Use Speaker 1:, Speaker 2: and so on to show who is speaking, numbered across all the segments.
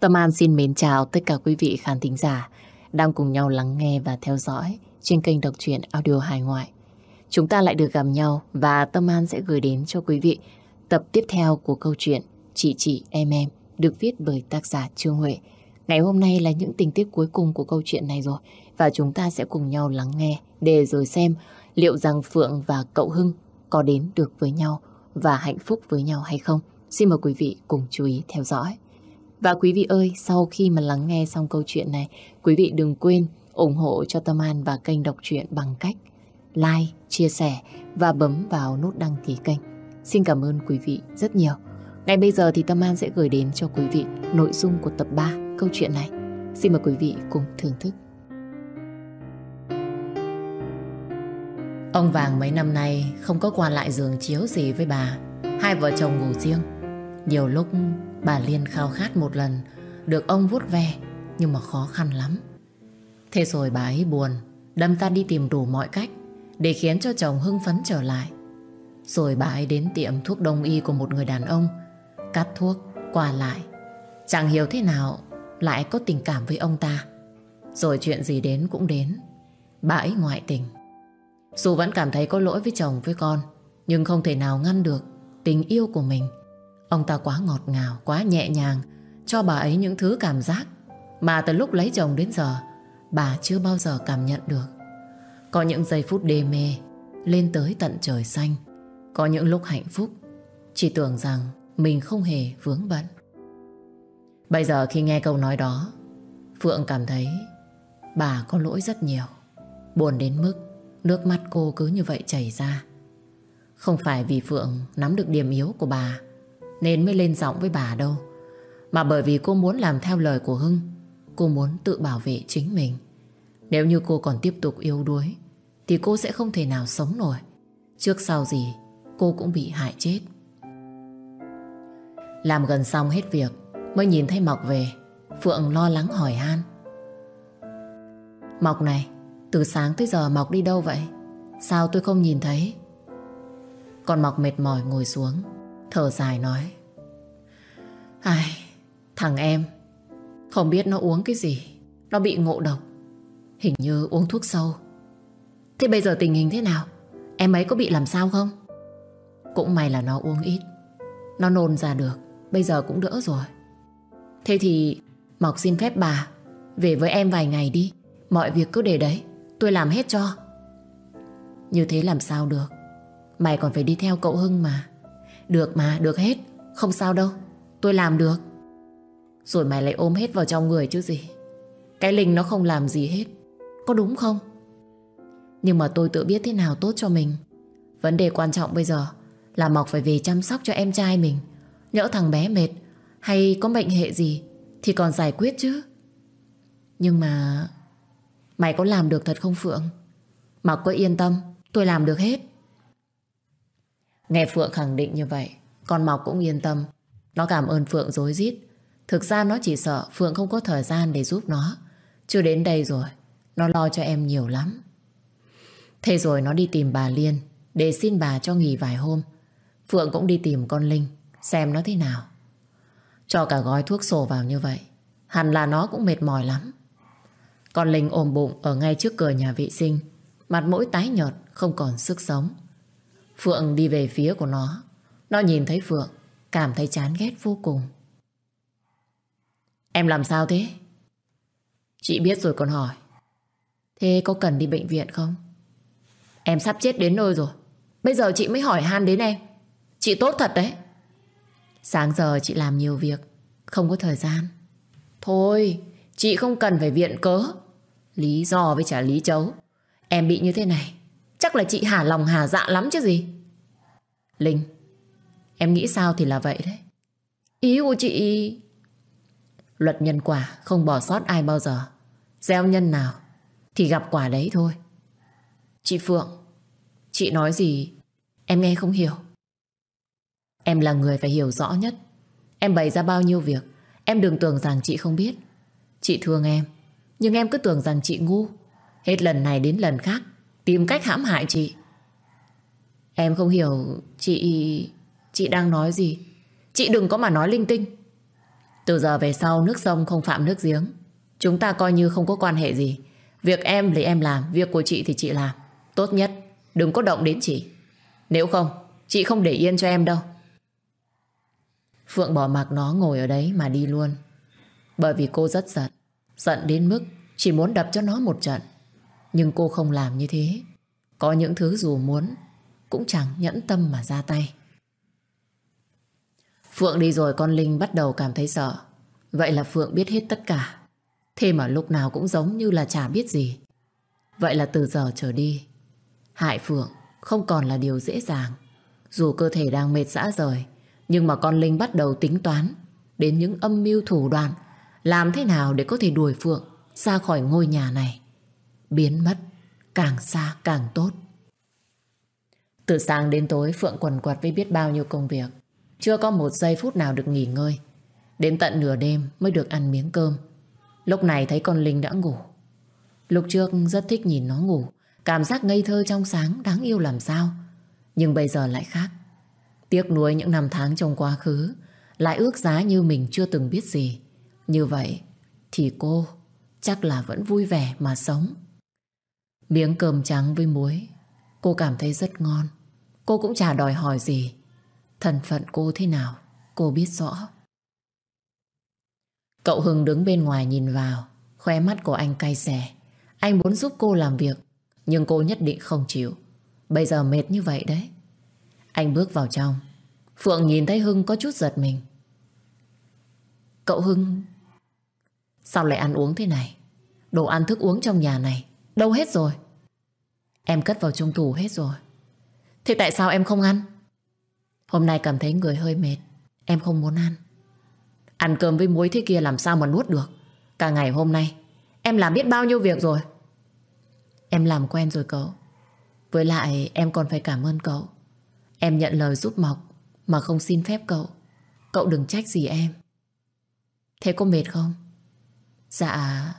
Speaker 1: Tâm An xin mến chào tất cả quý vị khán thính giả đang cùng nhau lắng nghe và theo dõi trên kênh đọc truyện audio hài ngoại. Chúng ta lại được gặp nhau và Tâm An sẽ gửi đến cho quý vị tập tiếp theo của câu chuyện Chị chị em em được viết bởi tác giả Trương Huệ. Ngày hôm nay là những tình tiết cuối cùng của câu chuyện này rồi và chúng ta sẽ cùng nhau lắng nghe để rồi xem liệu rằng Phượng và cậu Hưng có đến được với nhau và hạnh phúc với nhau hay không. Xin mời quý vị cùng chú ý theo dõi. Và quý vị ơi, sau khi mà lắng nghe xong câu chuyện này, quý vị đừng quên ủng hộ cho Tâm An và kênh đọc truyện bằng cách like, chia sẻ và bấm vào nút đăng ký kênh. Xin cảm ơn quý vị rất nhiều. Ngay bây giờ thì Tâm An sẽ gửi đến cho quý vị nội dung của tập 3 câu chuyện này. Xin mời quý vị cùng thưởng thức. Ông Vàng mấy năm nay không có qua lại giường chiếu gì với bà. Hai vợ chồng ngủ riêng. Nhiều lúc Bà Liên khao khát một lần được ông vuốt ve nhưng mà khó khăn lắm. Thế rồi bà ấy buồn, đâm ta đi tìm đủ mọi cách để khiến cho chồng hưng phấn trở lại. Rồi bà ấy đến tiệm thuốc đông y của một người đàn ông, cắt thuốc, qua lại. Chẳng hiểu thế nào lại có tình cảm với ông ta. Rồi chuyện gì đến cũng đến. Bà ấy ngoại tình. Dù vẫn cảm thấy có lỗi với chồng với con, nhưng không thể nào ngăn được tình yêu của mình. Ông ta quá ngọt ngào, quá nhẹ nhàng Cho bà ấy những thứ cảm giác Mà từ lúc lấy chồng đến giờ Bà chưa bao giờ cảm nhận được Có những giây phút đê mê Lên tới tận trời xanh Có những lúc hạnh phúc Chỉ tưởng rằng mình không hề vướng bận Bây giờ khi nghe câu nói đó Phượng cảm thấy Bà có lỗi rất nhiều Buồn đến mức Nước mắt cô cứ như vậy chảy ra Không phải vì Phượng nắm được điểm yếu của bà nên mới lên giọng với bà đâu. Mà bởi vì cô muốn làm theo lời của Hưng, cô muốn tự bảo vệ chính mình. Nếu như cô còn tiếp tục yếu đuối, thì cô sẽ không thể nào sống nổi. Trước sau gì, cô cũng bị hại chết. Làm gần xong hết việc, mới nhìn thấy Mọc về, Phượng lo lắng hỏi han. Mọc này, từ sáng tới giờ Mọc đi đâu vậy? Sao tôi không nhìn thấy? Còn Mọc mệt mỏi ngồi xuống Thở dài nói Ai Thằng em Không biết nó uống cái gì Nó bị ngộ độc Hình như uống thuốc sâu Thế bây giờ tình hình thế nào Em ấy có bị làm sao không Cũng may là nó uống ít Nó nôn ra được Bây giờ cũng đỡ rồi Thế thì Mọc xin phép bà Về với em vài ngày đi Mọi việc cứ để đấy Tôi làm hết cho Như thế làm sao được Mày còn phải đi theo cậu Hưng mà được mà, được hết. Không sao đâu, tôi làm được. Rồi mày lại ôm hết vào trong người chứ gì. Cái Linh nó không làm gì hết. Có đúng không? Nhưng mà tôi tự biết thế nào tốt cho mình. Vấn đề quan trọng bây giờ là Mọc phải về chăm sóc cho em trai mình. Nhỡ thằng bé mệt hay có bệnh hệ gì thì còn giải quyết chứ. Nhưng mà... Mày có làm được thật không Phượng? Mọc có yên tâm, tôi làm được hết. Nghe Phượng khẳng định như vậy, con Mọc cũng yên tâm. Nó cảm ơn Phượng dối rít Thực ra nó chỉ sợ Phượng không có thời gian để giúp nó. Chưa đến đây rồi, nó lo cho em nhiều lắm. Thế rồi nó đi tìm bà Liên để xin bà cho nghỉ vài hôm. Phượng cũng đi tìm con Linh, xem nó thế nào. Cho cả gói thuốc sổ vào như vậy, hẳn là nó cũng mệt mỏi lắm. Con Linh ôm bụng ở ngay trước cửa nhà vệ sinh, mặt mũi tái nhợt, không còn sức sống. Phượng đi về phía của nó. Nó nhìn thấy Phượng, cảm thấy chán ghét vô cùng. Em làm sao thế? Chị biết rồi còn hỏi. Thế có cần đi bệnh viện không? Em sắp chết đến nơi rồi. Bây giờ chị mới hỏi han đến em. Chị tốt thật đấy. Sáng giờ chị làm nhiều việc, không có thời gian. Thôi, chị không cần phải viện cớ. Lý do với trả lý chấu. Em bị như thế này, Chắc là chị hả lòng hả dạ lắm chứ gì Linh Em nghĩ sao thì là vậy đấy Ý của chị Luật nhân quả không bỏ sót ai bao giờ Gieo nhân nào Thì gặp quả đấy thôi Chị Phượng Chị nói gì Em nghe không hiểu Em là người phải hiểu rõ nhất Em bày ra bao nhiêu việc Em đừng tưởng rằng chị không biết Chị thương em Nhưng em cứ tưởng rằng chị ngu Hết lần này đến lần khác Tìm cách hãm hại chị Em không hiểu Chị... chị đang nói gì Chị đừng có mà nói linh tinh Từ giờ về sau nước sông không phạm nước giếng Chúng ta coi như không có quan hệ gì Việc em lấy em làm Việc của chị thì chị làm Tốt nhất đừng có động đến chị Nếu không chị không để yên cho em đâu Phượng bỏ mặc nó ngồi ở đấy mà đi luôn Bởi vì cô rất giận Giận đến mức chỉ muốn đập cho nó một trận nhưng cô không làm như thế. Có những thứ dù muốn, cũng chẳng nhẫn tâm mà ra tay. Phượng đi rồi con Linh bắt đầu cảm thấy sợ. Vậy là Phượng biết hết tất cả. Thế mà lúc nào cũng giống như là chả biết gì. Vậy là từ giờ trở đi, hại Phượng không còn là điều dễ dàng. Dù cơ thể đang mệt dã rời, nhưng mà con Linh bắt đầu tính toán đến những âm mưu thủ đoạn, làm thế nào để có thể đuổi Phượng ra khỏi ngôi nhà này biến mất, càng xa càng tốt. Từ sáng đến tối Phượng quần quật với biết bao nhiêu công việc, chưa có một giây phút nào được nghỉ ngơi. Đến tận nửa đêm mới được ăn miếng cơm. Lúc này thấy con Linh đã ngủ. Lúc trước rất thích nhìn nó ngủ, cảm giác ngây thơ trong sáng đáng yêu làm sao. Nhưng bây giờ lại khác. Tiếc nuối những năm tháng trong quá khứ, lại ước giá như mình chưa từng biết gì. Như vậy thì cô chắc là vẫn vui vẻ mà sống. Miếng cơm trắng với muối Cô cảm thấy rất ngon Cô cũng chả đòi hỏi gì Thần phận cô thế nào Cô biết rõ Cậu Hưng đứng bên ngoài nhìn vào Khóe mắt của anh cay xè Anh muốn giúp cô làm việc Nhưng cô nhất định không chịu Bây giờ mệt như vậy đấy Anh bước vào trong Phượng nhìn thấy Hưng có chút giật mình Cậu Hưng Sao lại ăn uống thế này Đồ ăn thức uống trong nhà này Đâu hết rồi? Em cất vào trung tủ hết rồi. thì tại sao em không ăn? Hôm nay cảm thấy người hơi mệt. Em không muốn ăn. Ăn cơm với muối thế kia làm sao mà nuốt được. Cả ngày hôm nay, em làm biết bao nhiêu việc rồi. Em làm quen rồi cậu. Với lại em còn phải cảm ơn cậu. Em nhận lời giúp mọc mà không xin phép cậu. Cậu đừng trách gì em. Thế có mệt không? Dạ...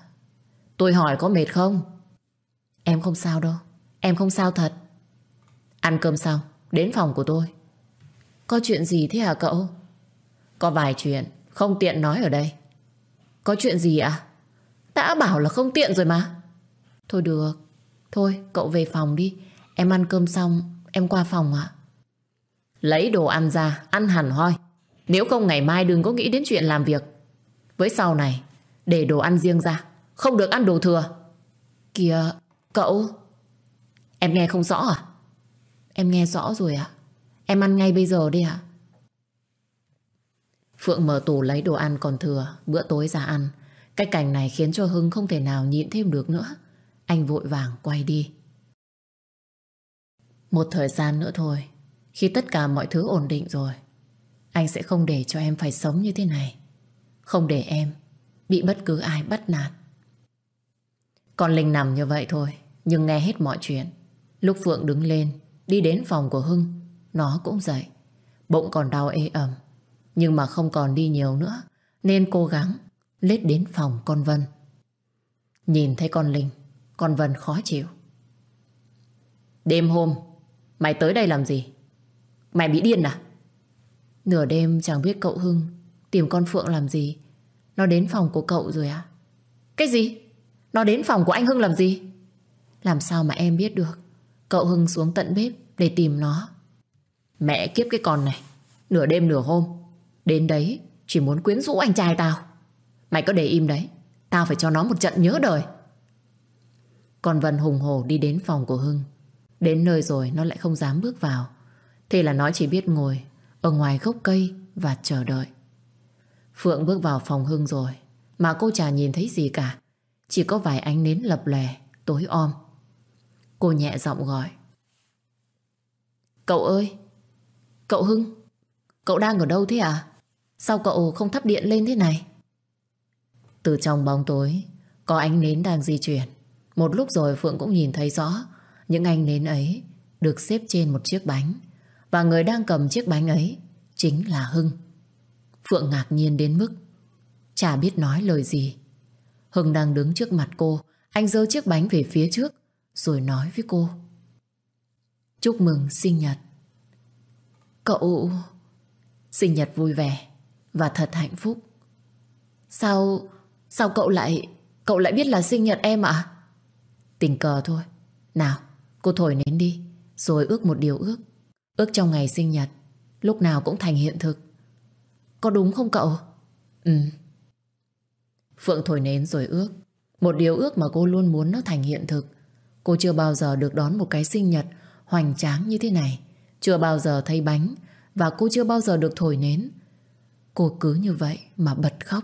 Speaker 1: Tôi hỏi có mệt không? Em không sao đâu Em không sao thật Ăn cơm xong Đến phòng của tôi Có chuyện gì thế hả cậu Có vài chuyện Không tiện nói ở đây Có chuyện gì ạ à? Đã bảo là không tiện rồi mà Thôi được Thôi cậu về phòng đi Em ăn cơm xong Em qua phòng ạ Lấy đồ ăn ra Ăn hẳn hoi Nếu không ngày mai đừng có nghĩ đến chuyện làm việc Với sau này Để đồ ăn riêng ra Không được ăn đồ thừa Kìa Cậu Em nghe không rõ à Em nghe rõ rồi à Em ăn ngay bây giờ đi à Phượng mở tủ lấy đồ ăn còn thừa Bữa tối ra ăn Cái cảnh này khiến cho Hưng không thể nào nhịn thêm được nữa Anh vội vàng quay đi Một thời gian nữa thôi Khi tất cả mọi thứ ổn định rồi Anh sẽ không để cho em phải sống như thế này Không để em Bị bất cứ ai bắt nạt con Linh nằm như vậy thôi, nhưng nghe hết mọi chuyện. Lúc Phượng đứng lên, đi đến phòng của Hưng, nó cũng dậy. bụng còn đau ê ẩm, nhưng mà không còn đi nhiều nữa, nên cố gắng lết đến phòng con Vân. Nhìn thấy con Linh, con Vân khó chịu. Đêm hôm, mày tới đây làm gì? Mày bị điên à? Nửa đêm chẳng biết cậu Hưng tìm con Phượng làm gì. Nó đến phòng của cậu rồi à? Cái gì? Nó đến phòng của anh Hưng làm gì? Làm sao mà em biết được? Cậu Hưng xuống tận bếp để tìm nó. Mẹ kiếp cái con này. Nửa đêm nửa hôm. Đến đấy chỉ muốn quyến rũ anh trai tao. Mày có để im đấy. Tao phải cho nó một trận nhớ đời. Còn Vân hùng hồ đi đến phòng của Hưng. Đến nơi rồi nó lại không dám bước vào. Thế là nó chỉ biết ngồi ở ngoài gốc cây và chờ đợi. Phượng bước vào phòng Hưng rồi mà cô chả nhìn thấy gì cả. Chỉ có vài ánh nến lập lè Tối om Cô nhẹ giọng gọi Cậu ơi Cậu Hưng Cậu đang ở đâu thế à Sao cậu không thắp điện lên thế này Từ trong bóng tối Có ánh nến đang di chuyển Một lúc rồi Phượng cũng nhìn thấy rõ Những ánh nến ấy Được xếp trên một chiếc bánh Và người đang cầm chiếc bánh ấy Chính là Hưng Phượng ngạc nhiên đến mức Chả biết nói lời gì Hưng đang đứng trước mặt cô, anh giơ chiếc bánh về phía trước, rồi nói với cô. Chúc mừng sinh nhật. Cậu... Sinh nhật vui vẻ và thật hạnh phúc. Sao... Sao cậu lại... Cậu lại biết là sinh nhật em ạ? Tình cờ thôi. Nào, cô thổi nến đi, rồi ước một điều ước. Ước trong ngày sinh nhật, lúc nào cũng thành hiện thực. Có đúng không cậu? Ừ, Phượng thổi nến rồi ước. Một điều ước mà cô luôn muốn nó thành hiện thực. Cô chưa bao giờ được đón một cái sinh nhật hoành tráng như thế này. Chưa bao giờ thấy bánh và cô chưa bao giờ được thổi nến. Cô cứ như vậy mà bật khóc.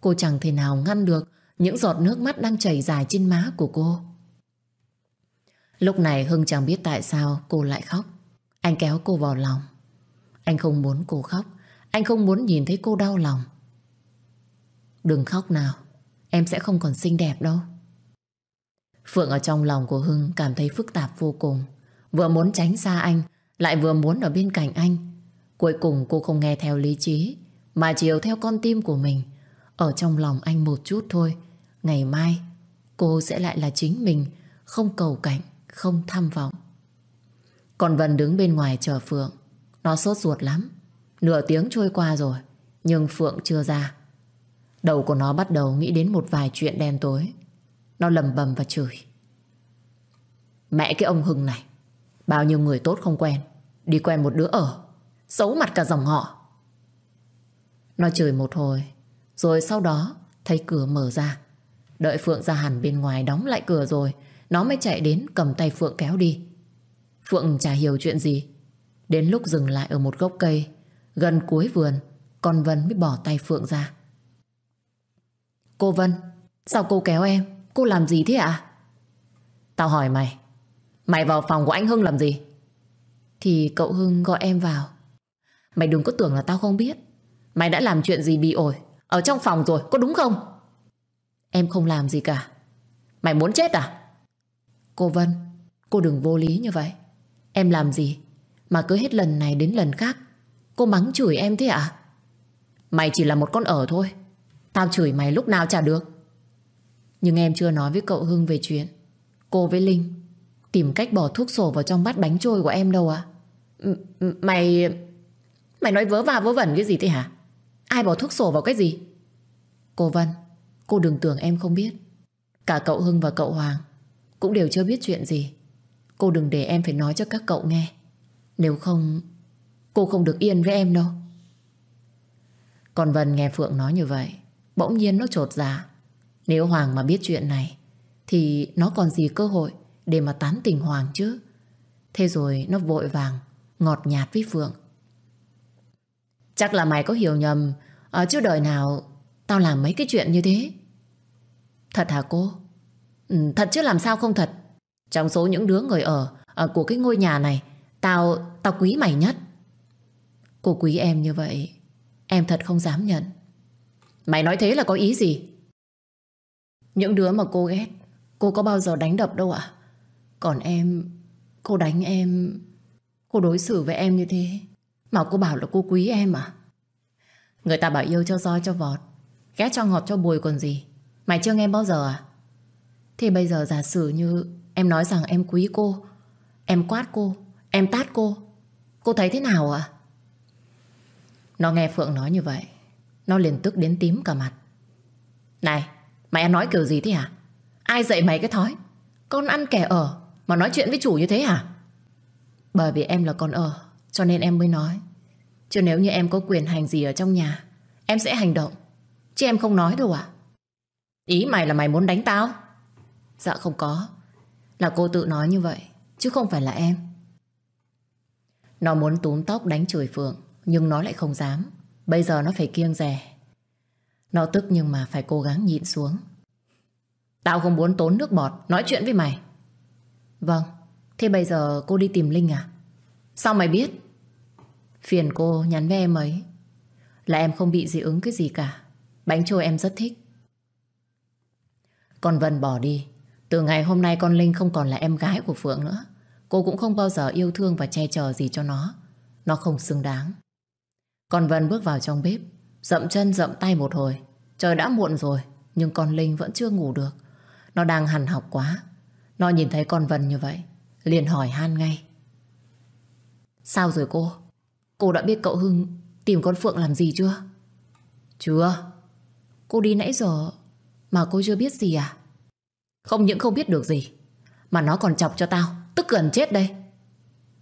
Speaker 1: Cô chẳng thể nào ngăn được những giọt nước mắt đang chảy dài trên má của cô. Lúc này Hưng chẳng biết tại sao cô lại khóc. Anh kéo cô vào lòng. Anh không muốn cô khóc. Anh không muốn nhìn thấy cô đau lòng. Đừng khóc nào Em sẽ không còn xinh đẹp đâu Phượng ở trong lòng của Hưng cảm thấy phức tạp vô cùng Vừa muốn tránh xa anh Lại vừa muốn ở bên cạnh anh Cuối cùng cô không nghe theo lý trí Mà chiều theo con tim của mình Ở trong lòng anh một chút thôi Ngày mai Cô sẽ lại là chính mình Không cầu cạnh, không tham vọng Còn Vân đứng bên ngoài chờ Phượng Nó sốt ruột lắm Nửa tiếng trôi qua rồi Nhưng Phượng chưa ra Đầu của nó bắt đầu nghĩ đến một vài chuyện đen tối. Nó lầm bầm và chửi. Mẹ cái ông Hưng này, bao nhiêu người tốt không quen, đi quen một đứa ở, xấu mặt cả dòng họ. Nó chửi một hồi, rồi sau đó thấy cửa mở ra. Đợi Phượng ra hẳn bên ngoài đóng lại cửa rồi, nó mới chạy đến cầm tay Phượng kéo đi. Phượng chả hiểu chuyện gì. Đến lúc dừng lại ở một gốc cây, gần cuối vườn, con Vân mới bỏ tay Phượng ra. Cô Vân, sao cô kéo em? Cô làm gì thế ạ? À? Tao hỏi mày, mày vào phòng của anh Hưng làm gì? Thì cậu Hưng gọi em vào. Mày đừng có tưởng là tao không biết. Mày đã làm chuyện gì bị ổi ở trong phòng rồi, có đúng không? Em không làm gì cả. Mày muốn chết à? Cô Vân, cô đừng vô lý như vậy. Em làm gì mà cứ hết lần này đến lần khác cô mắng chửi em thế ạ? À? Mày chỉ là một con ở thôi. Tao chửi mày lúc nào chả được Nhưng em chưa nói với cậu Hưng về chuyện Cô với Linh Tìm cách bỏ thuốc sổ vào trong bát bánh trôi của em đâu ạ à? Mày Mày nói vớ va vớ vẩn cái gì thế hả Ai bỏ thuốc sổ vào cái gì Cô Vân Cô đừng tưởng em không biết Cả cậu Hưng và cậu Hoàng Cũng đều chưa biết chuyện gì Cô đừng để em phải nói cho các cậu nghe Nếu không Cô không được yên với em đâu Còn Vân nghe Phượng nói như vậy Bỗng nhiên nó trột dạ Nếu Hoàng mà biết chuyện này Thì nó còn gì cơ hội Để mà tán tình Hoàng chứ Thế rồi nó vội vàng Ngọt nhạt với Phượng Chắc là mày có hiểu nhầm ở ờ, Chứ đời nào Tao làm mấy cái chuyện như thế Thật hả cô ừ, Thật chứ làm sao không thật Trong số những đứa người ở, ở ờ, Của cái ngôi nhà này Tao, tao quý mày nhất Cô quý em như vậy Em thật không dám nhận Mày nói thế là có ý gì? Những đứa mà cô ghét, cô có bao giờ đánh đập đâu ạ. Còn em, cô đánh em, cô đối xử với em như thế. Mà cô bảo là cô quý em à? Người ta bảo yêu cho roi cho vọt, ghét cho ngọt cho bùi còn gì. Mày chưa nghe bao giờ à? Thì bây giờ giả sử như em nói rằng em quý cô, em quát cô, em tát cô. Cô thấy thế nào ạ? À? Nó nghe Phượng nói như vậy nó liền tức đến tím cả mặt Này mày ăn nói kiểu gì thế hả Ai dạy mày cái thói Con ăn kẻ ở mà nói chuyện với chủ như thế hả Bởi vì em là con ở Cho nên em mới nói Chứ nếu như em có quyền hành gì ở trong nhà Em sẽ hành động Chứ em không nói đâu à Ý mày là mày muốn đánh tao Dạ không có Là cô tự nói như vậy Chứ không phải là em Nó muốn túm tóc đánh chửi Phượng Nhưng nó lại không dám Bây giờ nó phải kiêng rẻ Nó tức nhưng mà phải cố gắng nhịn xuống Tao không muốn tốn nước bọt Nói chuyện với mày Vâng Thế bây giờ cô đi tìm Linh à Sao mày biết Phiền cô nhắn với em ấy Là em không bị dị ứng cái gì cả Bánh trôi em rất thích còn Vân bỏ đi Từ ngày hôm nay con Linh không còn là em gái của Phượng nữa Cô cũng không bao giờ yêu thương và che chở gì cho nó Nó không xứng đáng con Vân bước vào trong bếp Dậm chân dậm tay một hồi Trời đã muộn rồi Nhưng con Linh vẫn chưa ngủ được Nó đang hằn học quá Nó nhìn thấy con Vân như vậy Liền hỏi han ngay Sao rồi cô? Cô đã biết cậu Hưng tìm con Phượng làm gì chưa? Chưa Cô đi nãy giờ Mà cô chưa biết gì à? Không những không biết được gì Mà nó còn chọc cho tao Tức gần chết đây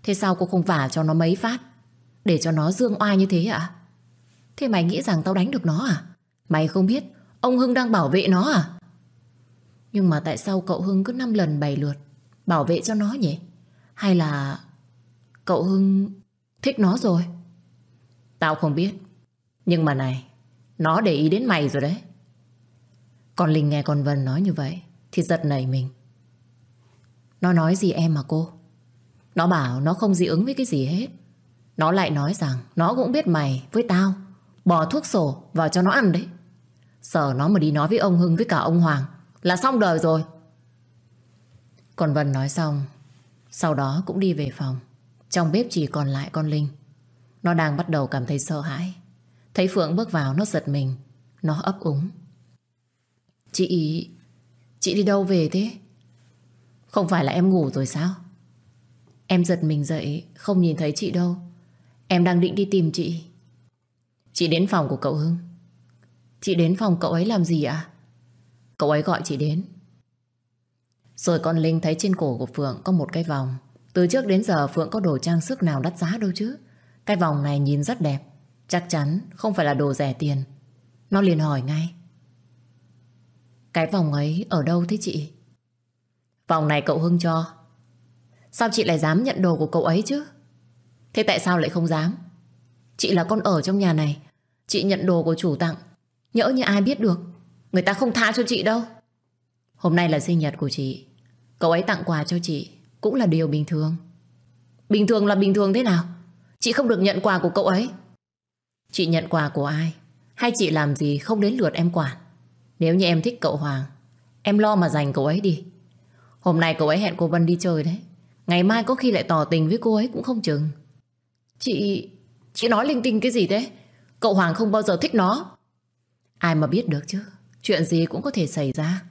Speaker 1: Thế sao cô không vả cho nó mấy phát để cho nó dương oai như thế ạ Thế mày nghĩ rằng tao đánh được nó à Mày không biết Ông Hưng đang bảo vệ nó à Nhưng mà tại sao cậu Hưng cứ 5 lần bày lượt Bảo vệ cho nó nhỉ Hay là Cậu Hưng thích nó rồi Tao không biết Nhưng mà này Nó để ý đến mày rồi đấy Còn Linh nghe con Vân nói như vậy Thì giật nảy mình Nó nói gì em mà cô Nó bảo nó không dị ứng với cái gì hết nó lại nói rằng nó cũng biết mày với tao Bỏ thuốc sổ vào cho nó ăn đấy Sợ nó mà đi nói với ông Hưng với cả ông Hoàng Là xong đời rồi Còn Vân nói xong Sau đó cũng đi về phòng Trong bếp chỉ còn lại con Linh Nó đang bắt đầu cảm thấy sợ hãi Thấy Phượng bước vào nó giật mình Nó ấp úng Chị ý Chị đi đâu về thế Không phải là em ngủ rồi sao Em giật mình dậy Không nhìn thấy chị đâu Em đang định đi tìm chị Chị đến phòng của cậu Hưng Chị đến phòng cậu ấy làm gì ạ à? Cậu ấy gọi chị đến Rồi con Linh thấy trên cổ của Phượng Có một cái vòng Từ trước đến giờ Phượng có đồ trang sức nào đắt giá đâu chứ Cái vòng này nhìn rất đẹp Chắc chắn không phải là đồ rẻ tiền Nó liền hỏi ngay Cái vòng ấy ở đâu thế chị Vòng này cậu Hưng cho Sao chị lại dám nhận đồ của cậu ấy chứ Thế tại sao lại không dám Chị là con ở trong nhà này Chị nhận đồ của chủ tặng Nhỡ như ai biết được Người ta không tha cho chị đâu Hôm nay là sinh nhật của chị Cậu ấy tặng quà cho chị Cũng là điều bình thường Bình thường là bình thường thế nào Chị không được nhận quà của cậu ấy Chị nhận quà của ai Hay chị làm gì không đến lượt em quản Nếu như em thích cậu Hoàng Em lo mà dành cậu ấy đi Hôm nay cậu ấy hẹn cô Vân đi chơi đấy Ngày mai có khi lại tỏ tình với cô ấy cũng không chừng Chị... Chị nói linh tinh cái gì thế? Cậu Hoàng không bao giờ thích nó. Ai mà biết được chứ. Chuyện gì cũng có thể xảy ra.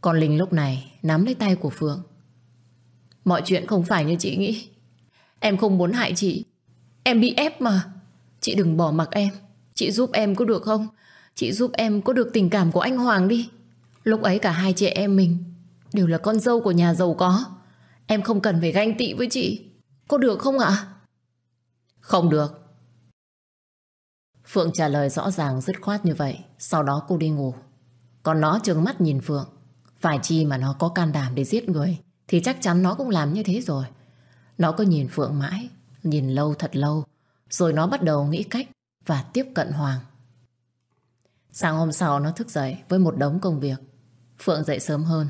Speaker 1: Còn Linh lúc này nắm lấy tay của Phượng. Mọi chuyện không phải như chị nghĩ. Em không muốn hại chị. Em bị ép mà. Chị đừng bỏ mặc em. Chị giúp em có được không? Chị giúp em có được tình cảm của anh Hoàng đi. Lúc ấy cả hai chị em mình đều là con dâu của nhà giàu có. Em không cần phải ganh tị với chị. Có được không ạ? Không được. Phượng trả lời rõ ràng dứt khoát như vậy. Sau đó cô đi ngủ. Còn nó trừng mắt nhìn Phượng. Phải chi mà nó có can đảm để giết người thì chắc chắn nó cũng làm như thế rồi. Nó cứ nhìn Phượng mãi, nhìn lâu thật lâu, rồi nó bắt đầu nghĩ cách và tiếp cận Hoàng. Sáng hôm sau nó thức dậy với một đống công việc. Phượng dậy sớm hơn,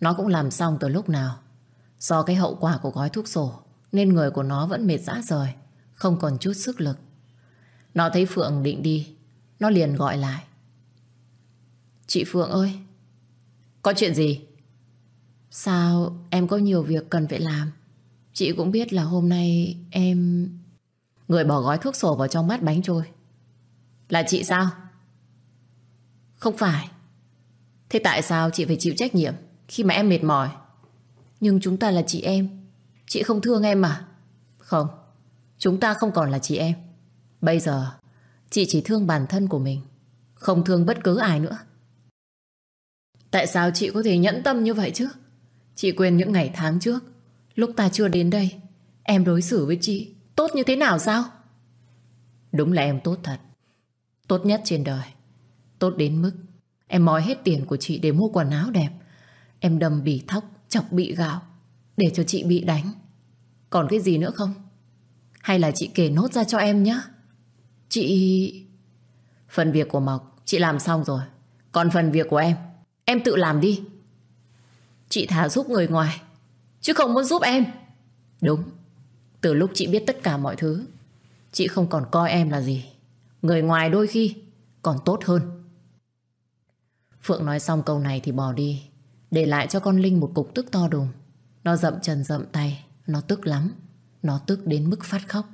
Speaker 1: nó cũng làm xong từ lúc nào. Do cái hậu quả của gói thuốc sổ nên người của nó vẫn mệt rã rời. Không còn chút sức lực Nó thấy Phượng định đi Nó liền gọi lại Chị Phượng ơi Có chuyện gì Sao em có nhiều việc cần phải làm Chị cũng biết là hôm nay em... Người bỏ gói thuốc sổ vào trong bát bánh trôi Là chị sao? Không phải Thế tại sao chị phải chịu trách nhiệm Khi mà em mệt mỏi Nhưng chúng ta là chị em Chị không thương em à? Không Chúng ta không còn là chị em Bây giờ Chị chỉ thương bản thân của mình Không thương bất cứ ai nữa Tại sao chị có thể nhẫn tâm như vậy chứ Chị quên những ngày tháng trước Lúc ta chưa đến đây Em đối xử với chị tốt như thế nào sao Đúng là em tốt thật Tốt nhất trên đời Tốt đến mức Em mói hết tiền của chị để mua quần áo đẹp Em đầm bỉ thóc, chọc bị gạo Để cho chị bị đánh Còn cái gì nữa không hay là chị kể nốt ra cho em nhé Chị... Phần việc của Mộc chị làm xong rồi Còn phần việc của em Em tự làm đi Chị thà giúp người ngoài Chứ không muốn giúp em Đúng Từ lúc chị biết tất cả mọi thứ Chị không còn coi em là gì Người ngoài đôi khi còn tốt hơn Phượng nói xong câu này thì bỏ đi Để lại cho con Linh một cục tức to đùng Nó dậm chân dậm tay Nó tức lắm nó tức đến mức phát khóc.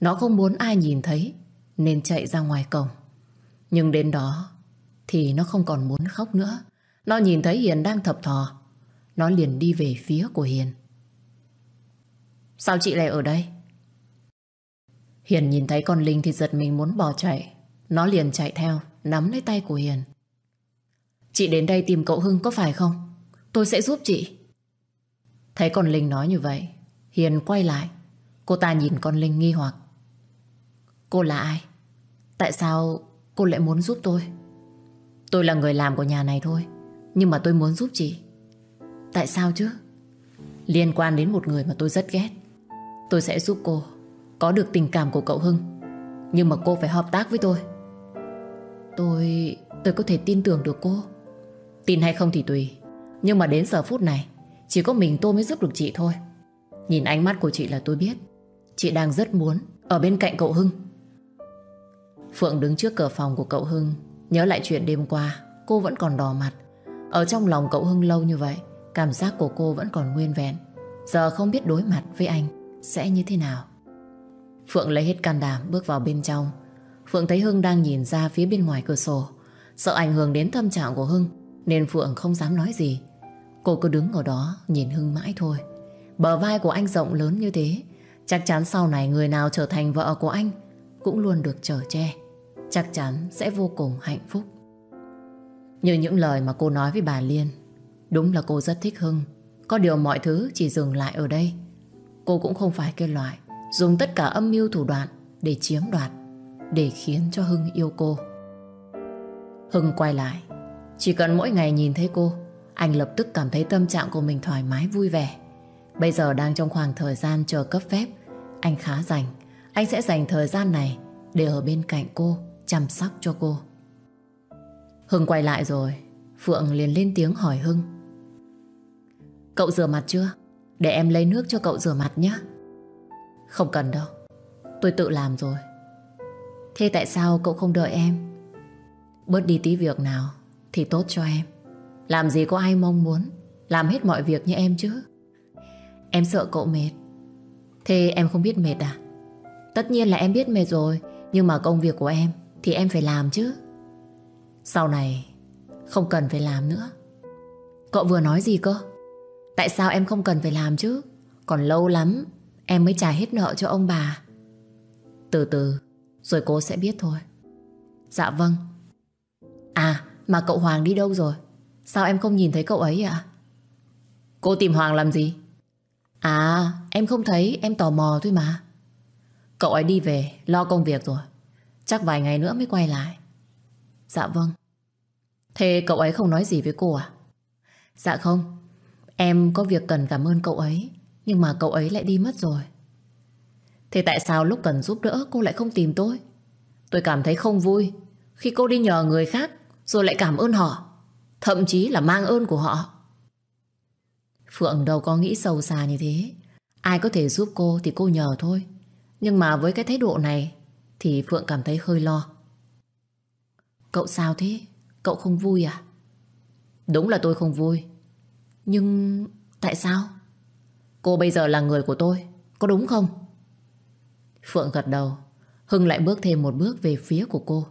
Speaker 1: Nó không muốn ai nhìn thấy nên chạy ra ngoài cổng. Nhưng đến đó thì nó không còn muốn khóc nữa. Nó nhìn thấy Hiền đang thập thò. Nó liền đi về phía của Hiền. Sao chị lại ở đây? Hiền nhìn thấy con Linh thì giật mình muốn bỏ chạy. Nó liền chạy theo, nắm lấy tay của Hiền. Chị đến đây tìm cậu Hưng có phải không? Tôi sẽ giúp chị. Thấy con Linh nói như vậy, Hiền quay lại, Cô ta nhìn con Linh nghi hoặc Cô là ai? Tại sao cô lại muốn giúp tôi? Tôi là người làm của nhà này thôi Nhưng mà tôi muốn giúp chị Tại sao chứ? Liên quan đến một người mà tôi rất ghét Tôi sẽ giúp cô Có được tình cảm của cậu Hưng Nhưng mà cô phải hợp tác với tôi Tôi... tôi có thể tin tưởng được cô Tin hay không thì tùy Nhưng mà đến giờ phút này Chỉ có mình tôi mới giúp được chị thôi Nhìn ánh mắt của chị là tôi biết Chị đang rất muốn Ở bên cạnh cậu Hưng Phượng đứng trước cửa phòng của cậu Hưng Nhớ lại chuyện đêm qua Cô vẫn còn đỏ mặt Ở trong lòng cậu Hưng lâu như vậy Cảm giác của cô vẫn còn nguyên vẹn Giờ không biết đối mặt với anh Sẽ như thế nào Phượng lấy hết can đảm bước vào bên trong Phượng thấy Hưng đang nhìn ra phía bên ngoài cửa sổ Sợ ảnh hưởng đến tâm trạng của Hưng Nên Phượng không dám nói gì Cô cứ đứng ở đó nhìn Hưng mãi thôi Bờ vai của anh rộng lớn như thế Chắc chắn sau này người nào trở thành vợ của anh cũng luôn được trở che. Chắc chắn sẽ vô cùng hạnh phúc. Như những lời mà cô nói với bà Liên, đúng là cô rất thích Hưng. Có điều mọi thứ chỉ dừng lại ở đây. Cô cũng không phải cái loại dùng tất cả âm mưu thủ đoạn để chiếm đoạt, để khiến cho Hưng yêu cô. Hưng quay lại, chỉ cần mỗi ngày nhìn thấy cô, anh lập tức cảm thấy tâm trạng của mình thoải mái vui vẻ. Bây giờ đang trong khoảng thời gian chờ cấp phép Anh khá rảnh Anh sẽ dành thời gian này Để ở bên cạnh cô Chăm sóc cho cô Hưng quay lại rồi Phượng liền lên tiếng hỏi Hưng Cậu rửa mặt chưa? Để em lấy nước cho cậu rửa mặt nhé Không cần đâu Tôi tự làm rồi Thế tại sao cậu không đợi em? Bớt đi tí việc nào Thì tốt cho em Làm gì có ai mong muốn Làm hết mọi việc như em chứ Em sợ cậu mệt Thế em không biết mệt à Tất nhiên là em biết mệt rồi Nhưng mà công việc của em thì em phải làm chứ Sau này Không cần phải làm nữa Cậu vừa nói gì cơ Tại sao em không cần phải làm chứ Còn lâu lắm Em mới trả hết nợ cho ông bà Từ từ Rồi cô sẽ biết thôi Dạ vâng À mà cậu Hoàng đi đâu rồi Sao em không nhìn thấy cậu ấy ạ Cô tìm Hoàng làm gì À em không thấy em tò mò thôi mà Cậu ấy đi về lo công việc rồi Chắc vài ngày nữa mới quay lại Dạ vâng Thế cậu ấy không nói gì với cô à Dạ không Em có việc cần cảm ơn cậu ấy Nhưng mà cậu ấy lại đi mất rồi Thế tại sao lúc cần giúp đỡ cô lại không tìm tôi Tôi cảm thấy không vui Khi cô đi nhờ người khác Rồi lại cảm ơn họ Thậm chí là mang ơn của họ Phượng đâu có nghĩ sâu xa như thế Ai có thể giúp cô thì cô nhờ thôi Nhưng mà với cái thái độ này Thì Phượng cảm thấy hơi lo Cậu sao thế? Cậu không vui à? Đúng là tôi không vui Nhưng tại sao? Cô bây giờ là người của tôi Có đúng không? Phượng gật đầu Hưng lại bước thêm một bước về phía của cô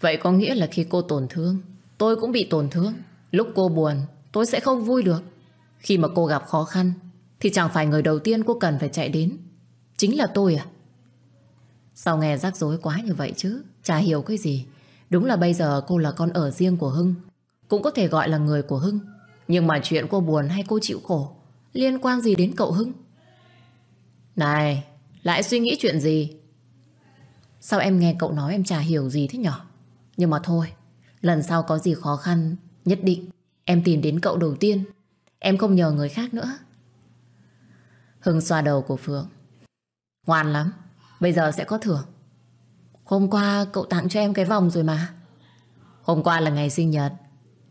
Speaker 1: Vậy có nghĩa là khi cô tổn thương Tôi cũng bị tổn thương Lúc cô buồn Tôi sẽ không vui được Khi mà cô gặp khó khăn Thì chẳng phải người đầu tiên cô cần phải chạy đến Chính là tôi à Sao nghe rắc rối quá như vậy chứ Chả hiểu cái gì Đúng là bây giờ cô là con ở riêng của Hưng Cũng có thể gọi là người của Hưng Nhưng mà chuyện cô buồn hay cô chịu khổ Liên quan gì đến cậu Hưng Này Lại suy nghĩ chuyện gì Sao em nghe cậu nói em chả hiểu gì thế nhỏ Nhưng mà thôi Lần sau có gì khó khăn Nhất định Em tìm đến cậu đầu tiên Em không nhờ người khác nữa Hưng xoa đầu của Phượng Ngoan lắm Bây giờ sẽ có thưởng Hôm qua cậu tặng cho em cái vòng rồi mà Hôm qua là ngày sinh nhật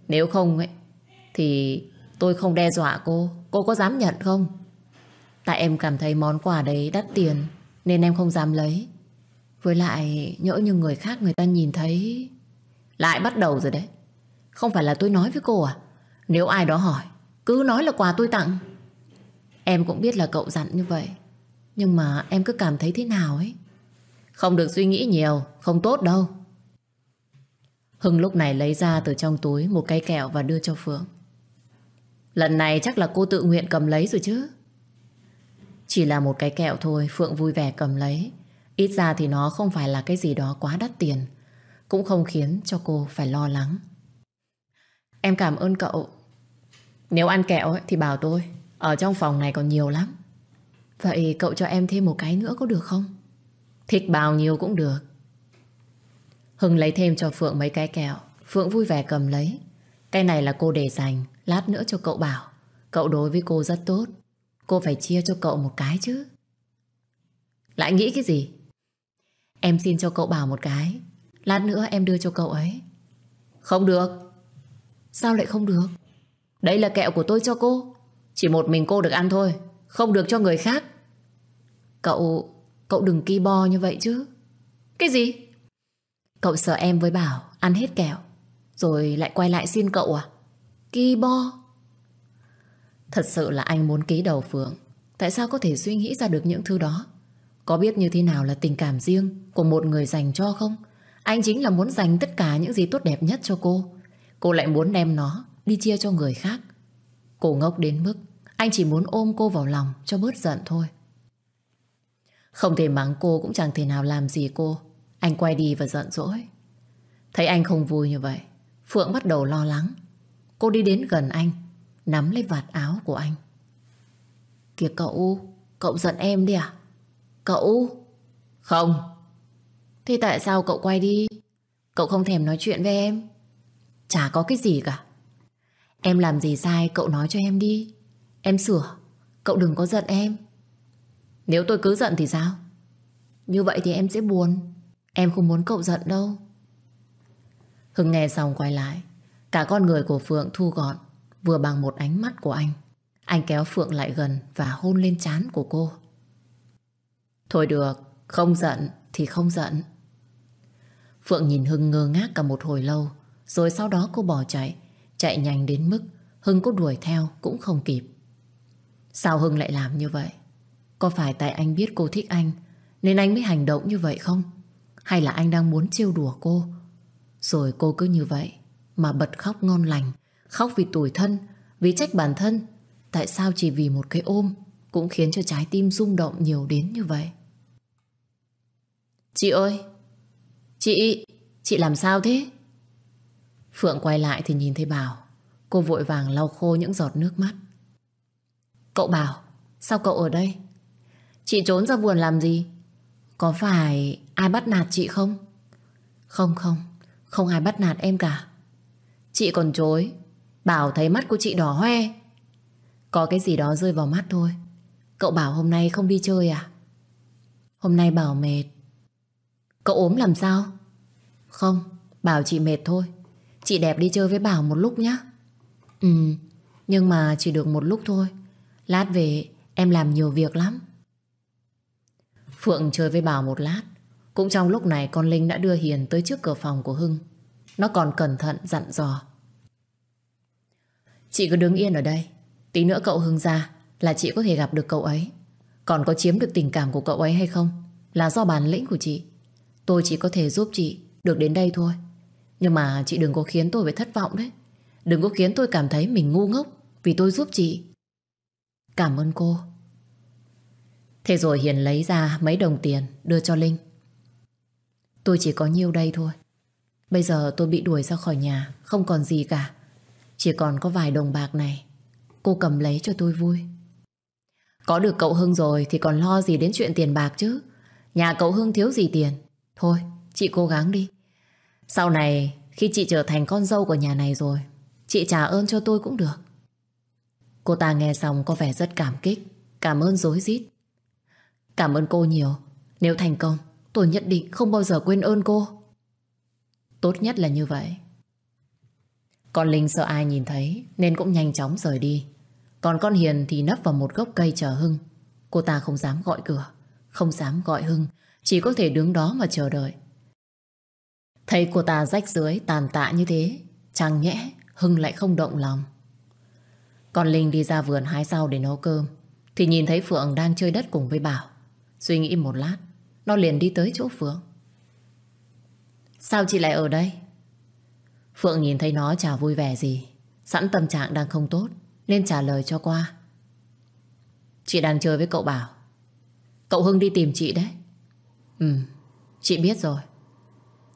Speaker 1: Nếu không ấy Thì tôi không đe dọa cô Cô có dám nhận không Tại em cảm thấy món quà đấy đắt tiền Nên em không dám lấy Với lại nhỡ như người khác người ta nhìn thấy Lại bắt đầu rồi đấy Không phải là tôi nói với cô à nếu ai đó hỏi Cứ nói là quà tôi tặng Em cũng biết là cậu dặn như vậy Nhưng mà em cứ cảm thấy thế nào ấy Không được suy nghĩ nhiều Không tốt đâu Hưng lúc này lấy ra từ trong túi Một cây kẹo và đưa cho Phượng Lần này chắc là cô tự nguyện cầm lấy rồi chứ Chỉ là một cái kẹo thôi Phượng vui vẻ cầm lấy Ít ra thì nó không phải là cái gì đó quá đắt tiền Cũng không khiến cho cô phải lo lắng Em cảm ơn cậu Nếu ăn kẹo ấy, thì bảo tôi Ở trong phòng này còn nhiều lắm Vậy cậu cho em thêm một cái nữa có được không? Thích bao nhiêu cũng được Hưng lấy thêm cho Phượng mấy cái kẹo Phượng vui vẻ cầm lấy Cái này là cô để dành Lát nữa cho cậu bảo Cậu đối với cô rất tốt Cô phải chia cho cậu một cái chứ Lại nghĩ cái gì Em xin cho cậu bảo một cái Lát nữa em đưa cho cậu ấy Không được Sao lại không được? Đây là kẹo của tôi cho cô. Chỉ một mình cô được ăn thôi, không được cho người khác. Cậu, cậu đừng ki bo như vậy chứ. Cái gì? Cậu sợ em với Bảo ăn hết kẹo, rồi lại quay lại xin cậu à? Ki bo. Thật sự là anh muốn ký đầu Phượng. Tại sao có thể suy nghĩ ra được những thứ đó? Có biết như thế nào là tình cảm riêng của một người dành cho không? Anh chính là muốn dành tất cả những gì tốt đẹp nhất cho cô. Cô lại muốn đem nó Đi chia cho người khác Cô ngốc đến mức Anh chỉ muốn ôm cô vào lòng cho bớt giận thôi Không thể mắng cô Cũng chẳng thể nào làm gì cô Anh quay đi và giận dỗi Thấy anh không vui như vậy Phượng bắt đầu lo lắng Cô đi đến gần anh Nắm lấy vạt áo của anh Kìa cậu Cậu giận em đi à Cậu Không thì tại sao cậu quay đi Cậu không thèm nói chuyện với em Chả có cái gì cả Em làm gì sai cậu nói cho em đi Em sửa Cậu đừng có giận em Nếu tôi cứ giận thì sao Như vậy thì em sẽ buồn Em không muốn cậu giận đâu Hưng nghe xong quay lại Cả con người của Phượng thu gọn Vừa bằng một ánh mắt của anh Anh kéo Phượng lại gần Và hôn lên trán của cô Thôi được Không giận thì không giận Phượng nhìn Hưng ngơ ngác cả một hồi lâu rồi sau đó cô bỏ chạy Chạy nhanh đến mức Hưng có đuổi theo cũng không kịp Sao Hưng lại làm như vậy Có phải tại anh biết cô thích anh Nên anh mới hành động như vậy không Hay là anh đang muốn trêu đùa cô Rồi cô cứ như vậy Mà bật khóc ngon lành Khóc vì tủi thân Vì trách bản thân Tại sao chỉ vì một cái ôm Cũng khiến cho trái tim rung động nhiều đến như vậy Chị ơi Chị Chị làm sao thế Phượng quay lại thì nhìn thấy Bảo. Cô vội vàng lau khô những giọt nước mắt. Cậu Bảo, sao cậu ở đây? Chị trốn ra vườn làm gì? Có phải ai bắt nạt chị không? Không không, không ai bắt nạt em cả. Chị còn chối, Bảo thấy mắt của chị đỏ hoe. Có cái gì đó rơi vào mắt thôi. Cậu Bảo hôm nay không đi chơi à? Hôm nay Bảo mệt. Cậu ốm làm sao? Không, Bảo chị mệt thôi. Chị đẹp đi chơi với Bảo một lúc nhé Ừ Nhưng mà chỉ được một lúc thôi Lát về em làm nhiều việc lắm Phượng chơi với Bảo một lát Cũng trong lúc này con Linh đã đưa Hiền tới trước cửa phòng của Hưng Nó còn cẩn thận dặn dò Chị cứ đứng yên ở đây Tí nữa cậu Hưng ra Là chị có thể gặp được cậu ấy Còn có chiếm được tình cảm của cậu ấy hay không Là do bản lĩnh của chị Tôi chỉ có thể giúp chị được đến đây thôi nhưng mà chị đừng có khiến tôi phải thất vọng đấy Đừng có khiến tôi cảm thấy mình ngu ngốc Vì tôi giúp chị Cảm ơn cô Thế rồi Hiền lấy ra mấy đồng tiền Đưa cho Linh Tôi chỉ có nhiêu đây thôi Bây giờ tôi bị đuổi ra khỏi nhà Không còn gì cả Chỉ còn có vài đồng bạc này Cô cầm lấy cho tôi vui Có được cậu Hưng rồi Thì còn lo gì đến chuyện tiền bạc chứ Nhà cậu Hưng thiếu gì tiền Thôi chị cố gắng đi sau này khi chị trở thành con dâu của nhà này rồi Chị trả ơn cho tôi cũng được Cô ta nghe xong có vẻ rất cảm kích Cảm ơn dối rít Cảm ơn cô nhiều Nếu thành công tôi nhất định không bao giờ quên ơn cô Tốt nhất là như vậy Con Linh sợ ai nhìn thấy Nên cũng nhanh chóng rời đi Còn con Hiền thì nấp vào một gốc cây chờ Hưng Cô ta không dám gọi cửa Không dám gọi Hưng Chỉ có thể đứng đó mà chờ đợi Thấy cô ta rách dưới tàn tạ như thế Chẳng nhẽ Hưng lại không động lòng Còn Linh đi ra vườn hái rau để nấu cơm Thì nhìn thấy Phượng đang chơi đất cùng với Bảo Suy nghĩ một lát Nó liền đi tới chỗ Phượng Sao chị lại ở đây? Phượng nhìn thấy nó chả vui vẻ gì Sẵn tâm trạng đang không tốt Nên trả lời cho qua Chị đang chơi với cậu Bảo Cậu Hưng đi tìm chị đấy Ừ, chị biết rồi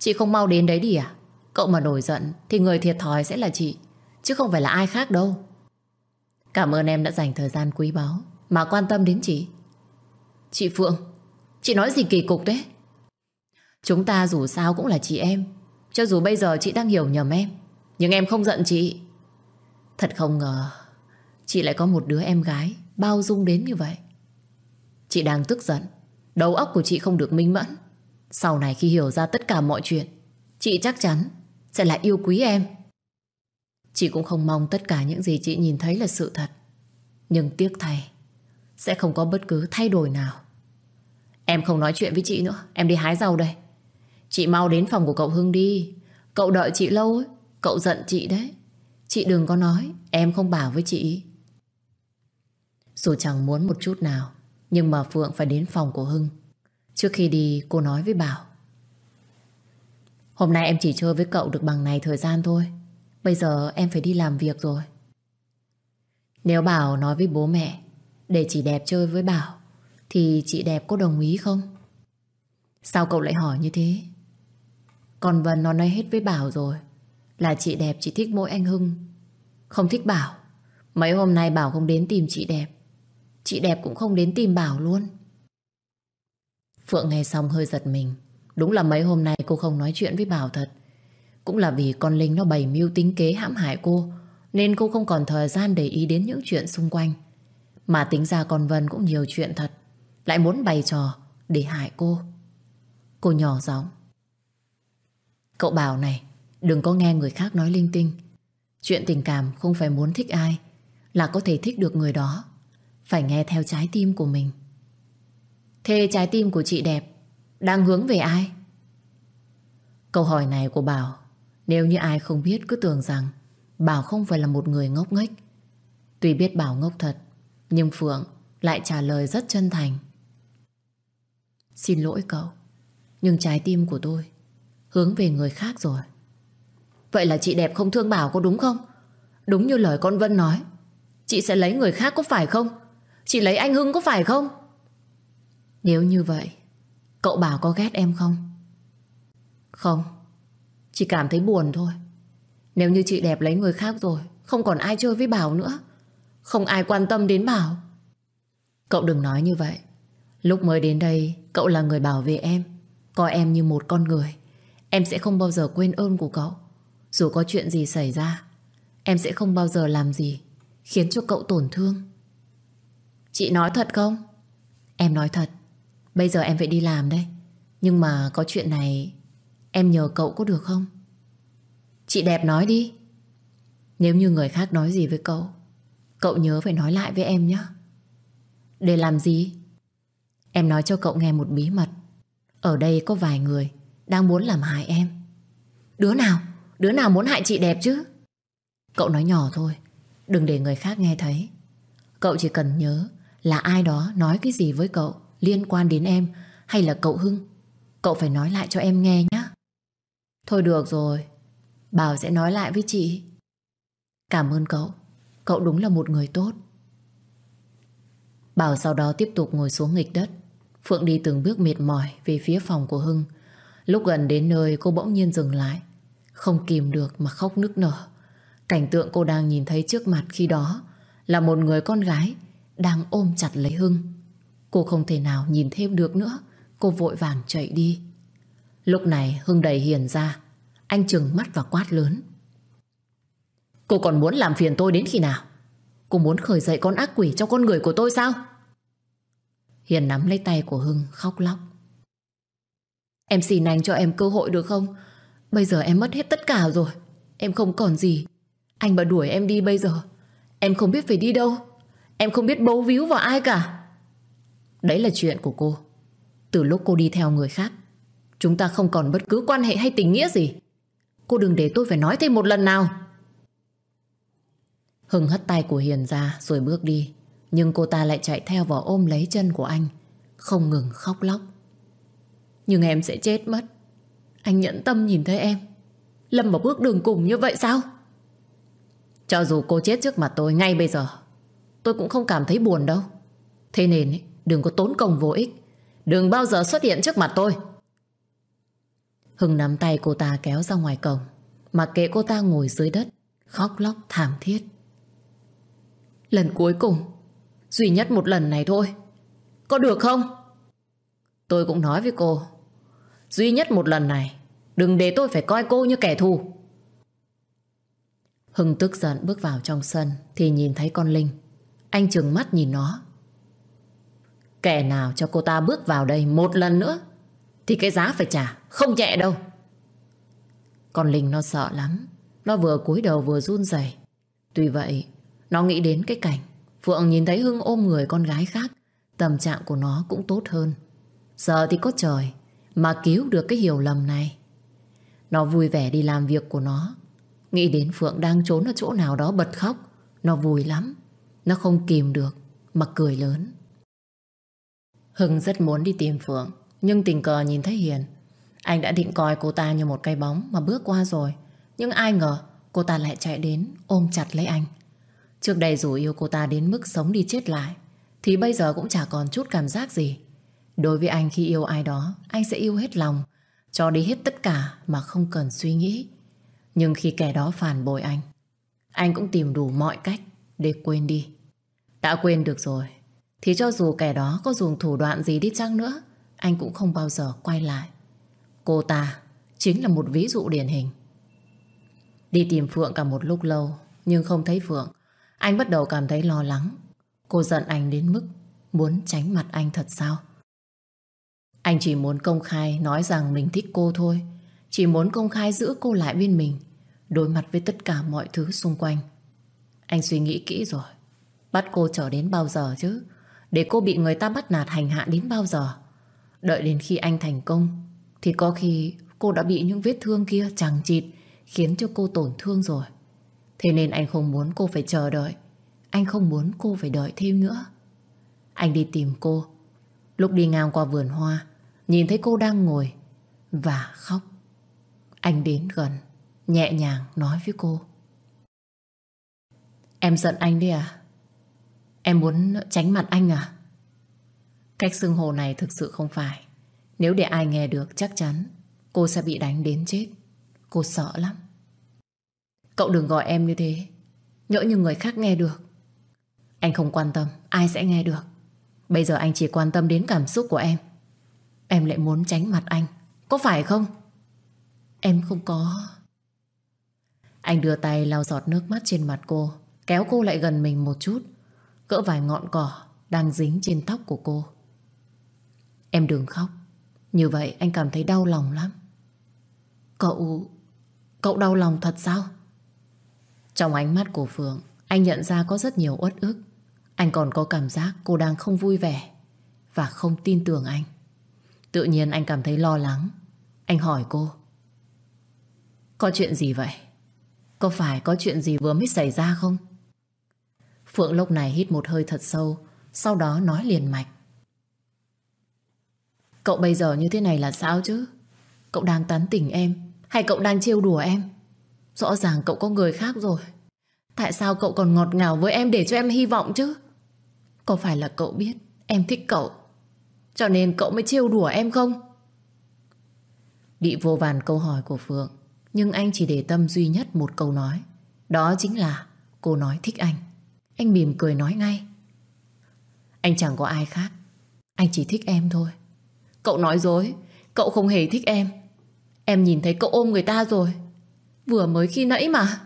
Speaker 1: Chị không mau đến đấy đi à? Cậu mà nổi giận thì người thiệt thòi sẽ là chị, chứ không phải là ai khác đâu. Cảm ơn em đã dành thời gian quý báu mà quan tâm đến chị. Chị Phượng, chị nói gì kỳ cục thế? Chúng ta dù sao cũng là chị em, cho dù bây giờ chị đang hiểu nhầm em, nhưng em không giận chị. Thật không ngờ, chị lại có một đứa em gái bao dung đến như vậy. Chị đang tức giận, đầu óc của chị không được minh mẫn. Sau này khi hiểu ra tất cả mọi chuyện Chị chắc chắn sẽ lại yêu quý em Chị cũng không mong tất cả những gì chị nhìn thấy là sự thật Nhưng tiếc thay Sẽ không có bất cứ thay đổi nào Em không nói chuyện với chị nữa Em đi hái rau đây Chị mau đến phòng của cậu Hưng đi Cậu đợi chị lâu ấy Cậu giận chị đấy Chị đừng có nói Em không bảo với chị Dù chẳng muốn một chút nào Nhưng mà Phượng phải đến phòng của Hưng Trước khi đi cô nói với Bảo Hôm nay em chỉ chơi với cậu được bằng này thời gian thôi Bây giờ em phải đi làm việc rồi Nếu Bảo nói với bố mẹ Để chị đẹp chơi với Bảo Thì chị đẹp có đồng ý không? Sao cậu lại hỏi như thế? Còn Vân nó nói hết với Bảo rồi Là chị đẹp chỉ thích mỗi anh Hưng Không thích Bảo Mấy hôm nay Bảo không đến tìm chị đẹp Chị đẹp cũng không đến tìm Bảo luôn Phượng nghe xong hơi giật mình. Đúng là mấy hôm nay cô không nói chuyện với Bảo thật. Cũng là vì con Linh nó bày mưu tính kế hãm hại cô, nên cô không còn thời gian để ý đến những chuyện xung quanh. Mà tính ra con Vân cũng nhiều chuyện thật, lại muốn bày trò để hại cô. Cô nhỏ giọng. Cậu Bảo này, đừng có nghe người khác nói linh tinh. Chuyện tình cảm không phải muốn thích ai, là có thể thích được người đó. Phải nghe theo trái tim của mình. Thế trái tim của chị đẹp Đang hướng về ai Câu hỏi này của Bảo Nếu như ai không biết cứ tưởng rằng Bảo không phải là một người ngốc nghếch Tuy biết Bảo ngốc thật Nhưng Phượng lại trả lời rất chân thành Xin lỗi cậu Nhưng trái tim của tôi Hướng về người khác rồi Vậy là chị đẹp không thương Bảo có đúng không Đúng như lời con Vân nói Chị sẽ lấy người khác có phải không Chị lấy anh Hưng có phải không nếu như vậy Cậu bảo có ghét em không? Không Chỉ cảm thấy buồn thôi Nếu như chị đẹp lấy người khác rồi Không còn ai chơi với Bảo nữa Không ai quan tâm đến Bảo Cậu đừng nói như vậy Lúc mới đến đây Cậu là người bảo vệ em Coi em như một con người Em sẽ không bao giờ quên ơn của cậu Dù có chuyện gì xảy ra Em sẽ không bao giờ làm gì Khiến cho cậu tổn thương Chị nói thật không? Em nói thật Bây giờ em phải đi làm đây Nhưng mà có chuyện này Em nhờ cậu có được không Chị đẹp nói đi Nếu như người khác nói gì với cậu Cậu nhớ phải nói lại với em nhé Để làm gì Em nói cho cậu nghe một bí mật Ở đây có vài người Đang muốn làm hại em Đứa nào Đứa nào muốn hại chị đẹp chứ Cậu nói nhỏ thôi Đừng để người khác nghe thấy Cậu chỉ cần nhớ là ai đó nói cái gì với cậu liên quan đến em hay là cậu Hưng. Cậu phải nói lại cho em nghe nhé. Thôi được rồi, Bảo sẽ nói lại với chị. Cảm ơn cậu, cậu đúng là một người tốt. Bảo sau đó tiếp tục ngồi xuống nghịch đất. Phượng đi từng bước mệt mỏi về phía phòng của Hưng. Lúc gần đến nơi cô bỗng nhiên dừng lại. Không kìm được mà khóc nức nở. Cảnh tượng cô đang nhìn thấy trước mặt khi đó là một người con gái đang ôm chặt lấy Hưng. Cô không thể nào nhìn thêm được nữa Cô vội vàng chạy đi Lúc này Hưng đầy Hiền ra Anh chừng mắt và quát lớn Cô còn muốn làm phiền tôi đến khi nào Cô muốn khởi dậy con ác quỷ trong con người của tôi sao Hiền nắm lấy tay của Hưng khóc lóc Em xin anh cho em cơ hội được không Bây giờ em mất hết tất cả rồi Em không còn gì Anh mà đuổi em đi bây giờ Em không biết phải đi đâu Em không biết bấu víu vào ai cả Đấy là chuyện của cô Từ lúc cô đi theo người khác Chúng ta không còn bất cứ quan hệ hay tình nghĩa gì Cô đừng để tôi phải nói thêm một lần nào Hưng hất tay của Hiền ra rồi bước đi Nhưng cô ta lại chạy theo vỏ ôm lấy chân của anh Không ngừng khóc lóc Nhưng em sẽ chết mất Anh nhẫn tâm nhìn thấy em Lâm vào bước đường cùng như vậy sao Cho dù cô chết trước mặt tôi ngay bây giờ Tôi cũng không cảm thấy buồn đâu Thế nên ấy, Đừng có tốn công vô ích Đừng bao giờ xuất hiện trước mặt tôi Hưng nắm tay cô ta kéo ra ngoài cổng Mặc kệ cô ta ngồi dưới đất Khóc lóc thảm thiết Lần cuối cùng Duy nhất một lần này thôi Có được không Tôi cũng nói với cô Duy nhất một lần này Đừng để tôi phải coi cô như kẻ thù Hưng tức giận bước vào trong sân Thì nhìn thấy con Linh Anh chừng mắt nhìn nó Kẻ nào cho cô ta bước vào đây một lần nữa Thì cái giá phải trả Không nhẹ đâu Con Linh nó sợ lắm Nó vừa cúi đầu vừa run rẩy. Tuy vậy Nó nghĩ đến cái cảnh Phượng nhìn thấy Hưng ôm người con gái khác Tâm trạng của nó cũng tốt hơn Giờ thì có trời Mà cứu được cái hiểu lầm này Nó vui vẻ đi làm việc của nó Nghĩ đến Phượng đang trốn ở chỗ nào đó bật khóc Nó vui lắm Nó không kìm được Mà cười lớn Hưng rất muốn đi tìm Phượng Nhưng tình cờ nhìn thấy Hiền Anh đã định coi cô ta như một cây bóng Mà bước qua rồi Nhưng ai ngờ cô ta lại chạy đến Ôm chặt lấy anh Trước đây dù yêu cô ta đến mức sống đi chết lại Thì bây giờ cũng chả còn chút cảm giác gì Đối với anh khi yêu ai đó Anh sẽ yêu hết lòng Cho đi hết tất cả mà không cần suy nghĩ Nhưng khi kẻ đó phản bội anh Anh cũng tìm đủ mọi cách Để quên đi Đã quên được rồi thì cho dù kẻ đó có dùng thủ đoạn gì đi chăng nữa, anh cũng không bao giờ quay lại. Cô ta chính là một ví dụ điển hình. Đi tìm Phượng cả một lúc lâu, nhưng không thấy Phượng. Anh bắt đầu cảm thấy lo lắng. Cô giận anh đến mức muốn tránh mặt anh thật sao? Anh chỉ muốn công khai nói rằng mình thích cô thôi. Chỉ muốn công khai giữ cô lại bên mình, đối mặt với tất cả mọi thứ xung quanh. Anh suy nghĩ kỹ rồi. Bắt cô trở đến bao giờ chứ? để cô bị người ta bắt nạt hành hạ đến bao giờ. Đợi đến khi anh thành công thì có khi cô đã bị những vết thương kia chẳng chịt khiến cho cô tổn thương rồi. Thế nên anh không muốn cô phải chờ đợi. Anh không muốn cô phải đợi thêm nữa. Anh đi tìm cô. Lúc đi ngang qua vườn hoa nhìn thấy cô đang ngồi và khóc. Anh đến gần nhẹ nhàng nói với cô. Em giận anh đi à? Em muốn tránh mặt anh à? Cách xưng hồ này thực sự không phải. Nếu để ai nghe được chắc chắn cô sẽ bị đánh đến chết. Cô sợ lắm. Cậu đừng gọi em như thế. Nhỡ như người khác nghe được. Anh không quan tâm ai sẽ nghe được. Bây giờ anh chỉ quan tâm đến cảm xúc của em. Em lại muốn tránh mặt anh. Có phải không? Em không có. Anh đưa tay lau giọt nước mắt trên mặt cô, kéo cô lại gần mình một chút. Cỡ vài ngọn cỏ Đang dính trên tóc của cô Em đừng khóc Như vậy anh cảm thấy đau lòng lắm Cậu Cậu đau lòng thật sao Trong ánh mắt của Phượng Anh nhận ra có rất nhiều uất ức Anh còn có cảm giác cô đang không vui vẻ Và không tin tưởng anh Tự nhiên anh cảm thấy lo lắng Anh hỏi cô Có chuyện gì vậy Có phải có chuyện gì vừa mới xảy ra không Phượng lúc này hít một hơi thật sâu, sau đó nói liền mạch. Cậu bây giờ như thế này là sao chứ? Cậu đang tán tỉnh em, hay cậu đang trêu đùa em? Rõ ràng cậu có người khác rồi. Tại sao cậu còn ngọt ngào với em để cho em hy vọng chứ? Có phải là cậu biết em thích cậu, cho nên cậu mới trêu đùa em không? Bị vô vàn câu hỏi của Phượng, nhưng anh chỉ để tâm duy nhất một câu nói. Đó chính là cô nói thích anh. Anh mỉm cười nói ngay Anh chẳng có ai khác Anh chỉ thích em thôi Cậu nói dối Cậu không hề thích em Em nhìn thấy cậu ôm người ta rồi Vừa mới khi nãy mà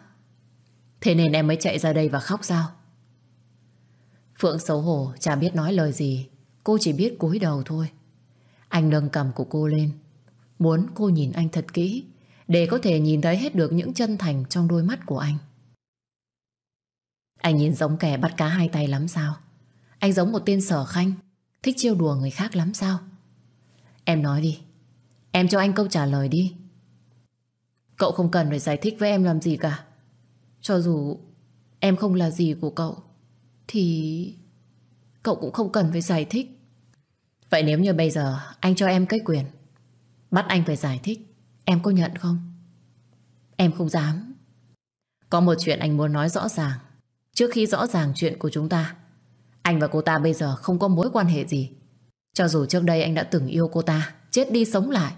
Speaker 1: Thế nên em mới chạy ra đây và khóc sao Phượng xấu hổ Chả biết nói lời gì Cô chỉ biết cúi đầu thôi Anh nâng cầm của cô lên Muốn cô nhìn anh thật kỹ Để có thể nhìn thấy hết được những chân thành trong đôi mắt của anh anh nhìn giống kẻ bắt cá hai tay lắm sao Anh giống một tên sở khanh Thích chiêu đùa người khác lắm sao Em nói đi Em cho anh câu trả lời đi Cậu không cần phải giải thích với em làm gì cả Cho dù Em không là gì của cậu Thì Cậu cũng không cần phải giải thích Vậy nếu như bây giờ anh cho em cái quyền Bắt anh phải giải thích Em có nhận không Em không dám Có một chuyện anh muốn nói rõ ràng Trước khi rõ ràng chuyện của chúng ta Anh và cô ta bây giờ không có mối quan hệ gì Cho dù trước đây anh đã từng yêu cô ta Chết đi sống lại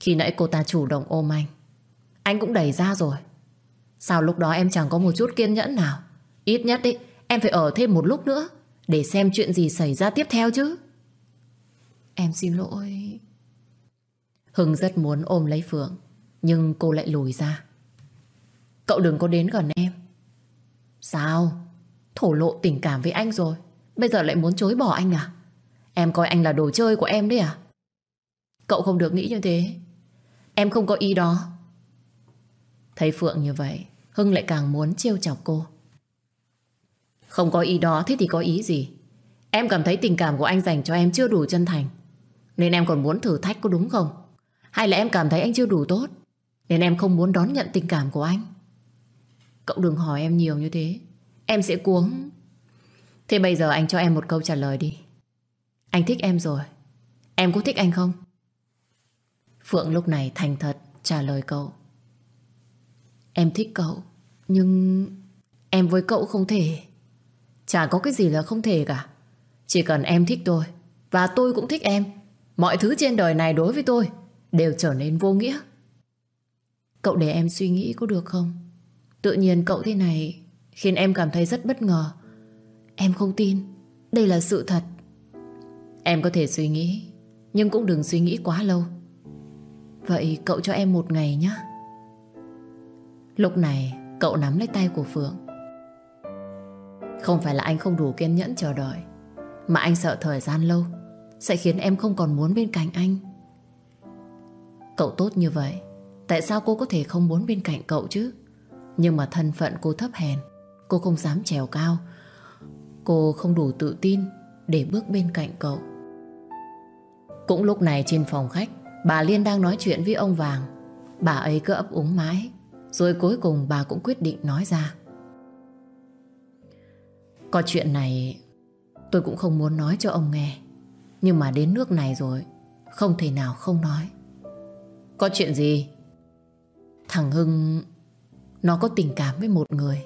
Speaker 1: Khi nãy cô ta chủ động ôm anh Anh cũng đẩy ra rồi Sao lúc đó em chẳng có một chút kiên nhẫn nào Ít nhất ý, em phải ở thêm một lúc nữa Để xem chuyện gì xảy ra tiếp theo chứ Em xin lỗi Hưng rất muốn ôm lấy Phượng Nhưng cô lại lùi ra Cậu đừng có đến gần em Sao? Thổ lộ tình cảm với anh rồi Bây giờ lại muốn chối bỏ anh à? Em coi anh là đồ chơi của em đấy à? Cậu không được nghĩ như thế Em không có ý đó Thấy Phượng như vậy Hưng lại càng muốn trêu chọc cô Không có ý đó Thế thì có ý gì Em cảm thấy tình cảm của anh dành cho em chưa đủ chân thành Nên em còn muốn thử thách có đúng không Hay là em cảm thấy anh chưa đủ tốt Nên em không muốn đón nhận tình cảm của anh Cậu đừng hỏi em nhiều như thế Em sẽ cuống Thế bây giờ anh cho em một câu trả lời đi Anh thích em rồi Em có thích anh không Phượng lúc này thành thật trả lời cậu Em thích cậu Nhưng em với cậu không thể Chả có cái gì là không thể cả Chỉ cần em thích tôi Và tôi cũng thích em Mọi thứ trên đời này đối với tôi Đều trở nên vô nghĩa Cậu để em suy nghĩ có được không Tự nhiên cậu thế này Khiến em cảm thấy rất bất ngờ Em không tin Đây là sự thật Em có thể suy nghĩ Nhưng cũng đừng suy nghĩ quá lâu Vậy cậu cho em một ngày nhé Lúc này cậu nắm lấy tay của Phượng Không phải là anh không đủ kiên nhẫn chờ đợi Mà anh sợ thời gian lâu Sẽ khiến em không còn muốn bên cạnh anh Cậu tốt như vậy Tại sao cô có thể không muốn bên cạnh cậu chứ nhưng mà thân phận cô thấp hèn Cô không dám trèo cao Cô không đủ tự tin Để bước bên cạnh cậu Cũng lúc này trên phòng khách Bà Liên đang nói chuyện với ông Vàng Bà ấy cứ ấp úng mãi Rồi cuối cùng bà cũng quyết định nói ra Có chuyện này Tôi cũng không muốn nói cho ông nghe Nhưng mà đến nước này rồi Không thể nào không nói Có chuyện gì Thằng Hưng nó có tình cảm với một người.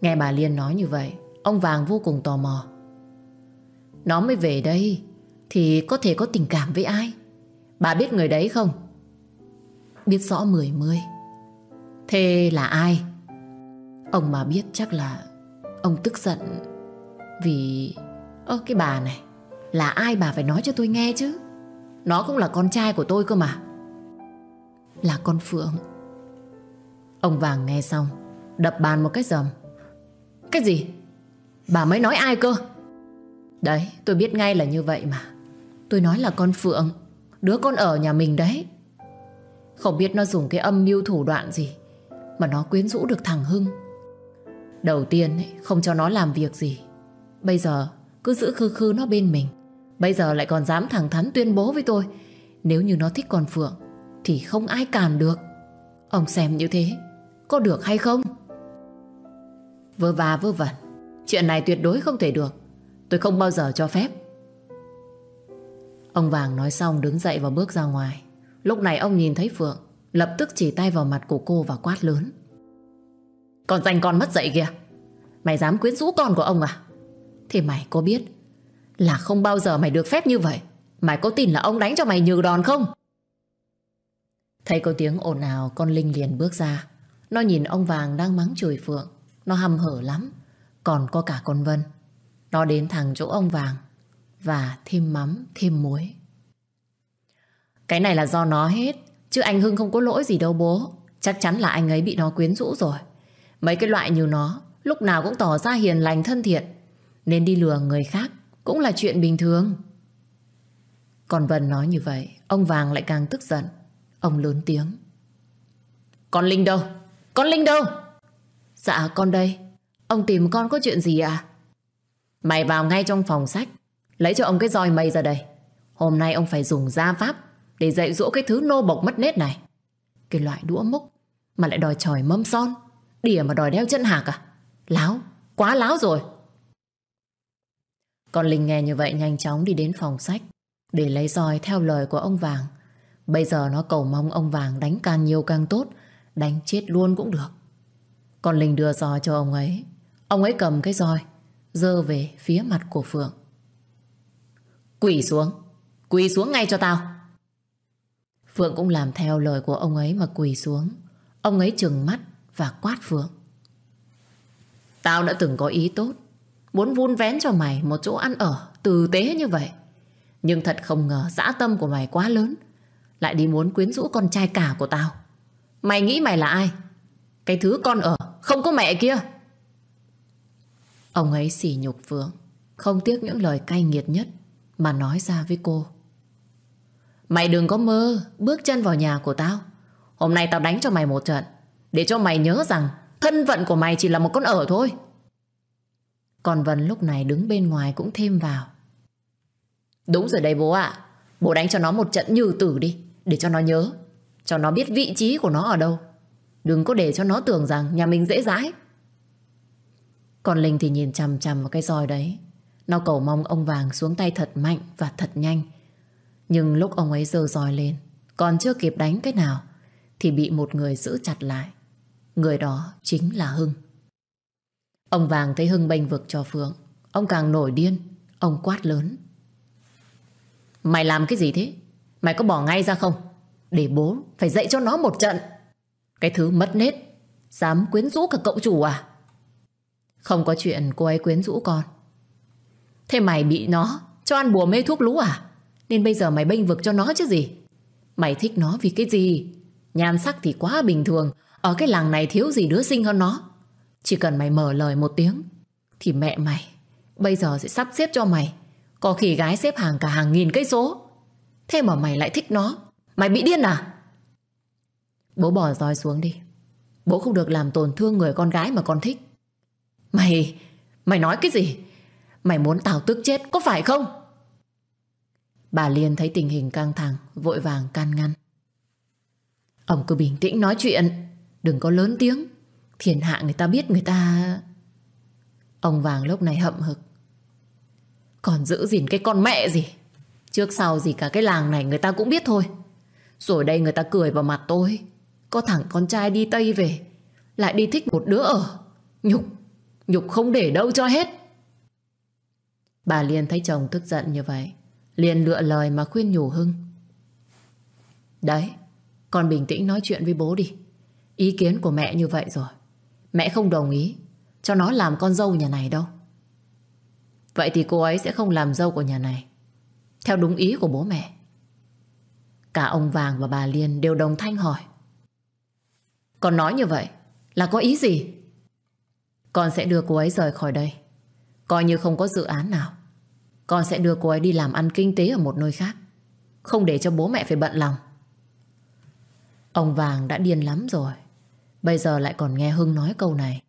Speaker 1: Nghe bà Liên nói như vậy, ông Vàng vô cùng tò mò. Nó mới về đây thì có thể có tình cảm với ai? Bà biết người đấy không? Biết rõ mười mươi. Thế là ai? Ông mà biết chắc là ông tức giận vì... Ơ cái bà này, là ai bà phải nói cho tôi nghe chứ? Nó cũng là con trai của tôi cơ mà. Là con Phượng. Ông Vàng nghe xong Đập bàn một cái rầm Cái gì? Bà mới nói ai cơ? Đấy tôi biết ngay là như vậy mà Tôi nói là con Phượng Đứa con ở nhà mình đấy Không biết nó dùng cái âm mưu thủ đoạn gì Mà nó quyến rũ được thằng Hưng Đầu tiên không cho nó làm việc gì Bây giờ cứ giữ khư khư nó bên mình Bây giờ lại còn dám thẳng thắn tuyên bố với tôi Nếu như nó thích con Phượng Thì không ai cản được Ông xem như thế có được hay không? Vơ và vơ vẩn Chuyện này tuyệt đối không thể được Tôi không bao giờ cho phép Ông Vàng nói xong đứng dậy và bước ra ngoài Lúc này ông nhìn thấy Phượng Lập tức chỉ tay vào mặt của cô và quát lớn Còn dành con mất dậy kìa Mày dám quyến rũ con của ông à Thì mày có biết Là không bao giờ mày được phép như vậy Mày có tin là ông đánh cho mày nhừ đòn không Thấy có tiếng ồn ào Con Linh liền bước ra nó nhìn ông Vàng đang mắng chửi Phượng. Nó hăm hở lắm. Còn có cả con Vân. Nó đến thẳng chỗ ông Vàng. Và thêm mắm, thêm muối. Cái này là do nó hết. Chứ anh Hưng không có lỗi gì đâu bố. Chắc chắn là anh ấy bị nó quyến rũ rồi. Mấy cái loại như nó, lúc nào cũng tỏ ra hiền lành thân thiện. Nên đi lừa người khác cũng là chuyện bình thường. Còn Vân nói như vậy, ông Vàng lại càng tức giận. Ông lớn tiếng. Con Linh đâu? Con Linh đâu? Dạ con đây. Ông tìm con có chuyện gì ạ? À? Mày vào ngay trong phòng sách. Lấy cho ông cái roi mây ra đây. Hôm nay ông phải dùng gia pháp để dạy dỗ cái thứ nô bộc mất nết này. Cái loại đũa múc mà lại đòi tròi mâm son. Đỉa mà đòi đeo chân hạc à? Láo, quá láo rồi. Con Linh nghe như vậy nhanh chóng đi đến phòng sách để lấy roi theo lời của ông Vàng. Bây giờ nó cầu mong ông Vàng đánh càng nhiều càng tốt Đánh chết luôn cũng được Còn Linh đưa roi cho ông ấy Ông ấy cầm cái roi Dơ về phía mặt của Phượng quỳ xuống Quỳ xuống ngay cho tao Phượng cũng làm theo lời của ông ấy mà quỳ xuống Ông ấy trừng mắt và quát Phượng Tao đã từng có ý tốt Muốn vun vén cho mày một chỗ ăn ở Tử tế như vậy Nhưng thật không ngờ dã tâm của mày quá lớn Lại đi muốn quyến rũ con trai cả của tao Mày nghĩ mày là ai Cái thứ con ở Không có mẹ kia Ông ấy xỉ nhục phượng, Không tiếc những lời cay nghiệt nhất Mà nói ra với cô Mày đừng có mơ Bước chân vào nhà của tao Hôm nay tao đánh cho mày một trận Để cho mày nhớ rằng Thân phận của mày chỉ là một con ở thôi Còn Vân lúc này đứng bên ngoài cũng thêm vào Đúng rồi đấy bố ạ Bố đánh cho nó một trận như tử đi Để cho nó nhớ cho nó biết vị trí của nó ở đâu Đừng có để cho nó tưởng rằng nhà mình dễ dãi Còn Linh thì nhìn chằm chằm vào cái roi đấy Nó cầu mong ông Vàng xuống tay thật mạnh và thật nhanh Nhưng lúc ông ấy giơ roi lên Còn chưa kịp đánh cái nào Thì bị một người giữ chặt lại Người đó chính là Hưng Ông Vàng thấy Hưng bênh vực cho Phượng Ông càng nổi điên Ông quát lớn Mày làm cái gì thế Mày có bỏ ngay ra không để bố phải dạy cho nó một trận Cái thứ mất nết Dám quyến rũ cả cậu chủ à Không có chuyện cô ấy quyến rũ con Thế mày bị nó Cho ăn bùa mê thuốc lú à Nên bây giờ mày bênh vực cho nó chứ gì Mày thích nó vì cái gì Nhan sắc thì quá bình thường Ở cái làng này thiếu gì đứa xinh hơn nó Chỉ cần mày mở lời một tiếng Thì mẹ mày Bây giờ sẽ sắp xếp cho mày Có khi gái xếp hàng cả hàng nghìn cây số Thế mà mày lại thích nó Mày bị điên à? Bố bỏ roi xuống đi. Bố không được làm tổn thương người con gái mà con thích. Mày, mày nói cái gì? Mày muốn tao tức chết có phải không? Bà Liên thấy tình hình căng thẳng, vội vàng can ngăn. Ông cứ bình tĩnh nói chuyện, đừng có lớn tiếng. Thiền hạ người ta biết người ta... Ông Vàng lúc này hậm hực. Còn giữ gìn cái con mẹ gì? Trước sau gì cả cái làng này người ta cũng biết thôi. Rồi đây người ta cười vào mặt tôi Có thằng con trai đi Tây về Lại đi thích một đứa ở Nhục Nhục không để đâu cho hết Bà Liên thấy chồng tức giận như vậy Liền lựa lời mà khuyên nhủ Hưng Đấy Con bình tĩnh nói chuyện với bố đi Ý kiến của mẹ như vậy rồi Mẹ không đồng ý Cho nó làm con dâu nhà này đâu Vậy thì cô ấy sẽ không làm dâu của nhà này Theo đúng ý của bố mẹ Cả ông Vàng và bà Liên đều đồng thanh hỏi. Con nói như vậy là có ý gì? Con sẽ đưa cô ấy rời khỏi đây. Coi như không có dự án nào. Con sẽ đưa cô ấy đi làm ăn kinh tế ở một nơi khác. Không để cho bố mẹ phải bận lòng. Ông Vàng đã điên lắm rồi. Bây giờ lại còn nghe Hưng nói câu này.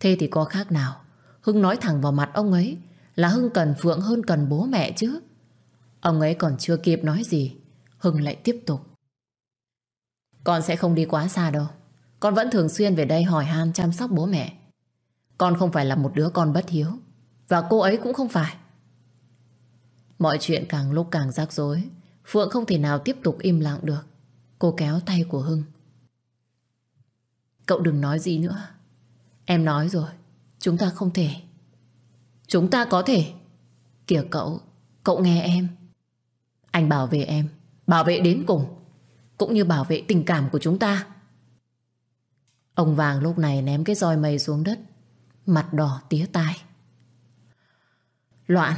Speaker 1: Thế thì có khác nào? Hưng nói thẳng vào mặt ông ấy là Hưng cần Phượng hơn cần bố mẹ chứ. Ông ấy còn chưa kịp nói gì Hưng lại tiếp tục. Con sẽ không đi quá xa đâu. Con vẫn thường xuyên về đây hỏi han chăm sóc bố mẹ. Con không phải là một đứa con bất hiếu. Và cô ấy cũng không phải. Mọi chuyện càng lúc càng rắc rối. Phượng không thể nào tiếp tục im lặng được. Cô kéo tay của Hưng. Cậu đừng nói gì nữa. Em nói rồi. Chúng ta không thể. Chúng ta có thể. Kìa cậu, cậu nghe em. Anh bảo vệ em. Bảo vệ đến cùng Cũng như bảo vệ tình cảm của chúng ta Ông Vàng lúc này ném cái roi mây xuống đất Mặt đỏ tía tai Loạn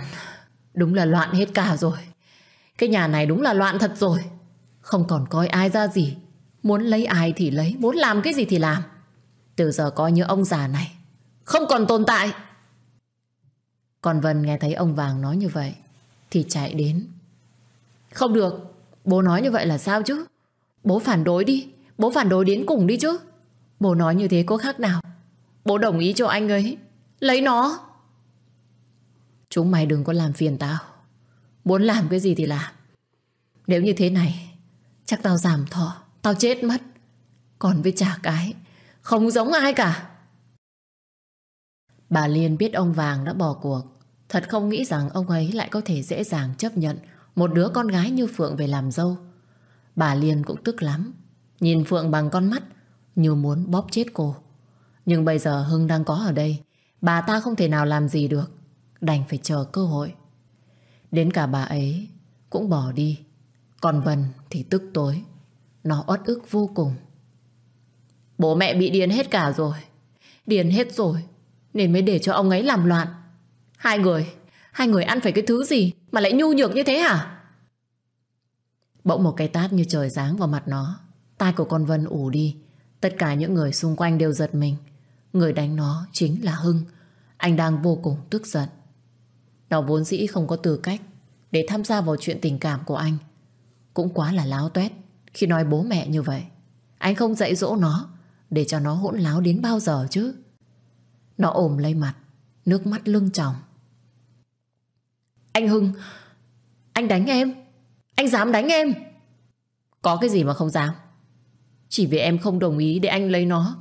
Speaker 1: Đúng là loạn hết cả rồi Cái nhà này đúng là loạn thật rồi Không còn coi ai ra gì Muốn lấy ai thì lấy Muốn làm cái gì thì làm Từ giờ coi như ông già này Không còn tồn tại Còn Vân nghe thấy ông Vàng nói như vậy Thì chạy đến Không được Bố nói như vậy là sao chứ Bố phản đối đi Bố phản đối đến cùng đi chứ Bố nói như thế có khác nào Bố đồng ý cho anh ấy Lấy nó Chúng mày đừng có làm phiền tao Muốn làm cái gì thì làm Nếu như thế này Chắc tao giảm thọ Tao chết mất Còn với chả cái Không giống ai cả Bà Liên biết ông Vàng đã bỏ cuộc Thật không nghĩ rằng ông ấy lại có thể dễ dàng chấp nhận một đứa con gái như Phượng về làm dâu. Bà Liên cũng tức lắm, nhìn Phượng bằng con mắt như muốn bóp chết cô. Nhưng bây giờ Hưng đang có ở đây, bà ta không thể nào làm gì được, đành phải chờ cơ hội. Đến cả bà ấy cũng bỏ đi, còn Vân thì tức tối, nó uất ức vô cùng. Bố mẹ bị điên hết cả rồi, điên hết rồi, nên mới để cho ông ấy làm loạn. Hai người Hai người ăn phải cái thứ gì Mà lại nhu nhược như thế hả Bỗng một cái tát như trời giáng vào mặt nó Tai của con Vân ù đi Tất cả những người xung quanh đều giật mình Người đánh nó chính là Hưng Anh đang vô cùng tức giận Nó vốn dĩ không có tư cách Để tham gia vào chuyện tình cảm của anh Cũng quá là láo tuét Khi nói bố mẹ như vậy Anh không dạy dỗ nó Để cho nó hỗn láo đến bao giờ chứ Nó ồm lấy mặt Nước mắt lưng tròng anh Hưng Anh đánh em Anh dám đánh em Có cái gì mà không dám Chỉ vì em không đồng ý để anh lấy nó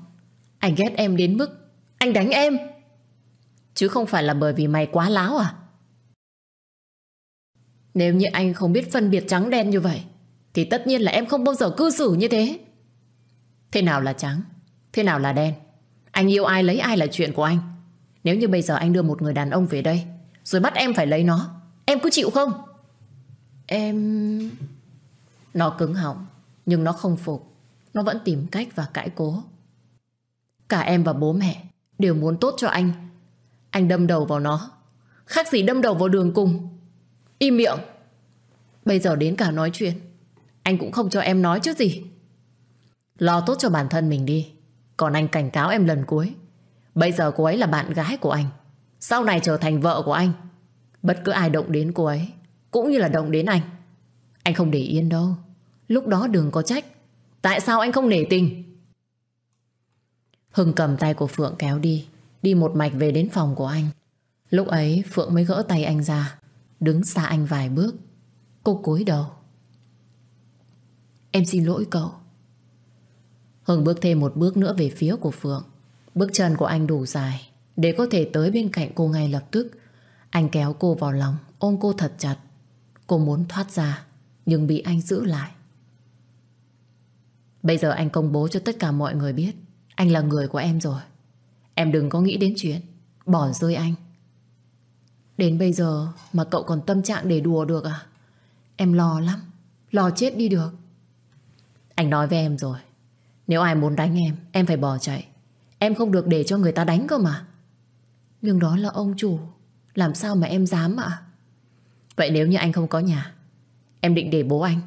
Speaker 1: Anh ghét em đến mức Anh đánh em Chứ không phải là bởi vì mày quá láo à Nếu như anh không biết phân biệt trắng đen như vậy Thì tất nhiên là em không bao giờ cư xử như thế Thế nào là trắng Thế nào là đen Anh yêu ai lấy ai là chuyện của anh Nếu như bây giờ anh đưa một người đàn ông về đây Rồi bắt em phải lấy nó Em có chịu không Em Nó cứng họng Nhưng nó không phục Nó vẫn tìm cách và cãi cố Cả em và bố mẹ Đều muốn tốt cho anh Anh đâm đầu vào nó Khác gì đâm đầu vào đường cùng Im miệng Bây giờ đến cả nói chuyện Anh cũng không cho em nói chứ gì Lo tốt cho bản thân mình đi Còn anh cảnh cáo em lần cuối Bây giờ cô ấy là bạn gái của anh Sau này trở thành vợ của anh Bất cứ ai động đến cô ấy Cũng như là động đến anh Anh không để yên đâu Lúc đó đừng có trách Tại sao anh không nể tình Hưng cầm tay của Phượng kéo đi Đi một mạch về đến phòng của anh Lúc ấy Phượng mới gỡ tay anh ra Đứng xa anh vài bước Cô cúi đầu Em xin lỗi cậu Hưng bước thêm một bước nữa về phía của Phượng Bước chân của anh đủ dài Để có thể tới bên cạnh cô ngay lập tức anh kéo cô vào lòng Ôm cô thật chặt Cô muốn thoát ra Nhưng bị anh giữ lại Bây giờ anh công bố cho tất cả mọi người biết Anh là người của em rồi Em đừng có nghĩ đến chuyện Bỏ rơi anh Đến bây giờ mà cậu còn tâm trạng để đùa được à Em lo lắm Lo chết đi được Anh nói với em rồi Nếu ai muốn đánh em Em phải bỏ chạy Em không được để cho người ta đánh cơ mà Nhưng đó là ông chủ làm sao mà em dám ạ Vậy nếu như anh không có nhà Em định để bố anh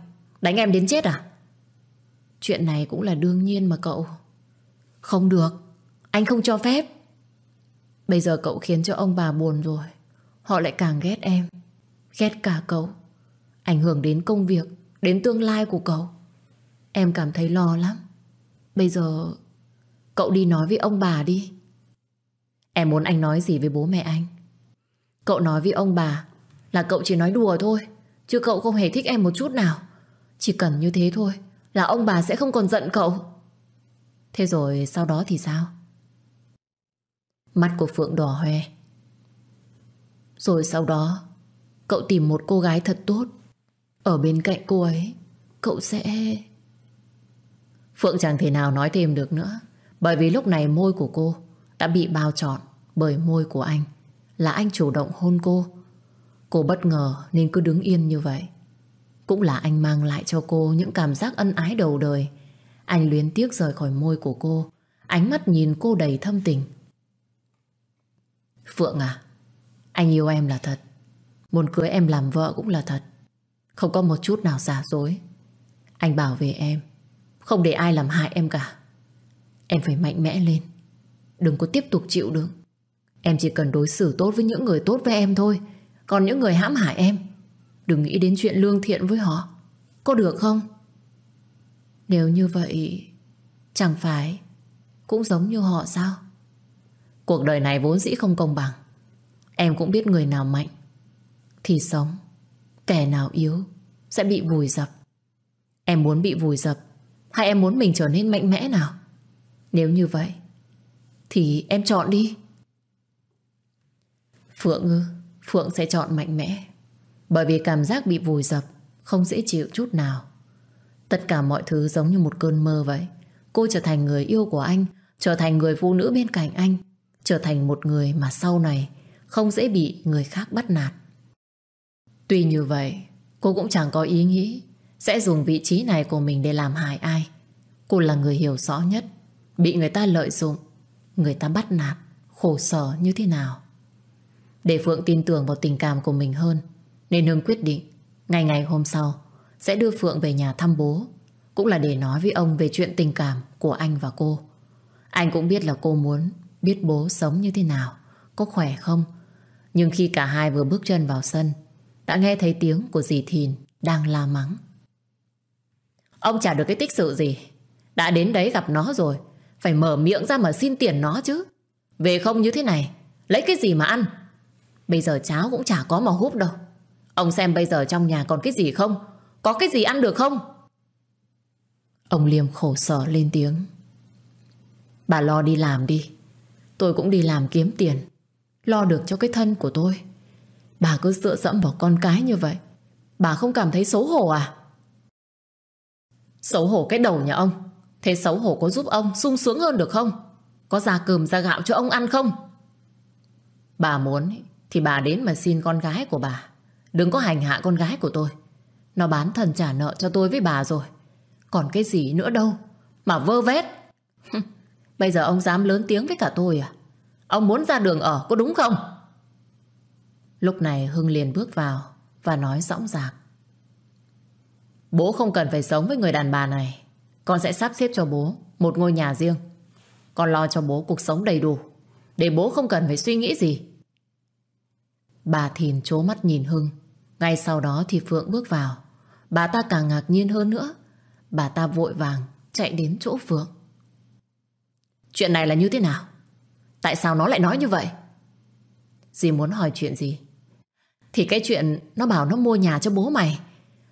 Speaker 1: Đánh em đến chết à Chuyện này cũng là đương nhiên mà cậu Không được Anh không cho phép Bây giờ cậu khiến cho ông bà buồn rồi Họ lại càng ghét em Ghét cả cậu Ảnh hưởng đến công việc Đến tương lai của cậu Em cảm thấy lo lắm Bây giờ Cậu đi nói với ông bà đi Em muốn anh nói gì với bố mẹ anh Cậu nói với ông bà là cậu chỉ nói đùa thôi, chứ cậu không hề thích em một chút nào. Chỉ cần như thế thôi là ông bà sẽ không còn giận cậu. Thế rồi sau đó thì sao? Mắt của Phượng đỏ hoe. Rồi sau đó, cậu tìm một cô gái thật tốt. Ở bên cạnh cô ấy, cậu sẽ... Phượng chẳng thể nào nói thêm được nữa, bởi vì lúc này môi của cô đã bị bao trọn bởi môi của anh là anh chủ động hôn cô. Cô bất ngờ nên cứ đứng yên như vậy. Cũng là anh mang lại cho cô những cảm giác ân ái đầu đời. Anh luyến tiếc rời khỏi môi của cô, ánh mắt nhìn cô đầy thâm tình. Phượng à, anh yêu em là thật. Muốn cưới em làm vợ cũng là thật. Không có một chút nào giả dối. Anh bảo vệ em, không để ai làm hại em cả. Em phải mạnh mẽ lên, đừng có tiếp tục chịu đựng. Em chỉ cần đối xử tốt với những người tốt với em thôi Còn những người hãm hại em Đừng nghĩ đến chuyện lương thiện với họ Có được không? Nếu như vậy Chẳng phải Cũng giống như họ sao? Cuộc đời này vốn dĩ không công bằng Em cũng biết người nào mạnh Thì sống Kẻ nào yếu Sẽ bị vùi dập Em muốn bị vùi dập Hay em muốn mình trở nên mạnh mẽ nào Nếu như vậy Thì em chọn đi Phượng ư Phượng sẽ chọn mạnh mẽ Bởi vì cảm giác bị vùi dập Không dễ chịu chút nào Tất cả mọi thứ giống như một cơn mơ vậy Cô trở thành người yêu của anh Trở thành người phụ nữ bên cạnh anh Trở thành một người mà sau này Không dễ bị người khác bắt nạt Tuy như vậy Cô cũng chẳng có ý nghĩ Sẽ dùng vị trí này của mình để làm hại ai Cô là người hiểu rõ nhất Bị người ta lợi dụng Người ta bắt nạt Khổ sở như thế nào để Phượng tin tưởng vào tình cảm của mình hơn Nên Hưng quyết định Ngày ngày hôm sau Sẽ đưa Phượng về nhà thăm bố Cũng là để nói với ông về chuyện tình cảm của anh và cô Anh cũng biết là cô muốn Biết bố sống như thế nào Có khỏe không Nhưng khi cả hai vừa bước chân vào sân Đã nghe thấy tiếng của dì Thìn Đang la mắng Ông chả được cái tích sự gì Đã đến đấy gặp nó rồi Phải mở miệng ra mà xin tiền nó chứ Về không như thế này Lấy cái gì mà ăn Bây giờ cháo cũng chả có mà húp đâu Ông xem bây giờ trong nhà còn cái gì không Có cái gì ăn được không Ông Liêm khổ sở lên tiếng Bà lo đi làm đi Tôi cũng đi làm kiếm tiền Lo được cho cái thân của tôi Bà cứ dựa dẫm vào con cái như vậy Bà không cảm thấy xấu hổ à Xấu hổ cái đầu nhà ông Thế xấu hổ có giúp ông sung sướng hơn được không Có ra cơm ra gạo cho ông ăn không Bà muốn ấy, thì bà đến mà xin con gái của bà Đừng có hành hạ con gái của tôi Nó bán thần trả nợ cho tôi với bà rồi Còn cái gì nữa đâu Mà vơ vét Bây giờ ông dám lớn tiếng với cả tôi à Ông muốn ra đường ở có đúng không Lúc này Hưng liền bước vào Và nói rõng rạc Bố không cần phải sống với người đàn bà này Con sẽ sắp xếp cho bố Một ngôi nhà riêng Con lo cho bố cuộc sống đầy đủ Để bố không cần phải suy nghĩ gì Bà Thìn chố mắt nhìn Hưng. Ngay sau đó thì Phượng bước vào. Bà ta càng ngạc nhiên hơn nữa. Bà ta vội vàng chạy đến chỗ Phượng. Chuyện này là như thế nào? Tại sao nó lại nói như vậy? Dì muốn hỏi chuyện gì? Thì cái chuyện nó bảo nó mua nhà cho bố mày.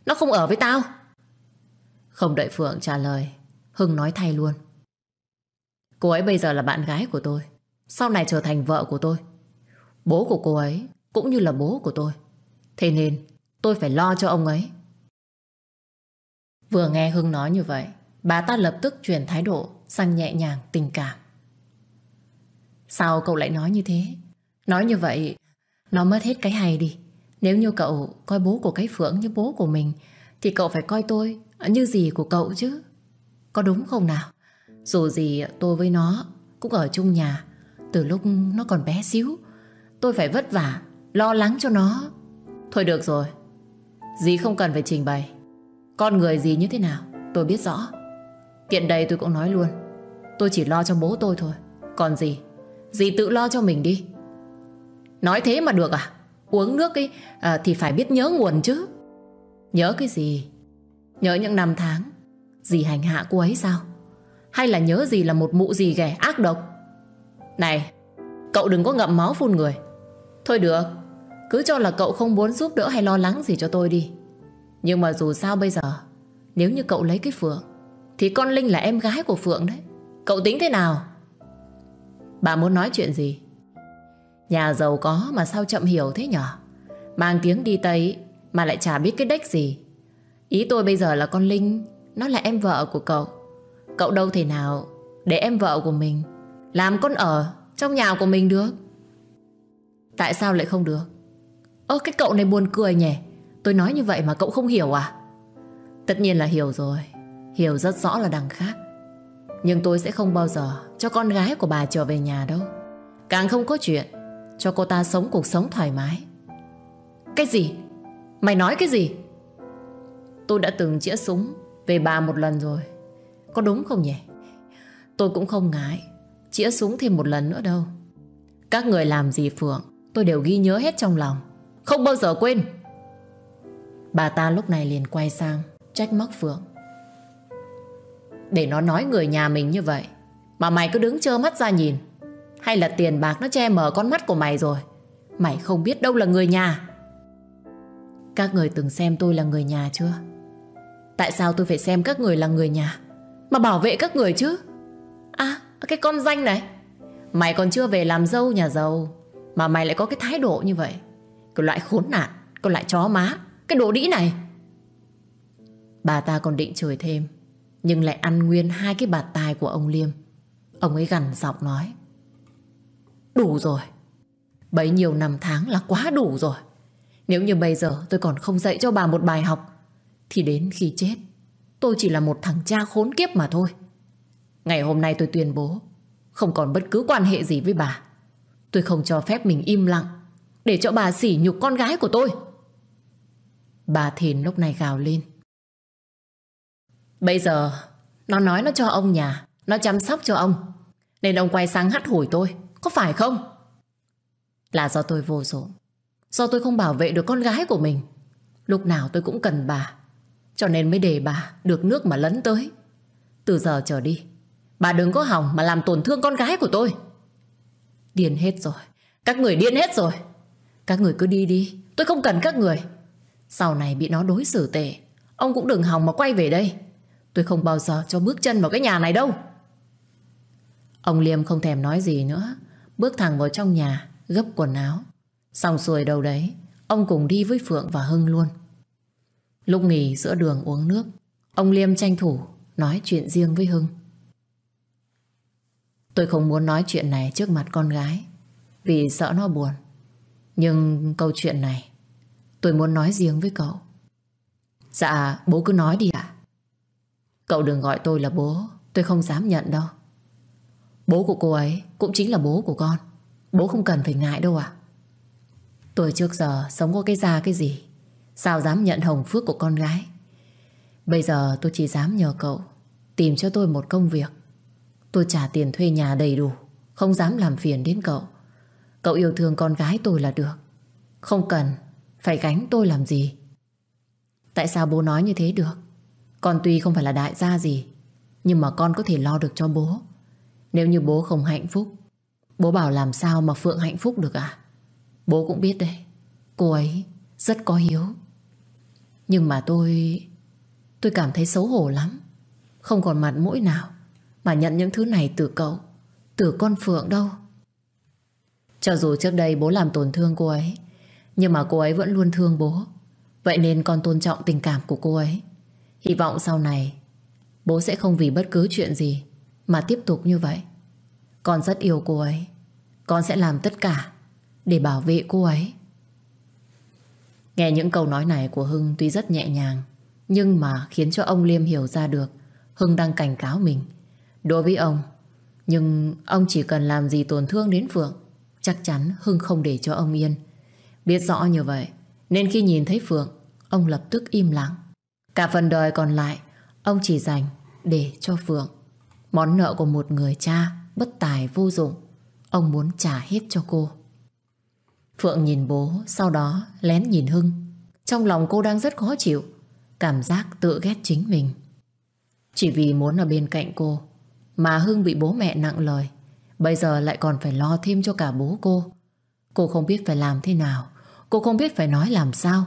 Speaker 1: Nó không ở với tao. Không đợi Phượng trả lời, Hưng nói thay luôn. Cô ấy bây giờ là bạn gái của tôi. Sau này trở thành vợ của tôi. Bố của cô ấy cũng như là bố của tôi Thế nên tôi phải lo cho ông ấy Vừa nghe Hưng nói như vậy Bà ta lập tức chuyển thái độ Sang nhẹ nhàng tình cảm Sao cậu lại nói như thế Nói như vậy Nó mất hết cái hay đi Nếu như cậu coi bố của cái Phượng như bố của mình Thì cậu phải coi tôi như gì của cậu chứ Có đúng không nào Dù gì tôi với nó Cũng ở chung nhà Từ lúc nó còn bé xíu Tôi phải vất vả Lo lắng cho nó Thôi được rồi Dì không cần phải trình bày Con người gì như thế nào tôi biết rõ Tiện đây tôi cũng nói luôn Tôi chỉ lo cho bố tôi thôi Còn gì Dì tự lo cho mình đi Nói thế mà được à Uống nước ấy, à, thì phải biết nhớ nguồn chứ Nhớ cái gì Nhớ những năm tháng Dì hành hạ cô ấy sao Hay là nhớ gì là một mụ gì ghẻ ác độc Này Cậu đừng có ngậm máu phun người Thôi được cứ cho là cậu không muốn giúp đỡ hay lo lắng gì cho tôi đi Nhưng mà dù sao bây giờ Nếu như cậu lấy cái Phượng Thì con Linh là em gái của Phượng đấy Cậu tính thế nào Bà muốn nói chuyện gì Nhà giàu có mà sao chậm hiểu thế nhở Mang tiếng đi Tây Mà lại chả biết cái đếch gì Ý tôi bây giờ là con Linh Nó là em vợ của cậu Cậu đâu thể nào để em vợ của mình Làm con ở trong nhà của mình được Tại sao lại không được Ơ cái cậu này buồn cười nhỉ Tôi nói như vậy mà cậu không hiểu à Tất nhiên là hiểu rồi Hiểu rất rõ là đằng khác Nhưng tôi sẽ không bao giờ cho con gái của bà trở về nhà đâu Càng không có chuyện Cho cô ta sống cuộc sống thoải mái Cái gì Mày nói cái gì Tôi đã từng chĩa súng Về bà một lần rồi Có đúng không nhỉ Tôi cũng không ngại Chĩa súng thêm một lần nữa đâu Các người làm gì Phượng Tôi đều ghi nhớ hết trong lòng không bao giờ quên Bà ta lúc này liền quay sang Trách móc Phượng Để nó nói người nhà mình như vậy Mà mày cứ đứng trơ mắt ra nhìn Hay là tiền bạc nó che mở con mắt của mày rồi Mày không biết đâu là người nhà Các người từng xem tôi là người nhà chưa Tại sao tôi phải xem các người là người nhà Mà bảo vệ các người chứ À cái con danh này Mày còn chưa về làm dâu nhà giàu Mà mày lại có cái thái độ như vậy cái loại khốn nạn Cái loại chó má Cái đồ đĩ này Bà ta còn định chửi thêm Nhưng lại ăn nguyên hai cái bạt tai của ông Liêm Ông ấy gằn giọng nói Đủ rồi Bấy nhiêu năm tháng là quá đủ rồi Nếu như bây giờ tôi còn không dạy cho bà một bài học Thì đến khi chết Tôi chỉ là một thằng cha khốn kiếp mà thôi Ngày hôm nay tôi tuyên bố Không còn bất cứ quan hệ gì với bà Tôi không cho phép mình im lặng để cho bà sỉ nhục con gái của tôi Bà Thìn lúc này gào lên Bây giờ Nó nói nó cho ông nhà Nó chăm sóc cho ông Nên ông quay sang hắt hủi tôi Có phải không Là do tôi vô dụng Do tôi không bảo vệ được con gái của mình Lúc nào tôi cũng cần bà Cho nên mới để bà được nước mà lấn tới Từ giờ trở đi Bà đừng có hỏng mà làm tổn thương con gái của tôi Điên hết rồi Các người điên hết rồi các người cứ đi đi Tôi không cần các người Sau này bị nó đối xử tệ Ông cũng đừng hòng mà quay về đây Tôi không bao giờ cho bước chân vào cái nhà này đâu Ông Liêm không thèm nói gì nữa Bước thẳng vào trong nhà Gấp quần áo Xong xuôi đâu đấy Ông cùng đi với Phượng và Hưng luôn Lúc nghỉ giữa đường uống nước Ông Liêm tranh thủ Nói chuyện riêng với Hưng Tôi không muốn nói chuyện này trước mặt con gái Vì sợ nó buồn nhưng câu chuyện này Tôi muốn nói riêng với cậu Dạ bố cứ nói đi ạ Cậu đừng gọi tôi là bố Tôi không dám nhận đâu Bố của cô ấy cũng chính là bố của con Bố không cần phải ngại đâu ạ Tôi trước giờ sống có cái già cái gì Sao dám nhận hồng phước của con gái Bây giờ tôi chỉ dám nhờ cậu Tìm cho tôi một công việc Tôi trả tiền thuê nhà đầy đủ Không dám làm phiền đến cậu Cậu yêu thương con gái tôi là được Không cần Phải gánh tôi làm gì Tại sao bố nói như thế được Con tuy không phải là đại gia gì Nhưng mà con có thể lo được cho bố Nếu như bố không hạnh phúc Bố bảo làm sao mà Phượng hạnh phúc được à Bố cũng biết đấy Cô ấy rất có hiếu Nhưng mà tôi Tôi cảm thấy xấu hổ lắm Không còn mặt mũi nào Mà nhận những thứ này từ cậu Từ con Phượng đâu cho dù trước đây bố làm tổn thương cô ấy Nhưng mà cô ấy vẫn luôn thương bố Vậy nên con tôn trọng tình cảm của cô ấy Hy vọng sau này Bố sẽ không vì bất cứ chuyện gì Mà tiếp tục như vậy Con rất yêu cô ấy Con sẽ làm tất cả Để bảo vệ cô ấy Nghe những câu nói này của Hưng Tuy rất nhẹ nhàng Nhưng mà khiến cho ông Liêm hiểu ra được Hưng đang cảnh cáo mình Đối với ông Nhưng ông chỉ cần làm gì tổn thương đến Phượng Chắc chắn Hưng không để cho ông yên Biết rõ như vậy Nên khi nhìn thấy Phượng Ông lập tức im lặng Cả phần đời còn lại Ông chỉ dành để cho Phượng Món nợ của một người cha Bất tài vô dụng Ông muốn trả hết cho cô Phượng nhìn bố Sau đó lén nhìn Hưng Trong lòng cô đang rất khó chịu Cảm giác tự ghét chính mình Chỉ vì muốn ở bên cạnh cô Mà Hưng bị bố mẹ nặng lời Bây giờ lại còn phải lo thêm cho cả bố cô Cô không biết phải làm thế nào Cô không biết phải nói làm sao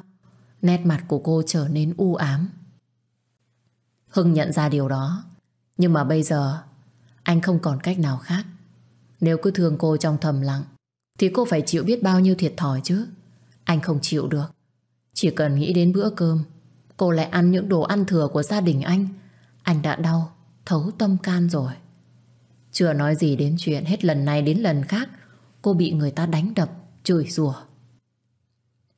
Speaker 1: Nét mặt của cô trở nên u ám Hưng nhận ra điều đó Nhưng mà bây giờ Anh không còn cách nào khác Nếu cứ thương cô trong thầm lặng Thì cô phải chịu biết bao nhiêu thiệt thòi chứ Anh không chịu được Chỉ cần nghĩ đến bữa cơm Cô lại ăn những đồ ăn thừa của gia đình anh Anh đã đau Thấu tâm can rồi chưa nói gì đến chuyện hết lần này đến lần khác Cô bị người ta đánh đập Chửi rủa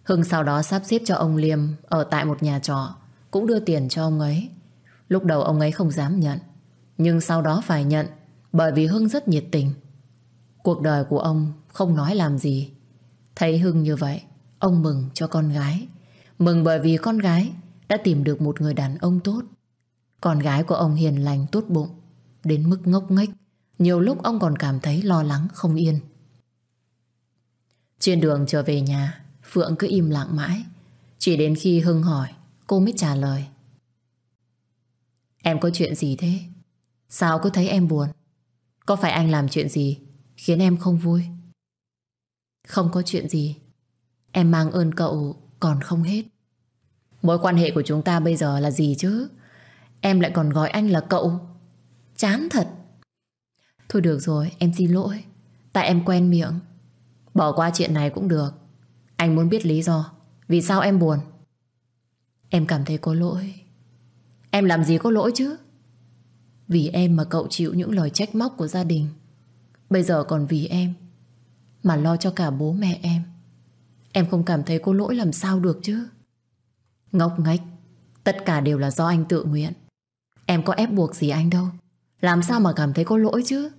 Speaker 1: Hưng sau đó sắp xếp cho ông Liêm Ở tại một nhà trọ Cũng đưa tiền cho ông ấy Lúc đầu ông ấy không dám nhận Nhưng sau đó phải nhận Bởi vì Hưng rất nhiệt tình Cuộc đời của ông không nói làm gì Thấy Hưng như vậy Ông mừng cho con gái Mừng bởi vì con gái Đã tìm được một người đàn ông tốt Con gái của ông hiền lành tốt bụng Đến mức ngốc nghếch nhiều lúc ông còn cảm thấy lo lắng không yên Trên đường trở về nhà Phượng cứ im lặng mãi Chỉ đến khi Hưng hỏi Cô mới trả lời Em có chuyện gì thế? Sao cứ thấy em buồn? Có phải anh làm chuyện gì Khiến em không vui? Không có chuyện gì Em mang ơn cậu còn không hết Mối quan hệ của chúng ta bây giờ là gì chứ Em lại còn gọi anh là cậu Chán thật Thôi được rồi, em xin lỗi. Tại em quen miệng. Bỏ qua chuyện này cũng được. Anh muốn biết lý do. Vì sao em buồn? Em cảm thấy có lỗi. Em làm gì có lỗi chứ? Vì em mà cậu chịu những lời trách móc của gia đình. Bây giờ còn vì em mà lo cho cả bố mẹ em. Em không cảm thấy có lỗi làm sao được chứ. Ngốc nghếch, tất cả đều là do anh tự nguyện. Em có ép buộc gì anh đâu. Làm sao mà cảm thấy có lỗi chứ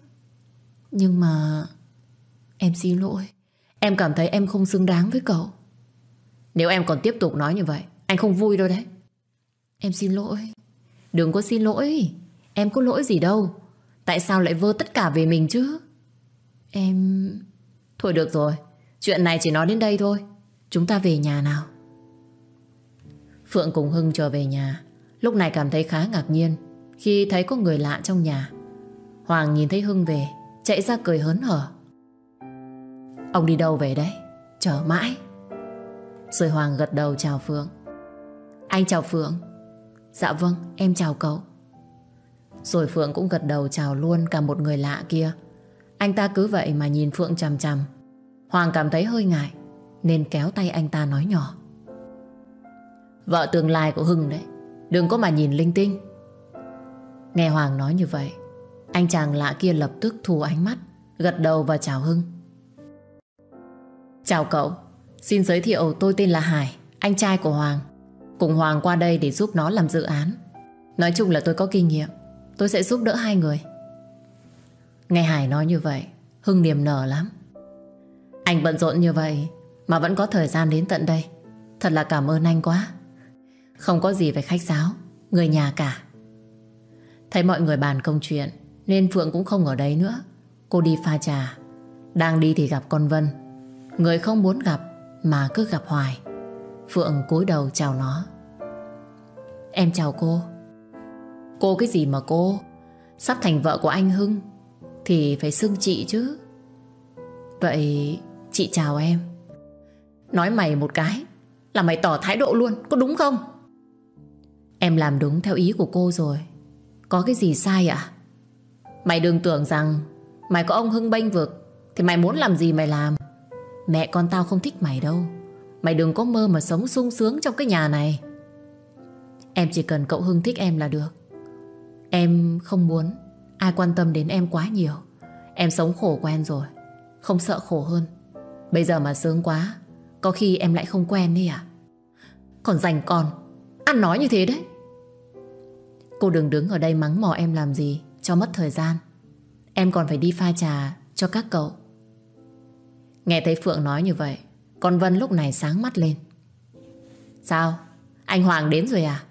Speaker 1: Nhưng mà Em xin lỗi Em cảm thấy em không xứng đáng với cậu Nếu em còn tiếp tục nói như vậy Anh không vui đâu đấy Em xin lỗi Đừng có xin lỗi Em có lỗi gì đâu Tại sao lại vơ tất cả về mình chứ Em... Thôi được rồi Chuyện này chỉ nói đến đây thôi Chúng ta về nhà nào Phượng cùng Hưng trở về nhà Lúc này cảm thấy khá ngạc nhiên khi thấy có người lạ trong nhà. Hoàng nhìn thấy Hưng về, chạy ra cười hớn hở. Ông đi đâu về đấy? Chờ mãi. Rồi Hoàng gật đầu chào phượng. Anh chào Phượng. Dạ vâng, em chào cậu. Rồi Phượng cũng gật đầu chào luôn cả một người lạ kia. Anh ta cứ vậy mà nhìn Phượng chằm chằm. Hoàng cảm thấy hơi ngại, nên kéo tay anh ta nói nhỏ. Vợ tương lai của Hưng đấy, đừng có mà nhìn linh tinh. Nghe Hoàng nói như vậy Anh chàng lạ kia lập tức thu ánh mắt Gật đầu và chào Hưng Chào cậu Xin giới thiệu tôi tên là Hải Anh trai của Hoàng Cùng Hoàng qua đây để giúp nó làm dự án Nói chung là tôi có kinh nghiệm Tôi sẽ giúp đỡ hai người Nghe Hải nói như vậy Hưng niềm nở lắm Anh bận rộn như vậy Mà vẫn có thời gian đến tận đây Thật là cảm ơn anh quá Không có gì phải khách sáo Người nhà cả Thấy mọi người bàn công chuyện Nên Phượng cũng không ở đấy nữa Cô đi pha trà Đang đi thì gặp con Vân Người không muốn gặp mà cứ gặp hoài Phượng cúi đầu chào nó Em chào cô Cô cái gì mà cô Sắp thành vợ của anh Hưng Thì phải xưng chị chứ Vậy chị chào em Nói mày một cái Là mày tỏ thái độ luôn Có đúng không Em làm đúng theo ý của cô rồi có cái gì sai ạ? À? Mày đừng tưởng rằng Mày có ông Hưng bênh vực Thì mày muốn làm gì mày làm Mẹ con tao không thích mày đâu Mày đừng có mơ mà sống sung sướng trong cái nhà này Em chỉ cần cậu Hưng thích em là được Em không muốn Ai quan tâm đến em quá nhiều Em sống khổ quen rồi Không sợ khổ hơn Bây giờ mà sướng quá Có khi em lại không quen đi à Còn dành con Ăn nói như thế đấy Cô đừng đứng ở đây mắng mỏ em làm gì Cho mất thời gian Em còn phải đi pha trà cho các cậu Nghe thấy Phượng nói như vậy Con Vân lúc này sáng mắt lên Sao? Anh Hoàng đến rồi à?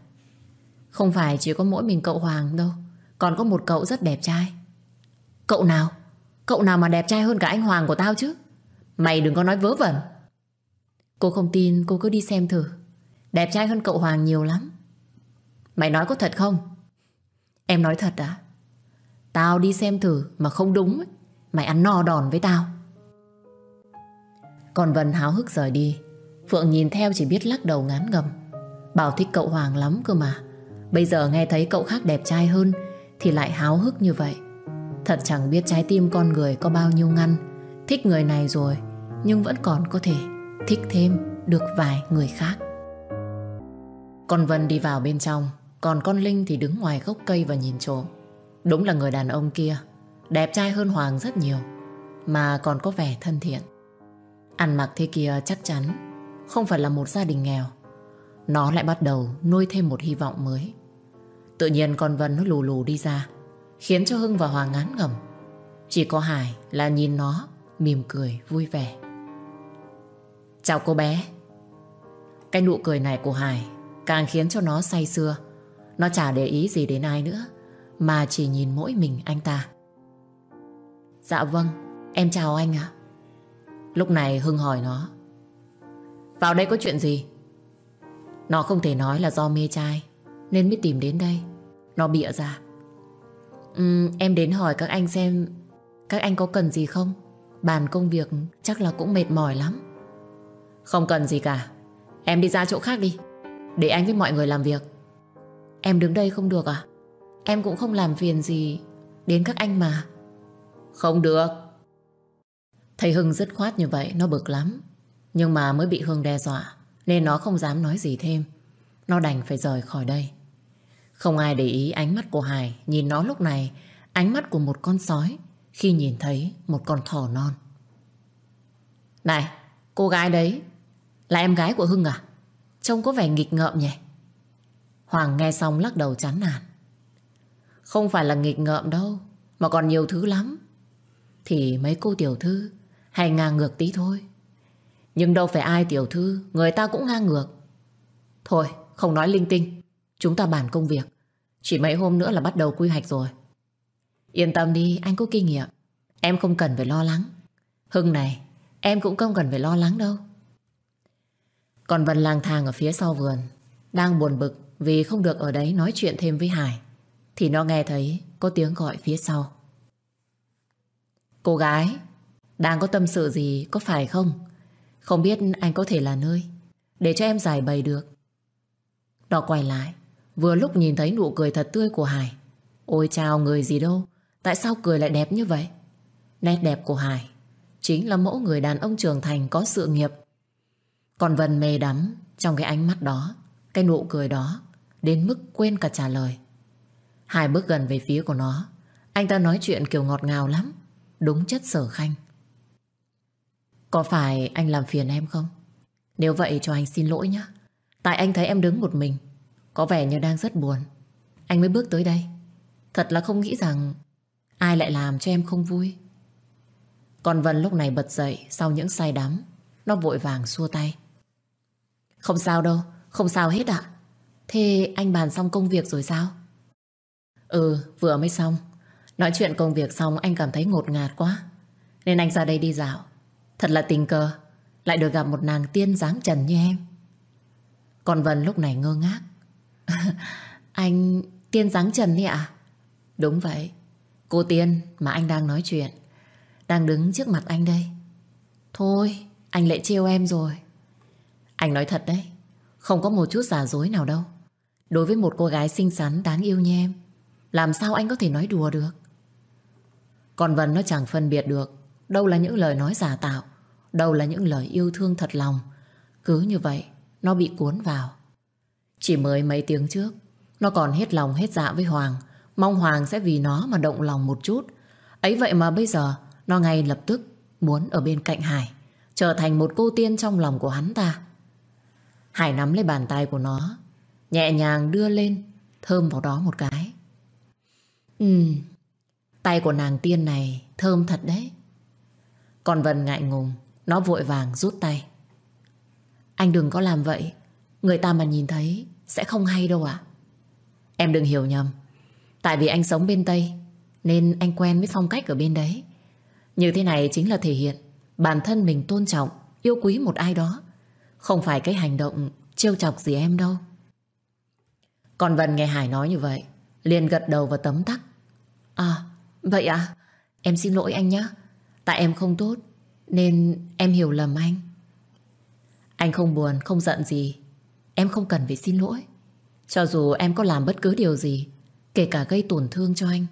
Speaker 1: Không phải chỉ có mỗi mình cậu Hoàng đâu Còn có một cậu rất đẹp trai Cậu nào? Cậu nào mà đẹp trai hơn cả anh Hoàng của tao chứ? Mày đừng có nói vớ vẩn Cô không tin cô cứ đi xem thử Đẹp trai hơn cậu Hoàng nhiều lắm Mày nói có thật không? Em nói thật à? Tao đi xem thử mà không đúng Mày ăn no đòn với tao Còn Vân háo hức rời đi Phượng nhìn theo chỉ biết lắc đầu ngán ngầm Bảo thích cậu Hoàng lắm cơ mà Bây giờ nghe thấy cậu khác đẹp trai hơn Thì lại háo hức như vậy Thật chẳng biết trái tim con người có bao nhiêu ngăn Thích người này rồi Nhưng vẫn còn có thể Thích thêm được vài người khác Còn Vân đi vào bên trong còn con Linh thì đứng ngoài gốc cây và nhìn trộm Đúng là người đàn ông kia Đẹp trai hơn Hoàng rất nhiều Mà còn có vẻ thân thiện Ăn mặc thế kia chắc chắn Không phải là một gia đình nghèo Nó lại bắt đầu nuôi thêm một hy vọng mới Tự nhiên con Vân nó lù lù đi ra Khiến cho Hưng và Hoàng ngán ngẩm Chỉ có Hải là nhìn nó Mỉm cười vui vẻ Chào cô bé Cái nụ cười này của Hải Càng khiến cho nó say sưa nó chả để ý gì đến ai nữa Mà chỉ nhìn mỗi mình anh ta Dạ vâng Em chào anh ạ Lúc này Hưng hỏi nó Vào đây có chuyện gì Nó không thể nói là do mê trai Nên mới tìm đến đây Nó bịa ra uhm, Em đến hỏi các anh xem Các anh có cần gì không Bàn công việc chắc là cũng mệt mỏi lắm Không cần gì cả Em đi ra chỗ khác đi Để anh với mọi người làm việc Em đứng đây không được à? Em cũng không làm phiền gì đến các anh mà. Không được. Thầy Hưng dứt khoát như vậy nó bực lắm. Nhưng mà mới bị Hương đe dọa nên nó không dám nói gì thêm. Nó đành phải rời khỏi đây. Không ai để ý ánh mắt của Hải nhìn nó lúc này. Ánh mắt của một con sói khi nhìn thấy một con thỏ non. Này, cô gái đấy là em gái của Hưng à? Trông có vẻ nghịch ngợm nhỉ? Hoàng nghe xong lắc đầu chán nản. Không phải là nghịch ngợm đâu, mà còn nhiều thứ lắm. Thì mấy cô tiểu thư hay ngang ngược tí thôi. Nhưng đâu phải ai tiểu thư, người ta cũng ngang ngược. Thôi, không nói linh tinh. Chúng ta bàn công việc. Chỉ mấy hôm nữa là bắt đầu quy hoạch rồi. Yên tâm đi, anh có kinh nghiệm. Em không cần phải lo lắng. Hưng này, em cũng không cần phải lo lắng đâu. Còn Vân lang thang ở phía sau vườn, đang buồn bực vì không được ở đấy nói chuyện thêm với Hải Thì nó nghe thấy có tiếng gọi phía sau Cô gái Đang có tâm sự gì có phải không Không biết anh có thể là nơi Để cho em giải bày được Nó quay lại Vừa lúc nhìn thấy nụ cười thật tươi của Hải Ôi chào người gì đâu Tại sao cười lại đẹp như vậy Nét đẹp của Hải Chính là mẫu người đàn ông trưởng thành có sự nghiệp Còn Vân mê đắm Trong cái ánh mắt đó Cái nụ cười đó đến mức quên cả trả lời. Hai bước gần về phía của nó, anh ta nói chuyện kiểu ngọt ngào lắm, đúng chất sở khanh. Có phải anh làm phiền em không? Nếu vậy cho anh xin lỗi nhé. Tại anh thấy em đứng một mình, có vẻ như đang rất buồn. Anh mới bước tới đây. Thật là không nghĩ rằng ai lại làm cho em không vui. Còn Vân lúc này bật dậy sau những say đắm, nó vội vàng xua tay. Không sao đâu, không sao hết ạ. Thế anh bàn xong công việc rồi sao? Ừ, vừa mới xong. Nói chuyện công việc xong anh cảm thấy ngột ngạt quá. Nên anh ra đây đi dạo. Thật là tình cờ, lại được gặp một nàng tiên dáng trần như em. Còn Vân lúc này ngơ ngác. anh tiên dáng trần đi ạ? À? Đúng vậy. Cô tiên mà anh đang nói chuyện. Đang đứng trước mặt anh đây. Thôi, anh lại trêu em rồi. Anh nói thật đấy, không có một chút giả dối nào đâu. Đối với một cô gái xinh xắn đáng yêu như em Làm sao anh có thể nói đùa được Còn Vân nó chẳng phân biệt được Đâu là những lời nói giả tạo Đâu là những lời yêu thương thật lòng Cứ như vậy Nó bị cuốn vào Chỉ mới mấy tiếng trước Nó còn hết lòng hết dạ với Hoàng Mong Hoàng sẽ vì nó mà động lòng một chút Ấy vậy mà bây giờ Nó ngay lập tức muốn ở bên cạnh Hải Trở thành một cô tiên trong lòng của hắn ta Hải nắm lấy bàn tay của nó Nhẹ nhàng đưa lên Thơm vào đó một cái Ừ Tay của nàng tiên này thơm thật đấy Còn Vân ngại ngùng Nó vội vàng rút tay Anh đừng có làm vậy Người ta mà nhìn thấy Sẽ không hay đâu ạ Em đừng hiểu nhầm Tại vì anh sống bên Tây Nên anh quen với phong cách ở bên đấy Như thế này chính là thể hiện Bản thân mình tôn trọng Yêu quý một ai đó Không phải cái hành động trêu chọc gì em đâu còn Vân nghe Hải nói như vậy liền gật đầu và tấm tắc À vậy à Em xin lỗi anh nhé Tại em không tốt Nên em hiểu lầm anh Anh không buồn không giận gì Em không cần phải xin lỗi Cho dù em có làm bất cứ điều gì Kể cả gây tổn thương cho anh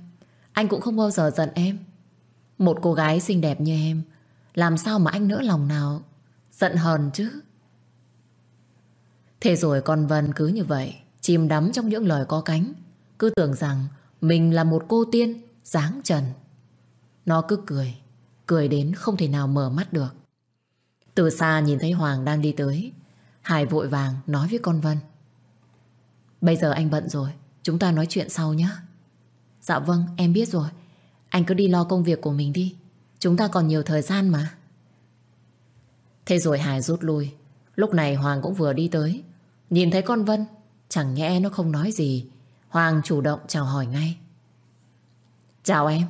Speaker 1: Anh cũng không bao giờ giận em Một cô gái xinh đẹp như em Làm sao mà anh nỡ lòng nào Giận hờn chứ Thế rồi con Vân cứ như vậy chìm đắm trong những lời có cánh, cứ tưởng rằng mình là một cô tiên dáng trần. Nó cứ cười, cười đến không thể nào mở mắt được. Từ xa nhìn thấy Hoàng đang đi tới, Hải vội vàng nói với con Vân. Bây giờ anh bận rồi, chúng ta nói chuyện sau nhé. Dạ vâng, em biết rồi. Anh cứ đi lo công việc của mình đi. Chúng ta còn nhiều thời gian mà. Thế rồi Hải rút lui. Lúc này Hoàng cũng vừa đi tới. Nhìn thấy con Vân Chẳng nhẽ nó không nói gì Hoàng chủ động chào hỏi ngay Chào em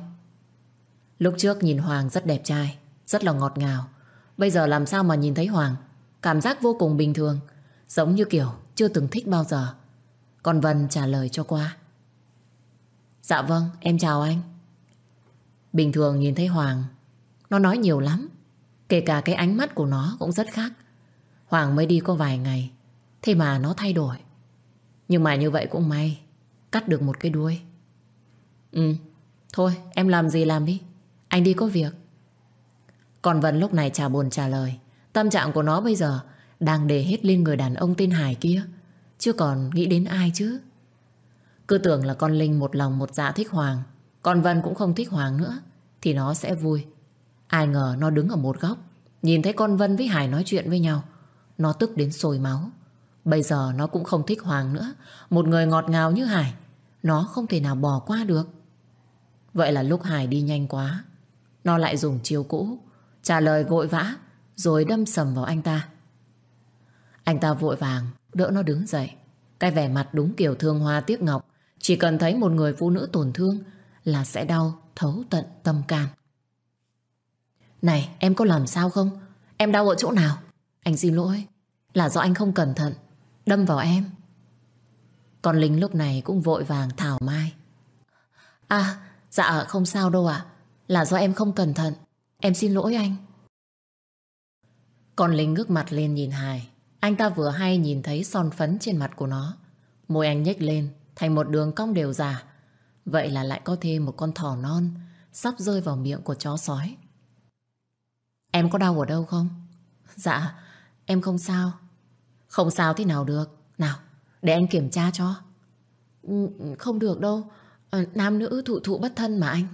Speaker 1: Lúc trước nhìn Hoàng rất đẹp trai Rất là ngọt ngào Bây giờ làm sao mà nhìn thấy Hoàng Cảm giác vô cùng bình thường Giống như kiểu chưa từng thích bao giờ Còn Vân trả lời cho qua Dạ vâng em chào anh Bình thường nhìn thấy Hoàng Nó nói nhiều lắm Kể cả cái ánh mắt của nó cũng rất khác Hoàng mới đi có vài ngày Thế mà nó thay đổi nhưng mà như vậy cũng may Cắt được một cái đuôi Ừ Thôi em làm gì làm đi Anh đi có việc Còn Vân lúc này chả buồn trả lời Tâm trạng của nó bây giờ Đang để hết lên người đàn ông tên Hải kia Chứ còn nghĩ đến ai chứ Cứ tưởng là con Linh một lòng một dạ thích Hoàng Còn Vân cũng không thích Hoàng nữa Thì nó sẽ vui Ai ngờ nó đứng ở một góc Nhìn thấy con Vân với Hải nói chuyện với nhau Nó tức đến sôi máu Bây giờ nó cũng không thích Hoàng nữa Một người ngọt ngào như Hải Nó không thể nào bỏ qua được Vậy là lúc Hải đi nhanh quá Nó lại dùng chiêu cũ Trả lời vội vã Rồi đâm sầm vào anh ta Anh ta vội vàng Đỡ nó đứng dậy Cái vẻ mặt đúng kiểu thương hoa tiếc ngọc Chỉ cần thấy một người phụ nữ tổn thương Là sẽ đau thấu tận tâm can Này em có làm sao không Em đau ở chỗ nào Anh xin lỗi Là do anh không cẩn thận Đâm vào em Còn Linh lúc này cũng vội vàng thảo mai À dạ không sao đâu ạ Là do em không cẩn thận Em xin lỗi anh Còn Linh ngước mặt lên nhìn Hải Anh ta vừa hay nhìn thấy son phấn trên mặt của nó Môi anh nhếch lên Thành một đường cong đều già Vậy là lại có thêm một con thỏ non Sắp rơi vào miệng của chó sói Em có đau ở đâu không? Dạ, em không sao không sao thế nào được Nào để anh kiểm tra cho ừ, Không được đâu ờ, Nam nữ thụ thụ bất thân mà anh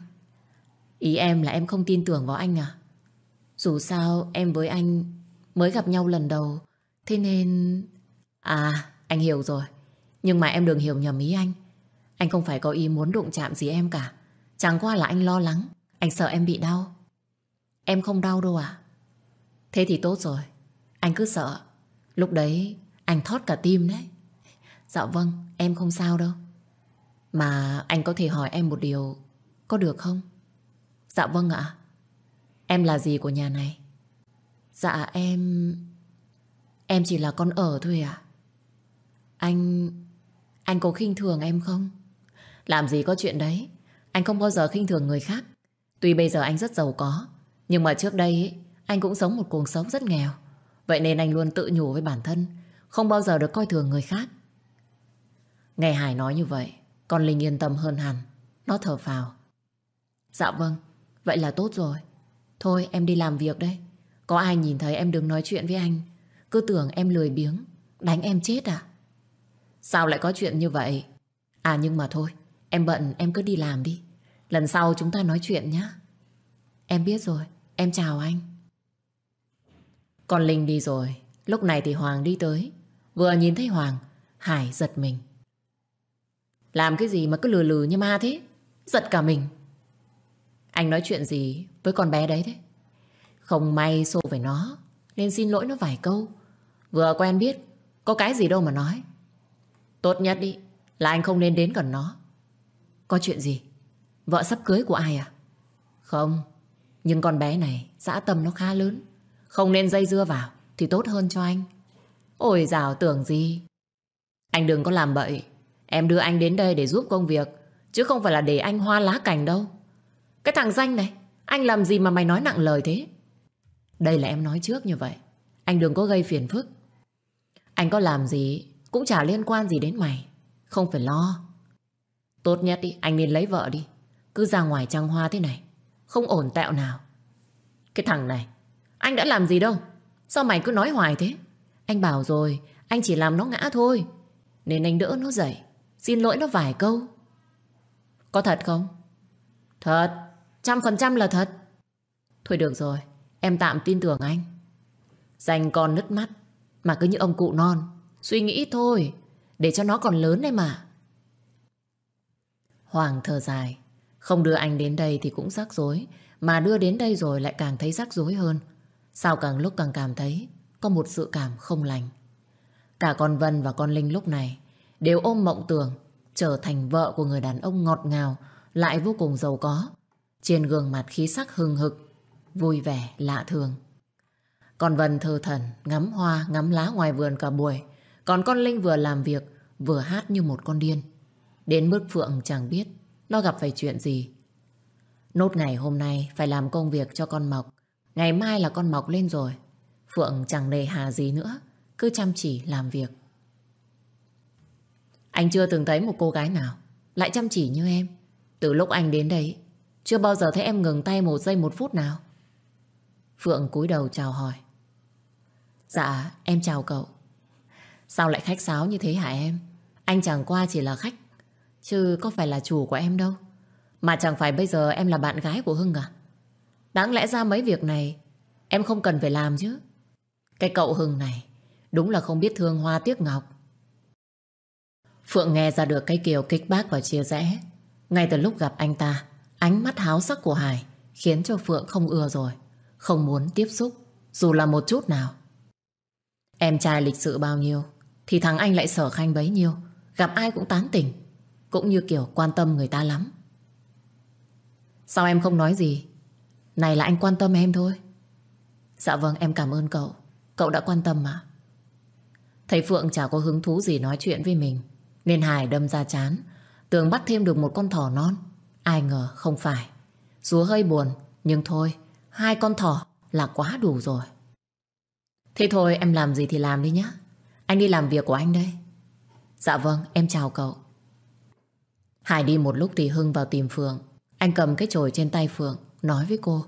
Speaker 1: Ý em là em không tin tưởng vào anh à Dù sao em với anh Mới gặp nhau lần đầu Thế nên À anh hiểu rồi Nhưng mà em đừng hiểu nhầm ý anh Anh không phải có ý muốn đụng chạm gì em cả Chẳng qua là anh lo lắng Anh sợ em bị đau Em không đau đâu à Thế thì tốt rồi Anh cứ sợ Lúc đấy anh thót cả tim đấy Dạ vâng em không sao đâu Mà anh có thể hỏi em một điều Có được không Dạ vâng ạ Em là gì của nhà này Dạ em Em chỉ là con ở thôi à Anh Anh có khinh thường em không Làm gì có chuyện đấy Anh không bao giờ khinh thường người khác Tuy bây giờ anh rất giàu có Nhưng mà trước đây ấy, Anh cũng sống một cuộc sống rất nghèo Vậy nên anh luôn tự nhủ với bản thân Không bao giờ được coi thường người khác Nghe Hải nói như vậy Con Linh yên tâm hơn hẳn Nó thở phào Dạ vâng, vậy là tốt rồi Thôi em đi làm việc đây Có ai nhìn thấy em đừng nói chuyện với anh Cứ tưởng em lười biếng Đánh em chết à Sao lại có chuyện như vậy À nhưng mà thôi, em bận em cứ đi làm đi Lần sau chúng ta nói chuyện nhé Em biết rồi, em chào anh con Linh đi rồi, lúc này thì Hoàng đi tới. Vừa nhìn thấy Hoàng, Hải giật mình. Làm cái gì mà cứ lừa lừ như ma thế? Giật cả mình. Anh nói chuyện gì với con bé đấy thế? Không may xô với nó, nên xin lỗi nó vài câu. Vừa quen biết, có cái gì đâu mà nói. Tốt nhất đi, là anh không nên đến gần nó. Có chuyện gì? Vợ sắp cưới của ai à? Không, nhưng con bé này dã tâm nó khá lớn. Không nên dây dưa vào Thì tốt hơn cho anh Ôi dào tưởng gì Anh đừng có làm bậy Em đưa anh đến đây để giúp công việc Chứ không phải là để anh hoa lá cành đâu Cái thằng danh này Anh làm gì mà mày nói nặng lời thế Đây là em nói trước như vậy Anh đừng có gây phiền phức Anh có làm gì Cũng chả liên quan gì đến mày Không phải lo Tốt nhất đi, anh nên lấy vợ đi Cứ ra ngoài trăng hoa thế này Không ổn tẹo nào Cái thằng này anh đã làm gì đâu Sao mày cứ nói hoài thế Anh bảo rồi anh chỉ làm nó ngã thôi Nên anh đỡ nó dậy Xin lỗi nó vài câu Có thật không Thật Trăm phần trăm là thật Thôi được rồi Em tạm tin tưởng anh Dành con nứt mắt Mà cứ như ông cụ non Suy nghĩ thôi Để cho nó còn lớn đây mà Hoàng thở dài Không đưa anh đến đây thì cũng rắc rối Mà đưa đến đây rồi lại càng thấy rắc rối hơn Sao càng lúc càng cảm thấy Có một sự cảm không lành Cả con Vân và con Linh lúc này Đều ôm mộng tưởng Trở thành vợ của người đàn ông ngọt ngào Lại vô cùng giàu có Trên gương mặt khí sắc hừng hực Vui vẻ lạ thường Con Vân thơ thần Ngắm hoa ngắm lá ngoài vườn cả buổi Còn con Linh vừa làm việc Vừa hát như một con điên Đến mức Phượng chẳng biết Nó gặp phải chuyện gì Nốt ngày hôm nay phải làm công việc cho con Mộc Ngày mai là con mọc lên rồi. Phượng chẳng nề hà gì nữa, cứ chăm chỉ làm việc. Anh chưa từng thấy một cô gái nào lại chăm chỉ như em. Từ lúc anh đến đây, chưa bao giờ thấy em ngừng tay một giây một phút nào. Phượng cúi đầu chào hỏi. Dạ, em chào cậu. Sao lại khách sáo như thế hả em? Anh chẳng qua chỉ là khách, chứ có phải là chủ của em đâu. Mà chẳng phải bây giờ em là bạn gái của Hưng à? Đáng lẽ ra mấy việc này Em không cần phải làm chứ Cái cậu Hưng này Đúng là không biết thương hoa tiếc ngọc Phượng nghe ra được cái kiều kích bác và chia rẽ Ngay từ lúc gặp anh ta Ánh mắt háo sắc của Hải Khiến cho Phượng không ưa rồi Không muốn tiếp xúc Dù là một chút nào Em trai lịch sự bao nhiêu Thì thằng anh lại sở khanh bấy nhiêu Gặp ai cũng tán tỉnh Cũng như kiểu quan tâm người ta lắm Sao em không nói gì này là anh quan tâm em thôi Dạ vâng em cảm ơn cậu Cậu đã quan tâm mà Thấy Phượng chả có hứng thú gì nói chuyện với mình Nên Hải đâm ra chán Tưởng bắt thêm được một con thỏ non Ai ngờ không phải Rúa hơi buồn nhưng thôi Hai con thỏ là quá đủ rồi Thế thôi em làm gì thì làm đi nhé Anh đi làm việc của anh đây Dạ vâng em chào cậu Hải đi một lúc thì Hưng vào tìm Phượng Anh cầm cái chổi trên tay Phượng nói với cô.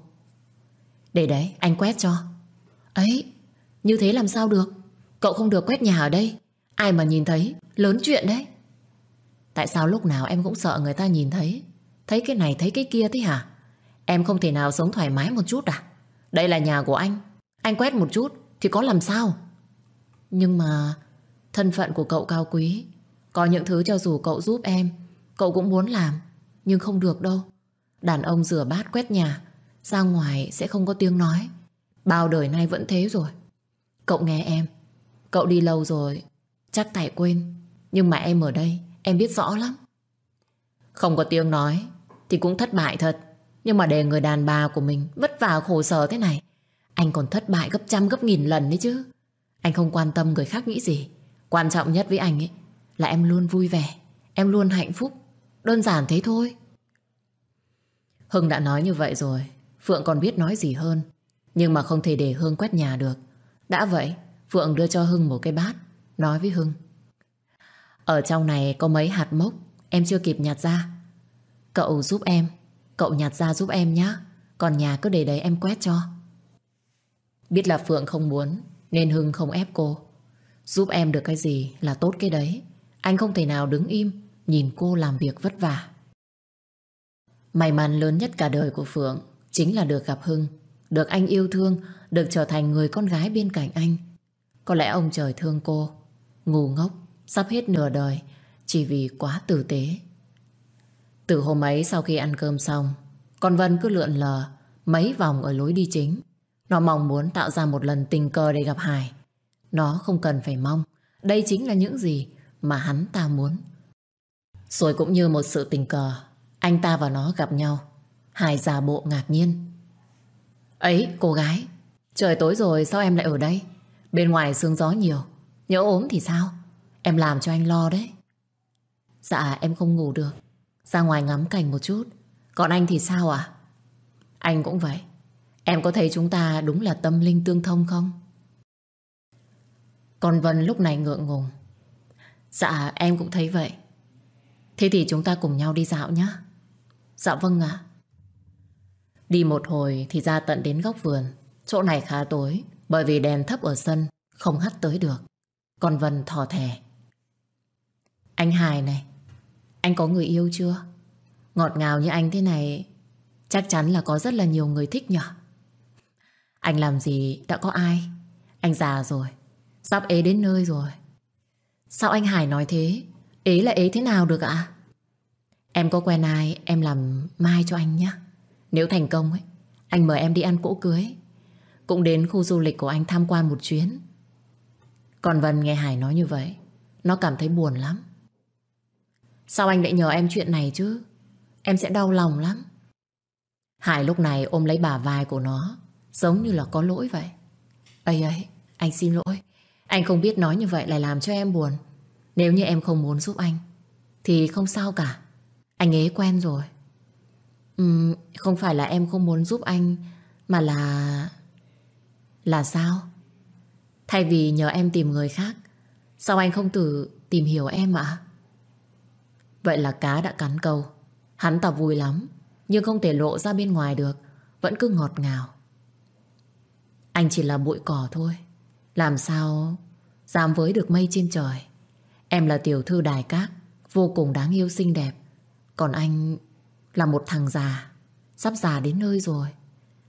Speaker 1: Để đấy, anh quét cho. Ấy, như thế làm sao được? Cậu không được quét nhà ở đây. Ai mà nhìn thấy, lớn chuyện đấy. Tại sao lúc nào em cũng sợ người ta nhìn thấy? Thấy cái này, thấy cái kia thế hả? Em không thể nào sống thoải mái một chút à? Đây là nhà của anh. Anh quét một chút thì có làm sao? Nhưng mà thân phận của cậu cao quý. Có những thứ cho dù cậu giúp em, cậu cũng muốn làm. Nhưng không được đâu. Đàn ông rửa bát quét nhà Ra ngoài sẽ không có tiếng nói Bao đời nay vẫn thế rồi Cậu nghe em Cậu đi lâu rồi Chắc tại quên Nhưng mà em ở đây Em biết rõ lắm Không có tiếng nói Thì cũng thất bại thật Nhưng mà để người đàn bà của mình Vất vả khổ sở thế này Anh còn thất bại gấp trăm gấp nghìn lần đấy chứ Anh không quan tâm người khác nghĩ gì Quan trọng nhất với anh ấy Là em luôn vui vẻ Em luôn hạnh phúc Đơn giản thế thôi Hưng đã nói như vậy rồi Phượng còn biết nói gì hơn Nhưng mà không thể để Hưng quét nhà được Đã vậy Phượng đưa cho Hưng một cái bát Nói với Hưng Ở trong này có mấy hạt mốc Em chưa kịp nhặt ra Cậu giúp em Cậu nhặt ra giúp em nhé Còn nhà cứ để đấy em quét cho Biết là Phượng không muốn Nên Hưng không ép cô Giúp em được cái gì là tốt cái đấy Anh không thể nào đứng im Nhìn cô làm việc vất vả May mắn lớn nhất cả đời của Phượng chính là được gặp Hưng, được anh yêu thương, được trở thành người con gái bên cạnh anh. Có lẽ ông trời thương cô, ngu ngốc, sắp hết nửa đời, chỉ vì quá tử tế. Từ hôm ấy sau khi ăn cơm xong, con Vân cứ lượn lờ mấy vòng ở lối đi chính. Nó mong muốn tạo ra một lần tình cờ để gặp Hải. Nó không cần phải mong, đây chính là những gì mà hắn ta muốn. Rồi cũng như một sự tình cờ, anh ta và nó gặp nhau Hải giả bộ ngạc nhiên Ấy cô gái Trời tối rồi sao em lại ở đây Bên ngoài sương gió nhiều Nhớ ốm thì sao Em làm cho anh lo đấy Dạ em không ngủ được Ra ngoài ngắm cảnh một chút Còn anh thì sao à? Anh cũng vậy Em có thấy chúng ta đúng là tâm linh tương thông không Còn Vân lúc này ngượng ngùng Dạ em cũng thấy vậy Thế thì chúng ta cùng nhau đi dạo nhé Dạ vâng ạ. Đi một hồi thì ra tận đến góc vườn. Chỗ này khá tối, bởi vì đèn thấp ở sân, không hắt tới được. Còn Vân thò thẻ. Anh Hải này, anh có người yêu chưa? Ngọt ngào như anh thế này, chắc chắn là có rất là nhiều người thích nhở Anh làm gì đã có ai? Anh già rồi, sắp ế đến nơi rồi. Sao anh Hải nói thế? Ế là ế thế nào được ạ? Em có quen ai em làm mai cho anh nhé Nếu thành công ấy Anh mời em đi ăn cỗ cưới Cũng đến khu du lịch của anh tham quan một chuyến Còn Vân nghe Hải nói như vậy Nó cảm thấy buồn lắm Sao anh lại nhờ em chuyện này chứ Em sẽ đau lòng lắm Hải lúc này ôm lấy bà vai của nó Giống như là có lỗi vậy ấy ấy, anh xin lỗi Anh không biết nói như vậy lại làm cho em buồn Nếu như em không muốn giúp anh Thì không sao cả anh ấy quen rồi ừ, Không phải là em không muốn giúp anh Mà là Là sao Thay vì nhờ em tìm người khác Sao anh không tự tìm hiểu em ạ Vậy là cá đã cắn câu Hắn ta vui lắm Nhưng không thể lộ ra bên ngoài được Vẫn cứ ngọt ngào Anh chỉ là bụi cỏ thôi Làm sao Dám với được mây trên trời Em là tiểu thư đài các Vô cùng đáng yêu xinh đẹp còn anh là một thằng già Sắp già đến nơi rồi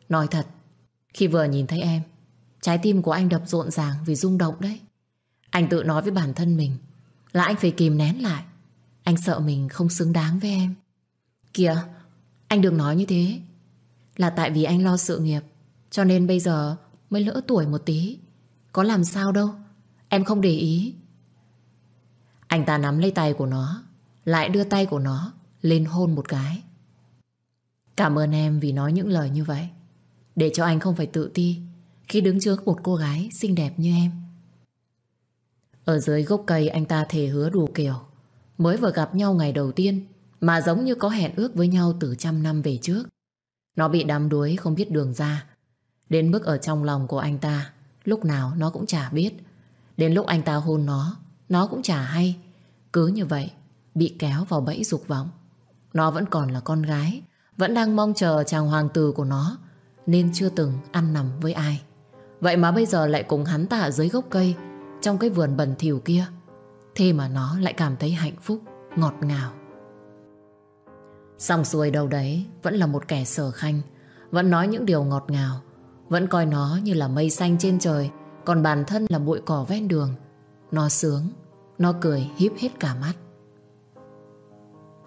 Speaker 1: Nói thật Khi vừa nhìn thấy em Trái tim của anh đập rộn ràng vì rung động đấy Anh tự nói với bản thân mình Là anh phải kìm nén lại Anh sợ mình không xứng đáng với em Kìa Anh đừng nói như thế Là tại vì anh lo sự nghiệp Cho nên bây giờ mới lỡ tuổi một tí Có làm sao đâu Em không để ý Anh ta nắm lấy tay của nó Lại đưa tay của nó lên hôn một cái. Cảm ơn em vì nói những lời như vậy. Để cho anh không phải tự ti khi đứng trước một cô gái xinh đẹp như em. Ở dưới gốc cây anh ta thề hứa đủ kiểu. Mới vừa gặp nhau ngày đầu tiên mà giống như có hẹn ước với nhau từ trăm năm về trước. Nó bị đắm đuối không biết đường ra. Đến mức ở trong lòng của anh ta lúc nào nó cũng chả biết. Đến lúc anh ta hôn nó nó cũng chả hay. Cứ như vậy bị kéo vào bẫy dục vọng. Nó vẫn còn là con gái Vẫn đang mong chờ chàng hoàng tử của nó Nên chưa từng ăn nằm với ai Vậy mà bây giờ lại cùng hắn ta dưới gốc cây Trong cái vườn bẩn thỉu kia Thế mà nó lại cảm thấy hạnh phúc Ngọt ngào Xong xuôi đâu đấy Vẫn là một kẻ sở khanh Vẫn nói những điều ngọt ngào Vẫn coi nó như là mây xanh trên trời Còn bản thân là bụi cỏ ven đường Nó sướng Nó cười híp hết cả mắt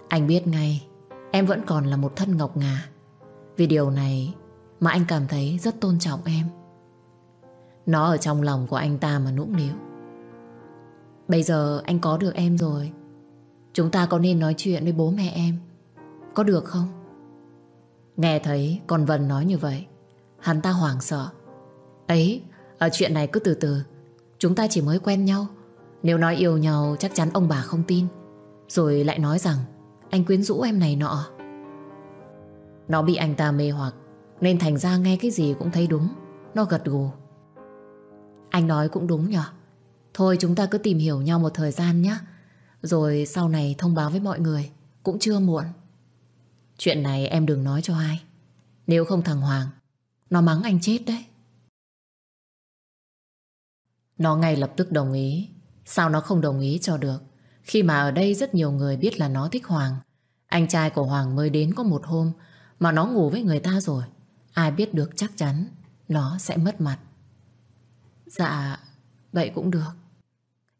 Speaker 1: anh biết ngay Em vẫn còn là một thân ngọc ngà Vì điều này Mà anh cảm thấy rất tôn trọng em Nó ở trong lòng của anh ta mà nũng níu Bây giờ anh có được em rồi Chúng ta có nên nói chuyện với bố mẹ em Có được không? Nghe thấy con Vân nói như vậy Hắn ta hoảng sợ Ấy, ở chuyện này cứ từ từ Chúng ta chỉ mới quen nhau Nếu nói yêu nhau chắc chắn ông bà không tin Rồi lại nói rằng anh quyến rũ em này nọ Nó bị anh ta mê hoặc Nên thành ra nghe cái gì cũng thấy đúng Nó gật gù Anh nói cũng đúng nhở Thôi chúng ta cứ tìm hiểu nhau một thời gian nhé Rồi sau này thông báo với mọi người Cũng chưa muộn Chuyện này em đừng nói cho ai Nếu không thằng Hoàng Nó mắng anh chết đấy Nó ngay lập tức đồng ý Sao nó không đồng ý cho được khi mà ở đây rất nhiều người biết là nó thích Hoàng Anh trai của Hoàng mới đến có một hôm Mà nó ngủ với người ta rồi Ai biết được chắc chắn Nó sẽ mất mặt Dạ Vậy cũng được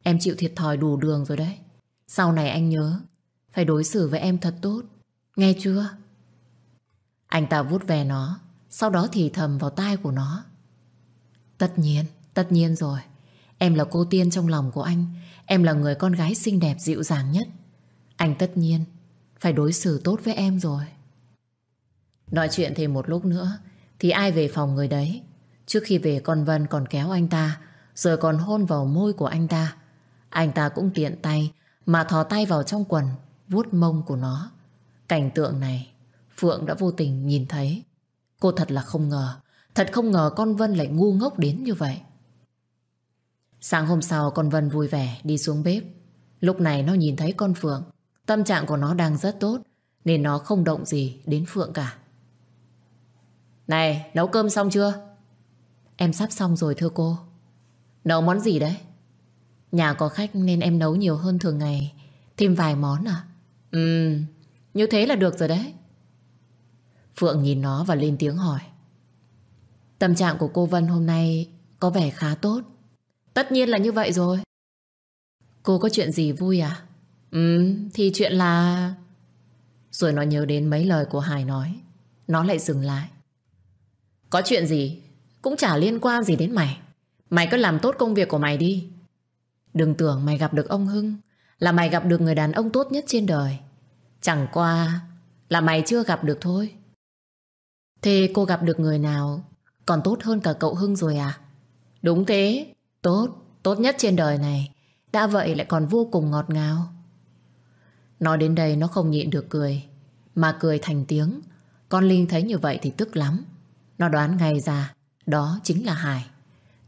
Speaker 1: Em chịu thiệt thòi đủ đường rồi đấy Sau này anh nhớ Phải đối xử với em thật tốt Nghe chưa Anh ta vuốt về nó Sau đó thì thầm vào tai của nó Tất nhiên Tất nhiên rồi Em là cô tiên trong lòng của anh Em là người con gái xinh đẹp dịu dàng nhất Anh tất nhiên Phải đối xử tốt với em rồi Nói chuyện thêm một lúc nữa Thì ai về phòng người đấy Trước khi về con Vân còn kéo anh ta Rồi còn hôn vào môi của anh ta Anh ta cũng tiện tay Mà thò tay vào trong quần vuốt mông của nó Cảnh tượng này Phượng đã vô tình nhìn thấy Cô thật là không ngờ Thật không ngờ con Vân lại ngu ngốc đến như vậy Sáng hôm sau con Vân vui vẻ đi xuống bếp. Lúc này nó nhìn thấy con Phượng. Tâm trạng của nó đang rất tốt nên nó không động gì đến Phượng cả. Này, nấu cơm xong chưa? Em sắp xong rồi thưa cô. Nấu món gì đấy? Nhà có khách nên em nấu nhiều hơn thường ngày. Thêm vài món à? Ừ, như thế là được rồi đấy. Phượng nhìn nó và lên tiếng hỏi. Tâm trạng của cô Vân hôm nay có vẻ khá tốt. Tất nhiên là như vậy rồi. Cô có chuyện gì vui à? Ừ, thì chuyện là... Rồi nó nhớ đến mấy lời của Hải nói. Nó lại dừng lại. Có chuyện gì cũng chả liên quan gì đến mày. Mày cứ làm tốt công việc của mày đi. Đừng tưởng mày gặp được ông Hưng là mày gặp được người đàn ông tốt nhất trên đời. Chẳng qua là mày chưa gặp được thôi. Thế cô gặp được người nào còn tốt hơn cả cậu Hưng rồi à? Đúng thế. Tốt, tốt nhất trên đời này Đã vậy lại còn vô cùng ngọt ngào Nói đến đây nó không nhịn được cười Mà cười thành tiếng Con Linh thấy như vậy thì tức lắm Nó đoán ngay ra Đó chính là Hải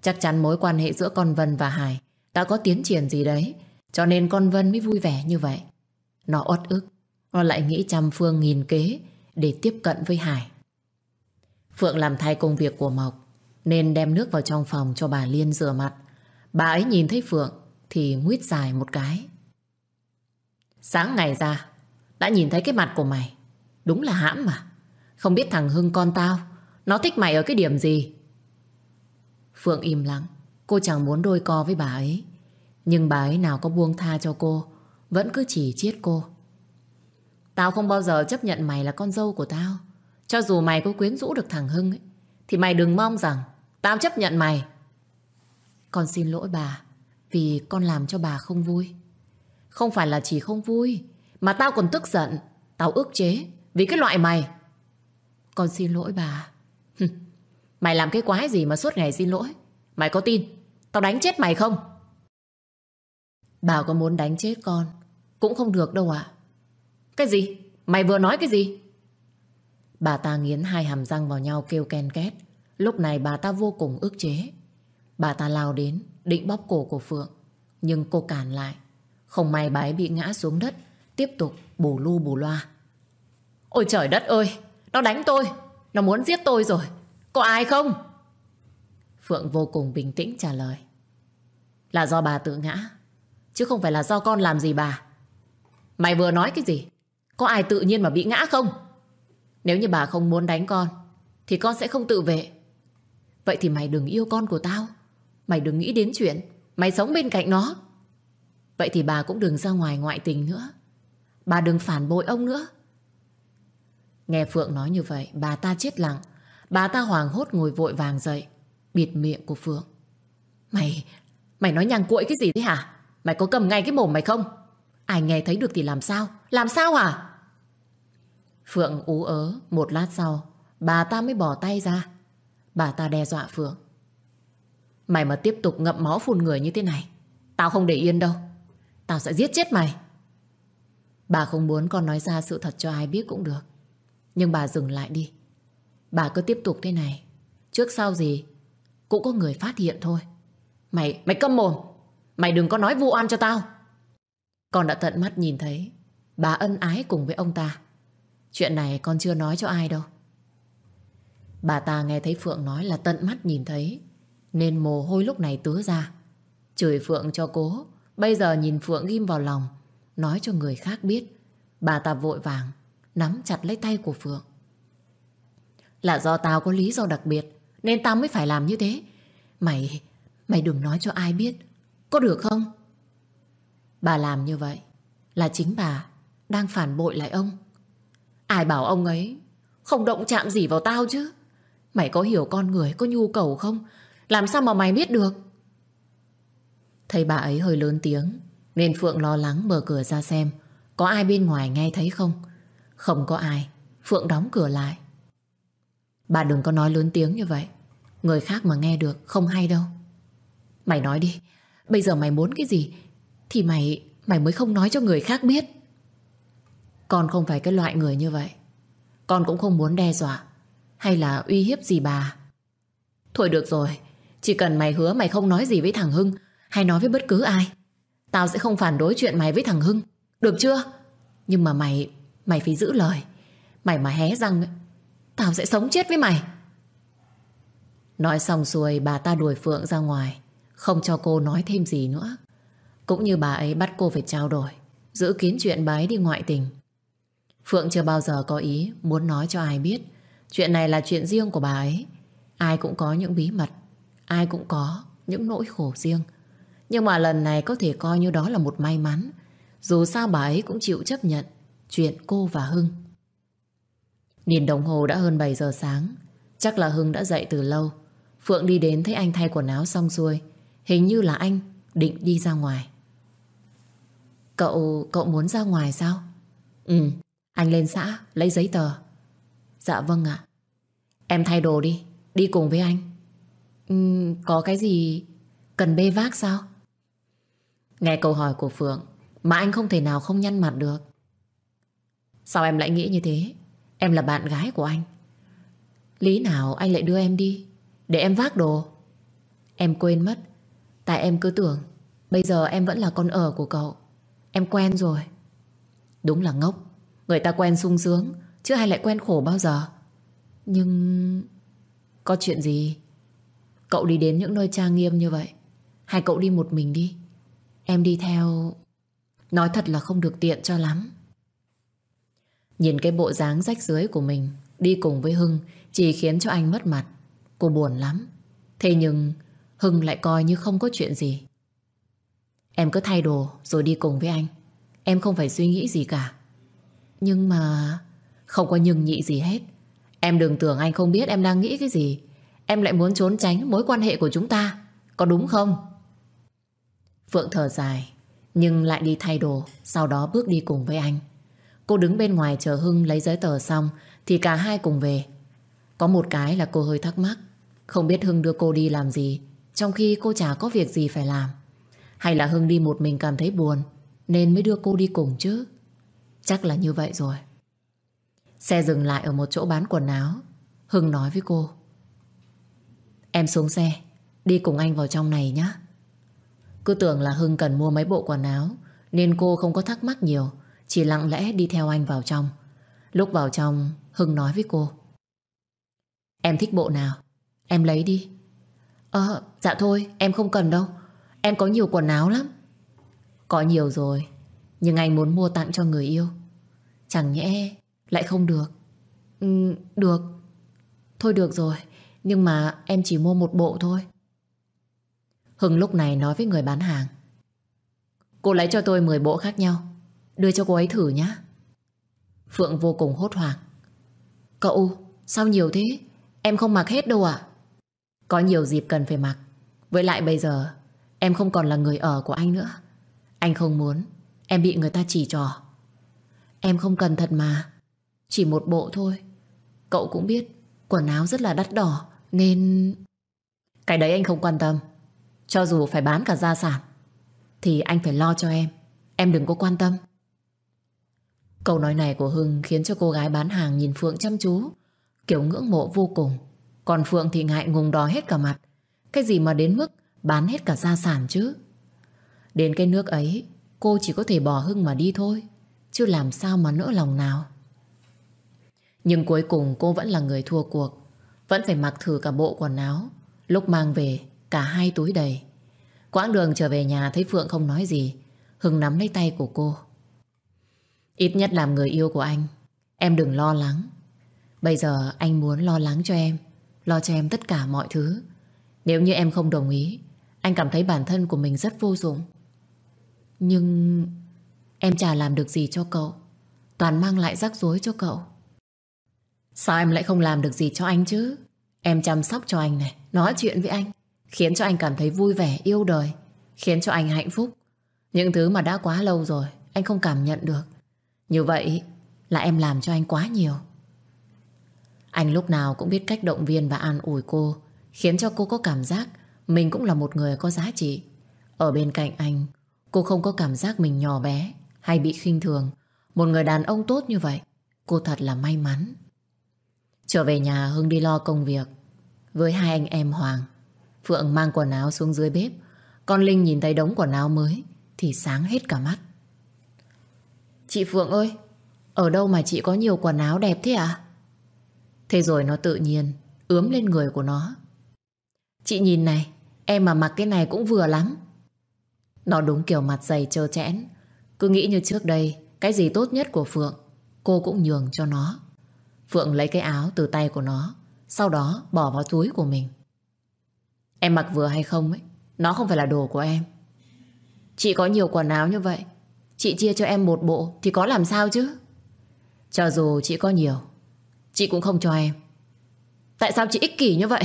Speaker 1: Chắc chắn mối quan hệ giữa con Vân và Hải Đã có tiến triển gì đấy Cho nên con Vân mới vui vẻ như vậy Nó uất ức Nó lại nghĩ trăm phương nghìn kế Để tiếp cận với Hải Phượng làm thay công việc của Mộc Nên đem nước vào trong phòng cho bà Liên rửa mặt Bà ấy nhìn thấy Phượng thì nguyết dài một cái. Sáng ngày ra, đã nhìn thấy cái mặt của mày. Đúng là hãm mà. Không biết thằng Hưng con tao, nó thích mày ở cái điểm gì. Phượng im lặng, cô chẳng muốn đôi co với bà ấy. Nhưng bà ấy nào có buông tha cho cô, vẫn cứ chỉ chiết cô. Tao không bao giờ chấp nhận mày là con dâu của tao. Cho dù mày có quyến rũ được thằng Hưng ấy, thì mày đừng mong rằng tao chấp nhận mày. Con xin lỗi bà Vì con làm cho bà không vui Không phải là chỉ không vui Mà tao còn tức giận Tao ức chế vì cái loại mày Con xin lỗi bà Mày làm cái quái gì mà suốt ngày xin lỗi Mày có tin Tao đánh chết mày không Bà có muốn đánh chết con Cũng không được đâu ạ Cái gì Mày vừa nói cái gì Bà ta nghiến hai hàm răng vào nhau kêu ken két Lúc này bà ta vô cùng ức chế Bà ta lao đến, định bóp cổ của Phượng. Nhưng cô cản lại. Không may bà ấy bị ngã xuống đất, tiếp tục bù lu bù loa. Ôi trời đất ơi, nó đánh tôi, nó muốn giết tôi rồi. Có ai không? Phượng vô cùng bình tĩnh trả lời. Là do bà tự ngã, chứ không phải là do con làm gì bà. Mày vừa nói cái gì? Có ai tự nhiên mà bị ngã không? Nếu như bà không muốn đánh con, thì con sẽ không tự vệ. Vậy thì mày đừng yêu con của tao. Mày đừng nghĩ đến chuyện Mày sống bên cạnh nó Vậy thì bà cũng đừng ra ngoài ngoại tình nữa Bà đừng phản bội ông nữa Nghe Phượng nói như vậy Bà ta chết lặng Bà ta hoảng hốt ngồi vội vàng dậy Bịt miệng của Phượng Mày, mày nói nhằng cuội cái gì thế hả Mày có cầm ngay cái mồm mày không Ai nghe thấy được thì làm sao Làm sao hả Phượng ú ớ Một lát sau Bà ta mới bỏ tay ra Bà ta đe dọa Phượng Mày mà tiếp tục ngậm máu phun người như thế này Tao không để yên đâu Tao sẽ giết chết mày Bà không muốn con nói ra sự thật cho ai biết cũng được Nhưng bà dừng lại đi Bà cứ tiếp tục thế này Trước sau gì Cũng có người phát hiện thôi Mày, mày câm mồm Mày đừng có nói vu oan cho tao Con đã tận mắt nhìn thấy Bà ân ái cùng với ông ta Chuyện này con chưa nói cho ai đâu Bà ta nghe thấy Phượng nói là tận mắt nhìn thấy nên mồ hôi lúc này tứa ra Chửi Phượng cho cố Bây giờ nhìn Phượng ghim vào lòng Nói cho người khác biết Bà ta vội vàng Nắm chặt lấy tay của Phượng Là do tao có lý do đặc biệt Nên tao mới phải làm như thế Mày, mày đừng nói cho ai biết Có được không? Bà làm như vậy Là chính bà đang phản bội lại ông Ai bảo ông ấy Không động chạm gì vào tao chứ Mày có hiểu con người có nhu cầu không làm sao mà mày biết được Thấy bà ấy hơi lớn tiếng Nên Phượng lo lắng mở cửa ra xem Có ai bên ngoài nghe thấy không Không có ai Phượng đóng cửa lại Bà đừng có nói lớn tiếng như vậy Người khác mà nghe được không hay đâu Mày nói đi Bây giờ mày muốn cái gì Thì mày mày mới không nói cho người khác biết Con không phải cái loại người như vậy Con cũng không muốn đe dọa Hay là uy hiếp gì bà Thôi được rồi chỉ cần mày hứa mày không nói gì với thằng Hưng Hay nói với bất cứ ai Tao sẽ không phản đối chuyện mày với thằng Hưng Được chưa Nhưng mà mày Mày phải giữ lời Mày mà hé răng Tao sẽ sống chết với mày Nói xong xuôi bà ta đuổi Phượng ra ngoài Không cho cô nói thêm gì nữa Cũng như bà ấy bắt cô phải trao đổi Giữ kín chuyện bà ấy đi ngoại tình Phượng chưa bao giờ có ý Muốn nói cho ai biết Chuyện này là chuyện riêng của bà ấy Ai cũng có những bí mật Ai cũng có những nỗi khổ riêng Nhưng mà lần này có thể coi như đó là một may mắn Dù sao bà ấy cũng chịu chấp nhận Chuyện cô và Hưng Nhìn đồng hồ đã hơn 7 giờ sáng Chắc là Hưng đã dậy từ lâu Phượng đi đến thấy anh thay quần áo xong xuôi Hình như là anh định đi ra ngoài Cậu, cậu muốn ra ngoài sao? Ừ, anh lên xã lấy giấy tờ Dạ vâng ạ Em thay đồ đi, đi cùng với anh có cái gì cần bê vác sao? Nghe câu hỏi của Phượng Mà anh không thể nào không nhăn mặt được Sao em lại nghĩ như thế? Em là bạn gái của anh Lý nào anh lại đưa em đi Để em vác đồ Em quên mất Tại em cứ tưởng Bây giờ em vẫn là con ở của cậu Em quen rồi Đúng là ngốc Người ta quen sung sướng Chứ hay lại quen khổ bao giờ Nhưng... Có chuyện gì Cậu đi đến những nơi trang nghiêm như vậy Hay cậu đi một mình đi Em đi theo Nói thật là không được tiện cho lắm Nhìn cái bộ dáng rách rưới của mình Đi cùng với Hưng Chỉ khiến cho anh mất mặt Cô buồn lắm Thế nhưng Hưng lại coi như không có chuyện gì Em cứ thay đồ rồi đi cùng với anh Em không phải suy nghĩ gì cả Nhưng mà Không có nhưng nhị gì hết Em đừng tưởng anh không biết em đang nghĩ cái gì Em lại muốn trốn tránh mối quan hệ của chúng ta Có đúng không Phượng thở dài Nhưng lại đi thay đồ Sau đó bước đi cùng với anh Cô đứng bên ngoài chờ Hưng lấy giấy tờ xong Thì cả hai cùng về Có một cái là cô hơi thắc mắc Không biết Hưng đưa cô đi làm gì Trong khi cô chả có việc gì phải làm Hay là Hưng đi một mình cảm thấy buồn Nên mới đưa cô đi cùng chứ Chắc là như vậy rồi Xe dừng lại ở một chỗ bán quần áo Hưng nói với cô Em xuống xe Đi cùng anh vào trong này nhé Cứ tưởng là Hưng cần mua mấy bộ quần áo Nên cô không có thắc mắc nhiều Chỉ lặng lẽ đi theo anh vào trong Lúc vào trong Hưng nói với cô Em thích bộ nào Em lấy đi Ờ dạ thôi em không cần đâu Em có nhiều quần áo lắm Có nhiều rồi Nhưng anh muốn mua tặng cho người yêu Chẳng nhẽ lại không được ừ, Được Thôi được rồi nhưng mà em chỉ mua một bộ thôi Hưng lúc này nói với người bán hàng Cô lấy cho tôi 10 bộ khác nhau Đưa cho cô ấy thử nhé Phượng vô cùng hốt hoảng Cậu, sao nhiều thế? Em không mặc hết đâu ạ Có nhiều dịp cần phải mặc Với lại bây giờ Em không còn là người ở của anh nữa Anh không muốn Em bị người ta chỉ trò Em không cần thật mà Chỉ một bộ thôi Cậu cũng biết Quần áo rất là đắt đỏ nên... Cái đấy anh không quan tâm Cho dù phải bán cả gia sản Thì anh phải lo cho em Em đừng có quan tâm Câu nói này của Hưng khiến cho cô gái bán hàng nhìn Phượng chăm chú Kiểu ngưỡng mộ vô cùng Còn Phượng thì ngại ngùng đỏ hết cả mặt Cái gì mà đến mức bán hết cả gia sản chứ Đến cái nước ấy Cô chỉ có thể bỏ Hưng mà đi thôi Chứ làm sao mà nỡ lòng nào Nhưng cuối cùng cô vẫn là người thua cuộc vẫn phải mặc thử cả bộ quần áo Lúc mang về cả hai túi đầy Quãng đường trở về nhà thấy Phượng không nói gì Hưng nắm lấy tay của cô Ít nhất làm người yêu của anh Em đừng lo lắng Bây giờ anh muốn lo lắng cho em Lo cho em tất cả mọi thứ Nếu như em không đồng ý Anh cảm thấy bản thân của mình rất vô dụng Nhưng Em chả làm được gì cho cậu Toàn mang lại rắc rối cho cậu Sao em lại không làm được gì cho anh chứ? Em chăm sóc cho anh này, nói chuyện với anh, khiến cho anh cảm thấy vui vẻ, yêu đời, khiến cho anh hạnh phúc. Những thứ mà đã quá lâu rồi, anh không cảm nhận được. Như vậy là em làm cho anh quá nhiều. Anh lúc nào cũng biết cách động viên và an ủi cô, khiến cho cô có cảm giác mình cũng là một người có giá trị. Ở bên cạnh anh, cô không có cảm giác mình nhỏ bé hay bị khinh thường. Một người đàn ông tốt như vậy, cô thật là may mắn. Trở về nhà Hưng đi lo công việc Với hai anh em Hoàng Phượng mang quần áo xuống dưới bếp Con Linh nhìn thấy đống quần áo mới Thì sáng hết cả mắt Chị Phượng ơi Ở đâu mà chị có nhiều quần áo đẹp thế ạ à? Thế rồi nó tự nhiên Ướm lên người của nó Chị nhìn này Em mà mặc cái này cũng vừa lắm Nó đúng kiểu mặt dày trơ chẽn Cứ nghĩ như trước đây Cái gì tốt nhất của Phượng Cô cũng nhường cho nó Phượng lấy cái áo từ tay của nó Sau đó bỏ vào túi của mình Em mặc vừa hay không ấy Nó không phải là đồ của em Chị có nhiều quần áo như vậy Chị chia cho em một bộ Thì có làm sao chứ Cho dù chị có nhiều Chị cũng không cho em Tại sao chị ích kỷ như vậy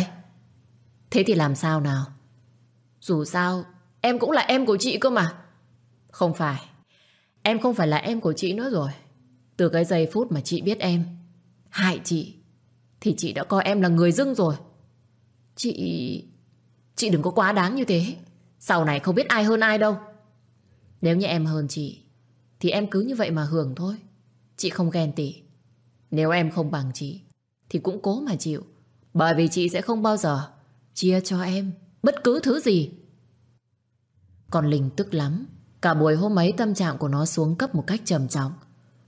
Speaker 1: Thế thì làm sao nào Dù sao em cũng là em của chị cơ mà Không phải Em không phải là em của chị nữa rồi Từ cái giây phút mà chị biết em hại chị Thì chị đã coi em là người dưng rồi Chị... Chị đừng có quá đáng như thế Sau này không biết ai hơn ai đâu Nếu như em hơn chị Thì em cứ như vậy mà hưởng thôi Chị không ghen tị Nếu em không bằng chị Thì cũng cố mà chịu Bởi vì chị sẽ không bao giờ Chia cho em bất cứ thứ gì Còn Linh tức lắm Cả buổi hôm ấy tâm trạng của nó xuống cấp một cách trầm trọng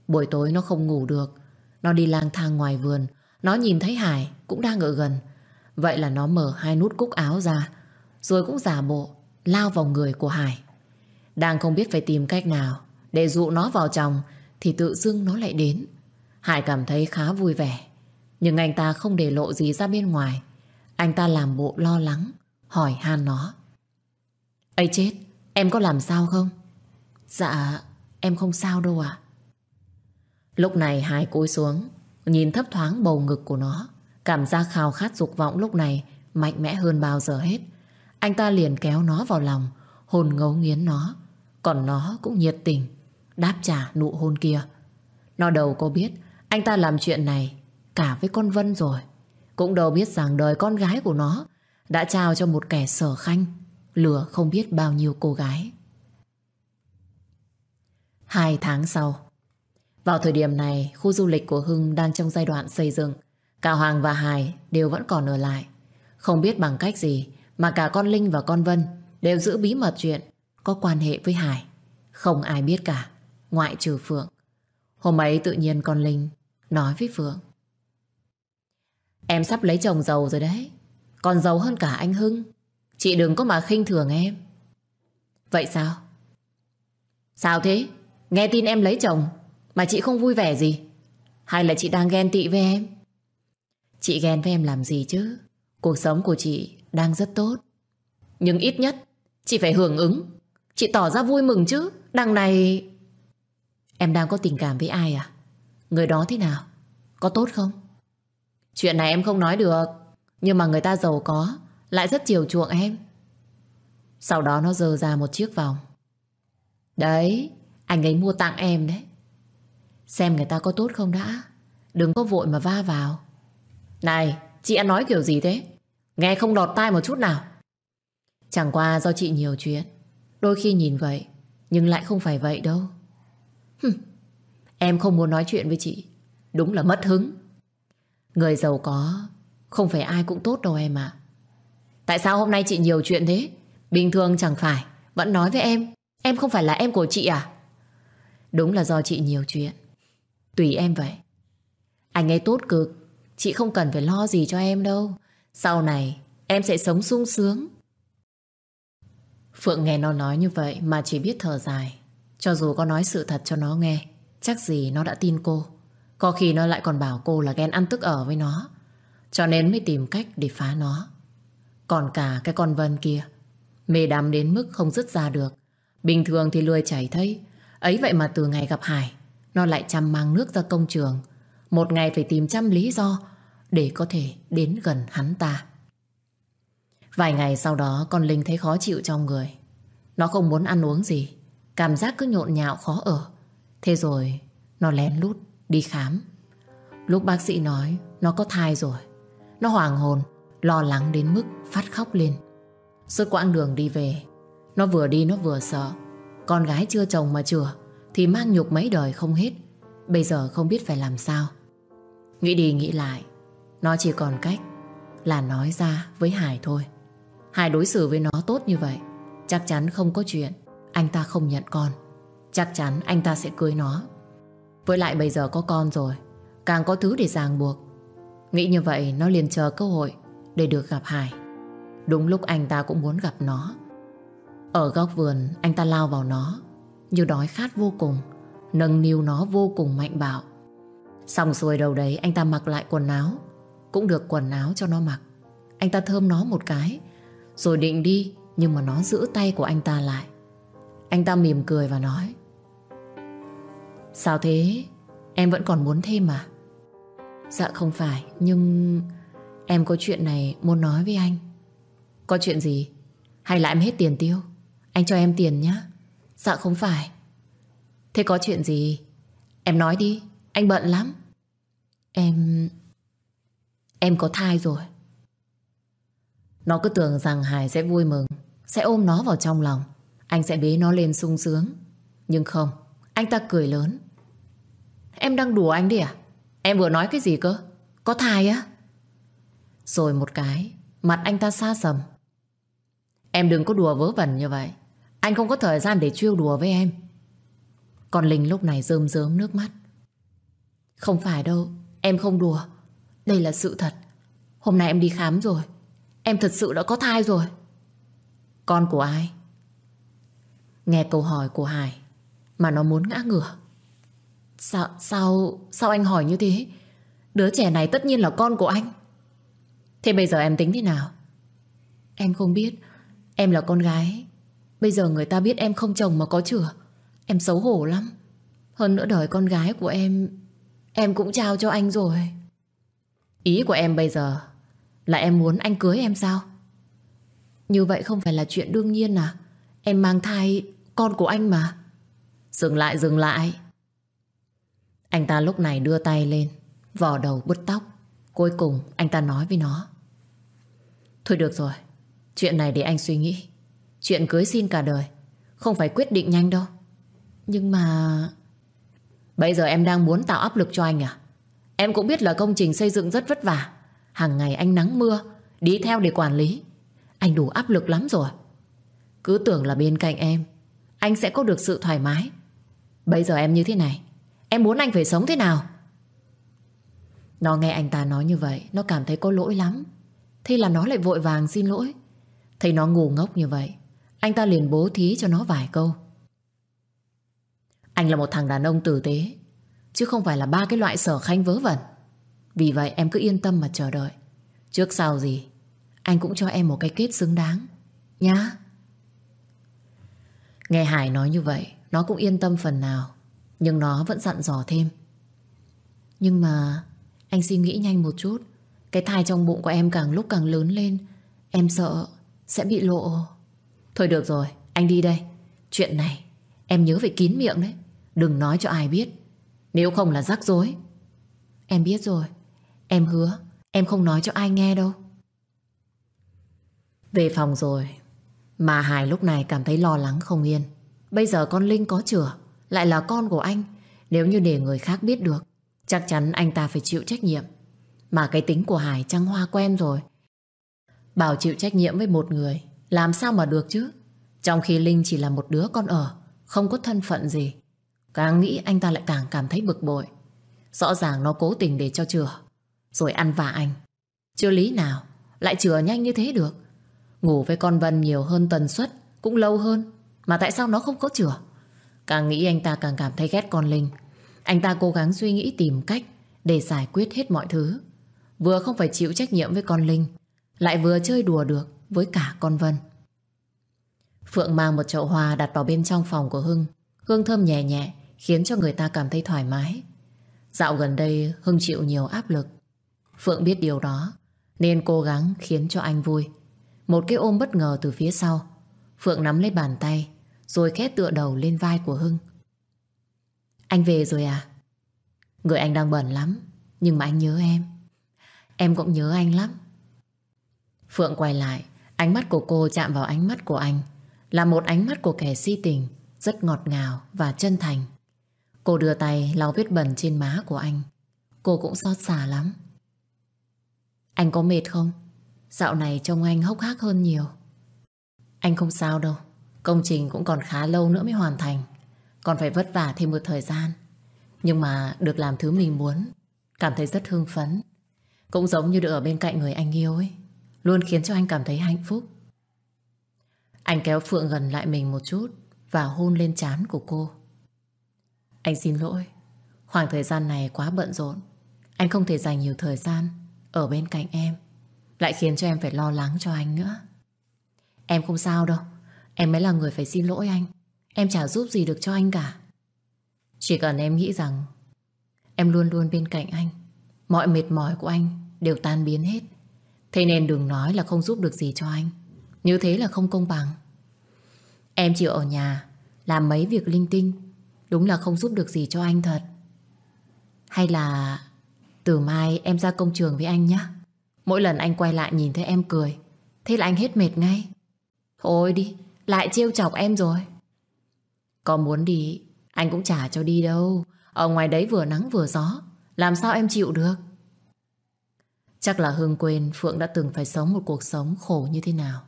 Speaker 1: Buổi tối nó không ngủ được nó đi lang thang ngoài vườn Nó nhìn thấy Hải cũng đang ở gần Vậy là nó mở hai nút cúc áo ra Rồi cũng giả bộ Lao vào người của Hải Đang không biết phải tìm cách nào Để dụ nó vào chồng Thì tự dưng nó lại đến Hải cảm thấy khá vui vẻ Nhưng anh ta không để lộ gì ra bên ngoài Anh ta làm bộ lo lắng Hỏi han nó ấy chết Em có làm sao không Dạ em không sao đâu ạ Lúc này hai cúi xuống, nhìn thấp thoáng bầu ngực của nó. Cảm giác khao khát dục vọng lúc này mạnh mẽ hơn bao giờ hết. Anh ta liền kéo nó vào lòng, hôn ngấu nghiến nó. Còn nó cũng nhiệt tình, đáp trả nụ hôn kia. Nó đầu có biết, anh ta làm chuyện này cả với con Vân rồi. Cũng đâu biết rằng đời con gái của nó đã trao cho một kẻ sở khanh, lừa không biết bao nhiêu cô gái. Hai tháng sau, vào thời điểm này, khu du lịch của Hưng đang trong giai đoạn xây dựng. Cả Hoàng và Hải đều vẫn còn ở lại. Không biết bằng cách gì mà cả con Linh và con Vân đều giữ bí mật chuyện có quan hệ với Hải. Không ai biết cả, ngoại trừ Phượng. Hôm ấy tự nhiên con Linh nói với Phượng. Em sắp lấy chồng giàu rồi đấy. Còn giàu hơn cả anh Hưng. Chị đừng có mà khinh thường em. Vậy sao? Sao thế? Nghe tin em lấy chồng mà chị không vui vẻ gì Hay là chị đang ghen tị với em Chị ghen với em làm gì chứ Cuộc sống của chị đang rất tốt Nhưng ít nhất Chị phải hưởng ứng Chị tỏ ra vui mừng chứ Đằng này Em đang có tình cảm với ai à Người đó thế nào Có tốt không Chuyện này em không nói được Nhưng mà người ta giàu có Lại rất chiều chuộng em Sau đó nó dờ ra một chiếc vòng Đấy Anh ấy mua tặng em đấy Xem người ta có tốt không đã Đừng có vội mà va vào Này chị ăn nói kiểu gì thế Nghe không đọt tai một chút nào Chẳng qua do chị nhiều chuyện Đôi khi nhìn vậy Nhưng lại không phải vậy đâu Hừm, Em không muốn nói chuyện với chị Đúng là mất hứng Người giàu có Không phải ai cũng tốt đâu em ạ Tại sao hôm nay chị nhiều chuyện thế Bình thường chẳng phải Vẫn nói với em Em không phải là em của chị à Đúng là do chị nhiều chuyện Tùy em vậy. Anh ấy tốt cực, chị không cần phải lo gì cho em đâu. Sau này, em sẽ sống sung sướng. Phượng nghe nó nói như vậy mà chỉ biết thở dài. Cho dù có nói sự thật cho nó nghe, chắc gì nó đã tin cô. Có khi nó lại còn bảo cô là ghen ăn tức ở với nó. Cho nên mới tìm cách để phá nó. Còn cả cái con Vân kia, mê đắm đến mức không dứt ra được. Bình thường thì lười chảy thấy, ấy vậy mà từ ngày gặp Hải, nó lại chăm mang nước ra công trường Một ngày phải tìm trăm lý do Để có thể đến gần hắn ta Vài ngày sau đó Con Linh thấy khó chịu trong người Nó không muốn ăn uống gì Cảm giác cứ nhộn nhạo khó ở Thế rồi nó lén lút đi khám Lúc bác sĩ nói Nó có thai rồi Nó hoảng hồn Lo lắng đến mức phát khóc lên Suốt quãng đường đi về Nó vừa đi nó vừa sợ Con gái chưa chồng mà chừa thì mang nhục mấy đời không hết Bây giờ không biết phải làm sao Nghĩ đi nghĩ lại Nó chỉ còn cách Là nói ra với Hải thôi Hải đối xử với nó tốt như vậy Chắc chắn không có chuyện Anh ta không nhận con Chắc chắn anh ta sẽ cưới nó Với lại bây giờ có con rồi Càng có thứ để ràng buộc Nghĩ như vậy nó liền chờ cơ hội Để được gặp Hải Đúng lúc anh ta cũng muốn gặp nó Ở góc vườn anh ta lao vào nó như đói khát vô cùng, nâng niu nó vô cùng mạnh bạo. Xong xuôi đầu đấy anh ta mặc lại quần áo, cũng được quần áo cho nó mặc. Anh ta thơm nó một cái, rồi định đi nhưng mà nó giữ tay của anh ta lại. Anh ta mỉm cười và nói Sao thế? Em vẫn còn muốn thêm à? Dạ không phải, nhưng em có chuyện này muốn nói với anh. Có chuyện gì? Hay là em hết tiền tiêu? Anh cho em tiền nhé. Dạ không phải Thế có chuyện gì Em nói đi Anh bận lắm Em Em có thai rồi Nó cứ tưởng rằng Hải sẽ vui mừng Sẽ ôm nó vào trong lòng Anh sẽ bế nó lên sung sướng Nhưng không Anh ta cười lớn Em đang đùa anh đi à Em vừa nói cái gì cơ Có thai á Rồi một cái Mặt anh ta xa sầm Em đừng có đùa vớ vẩn như vậy anh không có thời gian để trêu đùa với em Còn Linh lúc này rơm rớm nước mắt Không phải đâu Em không đùa Đây là sự thật Hôm nay em đi khám rồi Em thật sự đã có thai rồi Con của ai Nghe câu hỏi của Hải Mà nó muốn ngã ngửa Sao, sao, sao anh hỏi như thế Đứa trẻ này tất nhiên là con của anh Thế bây giờ em tính thế nào Em không biết Em là con gái Bây giờ người ta biết em không chồng mà có chửa Em xấu hổ lắm Hơn nữa đời con gái của em Em cũng trao cho anh rồi Ý của em bây giờ Là em muốn anh cưới em sao Như vậy không phải là chuyện đương nhiên à Em mang thai con của anh mà Dừng lại dừng lại Anh ta lúc này đưa tay lên Vò đầu bứt tóc Cuối cùng anh ta nói với nó Thôi được rồi Chuyện này để anh suy nghĩ Chuyện cưới xin cả đời Không phải quyết định nhanh đâu Nhưng mà... Bây giờ em đang muốn tạo áp lực cho anh à? Em cũng biết là công trình xây dựng rất vất vả Hàng ngày anh nắng mưa Đi theo để quản lý Anh đủ áp lực lắm rồi Cứ tưởng là bên cạnh em Anh sẽ có được sự thoải mái Bây giờ em như thế này Em muốn anh phải sống thế nào Nó nghe anh ta nói như vậy Nó cảm thấy có lỗi lắm Thế là nó lại vội vàng xin lỗi Thấy nó ngu ngốc như vậy anh ta liền bố thí cho nó vài câu Anh là một thằng đàn ông tử tế Chứ không phải là ba cái loại sở khanh vớ vẩn Vì vậy em cứ yên tâm mà chờ đợi Trước sau gì Anh cũng cho em một cái kết xứng đáng Nhá Nghe Hải nói như vậy Nó cũng yên tâm phần nào Nhưng nó vẫn dặn dò thêm Nhưng mà Anh suy nghĩ nhanh một chút Cái thai trong bụng của em càng lúc càng lớn lên Em sợ sẽ bị lộ Thôi được rồi, anh đi đây. Chuyện này, em nhớ phải kín miệng đấy. Đừng nói cho ai biết. Nếu không là rắc rối. Em biết rồi. Em hứa, em không nói cho ai nghe đâu. Về phòng rồi, mà Hải lúc này cảm thấy lo lắng không yên. Bây giờ con Linh có chửa lại là con của anh. Nếu như để người khác biết được, chắc chắn anh ta phải chịu trách nhiệm. Mà cái tính của Hải trăng hoa quen rồi. Bảo chịu trách nhiệm với một người làm sao mà được chứ Trong khi Linh chỉ là một đứa con ở Không có thân phận gì Càng nghĩ anh ta lại càng cảm thấy bực bội Rõ ràng nó cố tình để cho chừa Rồi ăn vạ anh Chưa lý nào Lại chừa nhanh như thế được Ngủ với con Vân nhiều hơn tần suất Cũng lâu hơn Mà tại sao nó không có chừa Càng nghĩ anh ta càng cảm thấy ghét con Linh Anh ta cố gắng suy nghĩ tìm cách Để giải quyết hết mọi thứ Vừa không phải chịu trách nhiệm với con Linh Lại vừa chơi đùa được với cả con Vân. Phượng mang một chậu hoa đặt vào bên trong phòng của Hưng. Hương thơm nhẹ nhẹ khiến cho người ta cảm thấy thoải mái. Dạo gần đây Hưng chịu nhiều áp lực. Phượng biết điều đó nên cố gắng khiến cho anh vui. Một cái ôm bất ngờ từ phía sau. Phượng nắm lấy bàn tay rồi khẽ tựa đầu lên vai của Hưng. Anh về rồi à? Người anh đang bẩn lắm nhưng mà anh nhớ em. Em cũng nhớ anh lắm. Phượng quay lại Ánh mắt của cô chạm vào ánh mắt của anh Là một ánh mắt của kẻ si tình Rất ngọt ngào và chân thành Cô đưa tay lau vết bẩn trên má của anh Cô cũng xót xa lắm Anh có mệt không? Dạo này trông anh hốc hác hơn nhiều Anh không sao đâu Công trình cũng còn khá lâu nữa mới hoàn thành Còn phải vất vả thêm một thời gian Nhưng mà được làm thứ mình muốn Cảm thấy rất hưng phấn Cũng giống như được ở bên cạnh người anh yêu ấy luôn khiến cho anh cảm thấy hạnh phúc. Anh kéo Phượng gần lại mình một chút và hôn lên trán của cô. Anh xin lỗi, khoảng thời gian này quá bận rộn. Anh không thể dành nhiều thời gian ở bên cạnh em, lại khiến cho em phải lo lắng cho anh nữa. Em không sao đâu, em mới là người phải xin lỗi anh. Em chả giúp gì được cho anh cả. Chỉ cần em nghĩ rằng em luôn luôn bên cạnh anh, mọi mệt mỏi của anh đều tan biến hết. Thế nên đừng nói là không giúp được gì cho anh Như thế là không công bằng Em chịu ở nhà Làm mấy việc linh tinh Đúng là không giúp được gì cho anh thật Hay là Từ mai em ra công trường với anh nhé Mỗi lần anh quay lại nhìn thấy em cười Thế là anh hết mệt ngay Thôi đi Lại trêu chọc em rồi Có muốn đi Anh cũng trả cho đi đâu Ở ngoài đấy vừa nắng vừa gió Làm sao em chịu được Chắc là Hương quên Phượng đã từng phải sống một cuộc sống khổ như thế nào.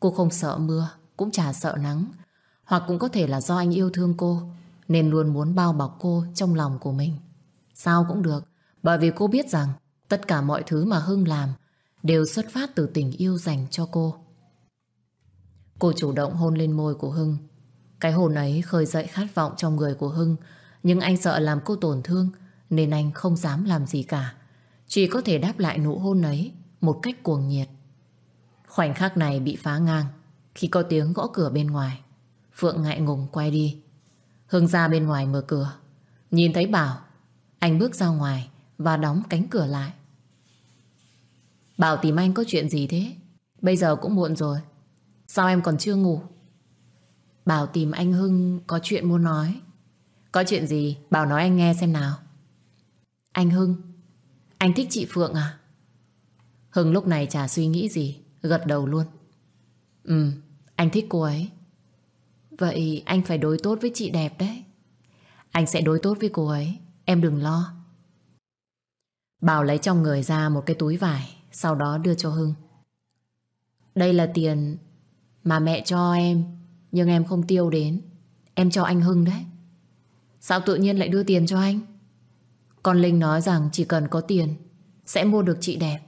Speaker 1: Cô không sợ mưa, cũng chả sợ nắng. Hoặc cũng có thể là do anh yêu thương cô, nên luôn muốn bao bọc cô trong lòng của mình. Sao cũng được, bởi vì cô biết rằng tất cả mọi thứ mà Hưng làm đều xuất phát từ tình yêu dành cho cô. Cô chủ động hôn lên môi của Hưng. Cái hồn ấy khơi dậy khát vọng trong người của Hưng, nhưng anh sợ làm cô tổn thương nên anh không dám làm gì cả. Chỉ có thể đáp lại nụ hôn ấy Một cách cuồng nhiệt Khoảnh khắc này bị phá ngang Khi có tiếng gõ cửa bên ngoài Phượng ngại ngùng quay đi Hưng ra bên ngoài mở cửa Nhìn thấy Bảo Anh bước ra ngoài và đóng cánh cửa lại Bảo tìm anh có chuyện gì thế Bây giờ cũng muộn rồi Sao em còn chưa ngủ Bảo tìm anh Hưng có chuyện muốn nói Có chuyện gì Bảo nói anh nghe xem nào Anh Hưng anh thích chị Phượng à? Hưng lúc này chả suy nghĩ gì, gật đầu luôn. Ừ, anh thích cô ấy. Vậy anh phải đối tốt với chị đẹp đấy. Anh sẽ đối tốt với cô ấy, em đừng lo. Bảo lấy trong người ra một cái túi vải, sau đó đưa cho Hưng. Đây là tiền mà mẹ cho em, nhưng em không tiêu đến. Em cho anh Hưng đấy. Sao tự nhiên lại đưa tiền cho anh? Con Linh nói rằng chỉ cần có tiền Sẽ mua được chị đẹp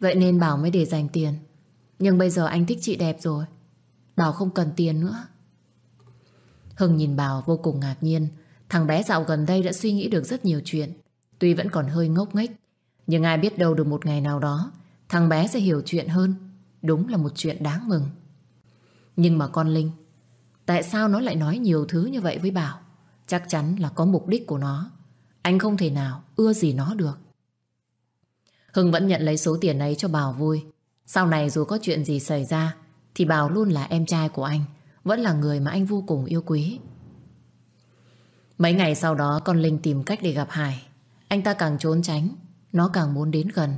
Speaker 1: Vậy nên Bảo mới để dành tiền Nhưng bây giờ anh thích chị đẹp rồi Bảo không cần tiền nữa Hưng nhìn Bảo vô cùng ngạc nhiên Thằng bé dạo gần đây đã suy nghĩ được rất nhiều chuyện Tuy vẫn còn hơi ngốc nghếch Nhưng ai biết đâu được một ngày nào đó Thằng bé sẽ hiểu chuyện hơn Đúng là một chuyện đáng mừng Nhưng mà con Linh Tại sao nó lại nói nhiều thứ như vậy với Bảo Chắc chắn là có mục đích của nó anh không thể nào ưa gì nó được. Hưng vẫn nhận lấy số tiền ấy cho Bảo vui. Sau này dù có chuyện gì xảy ra thì Bảo luôn là em trai của anh. Vẫn là người mà anh vô cùng yêu quý. Mấy ngày sau đó con Linh tìm cách để gặp Hải. Anh ta càng trốn tránh, nó càng muốn đến gần.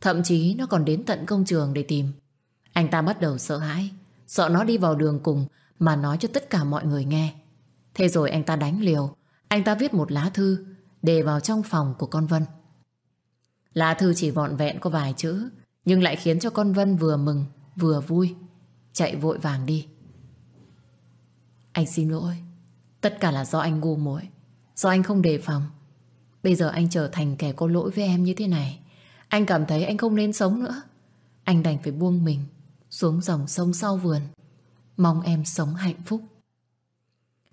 Speaker 1: Thậm chí nó còn đến tận công trường để tìm. Anh ta bắt đầu sợ hãi, sợ nó đi vào đường cùng mà nói cho tất cả mọi người nghe. Thế rồi anh ta đánh liều, anh ta viết một lá thư để vào trong phòng của con Vân. Lá thư chỉ vọn vẹn có vài chữ, nhưng lại khiến cho con Vân vừa mừng, vừa vui, chạy vội vàng đi. Anh xin lỗi, tất cả là do anh ngu muội, do anh không đề phòng. Bây giờ anh trở thành kẻ có lỗi với em như thế này, anh cảm thấy anh không nên sống nữa. Anh đành phải buông mình xuống dòng sông sau vườn. Mong em sống hạnh phúc.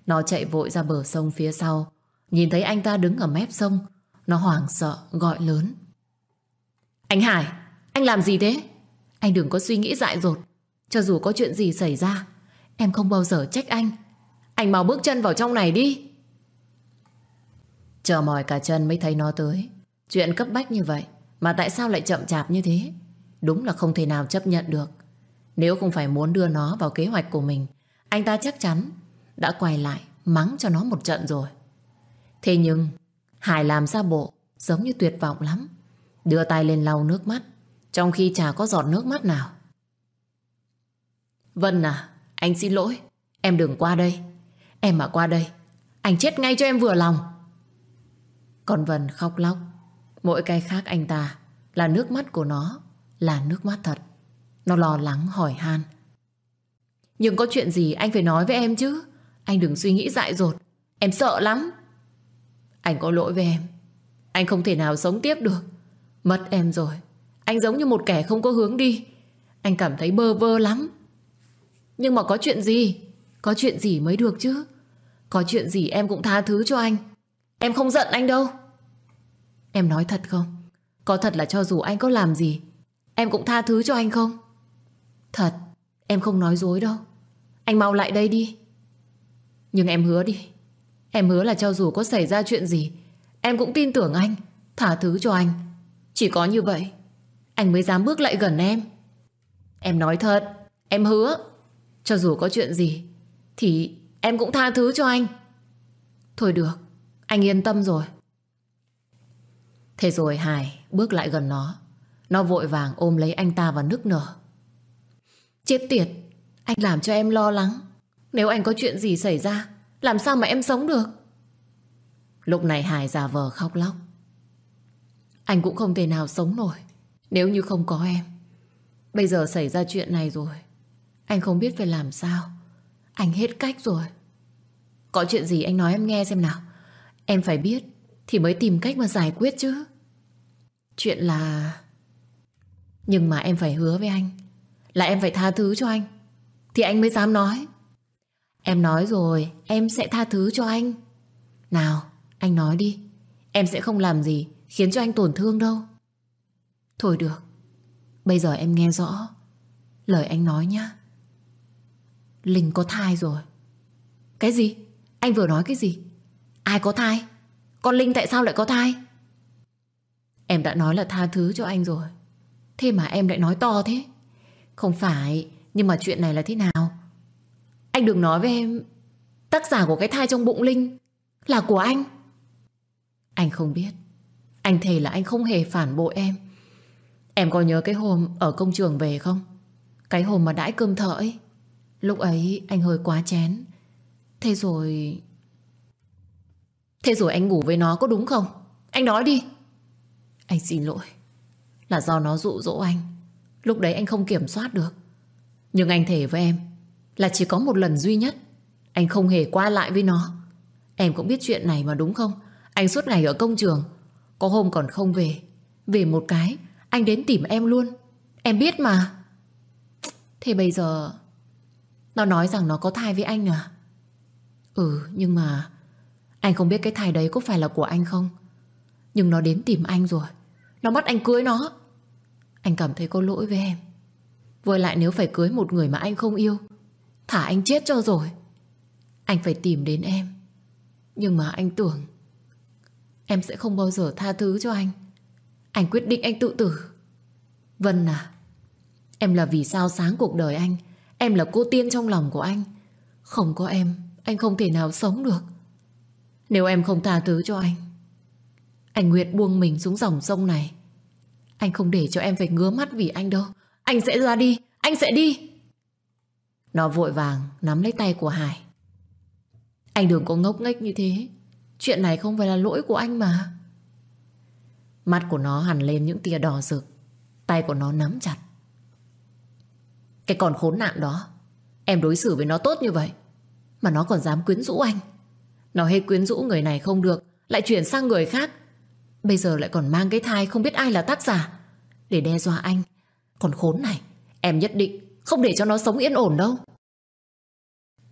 Speaker 1: Nó chạy vội ra bờ sông phía sau Nhìn thấy anh ta đứng ở mép sông Nó hoảng sợ gọi lớn Anh Hải Anh làm gì thế Anh đừng có suy nghĩ dại dột Cho dù có chuyện gì xảy ra Em không bao giờ trách anh Anh mau bước chân vào trong này đi Chờ mỏi cả chân mới thấy nó tới Chuyện cấp bách như vậy Mà tại sao lại chậm chạp như thế Đúng là không thể nào chấp nhận được Nếu không phải muốn đưa nó vào kế hoạch của mình Anh ta chắc chắn đã quay lại mắng cho nó một trận rồi. Thế nhưng, Hải làm ra bộ giống như tuyệt vọng lắm. Đưa tay lên lau nước mắt, trong khi chả có giọt nước mắt nào. Vân à, anh xin lỗi, em đừng qua đây. Em mà qua đây, anh chết ngay cho em vừa lòng. Còn Vân khóc lóc, mỗi cái khác anh ta là nước mắt của nó, là nước mắt thật. Nó lo lắng hỏi han. Nhưng có chuyện gì anh phải nói với em chứ Anh đừng suy nghĩ dại dột Em sợ lắm anh có lỗi với em Anh không thể nào sống tiếp được Mất em rồi Anh giống như một kẻ không có hướng đi Anh cảm thấy bơ vơ lắm Nhưng mà có chuyện gì Có chuyện gì mới được chứ Có chuyện gì em cũng tha thứ cho anh Em không giận anh đâu Em nói thật không Có thật là cho dù anh có làm gì Em cũng tha thứ cho anh không Thật Em không nói dối đâu Anh mau lại đây đi Nhưng em hứa đi Em hứa là cho dù có xảy ra chuyện gì Em cũng tin tưởng anh Thả thứ cho anh Chỉ có như vậy Anh mới dám bước lại gần em Em nói thật Em hứa Cho dù có chuyện gì Thì em cũng tha thứ cho anh Thôi được Anh yên tâm rồi Thế rồi Hải bước lại gần nó Nó vội vàng ôm lấy anh ta và nức nở Chết tiệt Anh làm cho em lo lắng Nếu anh có chuyện gì xảy ra làm sao mà em sống được Lúc này Hải già vờ khóc lóc Anh cũng không thể nào sống nổi Nếu như không có em Bây giờ xảy ra chuyện này rồi Anh không biết phải làm sao Anh hết cách rồi Có chuyện gì anh nói em nghe xem nào Em phải biết Thì mới tìm cách mà giải quyết chứ Chuyện là Nhưng mà em phải hứa với anh Là em phải tha thứ cho anh Thì anh mới dám nói Em nói rồi, em sẽ tha thứ cho anh. Nào, anh nói đi. Em sẽ không làm gì khiến cho anh tổn thương đâu. Thôi được, bây giờ em nghe rõ lời anh nói nhá. Linh có thai rồi. Cái gì? Anh vừa nói cái gì? Ai có thai? Con Linh tại sao lại có thai? Em đã nói là tha thứ cho anh rồi. Thế mà em lại nói to thế. Không phải, nhưng mà chuyện này là thế nào? Anh đừng nói với em Tác giả của cái thai trong bụng Linh Là của anh Anh không biết Anh thề là anh không hề phản bội em Em có nhớ cái hôm ở công trường về không? Cái hôm mà đãi cơm thợ ấy Lúc ấy anh hơi quá chén Thế rồi Thế rồi anh ngủ với nó có đúng không? Anh nói đi Anh xin lỗi Là do nó dụ dỗ anh Lúc đấy anh không kiểm soát được Nhưng anh thề với em là chỉ có một lần duy nhất Anh không hề qua lại với nó Em cũng biết chuyện này mà đúng không Anh suốt ngày ở công trường Có hôm còn không về Về một cái Anh đến tìm em luôn Em biết mà Thế bây giờ Nó nói rằng nó có thai với anh à Ừ nhưng mà Anh không biết cái thai đấy có phải là của anh không Nhưng nó đến tìm anh rồi Nó bắt anh cưới nó Anh cảm thấy có lỗi với em Với lại nếu phải cưới một người mà anh không yêu Thả anh chết cho rồi Anh phải tìm đến em Nhưng mà anh tưởng Em sẽ không bao giờ tha thứ cho anh Anh quyết định anh tự tử Vân à Em là vì sao sáng cuộc đời anh Em là cô tiên trong lòng của anh Không có em Anh không thể nào sống được Nếu em không tha thứ cho anh Anh nguyện buông mình xuống dòng sông này Anh không để cho em phải ngứa mắt vì anh đâu Anh sẽ ra đi Anh sẽ đi nó vội vàng nắm lấy tay của Hải Anh đừng có ngốc nghếch như thế Chuyện này không phải là lỗi của anh mà Mắt của nó hằn lên những tia đỏ rực Tay của nó nắm chặt Cái con khốn nạn đó Em đối xử với nó tốt như vậy Mà nó còn dám quyến rũ anh Nó hay quyến rũ người này không được Lại chuyển sang người khác Bây giờ lại còn mang cái thai không biết ai là tác giả Để đe dọa anh Còn khốn này Em nhất định không để cho nó sống yên ổn đâu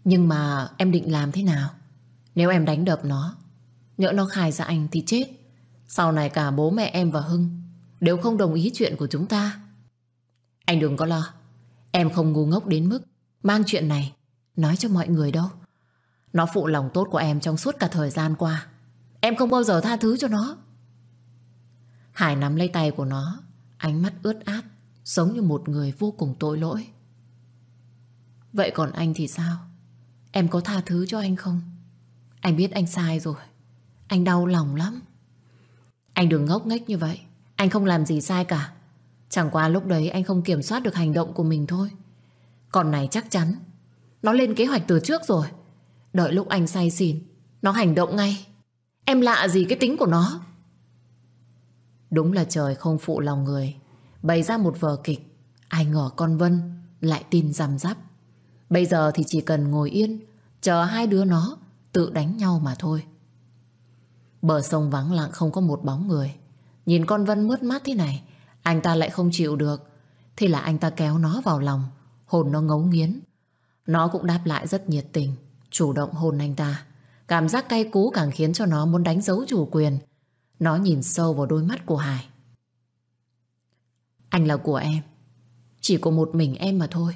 Speaker 1: nhưng mà em định làm thế nào Nếu em đánh đập nó Nhỡ nó khai ra anh thì chết Sau này cả bố mẹ em và Hưng Đều không đồng ý chuyện của chúng ta Anh đừng có lo Em không ngu ngốc đến mức Mang chuyện này Nói cho mọi người đâu Nó phụ lòng tốt của em trong suốt cả thời gian qua Em không bao giờ tha thứ cho nó Hải nắm lấy tay của nó Ánh mắt ướt át Giống như một người vô cùng tội lỗi Vậy còn anh thì sao Em có tha thứ cho anh không? Anh biết anh sai rồi. Anh đau lòng lắm. Anh đừng ngốc nghếch như vậy. Anh không làm gì sai cả. Chẳng qua lúc đấy anh không kiểm soát được hành động của mình thôi. Còn này chắc chắn. Nó lên kế hoạch từ trước rồi. Đợi lúc anh say xỉn, nó hành động ngay. Em lạ gì cái tính của nó? Đúng là trời không phụ lòng người. Bày ra một vở kịch, ai ngờ con Vân lại tin rằm rắp. Bây giờ thì chỉ cần ngồi yên, chờ hai đứa nó tự đánh nhau mà thôi. Bờ sông vắng lặng không có một bóng người. Nhìn con Vân mướt mắt thế này, anh ta lại không chịu được. thì là anh ta kéo nó vào lòng, hồn nó ngấu nghiến. Nó cũng đáp lại rất nhiệt tình, chủ động hôn anh ta. Cảm giác cay cú càng khiến cho nó muốn đánh dấu chủ quyền. Nó nhìn sâu vào đôi mắt của Hải. Anh là của em, chỉ của một mình em mà thôi.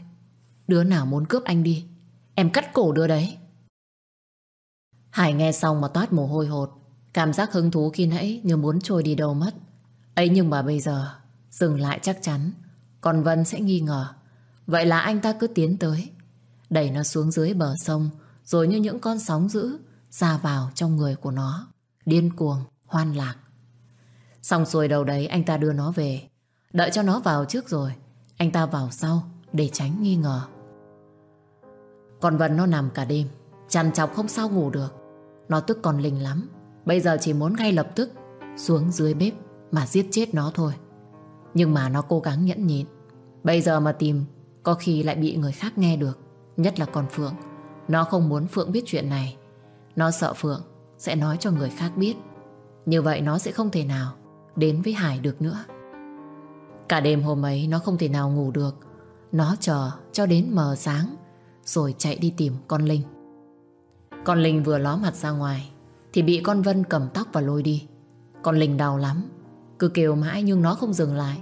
Speaker 1: Đứa nào muốn cướp anh đi Em cắt cổ đứa đấy Hải nghe xong mà toát mồ hôi hột Cảm giác hứng thú khi nãy Như muốn trôi đi đâu mất ấy nhưng mà bây giờ Dừng lại chắc chắn Còn Vân sẽ nghi ngờ Vậy là anh ta cứ tiến tới Đẩy nó xuống dưới bờ sông Rồi như những con sóng dữ Ra vào trong người của nó Điên cuồng, hoan lạc Xong rồi đầu đấy anh ta đưa nó về Đợi cho nó vào trước rồi Anh ta vào sau để tránh nghi ngờ còn Vân nó nằm cả đêm Chằn chọc không sao ngủ được Nó tức còn linh lắm Bây giờ chỉ muốn ngay lập tức Xuống dưới bếp mà giết chết nó thôi Nhưng mà nó cố gắng nhẫn nhịn Bây giờ mà tìm Có khi lại bị người khác nghe được Nhất là con Phượng Nó không muốn Phượng biết chuyện này Nó sợ Phượng sẽ nói cho người khác biết Như vậy nó sẽ không thể nào Đến với Hải được nữa Cả đêm hôm ấy nó không thể nào ngủ được Nó chờ cho đến mờ sáng rồi chạy đi tìm con Linh. Con Linh vừa ló mặt ra ngoài thì bị con Vân cầm tóc và lôi đi. Con Linh đau lắm, cứ kêu mãi nhưng nó không dừng lại.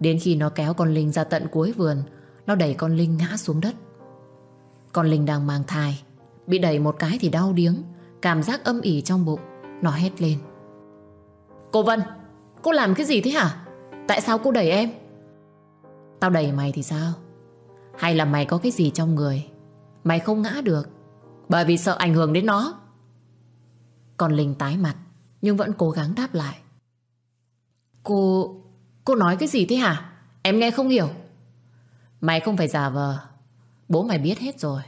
Speaker 1: Đến khi nó kéo con Linh ra tận cuối vườn, nó đẩy con Linh ngã xuống đất. Con Linh đang mang thai, bị đẩy một cái thì đau điếng, cảm giác âm ỉ trong bụng, nó hét lên. Cô Vân, cô làm cái gì thế hả? Tại sao cô đẩy em? Tao đẩy mày thì sao? Hay là mày có cái gì trong người Mày không ngã được Bởi vì sợ ảnh hưởng đến nó Còn Linh tái mặt Nhưng vẫn cố gắng đáp lại Cô... cô nói cái gì thế hả Em nghe không hiểu Mày không phải giả vờ Bố mày biết hết rồi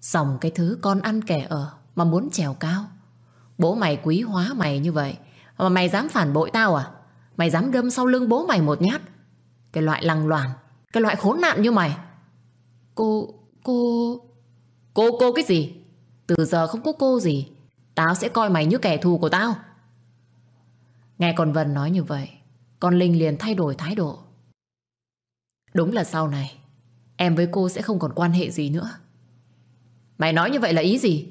Speaker 1: dòng cái thứ con ăn kẻ ở Mà muốn trèo cao Bố mày quý hóa mày như vậy Mà mày dám phản bội tao à Mày dám đâm sau lưng bố mày một nhát Cái loại lằng loàn Cái loại khốn nạn như mày Cô... cô... Cô cô cái gì? Từ giờ không có cô gì. Tao sẽ coi mày như kẻ thù của tao. Nghe con Vân nói như vậy, con Linh liền thay đổi thái độ. Đúng là sau này, em với cô sẽ không còn quan hệ gì nữa. Mày nói như vậy là ý gì?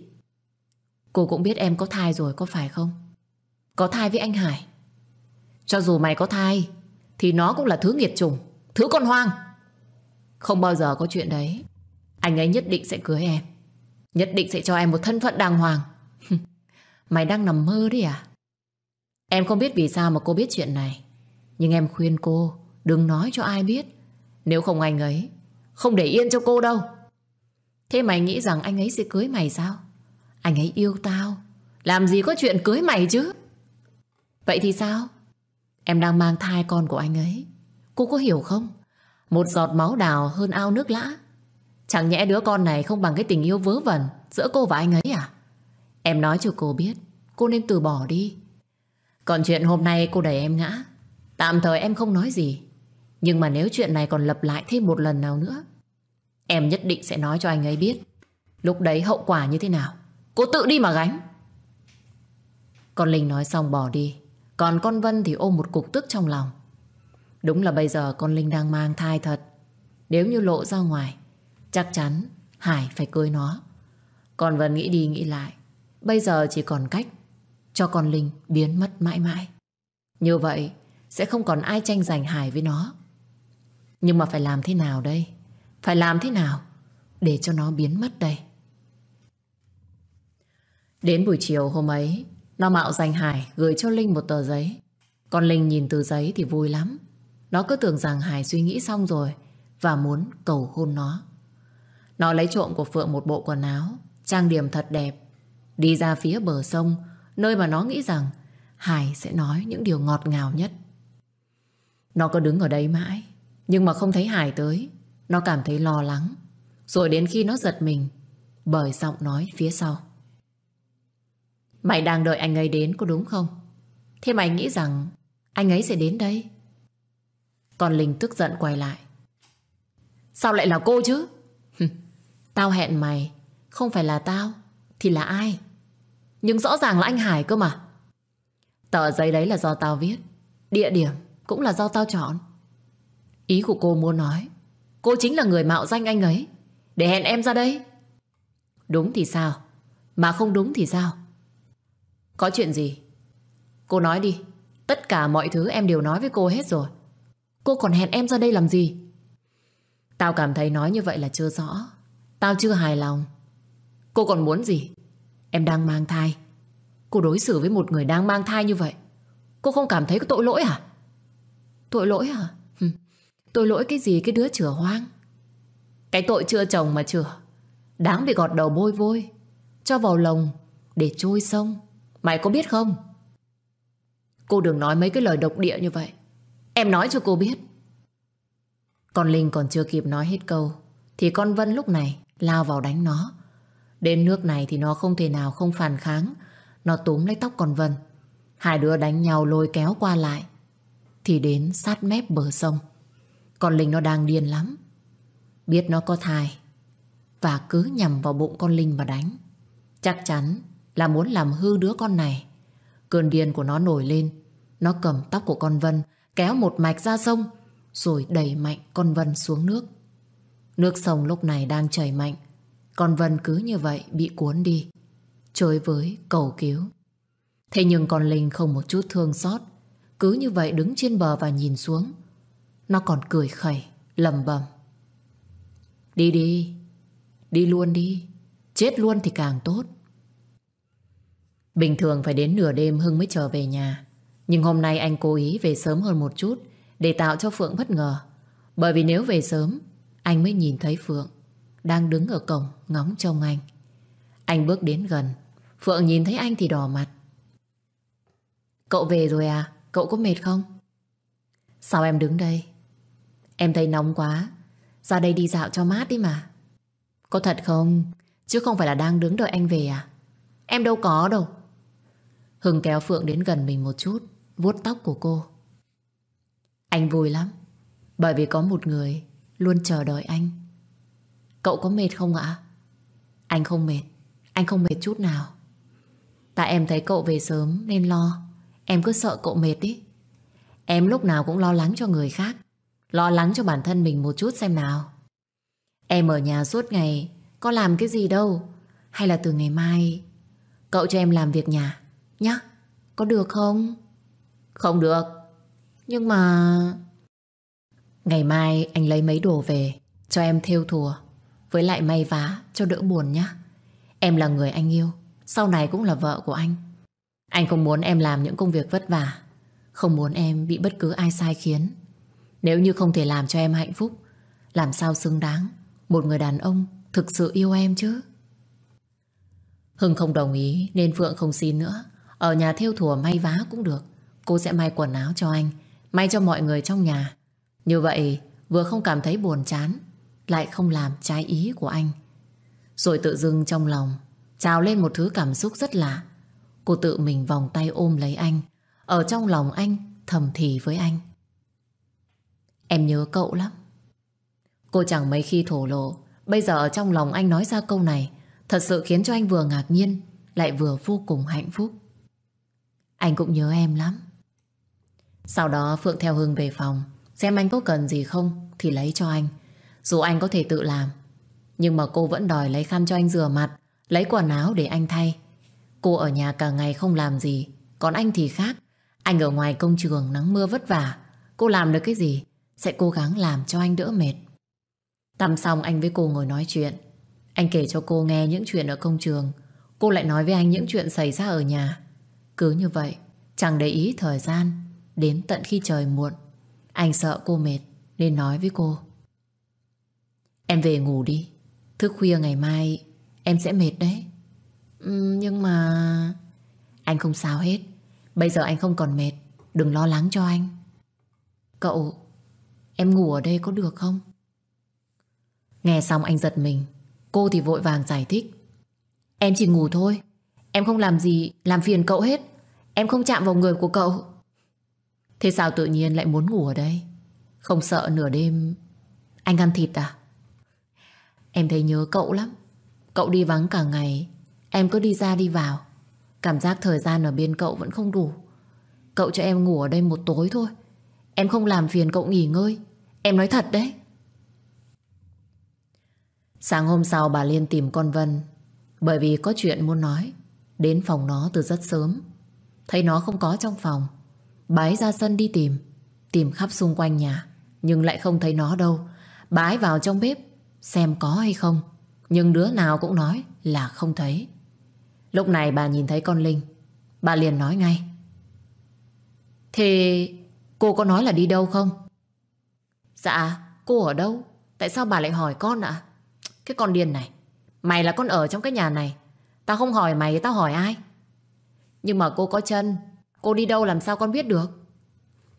Speaker 1: Cô cũng biết em có thai rồi có phải không? Có thai với anh Hải. Cho dù mày có thai, thì nó cũng là thứ nghiệt trùng, thứ con hoang. Không bao giờ có chuyện đấy. Anh ấy nhất định sẽ cưới em Nhất định sẽ cho em một thân phận đàng hoàng Mày đang nằm mơ đấy à Em không biết vì sao mà cô biết chuyện này Nhưng em khuyên cô Đừng nói cho ai biết Nếu không anh ấy Không để yên cho cô đâu Thế mày nghĩ rằng anh ấy sẽ cưới mày sao Anh ấy yêu tao Làm gì có chuyện cưới mày chứ Vậy thì sao Em đang mang thai con của anh ấy Cô có hiểu không Một giọt máu đào hơn ao nước lã Chẳng nhẽ đứa con này không bằng cái tình yêu vớ vẩn giữa cô và anh ấy à? Em nói cho cô biết, cô nên từ bỏ đi. Còn chuyện hôm nay cô đẩy em ngã, tạm thời em không nói gì. Nhưng mà nếu chuyện này còn lặp lại thêm một lần nào nữa, em nhất định sẽ nói cho anh ấy biết. Lúc đấy hậu quả như thế nào, cô tự đi mà gánh. Con Linh nói xong bỏ đi, còn con Vân thì ôm một cục tức trong lòng. Đúng là bây giờ con Linh đang mang thai thật. Nếu như lộ ra ngoài, Chắc chắn Hải phải cưới nó Còn Vân nghĩ đi nghĩ lại Bây giờ chỉ còn cách Cho con Linh biến mất mãi mãi Như vậy sẽ không còn ai tranh giành Hải với nó Nhưng mà phải làm thế nào đây Phải làm thế nào Để cho nó biến mất đây Đến buổi chiều hôm ấy Nó mạo danh Hải gửi cho Linh một tờ giấy Con Linh nhìn từ giấy thì vui lắm Nó cứ tưởng rằng Hải suy nghĩ xong rồi Và muốn cầu hôn nó nó lấy trộm của Phượng một bộ quần áo Trang điểm thật đẹp Đi ra phía bờ sông Nơi mà nó nghĩ rằng Hải sẽ nói những điều ngọt ngào nhất Nó cứ đứng ở đây mãi Nhưng mà không thấy Hải tới Nó cảm thấy lo lắng Rồi đến khi nó giật mình Bởi giọng nói phía sau Mày đang đợi anh ấy đến có đúng không? Thế mày nghĩ rằng anh ấy sẽ đến đây? Còn Linh tức giận quay lại Sao lại là cô chứ? Tao hẹn mày Không phải là tao Thì là ai Nhưng rõ ràng là anh Hải cơ mà Tờ giấy đấy là do tao viết Địa điểm cũng là do tao chọn Ý của cô muốn nói Cô chính là người mạo danh anh ấy Để hẹn em ra đây Đúng thì sao Mà không đúng thì sao Có chuyện gì Cô nói đi Tất cả mọi thứ em đều nói với cô hết rồi Cô còn hẹn em ra đây làm gì Tao cảm thấy nói như vậy là chưa rõ Tao chưa hài lòng Cô còn muốn gì Em đang mang thai Cô đối xử với một người đang mang thai như vậy Cô không cảm thấy có tội lỗi à Tội lỗi à Tội lỗi cái gì cái đứa chửa hoang Cái tội chưa chồng mà chửa Đáng bị gọt đầu bôi vôi Cho vào lồng Để trôi sông Mày có biết không Cô đừng nói mấy cái lời độc địa như vậy Em nói cho cô biết Còn Linh còn chưa kịp nói hết câu Thì con Vân lúc này lao vào đánh nó. Đến nước này thì nó không thể nào không phản kháng. Nó túm lấy tóc còn Vân. Hai đứa đánh nhau lôi kéo qua lại. Thì đến sát mép bờ sông. Con Linh nó đang điên lắm. Biết nó có thai. Và cứ nhằm vào bụng con Linh mà đánh. Chắc chắn là muốn làm hư đứa con này. Cơn điên của nó nổi lên. Nó cầm tóc của con Vân, kéo một mạch ra sông, rồi đẩy mạnh con Vân xuống nước. Nước sông lúc này đang chảy mạnh Còn Vân cứ như vậy bị cuốn đi Chơi với cầu cứu Thế nhưng con Linh không một chút thương xót Cứ như vậy đứng trên bờ và nhìn xuống Nó còn cười khẩy lầm bầm Đi đi Đi luôn đi Chết luôn thì càng tốt Bình thường phải đến nửa đêm Hưng mới trở về nhà Nhưng hôm nay anh cố ý về sớm hơn một chút Để tạo cho Phượng bất ngờ Bởi vì nếu về sớm anh mới nhìn thấy Phượng Đang đứng ở cổng ngóng trông anh Anh bước đến gần Phượng nhìn thấy anh thì đỏ mặt Cậu về rồi à Cậu có mệt không Sao em đứng đây Em thấy nóng quá Ra đây đi dạo cho mát đi mà Có thật không Chứ không phải là đang đứng đợi anh về à Em đâu có đâu Hưng kéo Phượng đến gần mình một chút vuốt tóc của cô Anh vui lắm Bởi vì có một người Luôn chờ đợi anh Cậu có mệt không ạ? Anh không mệt Anh không mệt chút nào Tại em thấy cậu về sớm nên lo Em cứ sợ cậu mệt đi Em lúc nào cũng lo lắng cho người khác Lo lắng cho bản thân mình một chút xem nào Em ở nhà suốt ngày Có làm cái gì đâu Hay là từ ngày mai Cậu cho em làm việc nhà Nhá Có được không Không được Nhưng mà Ngày mai anh lấy mấy đồ về Cho em thêu thùa Với lại may vá cho đỡ buồn nhé Em là người anh yêu Sau này cũng là vợ của anh Anh không muốn em làm những công việc vất vả Không muốn em bị bất cứ ai sai khiến Nếu như không thể làm cho em hạnh phúc Làm sao xứng đáng Một người đàn ông thực sự yêu em chứ Hưng không đồng ý Nên Phượng không xin nữa Ở nhà thêu thùa may vá cũng được Cô sẽ may quần áo cho anh May cho mọi người trong nhà như vậy vừa không cảm thấy buồn chán Lại không làm trái ý của anh Rồi tự dưng trong lòng Trào lên một thứ cảm xúc rất lạ Cô tự mình vòng tay ôm lấy anh Ở trong lòng anh Thầm thì với anh Em nhớ cậu lắm Cô chẳng mấy khi thổ lộ Bây giờ ở trong lòng anh nói ra câu này Thật sự khiến cho anh vừa ngạc nhiên Lại vừa vô cùng hạnh phúc Anh cũng nhớ em lắm Sau đó Phượng theo Hưng về phòng Xem anh có cần gì không Thì lấy cho anh Dù anh có thể tự làm Nhưng mà cô vẫn đòi lấy khăn cho anh rửa mặt Lấy quần áo để anh thay Cô ở nhà cả ngày không làm gì Còn anh thì khác Anh ở ngoài công trường nắng mưa vất vả Cô làm được cái gì Sẽ cố gắng làm cho anh đỡ mệt Tắm xong anh với cô ngồi nói chuyện Anh kể cho cô nghe những chuyện ở công trường Cô lại nói với anh những chuyện xảy ra ở nhà Cứ như vậy Chẳng để ý thời gian Đến tận khi trời muộn anh sợ cô mệt nên nói với cô. Em về ngủ đi. Thức khuya ngày mai em sẽ mệt đấy. nhưng mà... Anh không sao hết. Bây giờ anh không còn mệt. Đừng lo lắng cho anh. Cậu, em ngủ ở đây có được không? Nghe xong anh giật mình. Cô thì vội vàng giải thích. Em chỉ ngủ thôi. Em không làm gì làm phiền cậu hết. Em không chạm vào người của cậu. Thế sao tự nhiên lại muốn ngủ ở đây? Không sợ nửa đêm anh ăn thịt à? Em thấy nhớ cậu lắm. Cậu đi vắng cả ngày, em cứ đi ra đi vào. Cảm giác thời gian ở bên cậu vẫn không đủ. Cậu cho em ngủ ở đây một tối thôi. Em không làm phiền cậu nghỉ ngơi. Em nói thật đấy. Sáng hôm sau bà Liên tìm con Vân bởi vì có chuyện muốn nói. Đến phòng nó từ rất sớm. Thấy nó không có trong phòng Bái ra sân đi tìm Tìm khắp xung quanh nhà Nhưng lại không thấy nó đâu Bái vào trong bếp Xem có hay không Nhưng đứa nào cũng nói là không thấy Lúc này bà nhìn thấy con Linh Bà liền nói ngay Thế cô có nói là đi đâu không? Dạ cô ở đâu? Tại sao bà lại hỏi con ạ? Cái con điên này Mày là con ở trong cái nhà này Tao không hỏi mày tao hỏi ai Nhưng mà cô có chân Cô đi đâu làm sao con biết được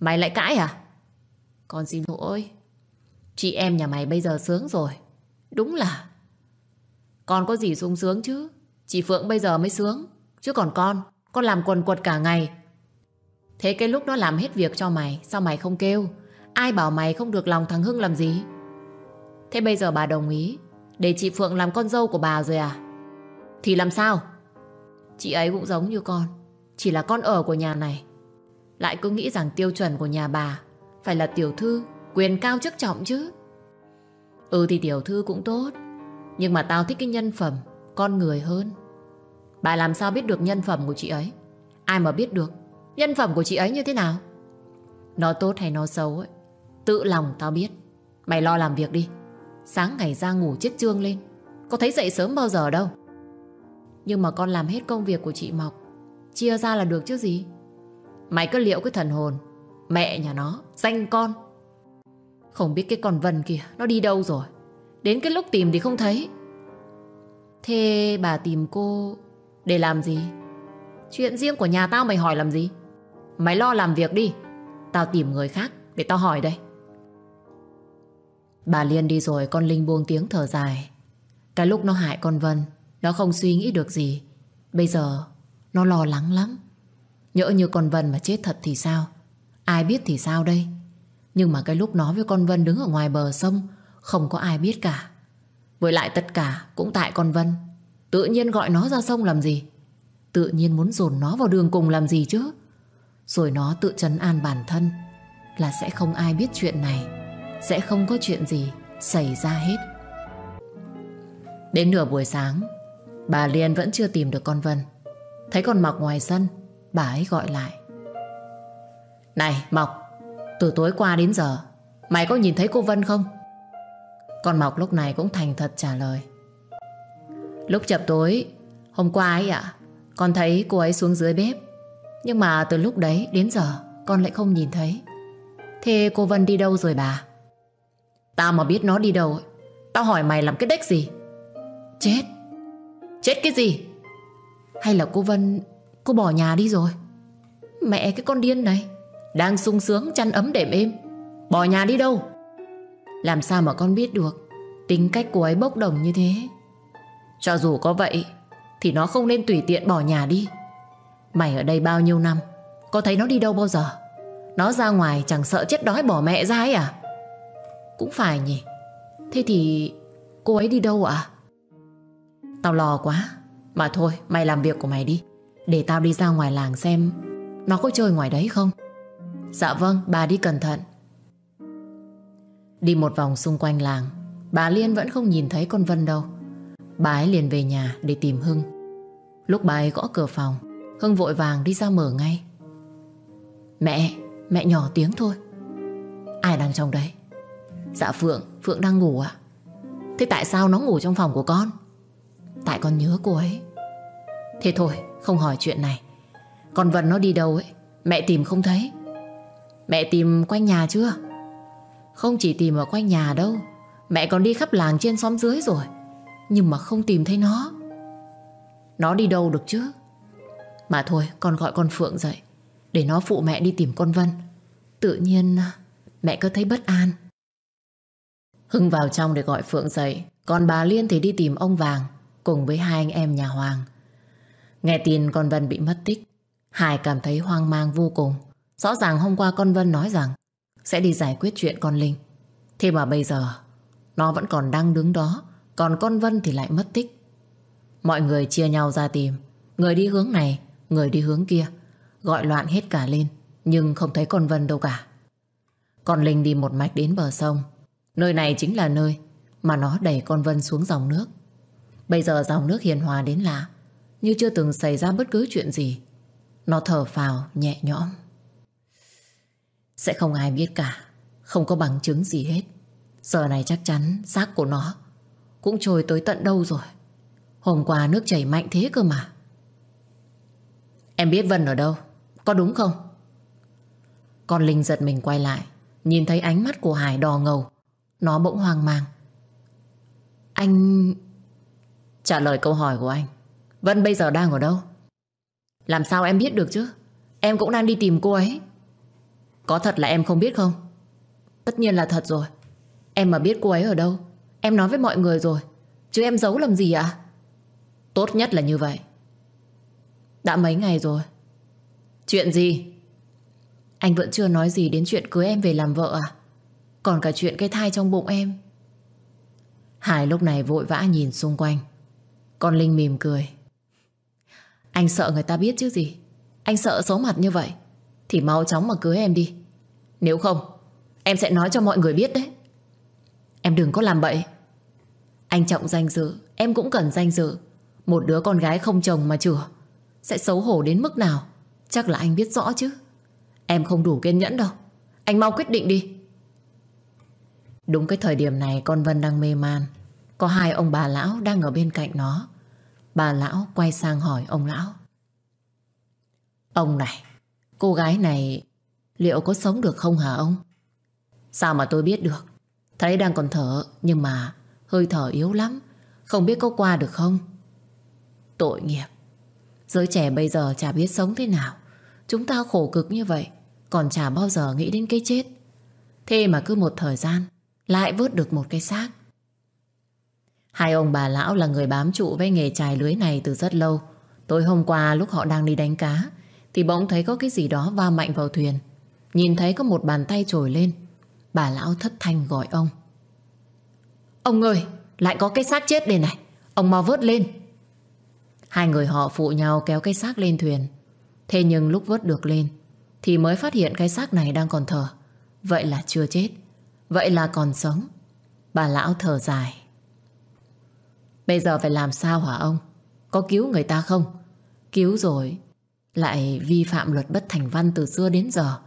Speaker 1: Mày lại cãi à Con xin lỗi Chị em nhà mày bây giờ sướng rồi Đúng là Con có gì sung sướng chứ Chị Phượng bây giờ mới sướng Chứ còn con Con làm quần quật cả ngày Thế cái lúc nó làm hết việc cho mày Sao mày không kêu Ai bảo mày không được lòng thằng Hưng làm gì Thế bây giờ bà đồng ý Để chị Phượng làm con dâu của bà rồi à Thì làm sao Chị ấy cũng giống như con chỉ là con ở của nhà này Lại cứ nghĩ rằng tiêu chuẩn của nhà bà Phải là tiểu thư Quyền cao chức trọng chứ Ừ thì tiểu thư cũng tốt Nhưng mà tao thích cái nhân phẩm Con người hơn Bà làm sao biết được nhân phẩm của chị ấy Ai mà biết được Nhân phẩm của chị ấy như thế nào Nó tốt hay nó xấu ấy Tự lòng tao biết Mày lo làm việc đi Sáng ngày ra ngủ chết trương lên Có thấy dậy sớm bao giờ đâu Nhưng mà con làm hết công việc của chị Mọc Chia ra là được chứ gì Mày cứ liệu cái thần hồn Mẹ nhà nó, danh con Không biết cái con Vân kìa Nó đi đâu rồi Đến cái lúc tìm thì không thấy Thế bà tìm cô Để làm gì Chuyện riêng của nhà tao mày hỏi làm gì Mày lo làm việc đi Tao tìm người khác để tao hỏi đây Bà Liên đi rồi con Linh buông tiếng thở dài Cái lúc nó hại con Vân Nó không suy nghĩ được gì Bây giờ nó lo lắng lắm Nhỡ như con Vân mà chết thật thì sao Ai biết thì sao đây Nhưng mà cái lúc nó với con Vân đứng ở ngoài bờ sông Không có ai biết cả Với lại tất cả cũng tại con Vân Tự nhiên gọi nó ra sông làm gì Tự nhiên muốn dồn nó vào đường cùng làm gì chứ Rồi nó tự trấn an bản thân Là sẽ không ai biết chuyện này Sẽ không có chuyện gì Xảy ra hết Đến nửa buổi sáng Bà Liên vẫn chưa tìm được con Vân Thấy con Mọc ngoài sân Bà ấy gọi lại Này Mọc Từ tối qua đến giờ Mày có nhìn thấy cô Vân không Con Mọc lúc này cũng thành thật trả lời Lúc chập tối Hôm qua ấy ạ Con thấy cô ấy xuống dưới bếp Nhưng mà từ lúc đấy đến giờ Con lại không nhìn thấy Thế cô Vân đi đâu rồi bà Tao mà biết nó đi đâu Tao hỏi mày làm cái đếch gì Chết Chết cái gì hay là cô Vân Cô bỏ nhà đi rồi Mẹ cái con điên này Đang sung sướng chăn ấm đệm êm Bỏ nhà đi đâu Làm sao mà con biết được Tính cách của ấy bốc đồng như thế Cho dù có vậy Thì nó không nên tùy tiện bỏ nhà đi Mày ở đây bao nhiêu năm Có thấy nó đi đâu bao giờ Nó ra ngoài chẳng sợ chết đói bỏ mẹ ra ấy à Cũng phải nhỉ Thế thì cô ấy đi đâu ạ Tao lo quá mà thôi, mày làm việc của mày đi. Để tao đi ra ngoài làng xem nó có chơi ngoài đấy không. Dạ vâng, bà đi cẩn thận. Đi một vòng xung quanh làng, bà Liên vẫn không nhìn thấy con Vân đâu. Bà ấy liền về nhà để tìm Hưng. Lúc bà ấy gõ cửa phòng, Hưng vội vàng đi ra mở ngay. Mẹ, mẹ nhỏ tiếng thôi. Ai đang trong đấy? Dạ Phượng, Phượng đang ngủ ạ. À? Thế tại sao nó ngủ trong phòng của con? Tại con nhớ cô ấy. Thế thôi không hỏi chuyện này Còn Vân nó đi đâu ấy Mẹ tìm không thấy Mẹ tìm quanh nhà chưa Không chỉ tìm ở quanh nhà đâu Mẹ còn đi khắp làng trên xóm dưới rồi Nhưng mà không tìm thấy nó Nó đi đâu được chứ Mà thôi con gọi con Phượng dậy Để nó phụ mẹ đi tìm con Vân Tự nhiên mẹ cứ thấy bất an Hưng vào trong để gọi Phượng dậy Còn bà Liên thì đi tìm ông Vàng Cùng với hai anh em nhà Hoàng Nghe tin con Vân bị mất tích, Hải cảm thấy hoang mang vô cùng. Rõ ràng hôm qua con Vân nói rằng sẽ đi giải quyết chuyện con Linh. Thế mà bây giờ, nó vẫn còn đang đứng đó, còn con Vân thì lại mất tích. Mọi người chia nhau ra tìm, người đi hướng này, người đi hướng kia. Gọi loạn hết cả lên, nhưng không thấy con Vân đâu cả. Con Linh đi một mạch đến bờ sông. Nơi này chính là nơi mà nó đẩy con Vân xuống dòng nước. Bây giờ dòng nước hiền hòa đến lạ. Như chưa từng xảy ra bất cứ chuyện gì Nó thở phào nhẹ nhõm Sẽ không ai biết cả Không có bằng chứng gì hết Giờ này chắc chắn xác của nó Cũng trôi tới tận đâu rồi Hôm qua nước chảy mạnh thế cơ mà Em biết Vân ở đâu Có đúng không Con Linh giật mình quay lại Nhìn thấy ánh mắt của Hải đỏ ngầu Nó bỗng hoang mang Anh... Trả lời câu hỏi của anh Vân bây giờ đang ở đâu? Làm sao em biết được chứ? Em cũng đang đi tìm cô ấy. Có thật là em không biết không? Tất nhiên là thật rồi. Em mà biết cô ấy ở đâu, em nói với mọi người rồi. Chứ em giấu làm gì ạ? À? Tốt nhất là như vậy. Đã mấy ngày rồi. Chuyện gì? Anh vẫn chưa nói gì đến chuyện cưới em về làm vợ à? Còn cả chuyện cái thai trong bụng em. Hải lúc này vội vã nhìn xung quanh. Con Linh mỉm cười. Anh sợ người ta biết chứ gì Anh sợ xấu mặt như vậy Thì mau chóng mà cưới em đi Nếu không em sẽ nói cho mọi người biết đấy Em đừng có làm bậy Anh trọng danh dự Em cũng cần danh dự Một đứa con gái không chồng mà chửa Sẽ xấu hổ đến mức nào Chắc là anh biết rõ chứ Em không đủ kiên nhẫn đâu Anh mau quyết định đi Đúng cái thời điểm này con Vân đang mê man Có hai ông bà lão đang ở bên cạnh nó Bà lão quay sang hỏi ông lão. Ông này, cô gái này liệu có sống được không hả ông? Sao mà tôi biết được? Thấy đang còn thở nhưng mà hơi thở yếu lắm. Không biết có qua được không? Tội nghiệp. Giới trẻ bây giờ chả biết sống thế nào. Chúng ta khổ cực như vậy còn chả bao giờ nghĩ đến cái chết. Thế mà cứ một thời gian lại vớt được một cái xác. Hai ông bà lão là người bám trụ với nghề trài lưới này từ rất lâu. Tối hôm qua lúc họ đang đi đánh cá thì bỗng thấy có cái gì đó va mạnh vào thuyền. Nhìn thấy có một bàn tay trồi lên. Bà lão thất thanh gọi ông. Ông ơi, lại có cái xác chết đây này. Ông mau vớt lên. Hai người họ phụ nhau kéo cái xác lên thuyền. Thế nhưng lúc vớt được lên thì mới phát hiện cái xác này đang còn thở. Vậy là chưa chết. Vậy là còn sống. Bà lão thở dài. Bây giờ phải làm sao hả ông? Có cứu người ta không? Cứu rồi Lại vi phạm luật bất thành văn từ xưa đến giờ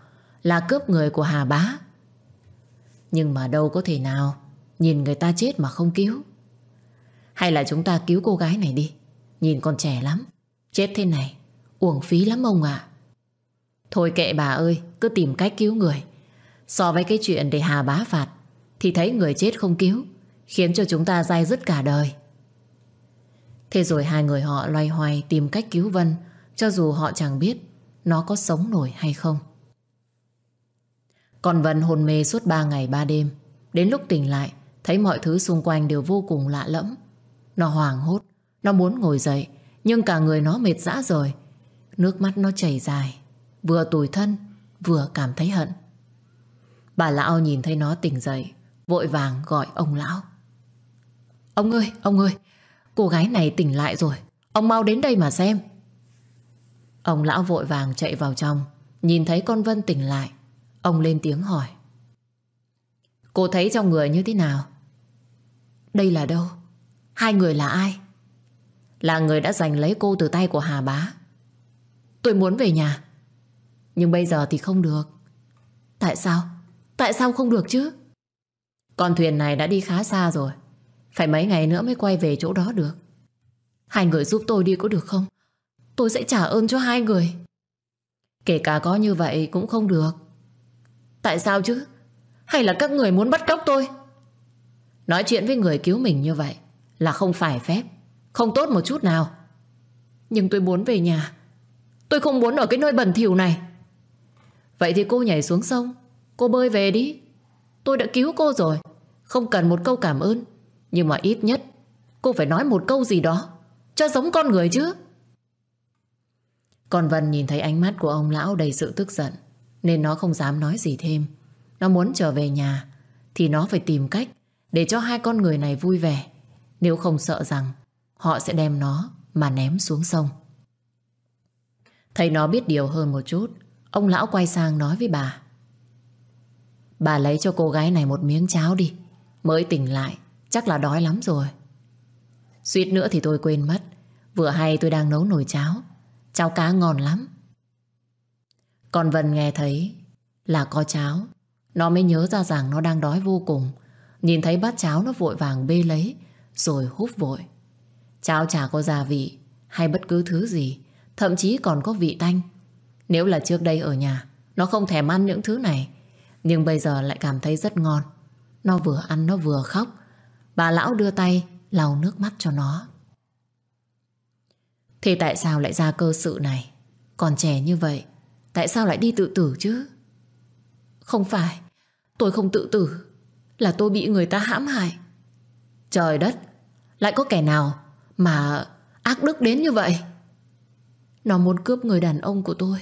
Speaker 1: Là cướp người của Hà Bá Nhưng mà đâu có thể nào Nhìn người ta chết mà không cứu Hay là chúng ta cứu cô gái này đi Nhìn còn trẻ lắm Chết thế này Uổng phí lắm ông ạ Thôi kệ bà ơi Cứ tìm cách cứu người So với cái chuyện để Hà Bá phạt Thì thấy người chết không cứu Khiến cho chúng ta dai dứt cả đời Thế rồi hai người họ loay hoay tìm cách cứu Vân cho dù họ chẳng biết nó có sống nổi hay không. Còn Vân hôn mê suốt ba ngày ba đêm. Đến lúc tỉnh lại, thấy mọi thứ xung quanh đều vô cùng lạ lẫm. Nó hoảng hốt, nó muốn ngồi dậy, nhưng cả người nó mệt dã rồi. Nước mắt nó chảy dài, vừa tủi thân, vừa cảm thấy hận. Bà lão nhìn thấy nó tỉnh dậy, vội vàng gọi ông lão. Ông ơi, ông ơi, Cô gái này tỉnh lại rồi Ông mau đến đây mà xem Ông lão vội vàng chạy vào trong Nhìn thấy con Vân tỉnh lại Ông lên tiếng hỏi Cô thấy trong người như thế nào Đây là đâu Hai người là ai Là người đã giành lấy cô từ tay của Hà Bá Tôi muốn về nhà Nhưng bây giờ thì không được Tại sao Tại sao không được chứ Con thuyền này đã đi khá xa rồi phải mấy ngày nữa mới quay về chỗ đó được Hai người giúp tôi đi có được không Tôi sẽ trả ơn cho hai người Kể cả có như vậy cũng không được Tại sao chứ Hay là các người muốn bắt cóc tôi Nói chuyện với người cứu mình như vậy Là không phải phép Không tốt một chút nào Nhưng tôi muốn về nhà Tôi không muốn ở cái nơi bẩn thỉu này Vậy thì cô nhảy xuống sông Cô bơi về đi Tôi đã cứu cô rồi Không cần một câu cảm ơn nhưng mà ít nhất Cô phải nói một câu gì đó Cho giống con người chứ Còn Vân nhìn thấy ánh mắt của ông lão đầy sự tức giận Nên nó không dám nói gì thêm Nó muốn trở về nhà Thì nó phải tìm cách Để cho hai con người này vui vẻ Nếu không sợ rằng Họ sẽ đem nó mà ném xuống sông Thấy nó biết điều hơn một chút Ông lão quay sang nói với bà Bà lấy cho cô gái này một miếng cháo đi Mới tỉnh lại Chắc là đói lắm rồi Suýt nữa thì tôi quên mất Vừa hay tôi đang nấu nồi cháo Cháo cá ngon lắm Còn Vân nghe thấy Là có cháo Nó mới nhớ ra rằng nó đang đói vô cùng Nhìn thấy bát cháo nó vội vàng bê lấy Rồi húp vội Cháo chả có gia vị Hay bất cứ thứ gì Thậm chí còn có vị tanh Nếu là trước đây ở nhà Nó không thèm ăn những thứ này Nhưng bây giờ lại cảm thấy rất ngon Nó vừa ăn nó vừa khóc Bà lão đưa tay lau nước mắt cho nó Thì tại sao lại ra cơ sự này Còn trẻ như vậy Tại sao lại đi tự tử chứ Không phải Tôi không tự tử Là tôi bị người ta hãm hại Trời đất Lại có kẻ nào mà ác đức đến như vậy Nó muốn cướp người đàn ông của tôi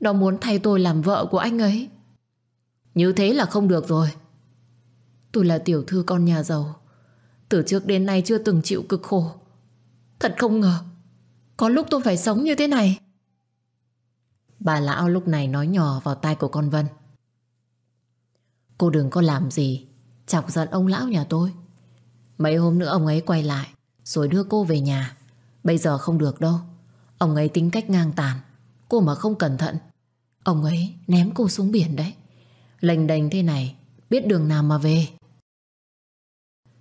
Speaker 1: Nó muốn thay tôi làm vợ của anh ấy Như thế là không được rồi Tôi là tiểu thư con nhà giàu từ trước đến nay chưa từng chịu cực khổ Thật không ngờ Có lúc tôi phải sống như thế này Bà lão lúc này nói nhỏ vào tai của con Vân Cô đừng có làm gì Chọc giận ông lão nhà tôi Mấy hôm nữa ông ấy quay lại Rồi đưa cô về nhà Bây giờ không được đâu Ông ấy tính cách ngang tàn Cô mà không cẩn thận Ông ấy ném cô xuống biển đấy Lênh đênh thế này Biết đường nào mà về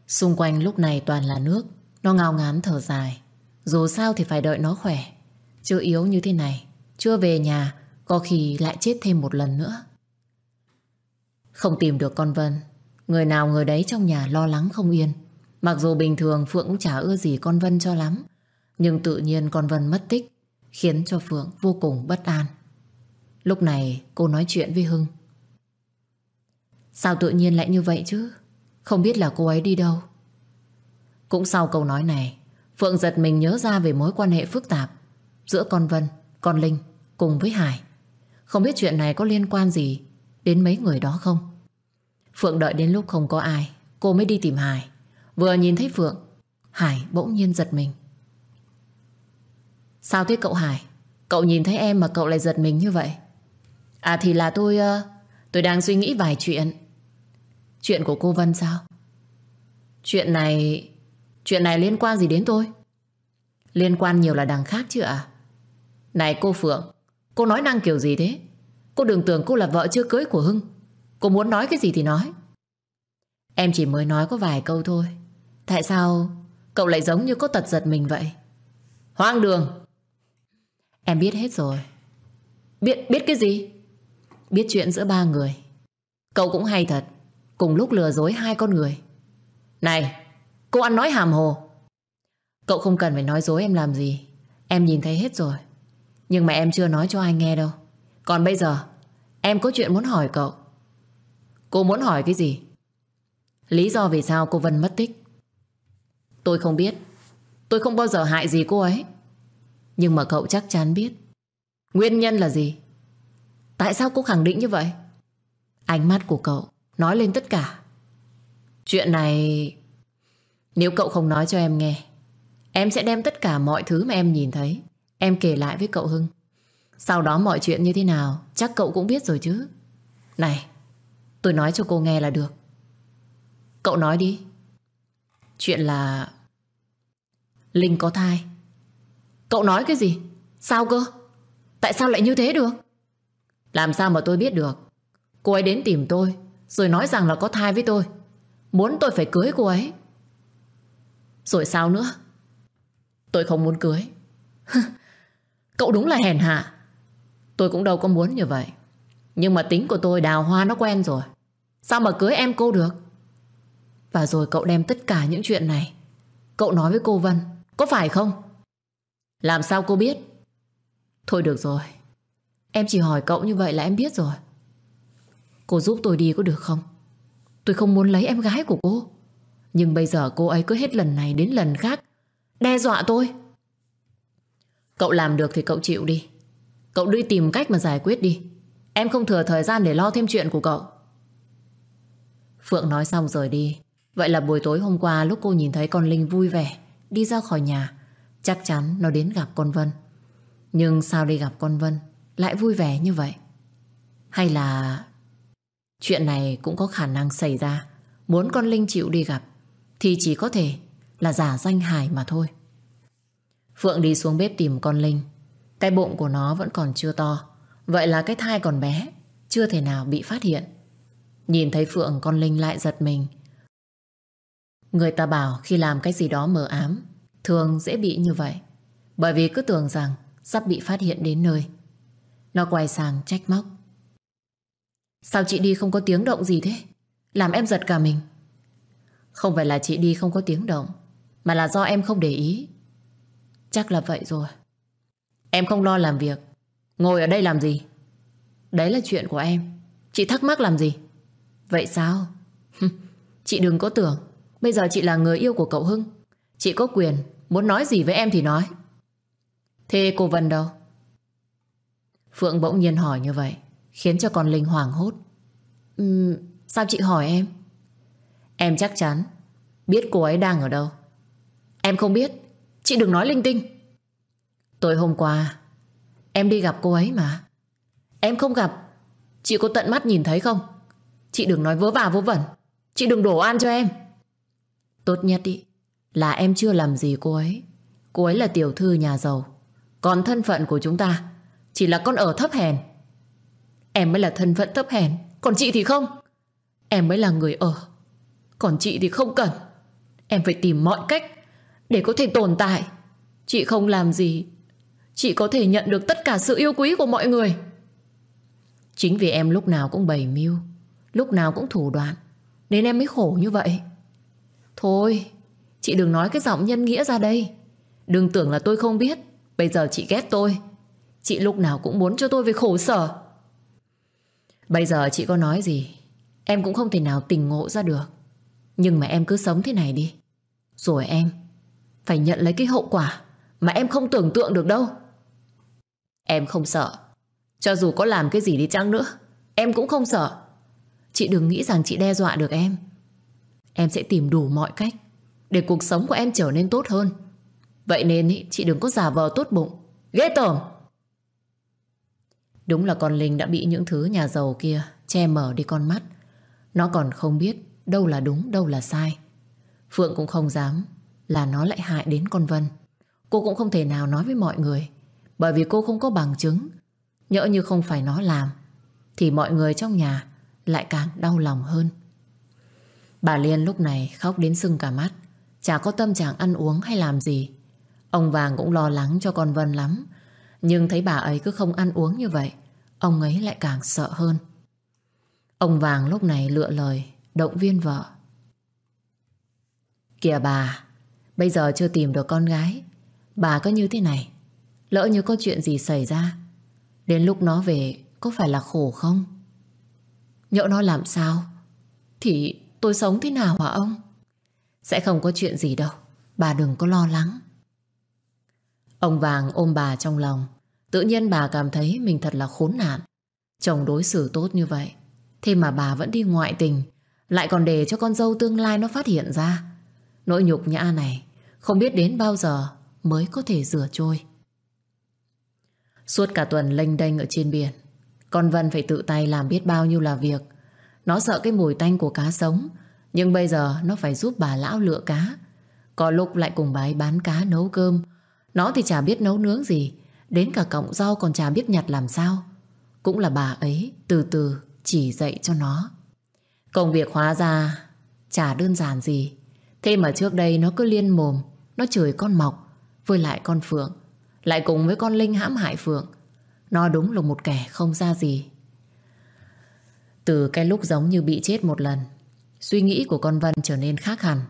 Speaker 1: Xung quanh lúc này toàn là nước Nó ngao ngán thở dài Dù sao thì phải đợi nó khỏe Chưa yếu như thế này Chưa về nhà Có khi lại chết thêm một lần nữa Không tìm được con Vân Người nào người đấy trong nhà lo lắng không yên Mặc dù bình thường Phượng cũng chả ưa gì con Vân cho lắm Nhưng tự nhiên con Vân mất tích Khiến cho Phượng vô cùng bất an Lúc này cô nói chuyện với Hưng Sao tự nhiên lại như vậy chứ không biết là cô ấy đi đâu Cũng sau câu nói này Phượng giật mình nhớ ra về mối quan hệ phức tạp Giữa con Vân, con Linh Cùng với Hải Không biết chuyện này có liên quan gì Đến mấy người đó không Phượng đợi đến lúc không có ai Cô mới đi tìm Hải Vừa nhìn thấy Phượng Hải bỗng nhiên giật mình Sao thế cậu Hải Cậu nhìn thấy em mà cậu lại giật mình như vậy À thì là tôi ờ, Tôi đang suy nghĩ vài chuyện Chuyện của cô Vân sao? Chuyện này... Chuyện này liên quan gì đến tôi? Liên quan nhiều là đằng khác chứ à? Này cô Phượng, cô nói năng kiểu gì thế? Cô đừng tưởng cô là vợ chưa cưới của Hưng. Cô muốn nói cái gì thì nói. Em chỉ mới nói có vài câu thôi. Tại sao cậu lại giống như có tật giật mình vậy? Hoang đường! Em biết hết rồi. Biết biết cái gì? Biết chuyện giữa ba người. Cậu cũng hay thật. Cùng lúc lừa dối hai con người Này cô ăn nói hàm hồ Cậu không cần phải nói dối em làm gì Em nhìn thấy hết rồi Nhưng mà em chưa nói cho ai nghe đâu Còn bây giờ Em có chuyện muốn hỏi cậu Cô muốn hỏi cái gì Lý do vì sao cô Vân mất tích Tôi không biết Tôi không bao giờ hại gì cô ấy Nhưng mà cậu chắc chắn biết Nguyên nhân là gì Tại sao cô khẳng định như vậy Ánh mắt của cậu Nói lên tất cả Chuyện này Nếu cậu không nói cho em nghe Em sẽ đem tất cả mọi thứ mà em nhìn thấy Em kể lại với cậu Hưng Sau đó mọi chuyện như thế nào Chắc cậu cũng biết rồi chứ Này tôi nói cho cô nghe là được Cậu nói đi Chuyện là Linh có thai Cậu nói cái gì Sao cơ Tại sao lại như thế được Làm sao mà tôi biết được Cô ấy đến tìm tôi rồi nói rằng là có thai với tôi Muốn tôi phải cưới cô ấy Rồi sao nữa Tôi không muốn cưới Cậu đúng là hèn hạ Tôi cũng đâu có muốn như vậy Nhưng mà tính của tôi đào hoa nó quen rồi Sao mà cưới em cô được Và rồi cậu đem tất cả những chuyện này Cậu nói với cô Vân Có phải không Làm sao cô biết Thôi được rồi Em chỉ hỏi cậu như vậy là em biết rồi Cô giúp tôi đi có được không Tôi không muốn lấy em gái của cô Nhưng bây giờ cô ấy cứ hết lần này đến lần khác Đe dọa tôi Cậu làm được thì cậu chịu đi Cậu đi tìm cách mà giải quyết đi Em không thừa thời gian để lo thêm chuyện của cậu Phượng nói xong rồi đi Vậy là buổi tối hôm qua lúc cô nhìn thấy con Linh vui vẻ Đi ra khỏi nhà Chắc chắn nó đến gặp con Vân Nhưng sao đi gặp con Vân Lại vui vẻ như vậy Hay là Chuyện này cũng có khả năng xảy ra Muốn con Linh chịu đi gặp Thì chỉ có thể là giả danh hài mà thôi Phượng đi xuống bếp tìm con Linh Cái bụng của nó vẫn còn chưa to Vậy là cái thai còn bé Chưa thể nào bị phát hiện Nhìn thấy Phượng con Linh lại giật mình Người ta bảo khi làm cái gì đó mờ ám Thường dễ bị như vậy Bởi vì cứ tưởng rằng Sắp bị phát hiện đến nơi Nó quay sang trách móc Sao chị đi không có tiếng động gì thế Làm em giật cả mình Không phải là chị đi không có tiếng động Mà là do em không để ý Chắc là vậy rồi Em không lo làm việc Ngồi ở đây làm gì Đấy là chuyện của em Chị thắc mắc làm gì Vậy sao Chị đừng có tưởng Bây giờ chị là người yêu của cậu Hưng Chị có quyền Muốn nói gì với em thì nói Thế cô Vân đâu Phượng bỗng nhiên hỏi như vậy Khiến cho con Linh hoảng hốt um, Sao chị hỏi em Em chắc chắn Biết cô ấy đang ở đâu Em không biết Chị đừng nói linh tinh Tối hôm qua Em đi gặp cô ấy mà Em không gặp Chị có tận mắt nhìn thấy không Chị đừng nói vớ vả vớ vẩn Chị đừng đổ an cho em Tốt nhất ý Là em chưa làm gì cô ấy Cô ấy là tiểu thư nhà giàu Còn thân phận của chúng ta Chỉ là con ở thấp hèn Em mới là thân phận thấp hèn Còn chị thì không Em mới là người ở Còn chị thì không cần Em phải tìm mọi cách Để có thể tồn tại Chị không làm gì Chị có thể nhận được tất cả sự yêu quý của mọi người Chính vì em lúc nào cũng bày mưu Lúc nào cũng thủ đoạn Nên em mới khổ như vậy Thôi Chị đừng nói cái giọng nhân nghĩa ra đây Đừng tưởng là tôi không biết Bây giờ chị ghét tôi Chị lúc nào cũng muốn cho tôi về khổ sở Bây giờ chị có nói gì Em cũng không thể nào tình ngộ ra được Nhưng mà em cứ sống thế này đi Rồi em Phải nhận lấy cái hậu quả Mà em không tưởng tượng được đâu Em không sợ Cho dù có làm cái gì đi chăng nữa Em cũng không sợ Chị đừng nghĩ rằng chị đe dọa được em Em sẽ tìm đủ mọi cách Để cuộc sống của em trở nên tốt hơn Vậy nên ý, chị đừng có giả vờ tốt bụng Ghê tởm Đúng là con Linh đã bị những thứ nhà giàu kia che mở đi con mắt. Nó còn không biết đâu là đúng, đâu là sai. Phượng cũng không dám là nó lại hại đến con Vân. Cô cũng không thể nào nói với mọi người bởi vì cô không có bằng chứng. Nhỡ như không phải nó làm thì mọi người trong nhà lại càng đau lòng hơn. Bà Liên lúc này khóc đến sưng cả mắt Chả có tâm trạng ăn uống hay làm gì Ông Vàng cũng lo lắng cho con Vân lắm Nhưng thấy bà ấy cứ không ăn uống như vậy ông ấy lại càng sợ hơn. Ông Vàng lúc này lựa lời, động viên vợ. Kìa bà, bây giờ chưa tìm được con gái, bà có như thế này, lỡ như có chuyện gì xảy ra, đến lúc nó về có phải là khổ không? Nhỡ nó làm sao? Thì tôi sống thế nào hả ông? Sẽ không có chuyện gì đâu, bà đừng có lo lắng. Ông Vàng ôm bà trong lòng, Tự nhiên bà cảm thấy mình thật là khốn nạn. Chồng đối xử tốt như vậy. Thế mà bà vẫn đi ngoại tình. Lại còn để cho con dâu tương lai nó phát hiện ra. Nỗi nhục nhã này không biết đến bao giờ mới có thể rửa trôi. Suốt cả tuần lênh đênh ở trên biển, con Vân phải tự tay làm biết bao nhiêu là việc. Nó sợ cái mùi tanh của cá sống, nhưng bây giờ nó phải giúp bà lão lựa cá. Có lúc lại cùng bà ấy bán cá nấu cơm, nó thì chả biết nấu nướng gì, Đến cả cọng rau còn chả biết nhặt làm sao Cũng là bà ấy Từ từ chỉ dạy cho nó Công việc hóa ra Chả đơn giản gì Thế mà trước đây nó cứ liên mồm Nó chửi con Mọc Với lại con Phượng Lại cùng với con Linh hãm hại Phượng Nó đúng là một kẻ không ra gì Từ cái lúc giống như bị chết một lần Suy nghĩ của con Vân trở nên khác hẳn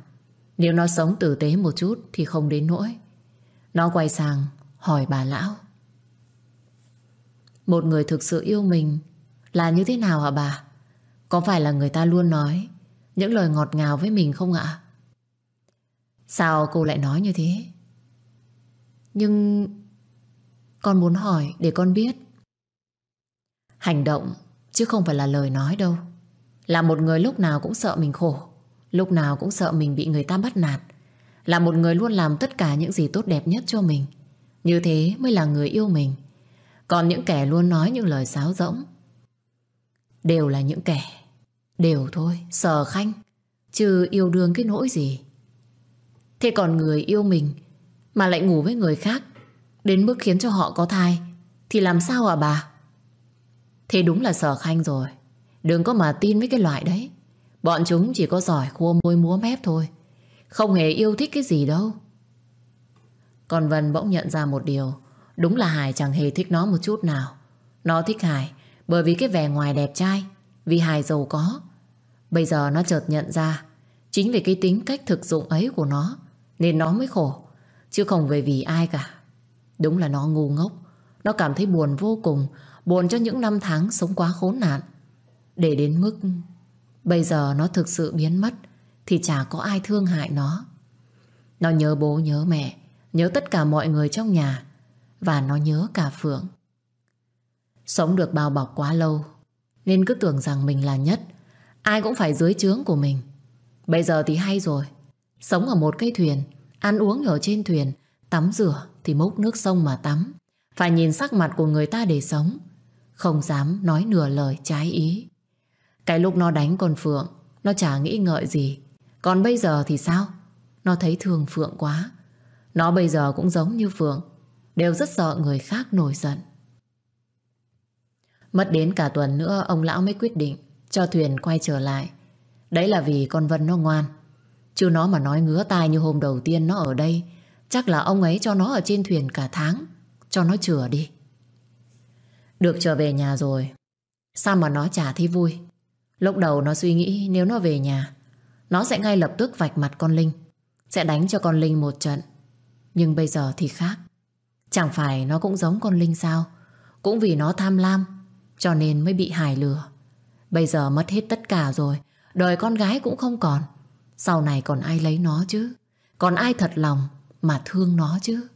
Speaker 1: Nếu nó sống tử tế một chút Thì không đến nỗi Nó quay sang hỏi bà lão một người thực sự yêu mình Là như thế nào hả bà Có phải là người ta luôn nói Những lời ngọt ngào với mình không ạ Sao cô lại nói như thế Nhưng Con muốn hỏi để con biết Hành động Chứ không phải là lời nói đâu Là một người lúc nào cũng sợ mình khổ Lúc nào cũng sợ mình bị người ta bắt nạt Là một người luôn làm tất cả những gì tốt đẹp nhất cho mình Như thế mới là người yêu mình còn những kẻ luôn nói những lời sáo rỗng Đều là những kẻ Đều thôi Sờ khanh Chứ yêu đương cái nỗi gì Thế còn người yêu mình Mà lại ngủ với người khác Đến mức khiến cho họ có thai Thì làm sao à bà Thế đúng là sờ khanh rồi Đừng có mà tin với cái loại đấy Bọn chúng chỉ có giỏi khua môi múa mép thôi Không hề yêu thích cái gì đâu Còn Vân bỗng nhận ra một điều Đúng là Hải chẳng hề thích nó một chút nào Nó thích Hải Bởi vì cái vẻ ngoài đẹp trai Vì Hải giàu có Bây giờ nó chợt nhận ra Chính vì cái tính cách thực dụng ấy của nó Nên nó mới khổ Chứ không về vì ai cả Đúng là nó ngu ngốc Nó cảm thấy buồn vô cùng Buồn cho những năm tháng sống quá khốn nạn Để đến mức Bây giờ nó thực sự biến mất Thì chả có ai thương hại nó Nó nhớ bố nhớ mẹ Nhớ tất cả mọi người trong nhà và nó nhớ cả Phượng. Sống được bao bọc quá lâu nên cứ tưởng rằng mình là nhất, ai cũng phải dưới trướng của mình. Bây giờ thì hay rồi, sống ở một cây thuyền, ăn uống ở trên thuyền, tắm rửa thì mốc nước sông mà tắm. Phải nhìn sắc mặt của người ta để sống, không dám nói nửa lời trái ý. Cái lúc nó đánh con Phượng, nó chả nghĩ ngợi gì. Còn bây giờ thì sao? Nó thấy thương Phượng quá. Nó bây giờ cũng giống như Phượng, đều rất sợ người khác nổi giận. Mất đến cả tuần nữa ông lão mới quyết định cho thuyền quay trở lại. Đấy là vì con Vân nó ngoan. Chứ nó mà nói ngứa tai như hôm đầu tiên nó ở đây, chắc là ông ấy cho nó ở trên thuyền cả tháng, cho nó chừa đi. Được trở về nhà rồi, sao mà nó chả thấy vui. Lúc đầu nó suy nghĩ nếu nó về nhà, nó sẽ ngay lập tức vạch mặt con Linh, sẽ đánh cho con Linh một trận. Nhưng bây giờ thì khác. Chẳng phải nó cũng giống con Linh sao Cũng vì nó tham lam Cho nên mới bị Hải lừa Bây giờ mất hết tất cả rồi Đời con gái cũng không còn Sau này còn ai lấy nó chứ Còn ai thật lòng mà thương nó chứ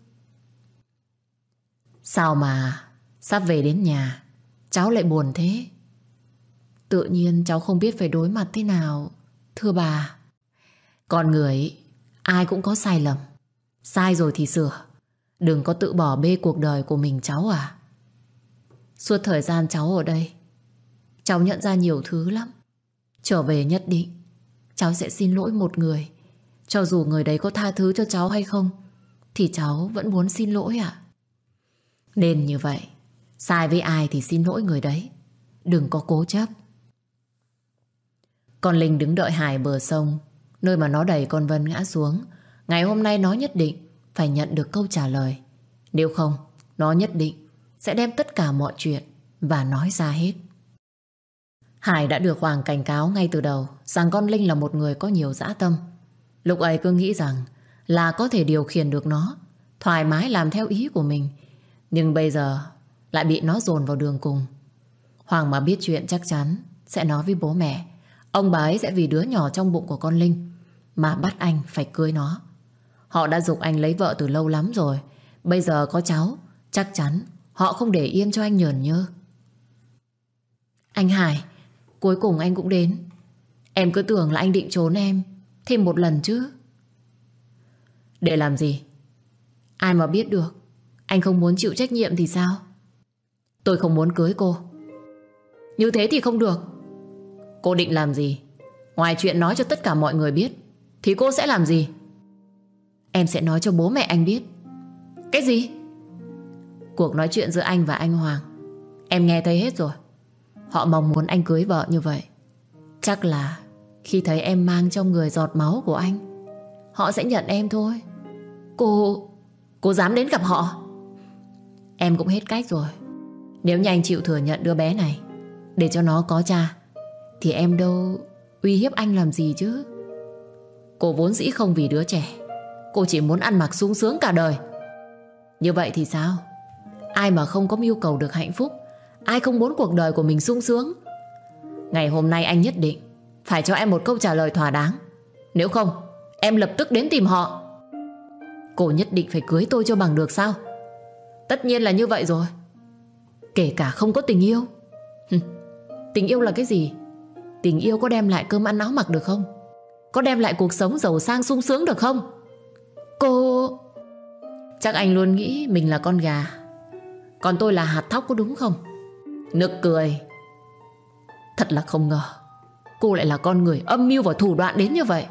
Speaker 1: Sao mà Sắp về đến nhà Cháu lại buồn thế Tự nhiên cháu không biết phải đối mặt thế nào Thưa bà Con người Ai cũng có sai lầm Sai rồi thì sửa Đừng có tự bỏ bê cuộc đời của mình cháu à Suốt thời gian cháu ở đây Cháu nhận ra nhiều thứ lắm Trở về nhất định Cháu sẽ xin lỗi một người Cho dù người đấy có tha thứ cho cháu hay không Thì cháu vẫn muốn xin lỗi à Nên như vậy Sai với ai thì xin lỗi người đấy Đừng có cố chấp Con Linh đứng đợi Hải bờ sông Nơi mà nó đẩy con Vân ngã xuống Ngày hôm nay nó nhất định phải nhận được câu trả lời. Nếu không, nó nhất định sẽ đem tất cả mọi chuyện và nói ra hết. Hải đã được Hoàng cảnh cáo ngay từ đầu rằng con Linh là một người có nhiều dã tâm. Lúc ấy cứ nghĩ rằng là có thể điều khiển được nó, thoải mái làm theo ý của mình. Nhưng bây giờ lại bị nó dồn vào đường cùng. Hoàng mà biết chuyện chắc chắn sẽ nói với bố mẹ. Ông bà ấy sẽ vì đứa nhỏ trong bụng của con Linh mà bắt anh phải cưới nó. Họ đã dục anh lấy vợ từ lâu lắm rồi Bây giờ có cháu Chắc chắn họ không để yên cho anh nhờn nhơ Anh Hải Cuối cùng anh cũng đến Em cứ tưởng là anh định trốn em Thêm một lần chứ Để làm gì Ai mà biết được Anh không muốn chịu trách nhiệm thì sao Tôi không muốn cưới cô Như thế thì không được Cô định làm gì Ngoài chuyện nói cho tất cả mọi người biết Thì cô sẽ làm gì Em sẽ nói cho bố mẹ anh biết Cái gì? Cuộc nói chuyện giữa anh và anh Hoàng Em nghe thấy hết rồi Họ mong muốn anh cưới vợ như vậy Chắc là khi thấy em mang trong người giọt máu của anh Họ sẽ nhận em thôi Cô... cô dám đến gặp họ Em cũng hết cách rồi Nếu như anh chịu thừa nhận đứa bé này Để cho nó có cha Thì em đâu uy hiếp anh làm gì chứ Cô vốn dĩ không vì đứa trẻ Cô chỉ muốn ăn mặc sung sướng cả đời Như vậy thì sao Ai mà không có mưu cầu được hạnh phúc Ai không muốn cuộc đời của mình sung sướng Ngày hôm nay anh nhất định Phải cho em một câu trả lời thỏa đáng Nếu không Em lập tức đến tìm họ Cô nhất định phải cưới tôi cho bằng được sao Tất nhiên là như vậy rồi Kể cả không có tình yêu Tình yêu là cái gì Tình yêu có đem lại cơm ăn áo mặc được không Có đem lại cuộc sống giàu sang sung sướng được không Cô... Chắc anh luôn nghĩ mình là con gà Còn tôi là hạt thóc có đúng không? Nực cười Thật là không ngờ Cô lại là con người âm mưu và thủ đoạn đến như vậy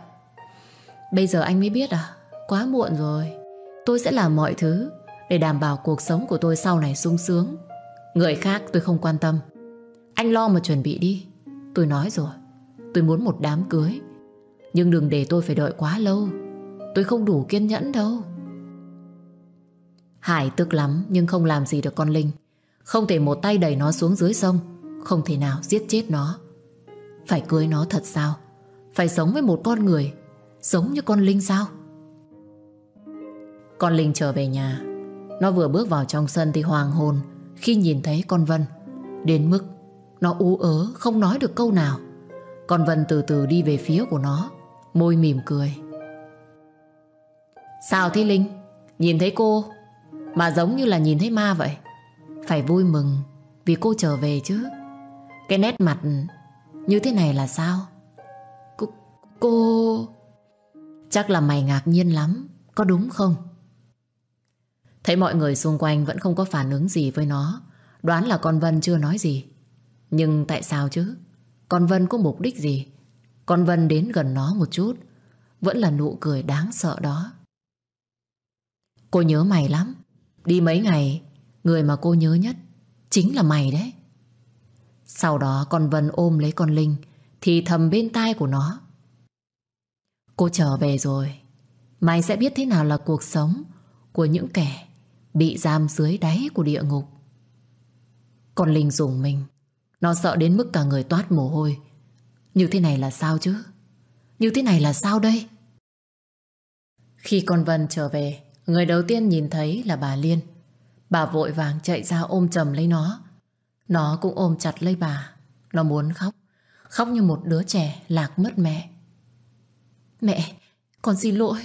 Speaker 1: Bây giờ anh mới biết à Quá muộn rồi Tôi sẽ làm mọi thứ Để đảm bảo cuộc sống của tôi sau này sung sướng Người khác tôi không quan tâm Anh lo mà chuẩn bị đi Tôi nói rồi Tôi muốn một đám cưới Nhưng đừng để tôi phải đợi quá lâu Tôi không đủ kiên nhẫn đâu Hải tức lắm Nhưng không làm gì được con Linh Không thể một tay đẩy nó xuống dưới sông Không thể nào giết chết nó Phải cưới nó thật sao Phải sống với một con người Sống như con Linh sao Con Linh trở về nhà Nó vừa bước vào trong sân thì hoàng hồn Khi nhìn thấy con Vân Đến mức nó ú ớ Không nói được câu nào Con Vân từ từ đi về phía của nó Môi mỉm cười Sao thế Linh? Nhìn thấy cô mà giống như là nhìn thấy ma vậy. Phải vui mừng vì cô trở về chứ. Cái nét mặt như thế này là sao? C cô... Chắc là mày ngạc nhiên lắm, có đúng không? Thấy mọi người xung quanh vẫn không có phản ứng gì với nó. Đoán là con Vân chưa nói gì. Nhưng tại sao chứ? Con Vân có mục đích gì? Con Vân đến gần nó một chút. Vẫn là nụ cười đáng sợ đó. Cô nhớ mày lắm Đi mấy ngày Người mà cô nhớ nhất Chính là mày đấy Sau đó con Vân ôm lấy con Linh Thì thầm bên tai của nó Cô trở về rồi Mày sẽ biết thế nào là cuộc sống Của những kẻ Bị giam dưới đáy của địa ngục Con Linh dùng mình Nó sợ đến mức cả người toát mồ hôi Như thế này là sao chứ Như thế này là sao đây Khi con Vân trở về Người đầu tiên nhìn thấy là bà Liên. Bà vội vàng chạy ra ôm chầm lấy nó. Nó cũng ôm chặt lấy bà. Nó muốn khóc. Khóc như một đứa trẻ lạc mất mẹ. Mẹ, con xin lỗi.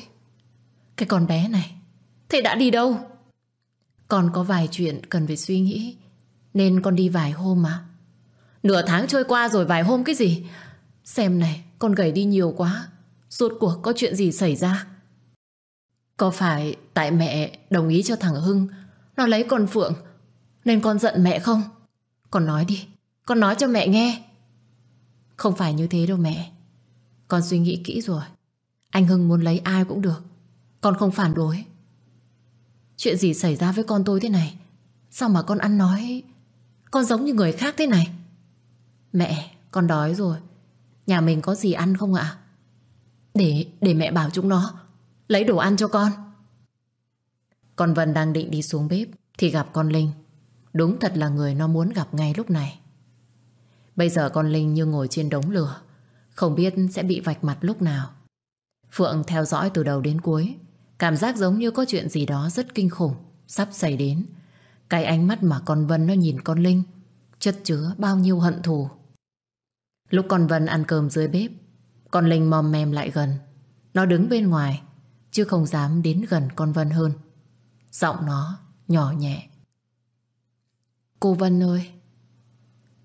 Speaker 1: Cái con bé này, thế đã đi đâu? Con có vài chuyện cần phải suy nghĩ. Nên con đi vài hôm mà. Nửa tháng trôi qua rồi vài hôm cái gì? Xem này, con gầy đi nhiều quá. suốt cuộc có chuyện gì xảy ra? Có phải tại mẹ đồng ý cho thằng Hưng Nó lấy con Phượng Nên con giận mẹ không Con nói đi Con nói cho mẹ nghe Không phải như thế đâu mẹ Con suy nghĩ kỹ rồi Anh Hưng muốn lấy ai cũng được Con không phản đối Chuyện gì xảy ra với con tôi thế này Sao mà con ăn nói Con giống như người khác thế này Mẹ con đói rồi Nhà mình có gì ăn không ạ Để để mẹ bảo chúng nó Lấy đồ ăn cho con Con Vân đang định đi xuống bếp Thì gặp con Linh Đúng thật là người nó muốn gặp ngay lúc này Bây giờ con Linh như ngồi trên đống lửa Không biết sẽ bị vạch mặt lúc nào Phượng theo dõi từ đầu đến cuối Cảm giác giống như có chuyện gì đó rất kinh khủng Sắp xảy đến Cái ánh mắt mà con Vân nó nhìn con Linh Chất chứa bao nhiêu hận thù Lúc con Vân ăn cơm dưới bếp Con Linh mòm mềm lại gần Nó đứng bên ngoài chứ không dám đến gần con Vân hơn. Giọng nó nhỏ nhẹ. Cô Vân ơi!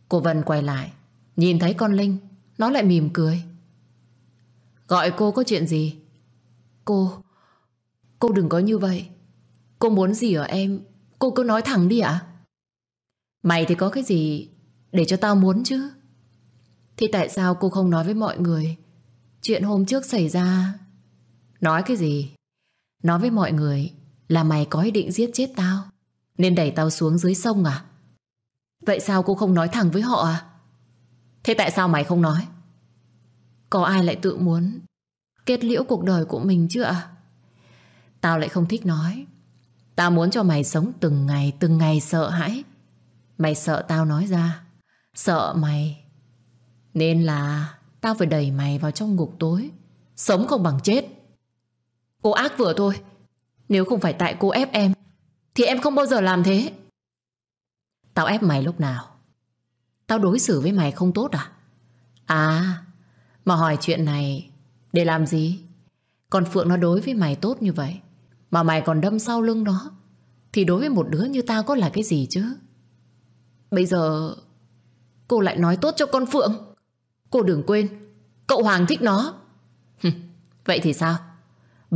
Speaker 1: Cô Vân quay lại, nhìn thấy con Linh, nó lại mỉm cười. Gọi cô có chuyện gì? Cô, cô đừng có như vậy. Cô muốn gì ở em, cô cứ nói thẳng đi ạ. Mày thì có cái gì để cho tao muốn chứ? Thì tại sao cô không nói với mọi người chuyện hôm trước xảy ra Nói cái gì? Nói với mọi người là mày có ý định giết chết tao Nên đẩy tao xuống dưới sông à? Vậy sao cô không nói thẳng với họ à? Thế tại sao mày không nói? Có ai lại tự muốn kết liễu cuộc đời của mình chưa ạ? À? Tao lại không thích nói. Tao muốn cho mày sống từng ngày, từng ngày sợ hãi. Mày sợ tao nói ra. Sợ mày. Nên là tao phải đẩy mày vào trong ngục tối. Sống không bằng chết. Cô ác vừa thôi Nếu không phải tại cô ép em Thì em không bao giờ làm thế Tao ép mày lúc nào Tao đối xử với mày không tốt à À Mà hỏi chuyện này Để làm gì Còn Phượng nó đối với mày tốt như vậy Mà mày còn đâm sau lưng nó Thì đối với một đứa như tao có là cái gì chứ Bây giờ Cô lại nói tốt cho con Phượng Cô đừng quên Cậu Hoàng thích nó Vậy thì sao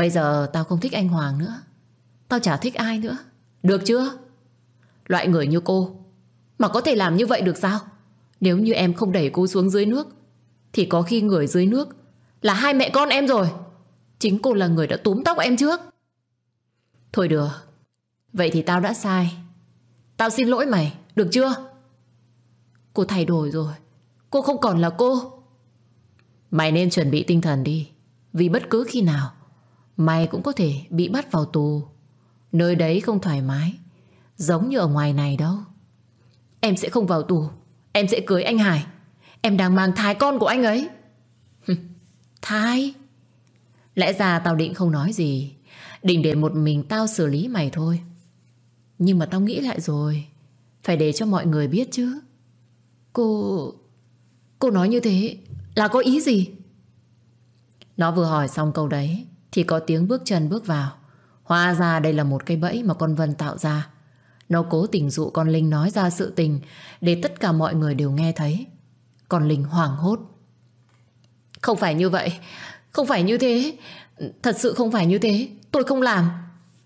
Speaker 1: Bây giờ tao không thích anh Hoàng nữa Tao chả thích ai nữa Được chưa Loại người như cô Mà có thể làm như vậy được sao Nếu như em không đẩy cô xuống dưới nước Thì có khi người dưới nước Là hai mẹ con em rồi Chính cô là người đã túm tóc em trước Thôi được Vậy thì tao đã sai Tao xin lỗi mày, được chưa Cô thay đổi rồi Cô không còn là cô Mày nên chuẩn bị tinh thần đi Vì bất cứ khi nào mày cũng có thể bị bắt vào tù. Nơi đấy không thoải mái, giống như ở ngoài này đâu. Em sẽ không vào tù, em sẽ cưới anh Hải. Em đang mang thai con của anh ấy. thai? Lẽ ra tao định không nói gì, định để một mình tao xử lý mày thôi. Nhưng mà tao nghĩ lại rồi, phải để cho mọi người biết chứ. Cô... Cô nói như thế là có ý gì? Nó vừa hỏi xong câu đấy thì có tiếng bước chân bước vào. Hóa ra đây là một cái bẫy mà con Vân tạo ra. Nó cố tình dụ con Linh nói ra sự tình để tất cả mọi người đều nghe thấy. Con Linh hoảng hốt. Không phải như vậy, không phải như thế. Thật sự không phải như thế, tôi không làm.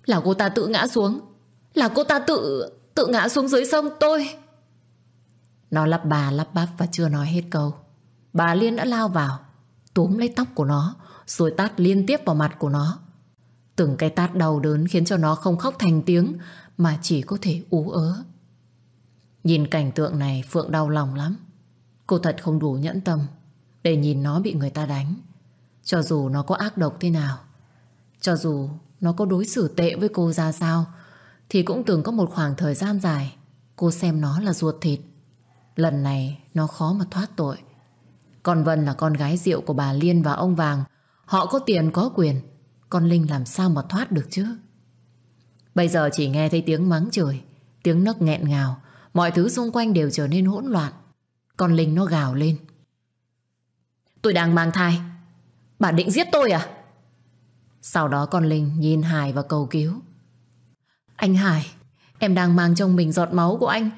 Speaker 1: Là cô ta tự ngã xuống, là cô ta tự tự ngã xuống dưới sông tôi. Nó lắp bà lắp bắp và chưa nói hết câu. Bà Liên đã lao vào, túm lấy tóc của nó, rồi tát liên tiếp vào mặt của nó. Từng cái tát đau đớn khiến cho nó không khóc thành tiếng mà chỉ có thể ú ớ. Nhìn cảnh tượng này Phượng đau lòng lắm. Cô thật không đủ nhẫn tâm để nhìn nó bị người ta đánh. Cho dù nó có ác độc thế nào, cho dù nó có đối xử tệ với cô ra sao, thì cũng từng có một khoảng thời gian dài cô xem nó là ruột thịt. Lần này nó khó mà thoát tội. Còn Vân là con gái rượu của bà Liên và ông Vàng Họ có tiền có quyền Con Linh làm sao mà thoát được chứ Bây giờ chỉ nghe thấy tiếng mắng trời, Tiếng nấc nghẹn ngào Mọi thứ xung quanh đều trở nên hỗn loạn Con Linh nó gào lên Tôi đang mang thai Bà định giết tôi à Sau đó con Linh nhìn Hải và cầu cứu Anh Hải Em đang mang trong mình giọt máu của anh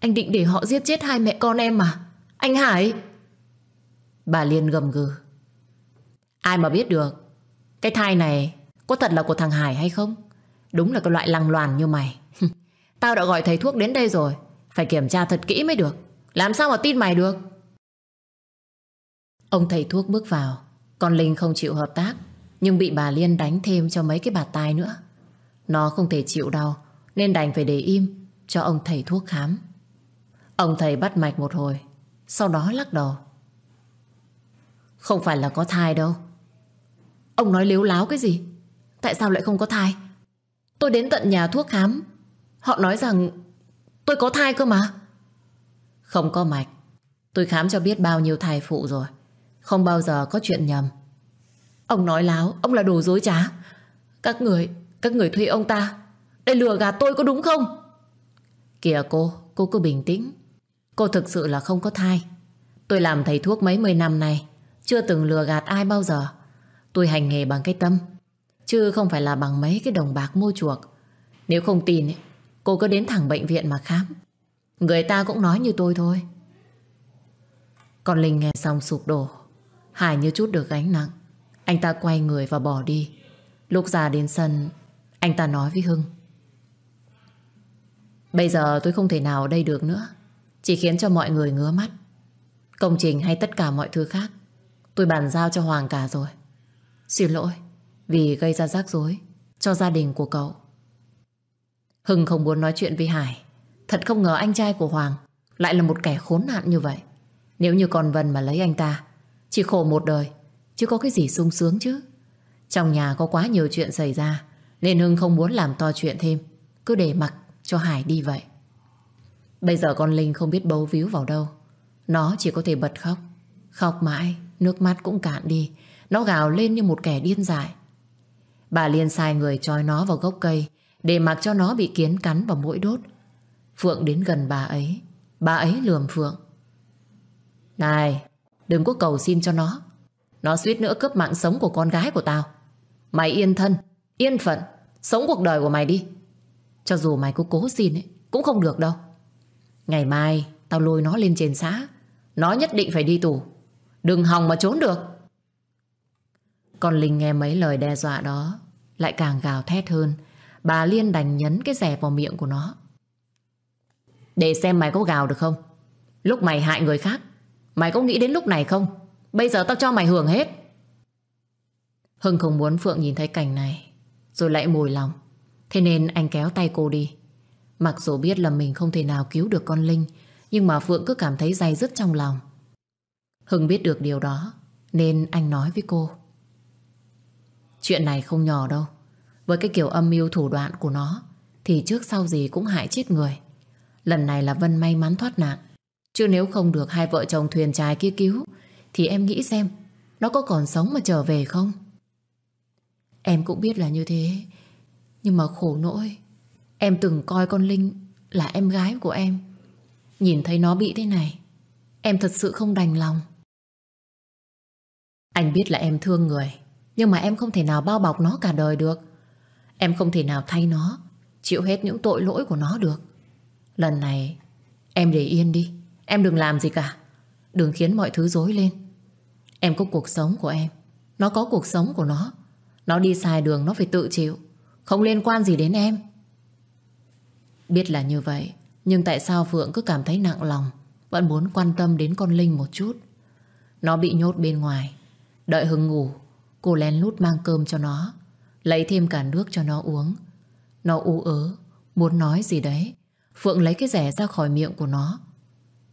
Speaker 1: Anh định để họ giết chết hai mẹ con em mà Anh Hải Bà Liên gầm gừ Ai mà biết được Cái thai này có thật là của thằng Hải hay không Đúng là cái loại lăng loàn như mày Tao đã gọi thầy thuốc đến đây rồi Phải kiểm tra thật kỹ mới được Làm sao mà tin mày được Ông thầy thuốc bước vào Con Linh không chịu hợp tác Nhưng bị bà Liên đánh thêm cho mấy cái bà tai nữa Nó không thể chịu đau Nên đành phải để im Cho ông thầy thuốc khám Ông thầy bắt mạch một hồi Sau đó lắc đầu Không phải là có thai đâu Ông nói liếu láo cái gì Tại sao lại không có thai Tôi đến tận nhà thuốc khám Họ nói rằng tôi có thai cơ mà Không có mạch Tôi khám cho biết bao nhiêu thai phụ rồi Không bao giờ có chuyện nhầm Ông nói láo Ông là đồ dối trá Các người, các người thuê ông ta Để lừa gạt tôi có đúng không Kìa cô, cô cứ bình tĩnh Cô thực sự là không có thai Tôi làm thầy thuốc mấy mươi năm nay Chưa từng lừa gạt ai bao giờ Tôi hành nghề bằng cái tâm Chứ không phải là bằng mấy cái đồng bạc mua chuộc Nếu không tin Cô cứ đến thẳng bệnh viện mà khám Người ta cũng nói như tôi thôi Còn Linh nghe xong sụp đổ Hải như chút được gánh nặng Anh ta quay người và bỏ đi Lúc ra đến sân Anh ta nói với Hưng Bây giờ tôi không thể nào ở đây được nữa Chỉ khiến cho mọi người ngứa mắt Công trình hay tất cả mọi thứ khác Tôi bàn giao cho Hoàng cả rồi Xin lỗi vì gây ra rắc rối cho gia đình của cậu. Hưng không muốn nói chuyện với Hải. Thật không ngờ anh trai của Hoàng lại là một kẻ khốn nạn như vậy. Nếu như còn Vân mà lấy anh ta, chỉ khổ một đời, chứ có cái gì sung sướng chứ. Trong nhà có quá nhiều chuyện xảy ra, nên Hưng không muốn làm to chuyện thêm, cứ để mặc cho Hải đi vậy. Bây giờ con Linh không biết bấu víu vào đâu. Nó chỉ có thể bật khóc. Khóc mãi, nước mắt cũng cạn đi, nó gào lên như một kẻ điên dại. Bà Liên sai người trói nó vào gốc cây để mặc cho nó bị kiến cắn vào mũi đốt. Phượng đến gần bà ấy. Bà ấy lườm Phượng. Này, đừng có cầu xin cho nó. Nó suýt nữa cướp mạng sống của con gái của tao. Mày yên thân, yên phận, sống cuộc đời của mày đi. Cho dù mày có cố xin ấy, cũng không được đâu. Ngày mai, tao lôi nó lên trên xã. Nó nhất định phải đi tù. Đừng hòng mà trốn được. Còn Linh nghe mấy lời đe dọa đó Lại càng gào thét hơn Bà Liên đành nhấn cái rẻ vào miệng của nó Để xem mày có gào được không Lúc mày hại người khác Mày có nghĩ đến lúc này không Bây giờ tao cho mày hưởng hết Hưng không muốn Phượng nhìn thấy cảnh này Rồi lại mùi lòng Thế nên anh kéo tay cô đi Mặc dù biết là mình không thể nào cứu được con Linh Nhưng mà Phượng cứ cảm thấy dày dứt trong lòng Hưng biết được điều đó Nên anh nói với cô Chuyện này không nhỏ đâu Với cái kiểu âm mưu thủ đoạn của nó Thì trước sau gì cũng hại chết người Lần này là Vân may mắn thoát nạn Chứ nếu không được hai vợ chồng thuyền trai kia cứu Thì em nghĩ xem Nó có còn sống mà trở về không Em cũng biết là như thế Nhưng mà khổ nỗi Em từng coi con Linh Là em gái của em Nhìn thấy nó bị thế này Em thật sự không đành lòng Anh biết là em thương người nhưng mà em không thể nào bao bọc nó cả đời được Em không thể nào thay nó Chịu hết những tội lỗi của nó được Lần này Em để yên đi Em đừng làm gì cả Đừng khiến mọi thứ rối lên Em có cuộc sống của em Nó có cuộc sống của nó Nó đi sai đường nó phải tự chịu Không liên quan gì đến em Biết là như vậy Nhưng tại sao Phượng cứ cảm thấy nặng lòng Vẫn muốn quan tâm đến con Linh một chút Nó bị nhốt bên ngoài Đợi Hưng ngủ Cô lén lút mang cơm cho nó Lấy thêm cả nước cho nó uống Nó u ớ Muốn nói gì đấy Phượng lấy cái rẻ ra khỏi miệng của nó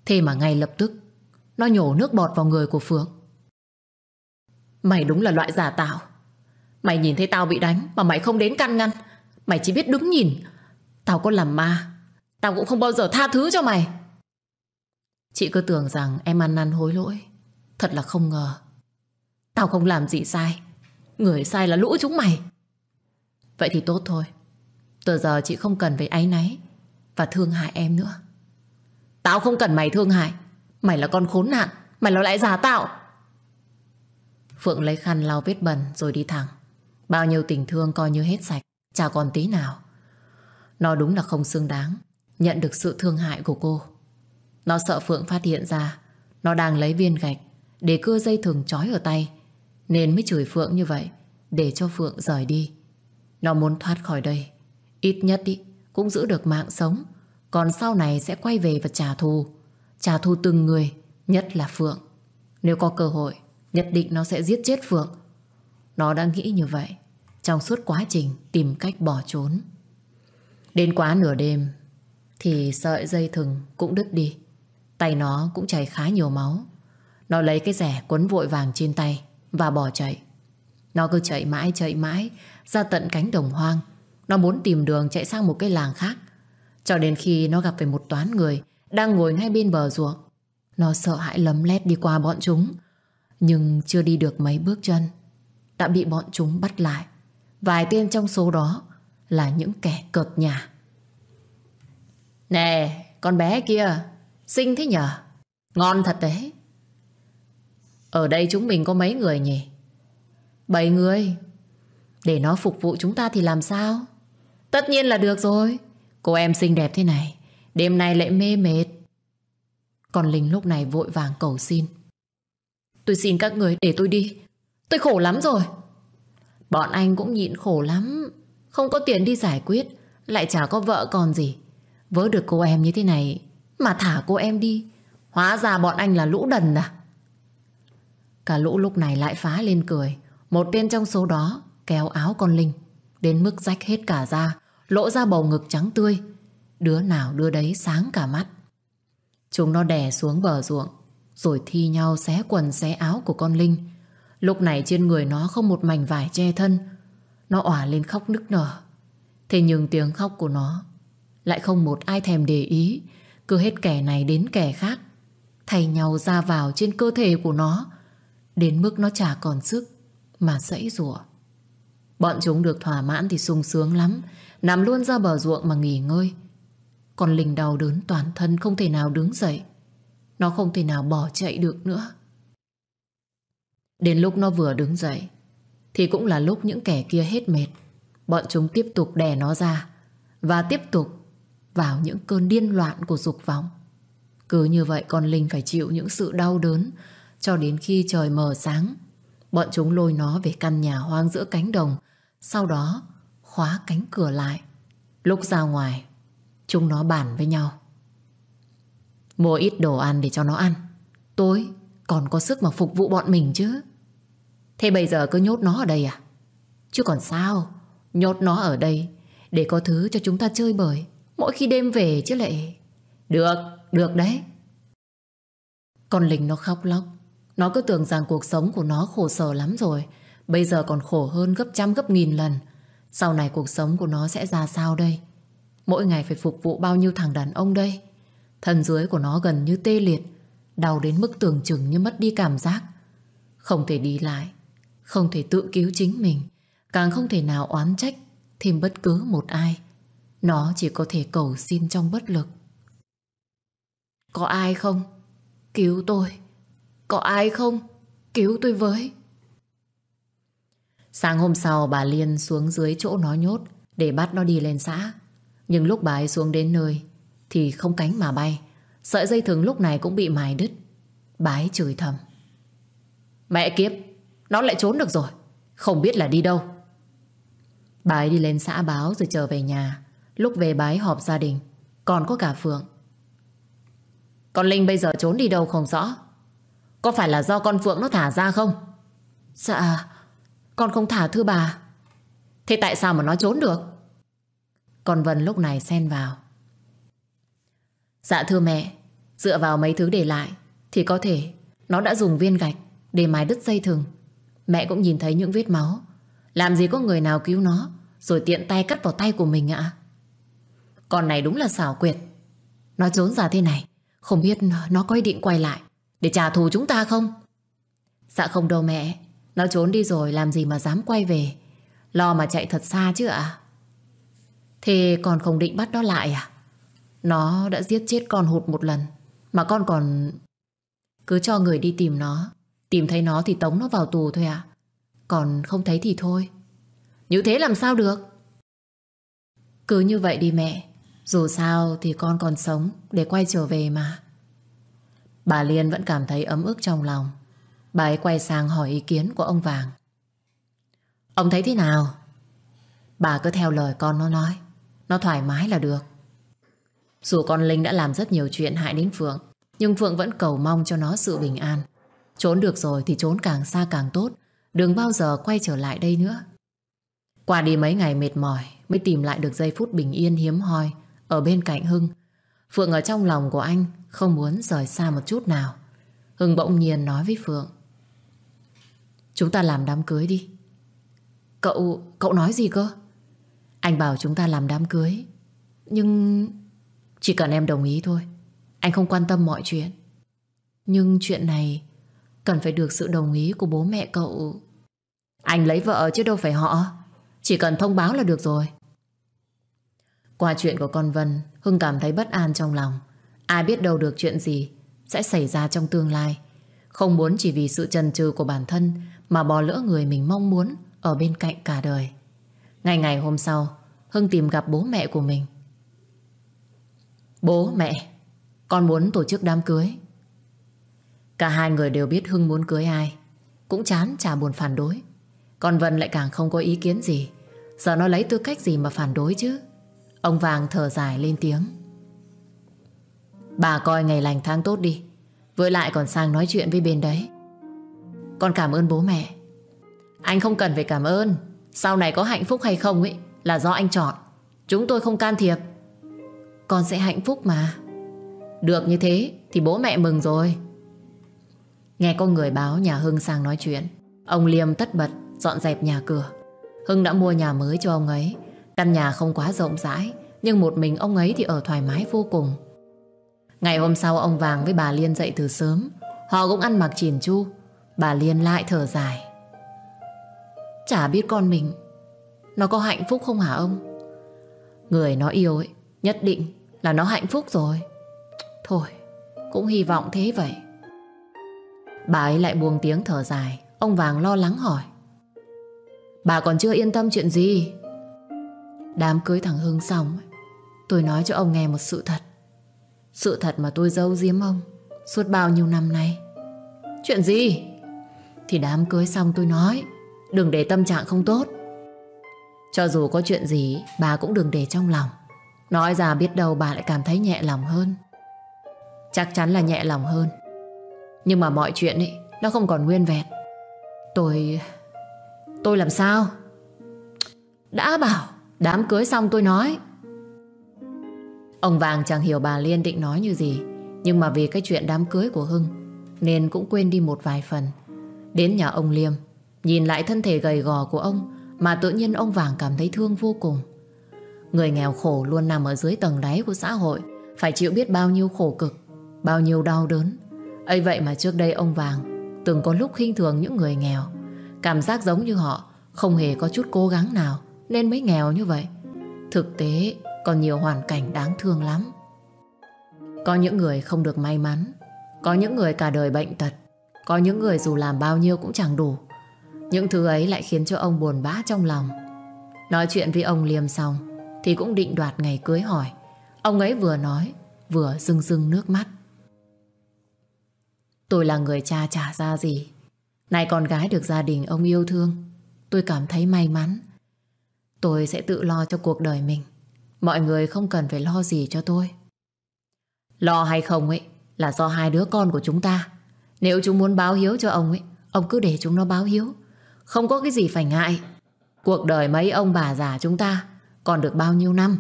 Speaker 1: Thế mà ngay lập tức Nó nhổ nước bọt vào người của Phượng Mày đúng là loại giả tạo Mày nhìn thấy tao bị đánh Mà mày không đến căn ngăn Mày chỉ biết đứng nhìn Tao có làm ma Tao cũng không bao giờ tha thứ cho mày Chị cứ tưởng rằng em ăn năn hối lỗi Thật là không ngờ Tao không làm gì sai Người sai là lũ chúng mày Vậy thì tốt thôi Từ giờ chị không cần phải áy náy Và thương hại em nữa Tao không cần mày thương hại Mày là con khốn nạn Mày là lại giả tạo Phượng lấy khăn lau vết bẩn rồi đi thẳng Bao nhiêu tình thương coi như hết sạch Chả còn tí nào Nó đúng là không xứng đáng Nhận được sự thương hại của cô Nó sợ Phượng phát hiện ra Nó đang lấy viên gạch Để cưa dây thừng trói ở tay nên mới chửi Phượng như vậy Để cho Phượng rời đi Nó muốn thoát khỏi đây Ít nhất ý, cũng giữ được mạng sống Còn sau này sẽ quay về và trả thù Trả thù từng người Nhất là Phượng Nếu có cơ hội Nhất định nó sẽ giết chết Phượng Nó đã nghĩ như vậy Trong suốt quá trình tìm cách bỏ trốn Đến quá nửa đêm Thì sợi dây thừng cũng đứt đi Tay nó cũng chảy khá nhiều máu Nó lấy cái rẻ quấn vội vàng trên tay và bỏ chạy. Nó cứ chạy mãi chạy mãi ra tận cánh đồng hoang. Nó muốn tìm đường chạy sang một cái làng khác. Cho đến khi nó gặp phải một toán người đang ngồi ngay bên bờ ruộng. Nó sợ hãi lấm lét đi qua bọn chúng. Nhưng chưa đi được mấy bước chân đã bị bọn chúng bắt lại. Vài tên trong số đó là những kẻ cợt nhà. Nè, con bé kia, xinh thế nhở? Ngon thật đấy. Ở đây chúng mình có mấy người nhỉ? Bảy người. Để nó phục vụ chúng ta thì làm sao? Tất nhiên là được rồi. Cô em xinh đẹp thế này, đêm nay lại mê mệt. Còn Linh lúc này vội vàng cầu xin. Tôi xin các người để tôi đi. Tôi khổ lắm rồi. Bọn anh cũng nhịn khổ lắm. Không có tiền đi giải quyết, lại chả có vợ còn gì. Vớ được cô em như thế này, mà thả cô em đi. Hóa ra bọn anh là lũ đần à? Cả lũ lúc này lại phá lên cười Một tên trong số đó kéo áo con Linh Đến mức rách hết cả da Lỗ ra bầu ngực trắng tươi Đứa nào đưa đấy sáng cả mắt Chúng nó đè xuống bờ ruộng Rồi thi nhau xé quần xé áo của con Linh Lúc này trên người nó không một mảnh vải che thân Nó òa lên khóc nức nở Thế nhưng tiếng khóc của nó Lại không một ai thèm để ý Cứ hết kẻ này đến kẻ khác Thay nhau ra vào trên cơ thể của nó Đến mức nó chả còn sức Mà dãy rủa Bọn chúng được thỏa mãn thì sung sướng lắm Nằm luôn ra bờ ruộng mà nghỉ ngơi Còn Linh đau đớn toàn thân Không thể nào đứng dậy Nó không thể nào bỏ chạy được nữa Đến lúc nó vừa đứng dậy Thì cũng là lúc những kẻ kia hết mệt Bọn chúng tiếp tục đè nó ra Và tiếp tục Vào những cơn điên loạn của dục vọng Cứ như vậy con Linh phải chịu những sự đau đớn cho đến khi trời mờ sáng. Bọn chúng lôi nó về căn nhà hoang giữa cánh đồng, sau đó khóa cánh cửa lại. Lúc ra ngoài, chúng nó bàn với nhau. Mua ít đồ ăn để cho nó ăn. Tối còn có sức mà phục vụ bọn mình chứ. Thế bây giờ cứ nhốt nó ở đây à? Chứ còn sao, nhốt nó ở đây để có thứ cho chúng ta chơi bời mỗi khi đêm về chứ lệ. Được, được đấy. Con Linh nó khóc lóc nó cứ tưởng rằng cuộc sống của nó khổ sở lắm rồi Bây giờ còn khổ hơn gấp trăm gấp nghìn lần Sau này cuộc sống của nó sẽ ra sao đây Mỗi ngày phải phục vụ bao nhiêu thằng đàn ông đây thần dưới của nó gần như tê liệt Đau đến mức tưởng chừng như mất đi cảm giác Không thể đi lại Không thể tự cứu chính mình Càng không thể nào oán trách Thêm bất cứ một ai Nó chỉ có thể cầu xin trong bất lực Có ai không? Cứu tôi có ai không? Cứu tôi với. Sáng hôm sau bà Liên xuống dưới chỗ nó nhốt để bắt nó đi lên xã. Nhưng lúc bà ấy xuống đến nơi thì không cánh mà bay. Sợi dây thừng lúc này cũng bị mài đứt. Bà ấy chửi thầm. Mẹ kiếp, nó lại trốn được rồi. Không biết là đi đâu. Bà ấy đi lên xã báo rồi trở về nhà. Lúc về bái họp gia đình. Còn có cả Phượng. Con Linh bây giờ trốn đi đâu không rõ. Có phải là do con Phượng nó thả ra không? Dạ, con không thả thưa bà. Thế tại sao mà nó trốn được? Con Vân lúc này xen vào. Dạ thưa mẹ, dựa vào mấy thứ để lại thì có thể nó đã dùng viên gạch để mài đứt dây thừng. Mẹ cũng nhìn thấy những vết máu. Làm gì có người nào cứu nó rồi tiện tay cắt vào tay của mình ạ? Con này đúng là xảo quyệt. Nó trốn ra thế này, không biết nó có ý định quay lại để trả thù chúng ta không Dạ không đâu mẹ Nó trốn đi rồi làm gì mà dám quay về Lo mà chạy thật xa chứ ạ à? Thế còn không định bắt nó lại à Nó đã giết chết con hụt một lần Mà con còn Cứ cho người đi tìm nó Tìm thấy nó thì tống nó vào tù thôi ạ à? Còn không thấy thì thôi Như thế làm sao được Cứ như vậy đi mẹ Dù sao thì con còn sống Để quay trở về mà Bà Liên vẫn cảm thấy ấm ức trong lòng. Bà ấy quay sang hỏi ý kiến của ông Vàng. Ông thấy thế nào? Bà cứ theo lời con nó nói. Nó thoải mái là được. Dù con Linh đã làm rất nhiều chuyện hại đến Phượng, nhưng Phượng vẫn cầu mong cho nó sự bình an. Trốn được rồi thì trốn càng xa càng tốt, đừng bao giờ quay trở lại đây nữa. Qua đi mấy ngày mệt mỏi mới tìm lại được giây phút bình yên hiếm hoi ở bên cạnh Hưng. Phượng ở trong lòng của anh không muốn rời xa một chút nào Hưng bỗng nhiên nói với Phượng Chúng ta làm đám cưới đi Cậu, cậu nói gì cơ? Anh bảo chúng ta làm đám cưới Nhưng... Chỉ cần em đồng ý thôi Anh không quan tâm mọi chuyện Nhưng chuyện này Cần phải được sự đồng ý của bố mẹ cậu Anh lấy vợ chứ đâu phải họ Chỉ cần thông báo là được rồi Qua chuyện của con Vân Hưng cảm thấy bất an trong lòng Ai biết đâu được chuyện gì sẽ xảy ra trong tương lai. Không muốn chỉ vì sự chần chừ của bản thân mà bỏ lỡ người mình mong muốn ở bên cạnh cả đời. Ngày ngày hôm sau, Hưng tìm gặp bố mẹ của mình. Bố mẹ, con muốn tổ chức đám cưới. Cả hai người đều biết Hưng muốn cưới ai. Cũng chán chả buồn phản đối. Còn Vân lại càng không có ý kiến gì. Giờ nó lấy tư cách gì mà phản đối chứ? Ông Vàng thở dài lên tiếng. Bà coi ngày lành tháng tốt đi Với lại còn sang nói chuyện với bên đấy Con cảm ơn bố mẹ Anh không cần phải cảm ơn Sau này có hạnh phúc hay không ấy Là do anh chọn Chúng tôi không can thiệp Con sẽ hạnh phúc mà Được như thế thì bố mẹ mừng rồi Nghe con người báo nhà Hưng sang nói chuyện Ông Liêm tất bật dọn dẹp nhà cửa Hưng đã mua nhà mới cho ông ấy Căn nhà không quá rộng rãi Nhưng một mình ông ấy thì ở thoải mái vô cùng Ngày hôm sau ông Vàng với bà Liên dậy từ sớm Họ cũng ăn mặc chỉn chu Bà Liên lại thở dài Chả biết con mình Nó có hạnh phúc không hả ông Người nó yêu ấy Nhất định là nó hạnh phúc rồi Thôi Cũng hy vọng thế vậy Bà ấy lại buông tiếng thở dài Ông Vàng lo lắng hỏi Bà còn chưa yên tâm chuyện gì Đám cưới thằng Hưng xong Tôi nói cho ông nghe một sự thật sự thật mà tôi giấu giếm ông Suốt bao nhiêu năm nay Chuyện gì Thì đám cưới xong tôi nói Đừng để tâm trạng không tốt Cho dù có chuyện gì Bà cũng đừng để trong lòng Nói ra biết đâu bà lại cảm thấy nhẹ lòng hơn Chắc chắn là nhẹ lòng hơn Nhưng mà mọi chuyện ấy Nó không còn nguyên vẹn Tôi... tôi làm sao Đã bảo Đám cưới xong tôi nói Ông Vàng chẳng hiểu bà Liên định nói như gì Nhưng mà vì cái chuyện đám cưới của Hưng Nên cũng quên đi một vài phần Đến nhà ông Liêm Nhìn lại thân thể gầy gò của ông Mà tự nhiên ông Vàng cảm thấy thương vô cùng Người nghèo khổ luôn nằm ở dưới tầng đáy của xã hội Phải chịu biết bao nhiêu khổ cực Bao nhiêu đau đớn ấy vậy mà trước đây ông Vàng Từng có lúc khinh thường những người nghèo Cảm giác giống như họ Không hề có chút cố gắng nào Nên mới nghèo như vậy Thực tế còn nhiều hoàn cảnh đáng thương lắm. Có những người không được may mắn, có những người cả đời bệnh tật, có những người dù làm bao nhiêu cũng chẳng đủ. Những thứ ấy lại khiến cho ông buồn bã trong lòng. Nói chuyện với ông Liêm xong thì cũng định đoạt ngày cưới hỏi. Ông ấy vừa nói vừa rưng rưng nước mắt. Tôi là người cha trả ra gì. Này con gái được gia đình ông yêu thương, tôi cảm thấy may mắn. Tôi sẽ tự lo cho cuộc đời mình. Mọi người không cần phải lo gì cho tôi Lo hay không ấy Là do hai đứa con của chúng ta Nếu chúng muốn báo hiếu cho ông ấy Ông cứ để chúng nó báo hiếu Không có cái gì phải ngại Cuộc đời mấy ông bà già chúng ta Còn được bao nhiêu năm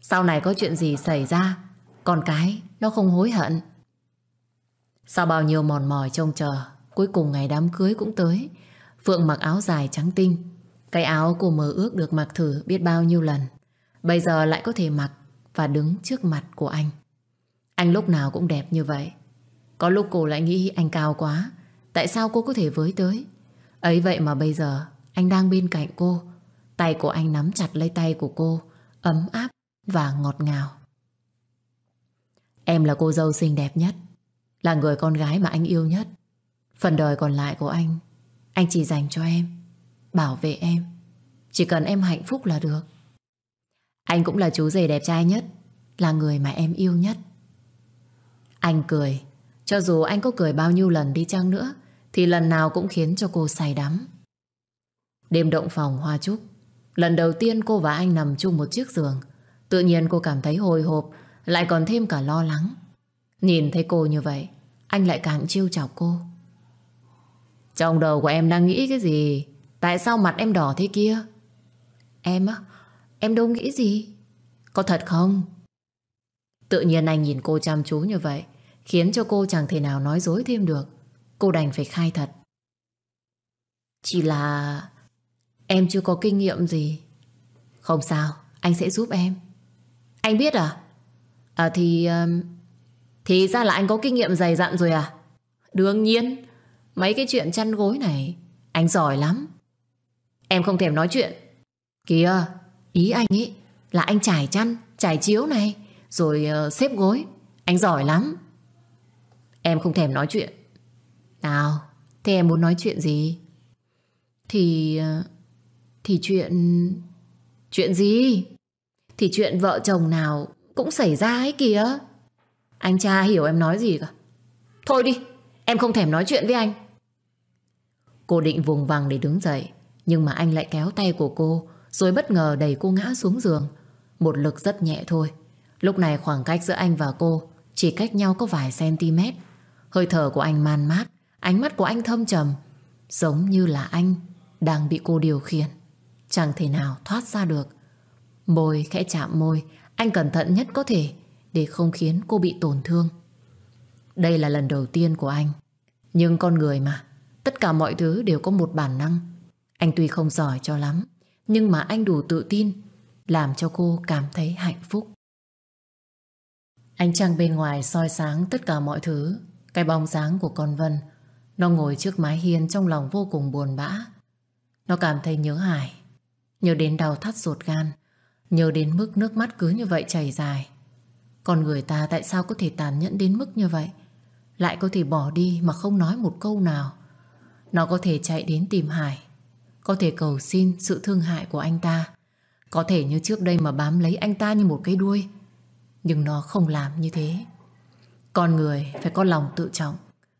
Speaker 1: Sau này có chuyện gì xảy ra Con cái nó không hối hận Sau bao nhiêu mòn mỏi trông chờ Cuối cùng ngày đám cưới cũng tới Phượng mặc áo dài trắng tinh Cái áo cô mơ ước được mặc thử biết bao nhiêu lần Bây giờ lại có thể mặc và đứng trước mặt của anh. Anh lúc nào cũng đẹp như vậy. Có lúc cô lại nghĩ anh cao quá. Tại sao cô có thể với tới? Ấy vậy mà bây giờ anh đang bên cạnh cô. Tay của anh nắm chặt lấy tay của cô, ấm áp và ngọt ngào. Em là cô dâu xinh đẹp nhất, là người con gái mà anh yêu nhất. Phần đời còn lại của anh, anh chỉ dành cho em, bảo vệ em. Chỉ cần em hạnh phúc là được. Anh cũng là chú rể đẹp trai nhất Là người mà em yêu nhất Anh cười Cho dù anh có cười bao nhiêu lần đi chăng nữa Thì lần nào cũng khiến cho cô say đắm Đêm động phòng hoa trúc Lần đầu tiên cô và anh nằm chung một chiếc giường Tự nhiên cô cảm thấy hồi hộp Lại còn thêm cả lo lắng Nhìn thấy cô như vậy Anh lại càng chiêu chọc cô Trong đầu của em đang nghĩ cái gì Tại sao mặt em đỏ thế kia Em á Em đâu nghĩ gì Có thật không Tự nhiên anh nhìn cô chăm chú như vậy Khiến cho cô chẳng thể nào nói dối thêm được Cô đành phải khai thật Chỉ là Em chưa có kinh nghiệm gì Không sao Anh sẽ giúp em Anh biết à À thì Thì ra là anh có kinh nghiệm dày dặn rồi à Đương nhiên Mấy cái chuyện chăn gối này Anh giỏi lắm Em không thèm nói chuyện Kìa Ý anh ấy là anh trải chăn, trải chiếu này, rồi ờ, xếp gối. Anh giỏi lắm. Em không thèm nói chuyện. Nào, thế em muốn nói chuyện gì? Thì... Ờ, thì chuyện... Chuyện gì? Thì chuyện vợ chồng nào cũng xảy ra ấy kìa. Anh cha hiểu em nói gì cả. Thôi đi, em không thèm nói chuyện với anh. Cô định vùng vằng để đứng dậy, nhưng mà anh lại kéo tay của cô rồi bất ngờ đẩy cô ngã xuống giường Một lực rất nhẹ thôi Lúc này khoảng cách giữa anh và cô Chỉ cách nhau có vài cm Hơi thở của anh man mát Ánh mắt của anh thâm trầm Giống như là anh đang bị cô điều khiển Chẳng thể nào thoát ra được Môi khẽ chạm môi Anh cẩn thận nhất có thể Để không khiến cô bị tổn thương Đây là lần đầu tiên của anh Nhưng con người mà Tất cả mọi thứ đều có một bản năng Anh tuy không giỏi cho lắm nhưng mà anh đủ tự tin làm cho cô cảm thấy hạnh phúc. Ánh trăng bên ngoài soi sáng tất cả mọi thứ. Cái bóng dáng của con Vân nó ngồi trước mái hiên trong lòng vô cùng buồn bã. Nó cảm thấy nhớ Hải nhớ đến đau thắt ruột gan nhớ đến mức nước mắt cứ như vậy chảy dài. Còn người ta tại sao có thể tàn nhẫn đến mức như vậy? Lại có thể bỏ đi mà không nói một câu nào. Nó có thể chạy đến tìm Hải có thể cầu xin sự thương hại của anh ta. Có thể như trước đây mà bám lấy anh ta như một cái đuôi. Nhưng nó không làm như thế. Con người phải có lòng tự trọng.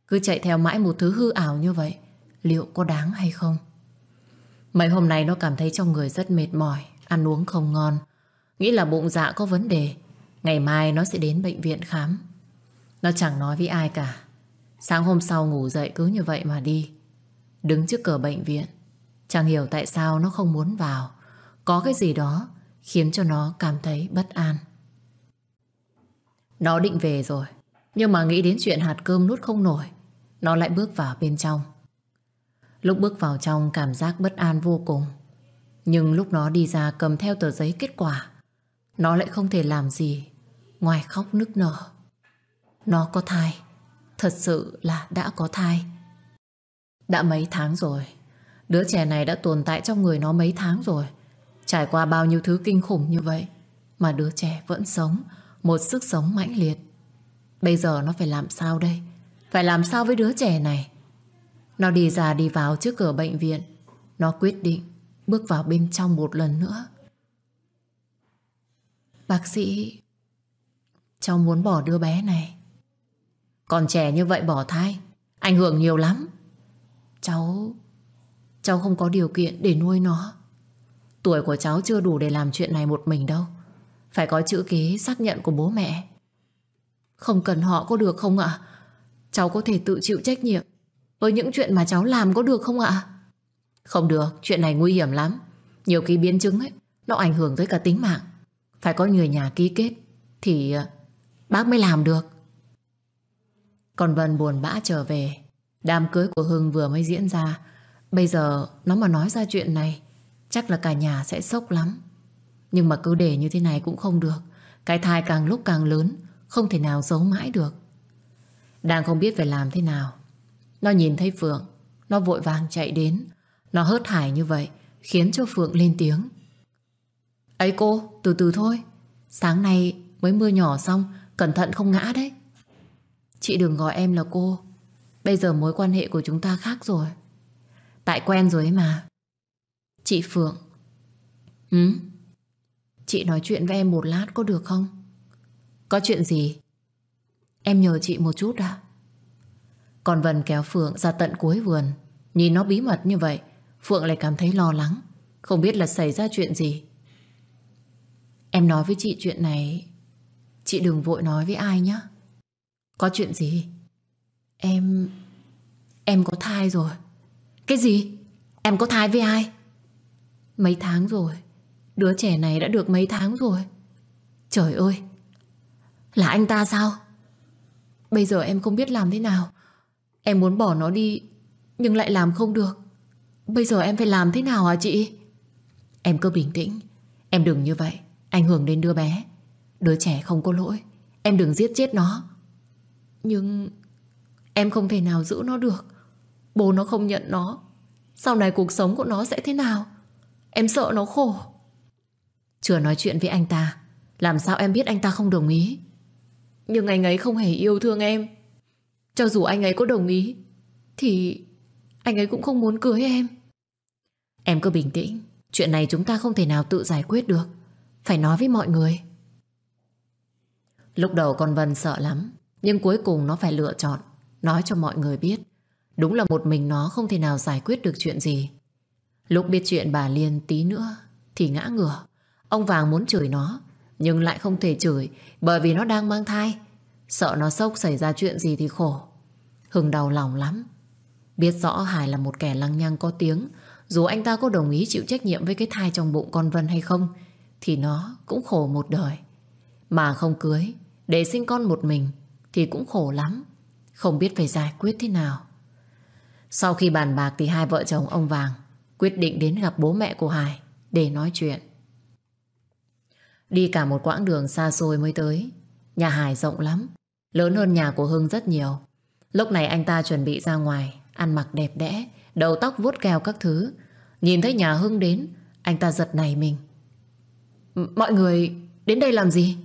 Speaker 1: Cứ chạy theo mãi một thứ hư ảo như vậy, liệu có đáng hay không? Mấy hôm nay nó cảm thấy trong người rất mệt mỏi, ăn uống không ngon. Nghĩ là bụng dạ có vấn đề. Ngày mai nó sẽ đến bệnh viện khám. Nó chẳng nói với ai cả. Sáng hôm sau ngủ dậy cứ như vậy mà đi. Đứng trước cửa bệnh viện, Chẳng hiểu tại sao nó không muốn vào Có cái gì đó Khiến cho nó cảm thấy bất an Nó định về rồi Nhưng mà nghĩ đến chuyện hạt cơm nút không nổi Nó lại bước vào bên trong Lúc bước vào trong cảm giác bất an vô cùng Nhưng lúc nó đi ra cầm theo tờ giấy kết quả Nó lại không thể làm gì Ngoài khóc nức nở Nó có thai Thật sự là đã có thai Đã mấy tháng rồi Đứa trẻ này đã tồn tại trong người nó mấy tháng rồi Trải qua bao nhiêu thứ kinh khủng như vậy Mà đứa trẻ vẫn sống Một sức sống mãnh liệt Bây giờ nó phải làm sao đây Phải làm sao với đứa trẻ này Nó đi ra đi vào trước cửa bệnh viện Nó quyết định Bước vào bên trong một lần nữa Bác sĩ Cháu muốn bỏ đứa bé này Còn trẻ như vậy bỏ thai Ảnh hưởng nhiều lắm Cháu Cháu không có điều kiện để nuôi nó Tuổi của cháu chưa đủ để làm chuyện này một mình đâu Phải có chữ ký xác nhận của bố mẹ Không cần họ có được không ạ Cháu có thể tự chịu trách nhiệm Với những chuyện mà cháu làm có được không ạ Không được, chuyện này nguy hiểm lắm Nhiều khi biến chứng ấy Nó ảnh hưởng tới cả tính mạng Phải có người nhà ký kết Thì ờ, bác mới làm được Còn Vân buồn bã trở về Đám cưới của Hưng vừa mới diễn ra Bây giờ nó mà nói ra chuyện này Chắc là cả nhà sẽ sốc lắm Nhưng mà cứ để như thế này cũng không được Cái thai càng lúc càng lớn Không thể nào giấu mãi được Đang không biết phải làm thế nào Nó nhìn thấy Phượng Nó vội vàng chạy đến Nó hớt hải như vậy Khiến cho Phượng lên tiếng Ấy cô, từ từ thôi Sáng nay mới mưa nhỏ xong Cẩn thận không ngã đấy Chị đừng gọi em là cô Bây giờ mối quan hệ của chúng ta khác rồi Tại quen rồi ấy mà Chị Phượng Ừ Chị nói chuyện với em một lát có được không Có chuyện gì Em nhờ chị một chút à Còn Vân kéo Phượng ra tận cuối vườn Nhìn nó bí mật như vậy Phượng lại cảm thấy lo lắng Không biết là xảy ra chuyện gì Em nói với chị chuyện này Chị đừng vội nói với ai nhé Có chuyện gì Em Em có thai rồi cái gì? Em có thai với ai? Mấy tháng rồi Đứa trẻ này đã được mấy tháng rồi Trời ơi Là anh ta sao? Bây giờ em không biết làm thế nào Em muốn bỏ nó đi Nhưng lại làm không được Bây giờ em phải làm thế nào hả chị? Em cứ bình tĩnh Em đừng như vậy Ảnh hưởng đến đứa bé Đứa trẻ không có lỗi Em đừng giết chết nó Nhưng Em không thể nào giữ nó được Bố nó không nhận nó Sau này cuộc sống của nó sẽ thế nào Em sợ nó khổ Chưa nói chuyện với anh ta Làm sao em biết anh ta không đồng ý Nhưng anh ấy không hề yêu thương em Cho dù anh ấy có đồng ý Thì anh ấy cũng không muốn cưới em Em cứ bình tĩnh Chuyện này chúng ta không thể nào tự giải quyết được Phải nói với mọi người Lúc đầu con Vân sợ lắm Nhưng cuối cùng nó phải lựa chọn Nói cho mọi người biết Đúng là một mình nó không thể nào giải quyết được chuyện gì Lúc biết chuyện bà Liên tí nữa Thì ngã ngửa Ông Vàng muốn chửi nó Nhưng lại không thể chửi Bởi vì nó đang mang thai Sợ nó sốc xảy ra chuyện gì thì khổ Hưng đau lòng lắm Biết rõ Hải là một kẻ lăng nhăng có tiếng Dù anh ta có đồng ý chịu trách nhiệm Với cái thai trong bụng con Vân hay không Thì nó cũng khổ một đời Mà không cưới Để sinh con một mình Thì cũng khổ lắm Không biết phải giải quyết thế nào sau khi bàn bạc thì hai vợ chồng ông Vàng quyết định đến gặp bố mẹ của Hải để nói chuyện. Đi cả một quãng đường xa xôi mới tới. Nhà Hải rộng lắm, lớn hơn nhà của Hưng rất nhiều. Lúc này anh ta chuẩn bị ra ngoài, ăn mặc đẹp đẽ, đầu tóc vuốt kèo các thứ. Nhìn thấy nhà Hưng đến, anh ta giật nảy mình. Mọi người đến đây làm gì?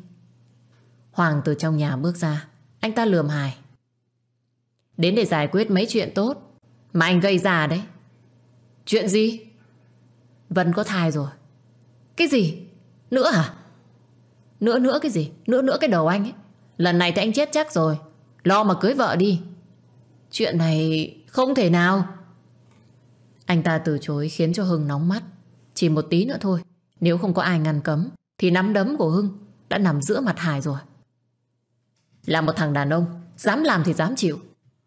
Speaker 1: Hoàng từ trong nhà bước ra, anh ta lườm Hải. Đến để giải quyết mấy chuyện tốt mà anh gây ra đấy Chuyện gì Vân có thai rồi Cái gì Nữa hả à? Nữa nữa cái gì Nữa nữa cái đầu anh ấy Lần này thì anh chết chắc rồi Lo mà cưới vợ đi Chuyện này không thể nào Anh ta từ chối khiến cho Hưng nóng mắt Chỉ một tí nữa thôi Nếu không có ai ngăn cấm Thì nắm đấm của Hưng đã nằm giữa mặt Hải rồi Là một thằng đàn ông Dám làm thì dám chịu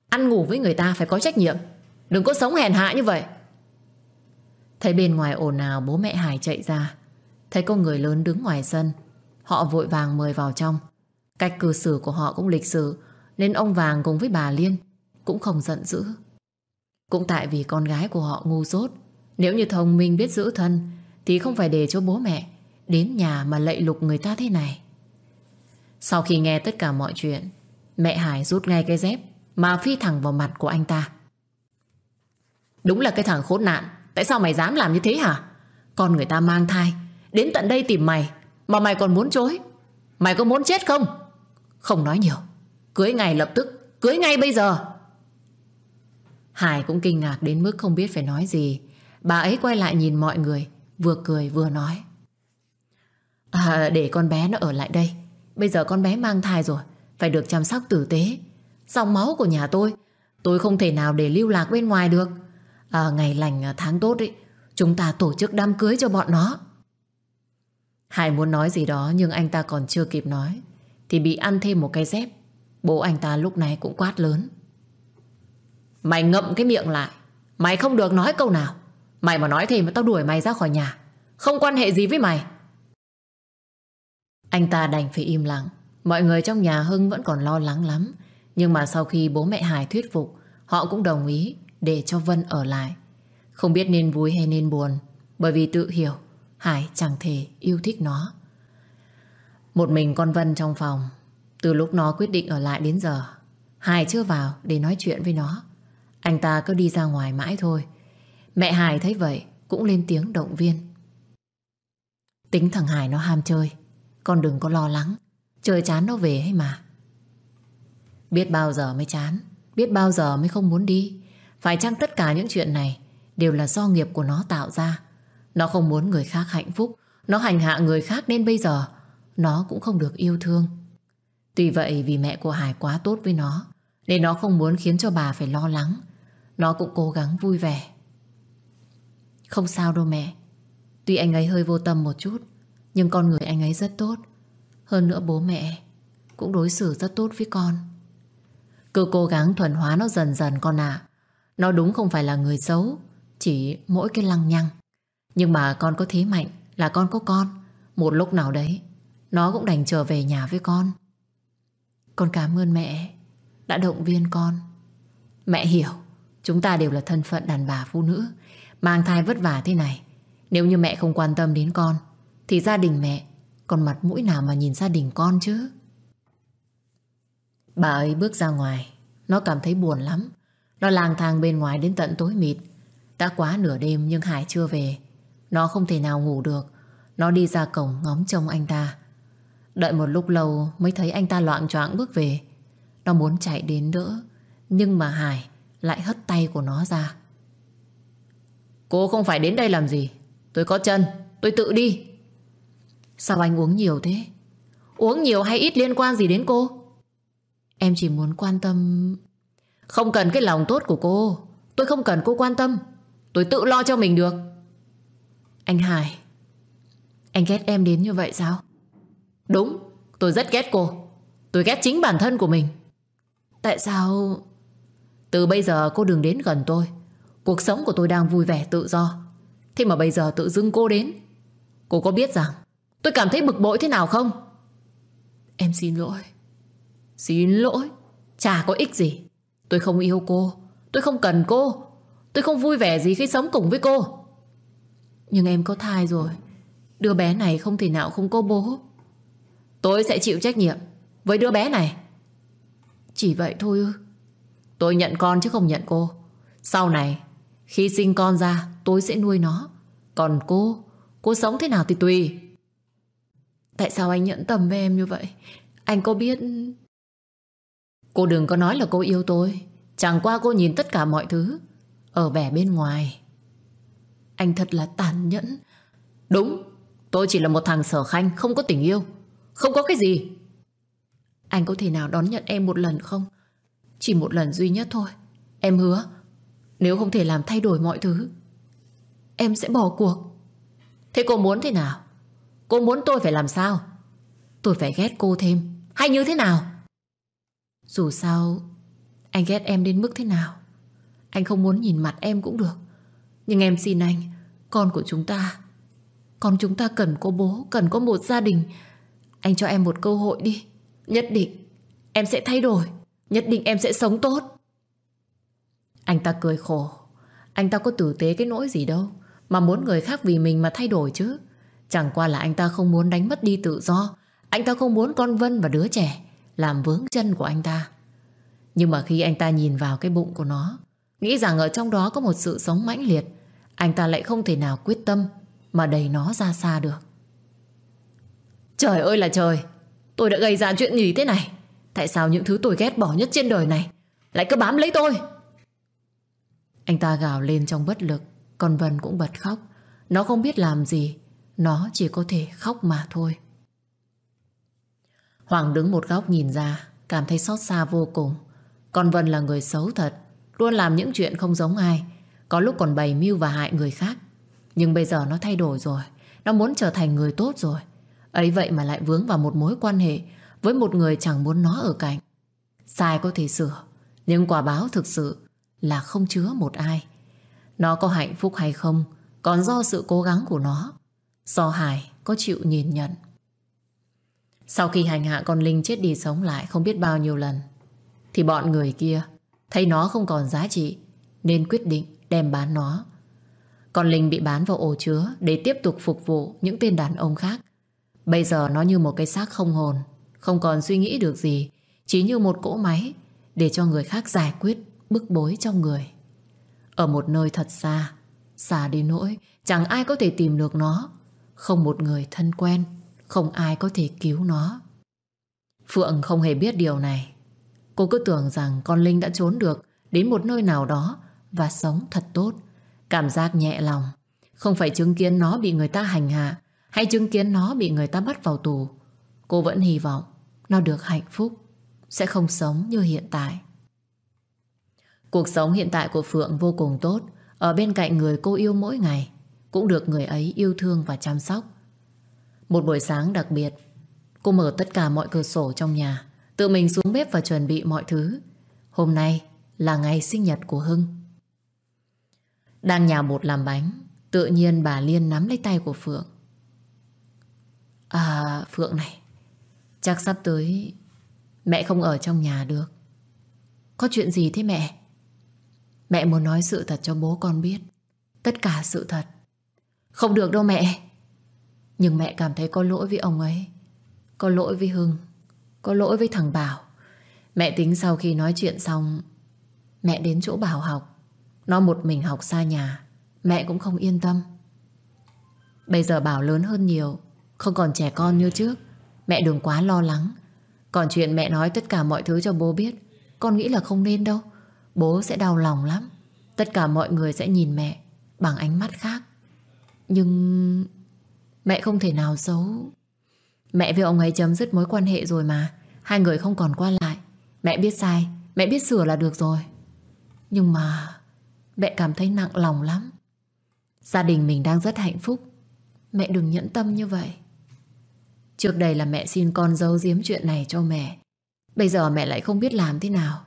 Speaker 1: Ăn ngủ với người ta phải có trách nhiệm Đừng có sống hèn hạ như vậy Thấy bên ngoài ồn ào bố mẹ Hải chạy ra Thấy có người lớn đứng ngoài sân Họ vội vàng mời vào trong Cách cư xử của họ cũng lịch sự Nên ông Vàng cùng với bà Liên Cũng không giận dữ Cũng tại vì con gái của họ ngu dốt Nếu như thông minh biết giữ thân Thì không phải để cho bố mẹ Đến nhà mà lạy lục người ta thế này Sau khi nghe tất cả mọi chuyện Mẹ Hải rút ngay cái dép Mà phi thẳng vào mặt của anh ta Đúng là cái thằng khốn nạn Tại sao mày dám làm như thế hả Con người ta mang thai Đến tận đây tìm mày Mà mày còn muốn chối Mày có muốn chết không Không nói nhiều Cưới ngay lập tức Cưới ngay bây giờ Hải cũng kinh ngạc đến mức không biết phải nói gì Bà ấy quay lại nhìn mọi người Vừa cười vừa nói à, Để con bé nó ở lại đây Bây giờ con bé mang thai rồi Phải được chăm sóc tử tế Dòng máu của nhà tôi Tôi không thể nào để lưu lạc bên ngoài được à, ngày lành à, tháng tốt ấy, chúng ta tổ chức đám cưới cho bọn nó. Hải muốn nói gì đó nhưng anh ta còn chưa kịp nói thì bị ăn thêm một cái dép. Bố anh ta lúc này cũng quát lớn. Mày ngậm cái miệng lại. Mày không được nói câu nào. Mày mà nói thì mà tao đuổi mày ra khỏi nhà. Không quan hệ gì với mày. Anh ta đành phải im lặng. Mọi người trong nhà Hưng vẫn còn lo lắng lắm. Nhưng mà sau khi bố mẹ Hải thuyết phục, họ cũng đồng ý để cho Vân ở lại. Không biết nên vui hay nên buồn, bởi vì tự hiểu Hải chẳng thể yêu thích nó. Một mình con Vân trong phòng, từ lúc nó quyết định ở lại đến giờ, Hải chưa vào để nói chuyện với nó. Anh ta cứ đi ra ngoài mãi thôi. Mẹ Hải thấy vậy cũng lên tiếng động viên. Tính thằng Hải nó ham chơi, con đừng có lo lắng, chơi chán nó về hay mà. Biết bao giờ mới chán, biết bao giờ mới không muốn đi. Phải chăng tất cả những chuyện này đều là do nghiệp của nó tạo ra? Nó không muốn người khác hạnh phúc, nó hành hạ người khác nên bây giờ nó cũng không được yêu thương. Tuy vậy vì mẹ của Hải quá tốt với nó, nên nó không muốn khiến cho bà phải lo lắng. Nó cũng cố gắng vui vẻ. Không sao đâu mẹ. Tuy anh ấy hơi vô tâm một chút, nhưng con người anh ấy rất tốt. Hơn nữa bố mẹ cũng đối xử rất tốt với con. Cứ cố gắng thuần hóa nó dần dần con ạ. Nó đúng không phải là người xấu Chỉ mỗi cái lăng nhăng Nhưng mà con có thế mạnh Là con có con Một lúc nào đấy Nó cũng đành trở về nhà với con Con cảm ơn mẹ Đã động viên con Mẹ hiểu Chúng ta đều là thân phận đàn bà phụ nữ Mang thai vất vả thế này Nếu như mẹ không quan tâm đến con Thì gia đình mẹ Còn mặt mũi nào mà nhìn gia đình con chứ Bà ấy bước ra ngoài Nó cảm thấy buồn lắm nó lang thang bên ngoài đến tận tối mịt. Đã quá nửa đêm nhưng Hải chưa về. Nó không thể nào ngủ được. Nó đi ra cổng ngóng trông anh ta. Đợi một lúc lâu mới thấy anh ta loạn choạng bước về. Nó muốn chạy đến đỡ. Nhưng mà Hải lại hất tay của nó ra. Cô không phải đến đây làm gì. Tôi có chân. Tôi tự đi. Sao anh uống nhiều thế? Uống nhiều hay ít liên quan gì đến cô? Em chỉ muốn quan tâm không cần cái lòng tốt của cô Tôi không cần cô quan tâm Tôi tự lo cho mình được Anh Hải Anh ghét em đến như vậy sao Đúng tôi rất ghét cô Tôi ghét chính bản thân của mình Tại sao Từ bây giờ cô đừng đến gần tôi Cuộc sống của tôi đang vui vẻ tự do Thế mà bây giờ tự dưng cô đến Cô có biết rằng Tôi cảm thấy bực bội thế nào không Em xin lỗi Xin lỗi Chả có ích gì Tôi không yêu cô Tôi không cần cô Tôi không vui vẻ gì khi sống cùng với cô Nhưng em có thai rồi Đứa bé này không thể nào không có bố Tôi sẽ chịu trách nhiệm Với đứa bé này Chỉ vậy thôi ư Tôi nhận con chứ không nhận cô Sau này khi sinh con ra Tôi sẽ nuôi nó Còn cô, cô sống thế nào thì tùy Tại sao anh nhận tầm với em như vậy Anh có biết Cô đừng có nói là cô yêu tôi Chẳng qua cô nhìn tất cả mọi thứ Ở vẻ bên ngoài Anh thật là tàn nhẫn Đúng Tôi chỉ là một thằng sở khanh Không có tình yêu Không có cái gì Anh có thể nào đón nhận em một lần không Chỉ một lần duy nhất thôi Em hứa Nếu không thể làm thay đổi mọi thứ Em sẽ bỏ cuộc Thế cô muốn thế nào Cô muốn tôi phải làm sao Tôi phải ghét cô thêm Hay như thế nào dù sao Anh ghét em đến mức thế nào Anh không muốn nhìn mặt em cũng được Nhưng em xin anh Con của chúng ta Con chúng ta cần có bố, cần có một gia đình Anh cho em một cơ hội đi Nhất định Em sẽ thay đổi Nhất định em sẽ sống tốt Anh ta cười khổ Anh ta có tử tế cái nỗi gì đâu Mà muốn người khác vì mình mà thay đổi chứ Chẳng qua là anh ta không muốn đánh mất đi tự do Anh ta không muốn con Vân và đứa trẻ làm vướng chân của anh ta. Nhưng mà khi anh ta nhìn vào cái bụng của nó, nghĩ rằng ở trong đó có một sự sống mãnh liệt, anh ta lại không thể nào quyết tâm mà đẩy nó ra xa được. Trời ơi là trời, tôi đã gây ra chuyện gì thế này? Tại sao những thứ tôi ghét bỏ nhất trên đời này lại cứ bám lấy tôi? Anh ta gào lên trong bất lực, còn Vân cũng bật khóc. Nó không biết làm gì, nó chỉ có thể khóc mà thôi. Hoàng đứng một góc nhìn ra, cảm thấy xót xa vô cùng. Còn Vân là người xấu thật, luôn làm những chuyện không giống ai, có lúc còn bày mưu và hại người khác. Nhưng bây giờ nó thay đổi rồi, nó muốn trở thành người tốt rồi. Ấy vậy mà lại vướng vào một mối quan hệ với một người chẳng muốn nó ở cạnh. Sai có thể sửa, nhưng quả báo thực sự là không chứa một ai. Nó có hạnh phúc hay không còn do sự cố gắng của nó. Do Hải có chịu nhìn nhận sau khi hành hạ con Linh chết đi sống lại không biết bao nhiêu lần, thì bọn người kia thấy nó không còn giá trị nên quyết định đem bán nó. Con Linh bị bán vào ổ chứa để tiếp tục phục vụ những tên đàn ông khác. Bây giờ nó như một cái xác không hồn, không còn suy nghĩ được gì, chỉ như một cỗ máy để cho người khác giải quyết bức bối trong người. Ở một nơi thật xa, xa đến nỗi chẳng ai có thể tìm được nó, không một người thân quen không ai có thể cứu nó Phượng không hề biết điều này Cô cứ tưởng rằng con Linh đã trốn được Đến một nơi nào đó Và sống thật tốt Cảm giác nhẹ lòng Không phải chứng kiến nó bị người ta hành hạ Hay chứng kiến nó bị người ta bắt vào tù Cô vẫn hy vọng Nó được hạnh phúc Sẽ không sống như hiện tại Cuộc sống hiện tại của Phượng vô cùng tốt Ở bên cạnh người cô yêu mỗi ngày Cũng được người ấy yêu thương và chăm sóc một buổi sáng đặc biệt Cô mở tất cả mọi cửa sổ trong nhà Tự mình xuống bếp và chuẩn bị mọi thứ Hôm nay là ngày sinh nhật của Hưng Đang nhà bột làm bánh Tự nhiên bà Liên nắm lấy tay của Phượng À Phượng này Chắc sắp tới Mẹ không ở trong nhà được Có chuyện gì thế mẹ Mẹ muốn nói sự thật cho bố con biết Tất cả sự thật Không được đâu mẹ nhưng mẹ cảm thấy có lỗi với ông ấy Có lỗi với Hưng Có lỗi với thằng Bảo Mẹ tính sau khi nói chuyện xong Mẹ đến chỗ Bảo học Nó một mình học xa nhà Mẹ cũng không yên tâm Bây giờ Bảo lớn hơn nhiều Không còn trẻ con như trước Mẹ đừng quá lo lắng Còn chuyện mẹ nói tất cả mọi thứ cho bố biết Con nghĩ là không nên đâu Bố sẽ đau lòng lắm Tất cả mọi người sẽ nhìn mẹ Bằng ánh mắt khác Nhưng Mẹ không thể nào xấu Mẹ với ông ấy chấm dứt mối quan hệ rồi mà Hai người không còn qua lại Mẹ biết sai, mẹ biết sửa là được rồi Nhưng mà Mẹ cảm thấy nặng lòng lắm Gia đình mình đang rất hạnh phúc Mẹ đừng nhẫn tâm như vậy Trước đây là mẹ xin con giấu giếm chuyện này cho mẹ Bây giờ mẹ lại không biết làm thế nào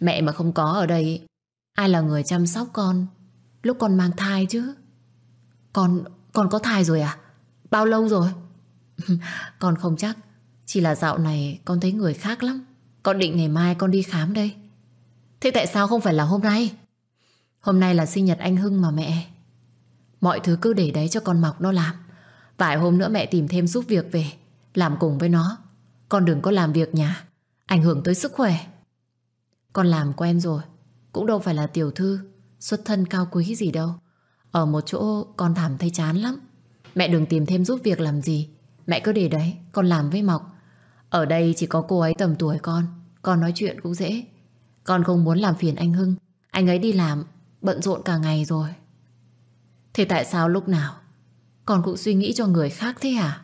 Speaker 1: Mẹ mà không có ở đây Ai là người chăm sóc con Lúc con mang thai chứ Con con có thai rồi à? Bao lâu rồi? con không chắc. Chỉ là dạo này con thấy người khác lắm. Con định ngày mai con đi khám đây. Thế tại sao không phải là hôm nay? Hôm nay là sinh nhật anh Hưng mà mẹ. Mọi thứ cứ để đấy cho con mọc nó làm. Vài hôm nữa mẹ tìm thêm giúp việc về. Làm cùng với nó. Con đừng có làm việc nhà. Ảnh hưởng tới sức khỏe. Con làm quen rồi. Cũng đâu phải là tiểu thư. Xuất thân cao quý gì đâu. Ở một chỗ con thảm thấy chán lắm Mẹ đừng tìm thêm giúp việc làm gì Mẹ cứ để đấy con làm với mộc Ở đây chỉ có cô ấy tầm tuổi con Con nói chuyện cũng dễ Con không muốn làm phiền anh Hưng Anh ấy đi làm bận rộn cả ngày rồi Thế tại sao lúc nào Con cũng suy nghĩ cho người khác thế à?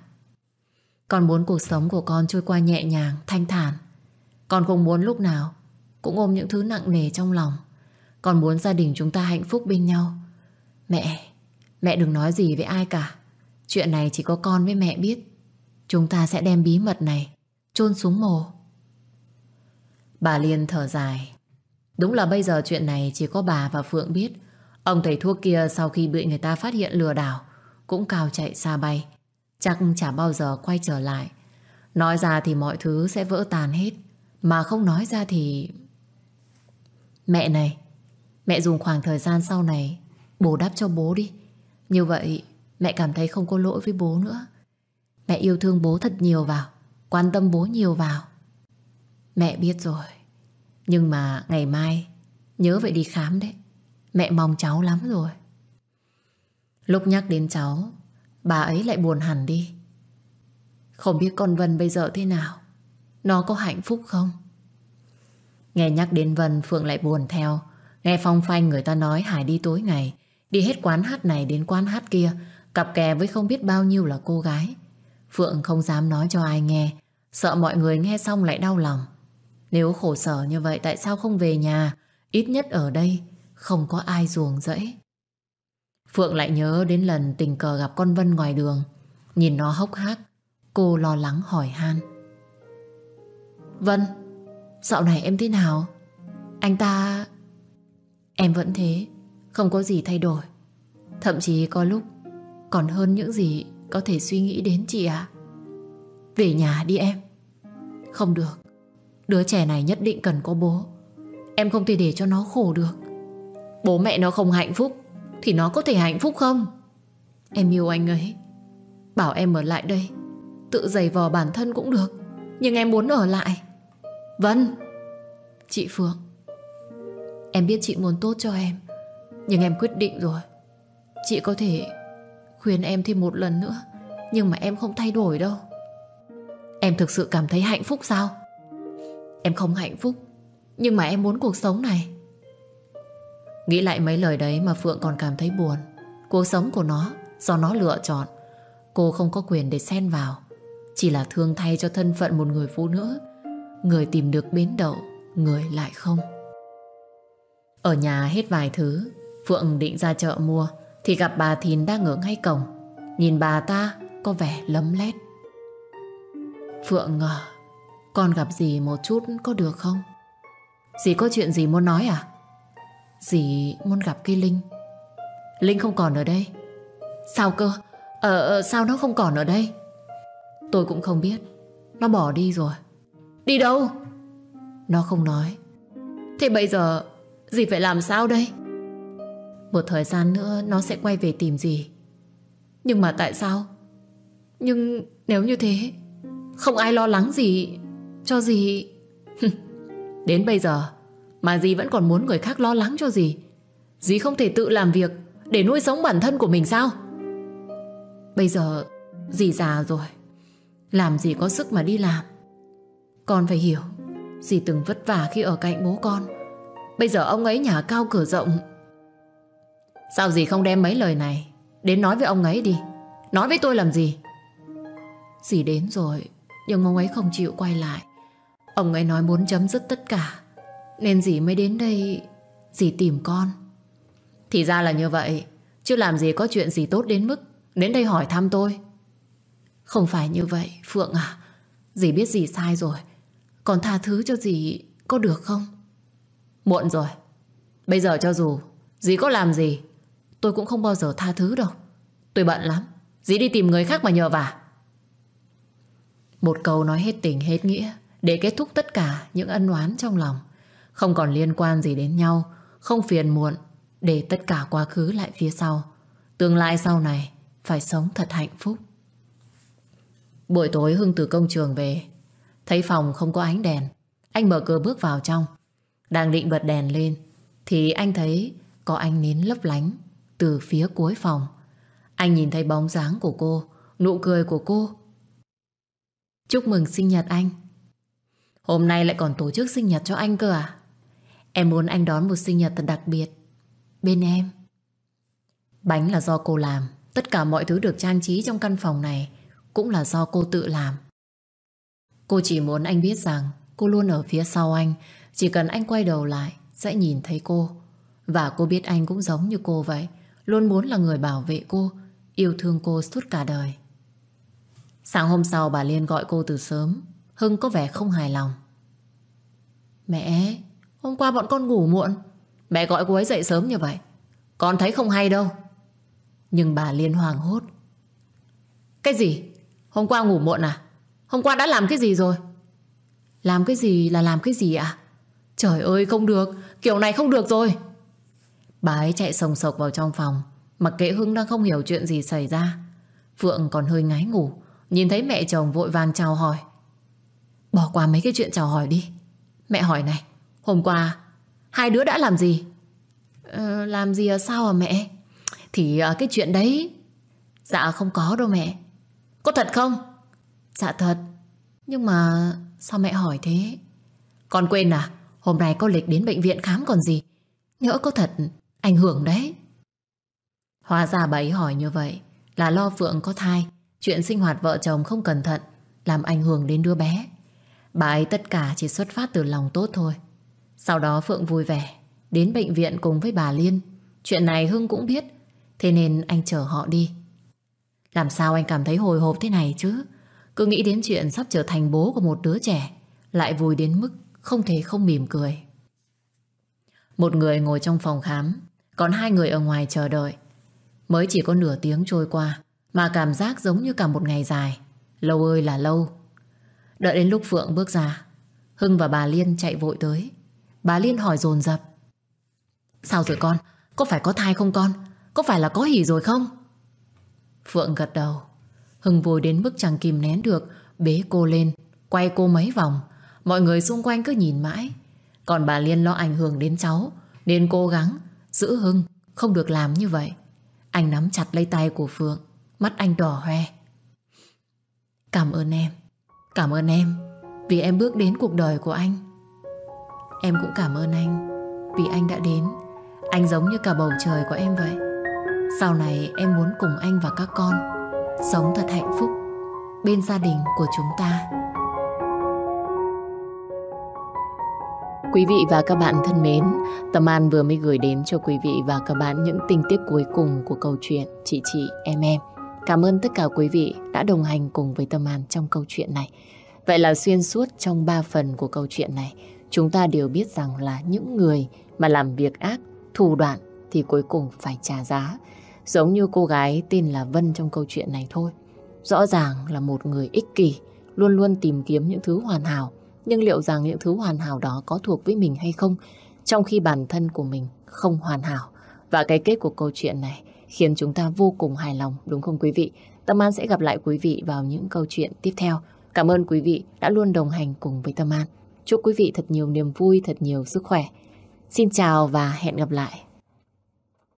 Speaker 1: Con muốn cuộc sống của con trôi qua nhẹ nhàng, thanh thản Con không muốn lúc nào Cũng ôm những thứ nặng nề trong lòng Con muốn gia đình chúng ta hạnh phúc bên nhau Mẹ, mẹ đừng nói gì với ai cả. Chuyện này chỉ có con với mẹ biết. Chúng ta sẽ đem bí mật này chôn xuống mồ. Bà Liên thở dài. Đúng là bây giờ chuyện này chỉ có bà và Phượng biết. Ông thầy thuốc kia sau khi bị người ta phát hiện lừa đảo cũng cao chạy xa bay. Chắc chả bao giờ quay trở lại. Nói ra thì mọi thứ sẽ vỡ tàn hết. Mà không nói ra thì... Mẹ này, mẹ dùng khoảng thời gian sau này Bù đắp cho bố đi Như vậy mẹ cảm thấy không có lỗi với bố nữa Mẹ yêu thương bố thật nhiều vào Quan tâm bố nhiều vào Mẹ biết rồi Nhưng mà ngày mai Nhớ vậy đi khám đấy Mẹ mong cháu lắm rồi Lúc nhắc đến cháu Bà ấy lại buồn hẳn đi Không biết con Vân bây giờ thế nào Nó có hạnh phúc không Nghe nhắc đến Vân Phượng lại buồn theo Nghe phong phanh người ta nói Hải đi tối ngày Đi hết quán hát này đến quán hát kia Cặp kè với không biết bao nhiêu là cô gái Phượng không dám nói cho ai nghe Sợ mọi người nghe xong lại đau lòng Nếu khổ sở như vậy Tại sao không về nhà Ít nhất ở đây không có ai ruồng rẫy Phượng lại nhớ đến lần tình cờ gặp con Vân ngoài đường Nhìn nó hốc hác Cô lo lắng hỏi han Vân Dạo này em thế nào Anh ta Em vẫn thế không có gì thay đổi Thậm chí có lúc Còn hơn những gì có thể suy nghĩ đến chị ạ Về nhà đi em Không được Đứa trẻ này nhất định cần có bố Em không thể để cho nó khổ được Bố mẹ nó không hạnh phúc Thì nó có thể hạnh phúc không Em yêu anh ấy Bảo em ở lại đây Tự giày vò bản thân cũng được Nhưng em muốn ở lại Vân Chị Phượng Em biết chị muốn tốt cho em nhưng em quyết định rồi Chị có thể khuyên em thêm một lần nữa Nhưng mà em không thay đổi đâu Em thực sự cảm thấy hạnh phúc sao Em không hạnh phúc Nhưng mà em muốn cuộc sống này Nghĩ lại mấy lời đấy mà Phượng còn cảm thấy buồn Cuộc sống của nó Do nó lựa chọn Cô không có quyền để xen vào Chỉ là thương thay cho thân phận một người phụ nữ Người tìm được bến đậu Người lại không Ở nhà hết vài thứ Phượng định ra chợ mua thì gặp bà Thìn đang ở ngay cổng. Nhìn bà ta có vẻ lấm lét. Phượng ngờ, con gặp dì một chút có được không? Dì có chuyện gì muốn nói à? Dì muốn gặp cái Linh. Linh không còn ở đây. Sao cơ? Ờ, ờ sao nó không còn ở đây? Tôi cũng không biết. Nó bỏ đi rồi. Đi đâu? Nó không nói. Thế bây giờ dì phải làm sao đây? Một thời gian nữa nó sẽ quay về tìm gì Nhưng mà tại sao Nhưng nếu như thế Không ai lo lắng gì Cho gì Đến bây giờ Mà dì vẫn còn muốn người khác lo lắng cho gì Dì không thể tự làm việc Để nuôi sống bản thân của mình sao Bây giờ Dì già rồi Làm gì có sức mà đi làm Con phải hiểu Dì từng vất vả khi ở cạnh bố con Bây giờ ông ấy nhà cao cửa rộng Sao dì không đem mấy lời này Đến nói với ông ấy đi Nói với tôi làm gì Dì đến rồi Nhưng ông ấy không chịu quay lại Ông ấy nói muốn chấm dứt tất cả Nên dì mới đến đây Dì tìm con Thì ra là như vậy Chứ làm gì có chuyện gì tốt đến mức Đến đây hỏi thăm tôi Không phải như vậy Phượng à Dì biết dì sai rồi Còn tha thứ cho dì có được không Muộn rồi Bây giờ cho dù Dì có làm gì Tôi cũng không bao giờ tha thứ đâu Tôi bận lắm Dĩ đi tìm người khác mà nhờ vả Một câu nói hết tình hết nghĩa Để kết thúc tất cả những ân oán trong lòng Không còn liên quan gì đến nhau Không phiền muộn Để tất cả quá khứ lại phía sau Tương lai sau này Phải sống thật hạnh phúc Buổi tối Hưng từ công trường về Thấy phòng không có ánh đèn Anh mở cửa bước vào trong Đang định bật đèn lên Thì anh thấy có ánh nến lấp lánh từ phía cuối phòng. Anh nhìn thấy bóng dáng của cô, nụ cười của cô. Chúc mừng sinh nhật anh. Hôm nay lại còn tổ chức sinh nhật cho anh cơ à? Em muốn anh đón một sinh nhật thật đặc biệt. Bên em. Bánh là do cô làm. Tất cả mọi thứ được trang trí trong căn phòng này cũng là do cô tự làm. Cô chỉ muốn anh biết rằng cô luôn ở phía sau anh. Chỉ cần anh quay đầu lại sẽ nhìn thấy cô. Và cô biết anh cũng giống như cô vậy luôn muốn là người bảo vệ cô, yêu thương cô suốt cả đời. Sáng hôm sau bà Liên gọi cô từ sớm, Hưng có vẻ không hài lòng. Mẹ, hôm qua bọn con ngủ muộn, mẹ gọi cô ấy dậy sớm như vậy, con thấy không hay đâu. Nhưng bà Liên hoàng hốt. Cái gì? Hôm qua ngủ muộn à? Hôm qua đã làm cái gì rồi? Làm cái gì là làm cái gì ạ? À? Trời ơi không được, kiểu này không được rồi. Bà ấy chạy sồng sộc vào trong phòng Mặc kệ Hưng đang không hiểu chuyện gì xảy ra Phượng còn hơi ngái ngủ Nhìn thấy mẹ chồng vội vàng chào hỏi Bỏ qua mấy cái chuyện chào hỏi đi Mẹ hỏi này Hôm qua hai đứa đã làm gì ờ, Làm gì à, sao à mẹ Thì ờ, cái chuyện đấy Dạ không có đâu mẹ Có thật không Dạ thật Nhưng mà sao mẹ hỏi thế Con quên à Hôm nay có lịch đến bệnh viện khám còn gì Nhỡ có thật Ảnh hưởng đấy Hóa ra bà ấy hỏi như vậy Là lo Phượng có thai Chuyện sinh hoạt vợ chồng không cẩn thận Làm ảnh hưởng đến đứa bé Bà ấy tất cả chỉ xuất phát từ lòng tốt thôi Sau đó Phượng vui vẻ Đến bệnh viện cùng với bà Liên Chuyện này Hưng cũng biết Thế nên anh chở họ đi Làm sao anh cảm thấy hồi hộp thế này chứ Cứ nghĩ đến chuyện sắp trở thành bố của một đứa trẻ Lại vui đến mức Không thể không mỉm cười Một người ngồi trong phòng khám còn hai người ở ngoài chờ đợi Mới chỉ có nửa tiếng trôi qua Mà cảm giác giống như cả một ngày dài Lâu ơi là lâu Đợi đến lúc Phượng bước ra Hưng và bà Liên chạy vội tới Bà Liên hỏi dồn dập Sao rồi con? Có phải có thai không con? Có phải là có hỉ rồi không? Phượng gật đầu Hưng vội đến mức chẳng kìm nén được Bế cô lên Quay cô mấy vòng Mọi người xung quanh cứ nhìn mãi Còn bà Liên lo ảnh hưởng đến cháu Nên cố gắng Giữ Hưng không được làm như vậy Anh nắm chặt lấy tay của Phượng Mắt anh đỏ hoe Cảm ơn em Cảm ơn em Vì em bước đến cuộc đời của anh Em cũng cảm ơn anh Vì anh đã đến Anh giống như cả bầu trời của em vậy Sau này em muốn cùng anh và các con Sống thật hạnh phúc Bên gia đình của chúng ta Quý vị và các bạn thân mến, Tâm An vừa mới gửi đến cho quý vị và các bạn những tình tiết cuối cùng của câu chuyện Chị Chị Em Em. Cảm ơn tất cả quý vị đã đồng hành cùng với Tâm An trong câu chuyện này. Vậy là xuyên suốt trong ba phần của câu chuyện này, chúng ta đều biết rằng là những người mà làm việc ác, thủ đoạn thì cuối cùng phải trả giá. Giống như cô gái tên là Vân trong câu chuyện này thôi. Rõ ràng là một người ích kỷ, luôn luôn tìm kiếm những thứ hoàn hảo nhưng liệu rằng những thứ hoàn hảo đó có thuộc với mình hay không, trong khi bản thân của mình không hoàn hảo. Và cái kết của câu chuyện này khiến chúng ta vô cùng hài lòng, đúng không quý vị? Tâm An sẽ gặp lại quý vị vào những câu chuyện tiếp theo. Cảm ơn quý vị đã luôn đồng hành cùng với Tâm An. Chúc quý vị thật nhiều niềm vui, thật nhiều sức khỏe. Xin chào và hẹn gặp lại.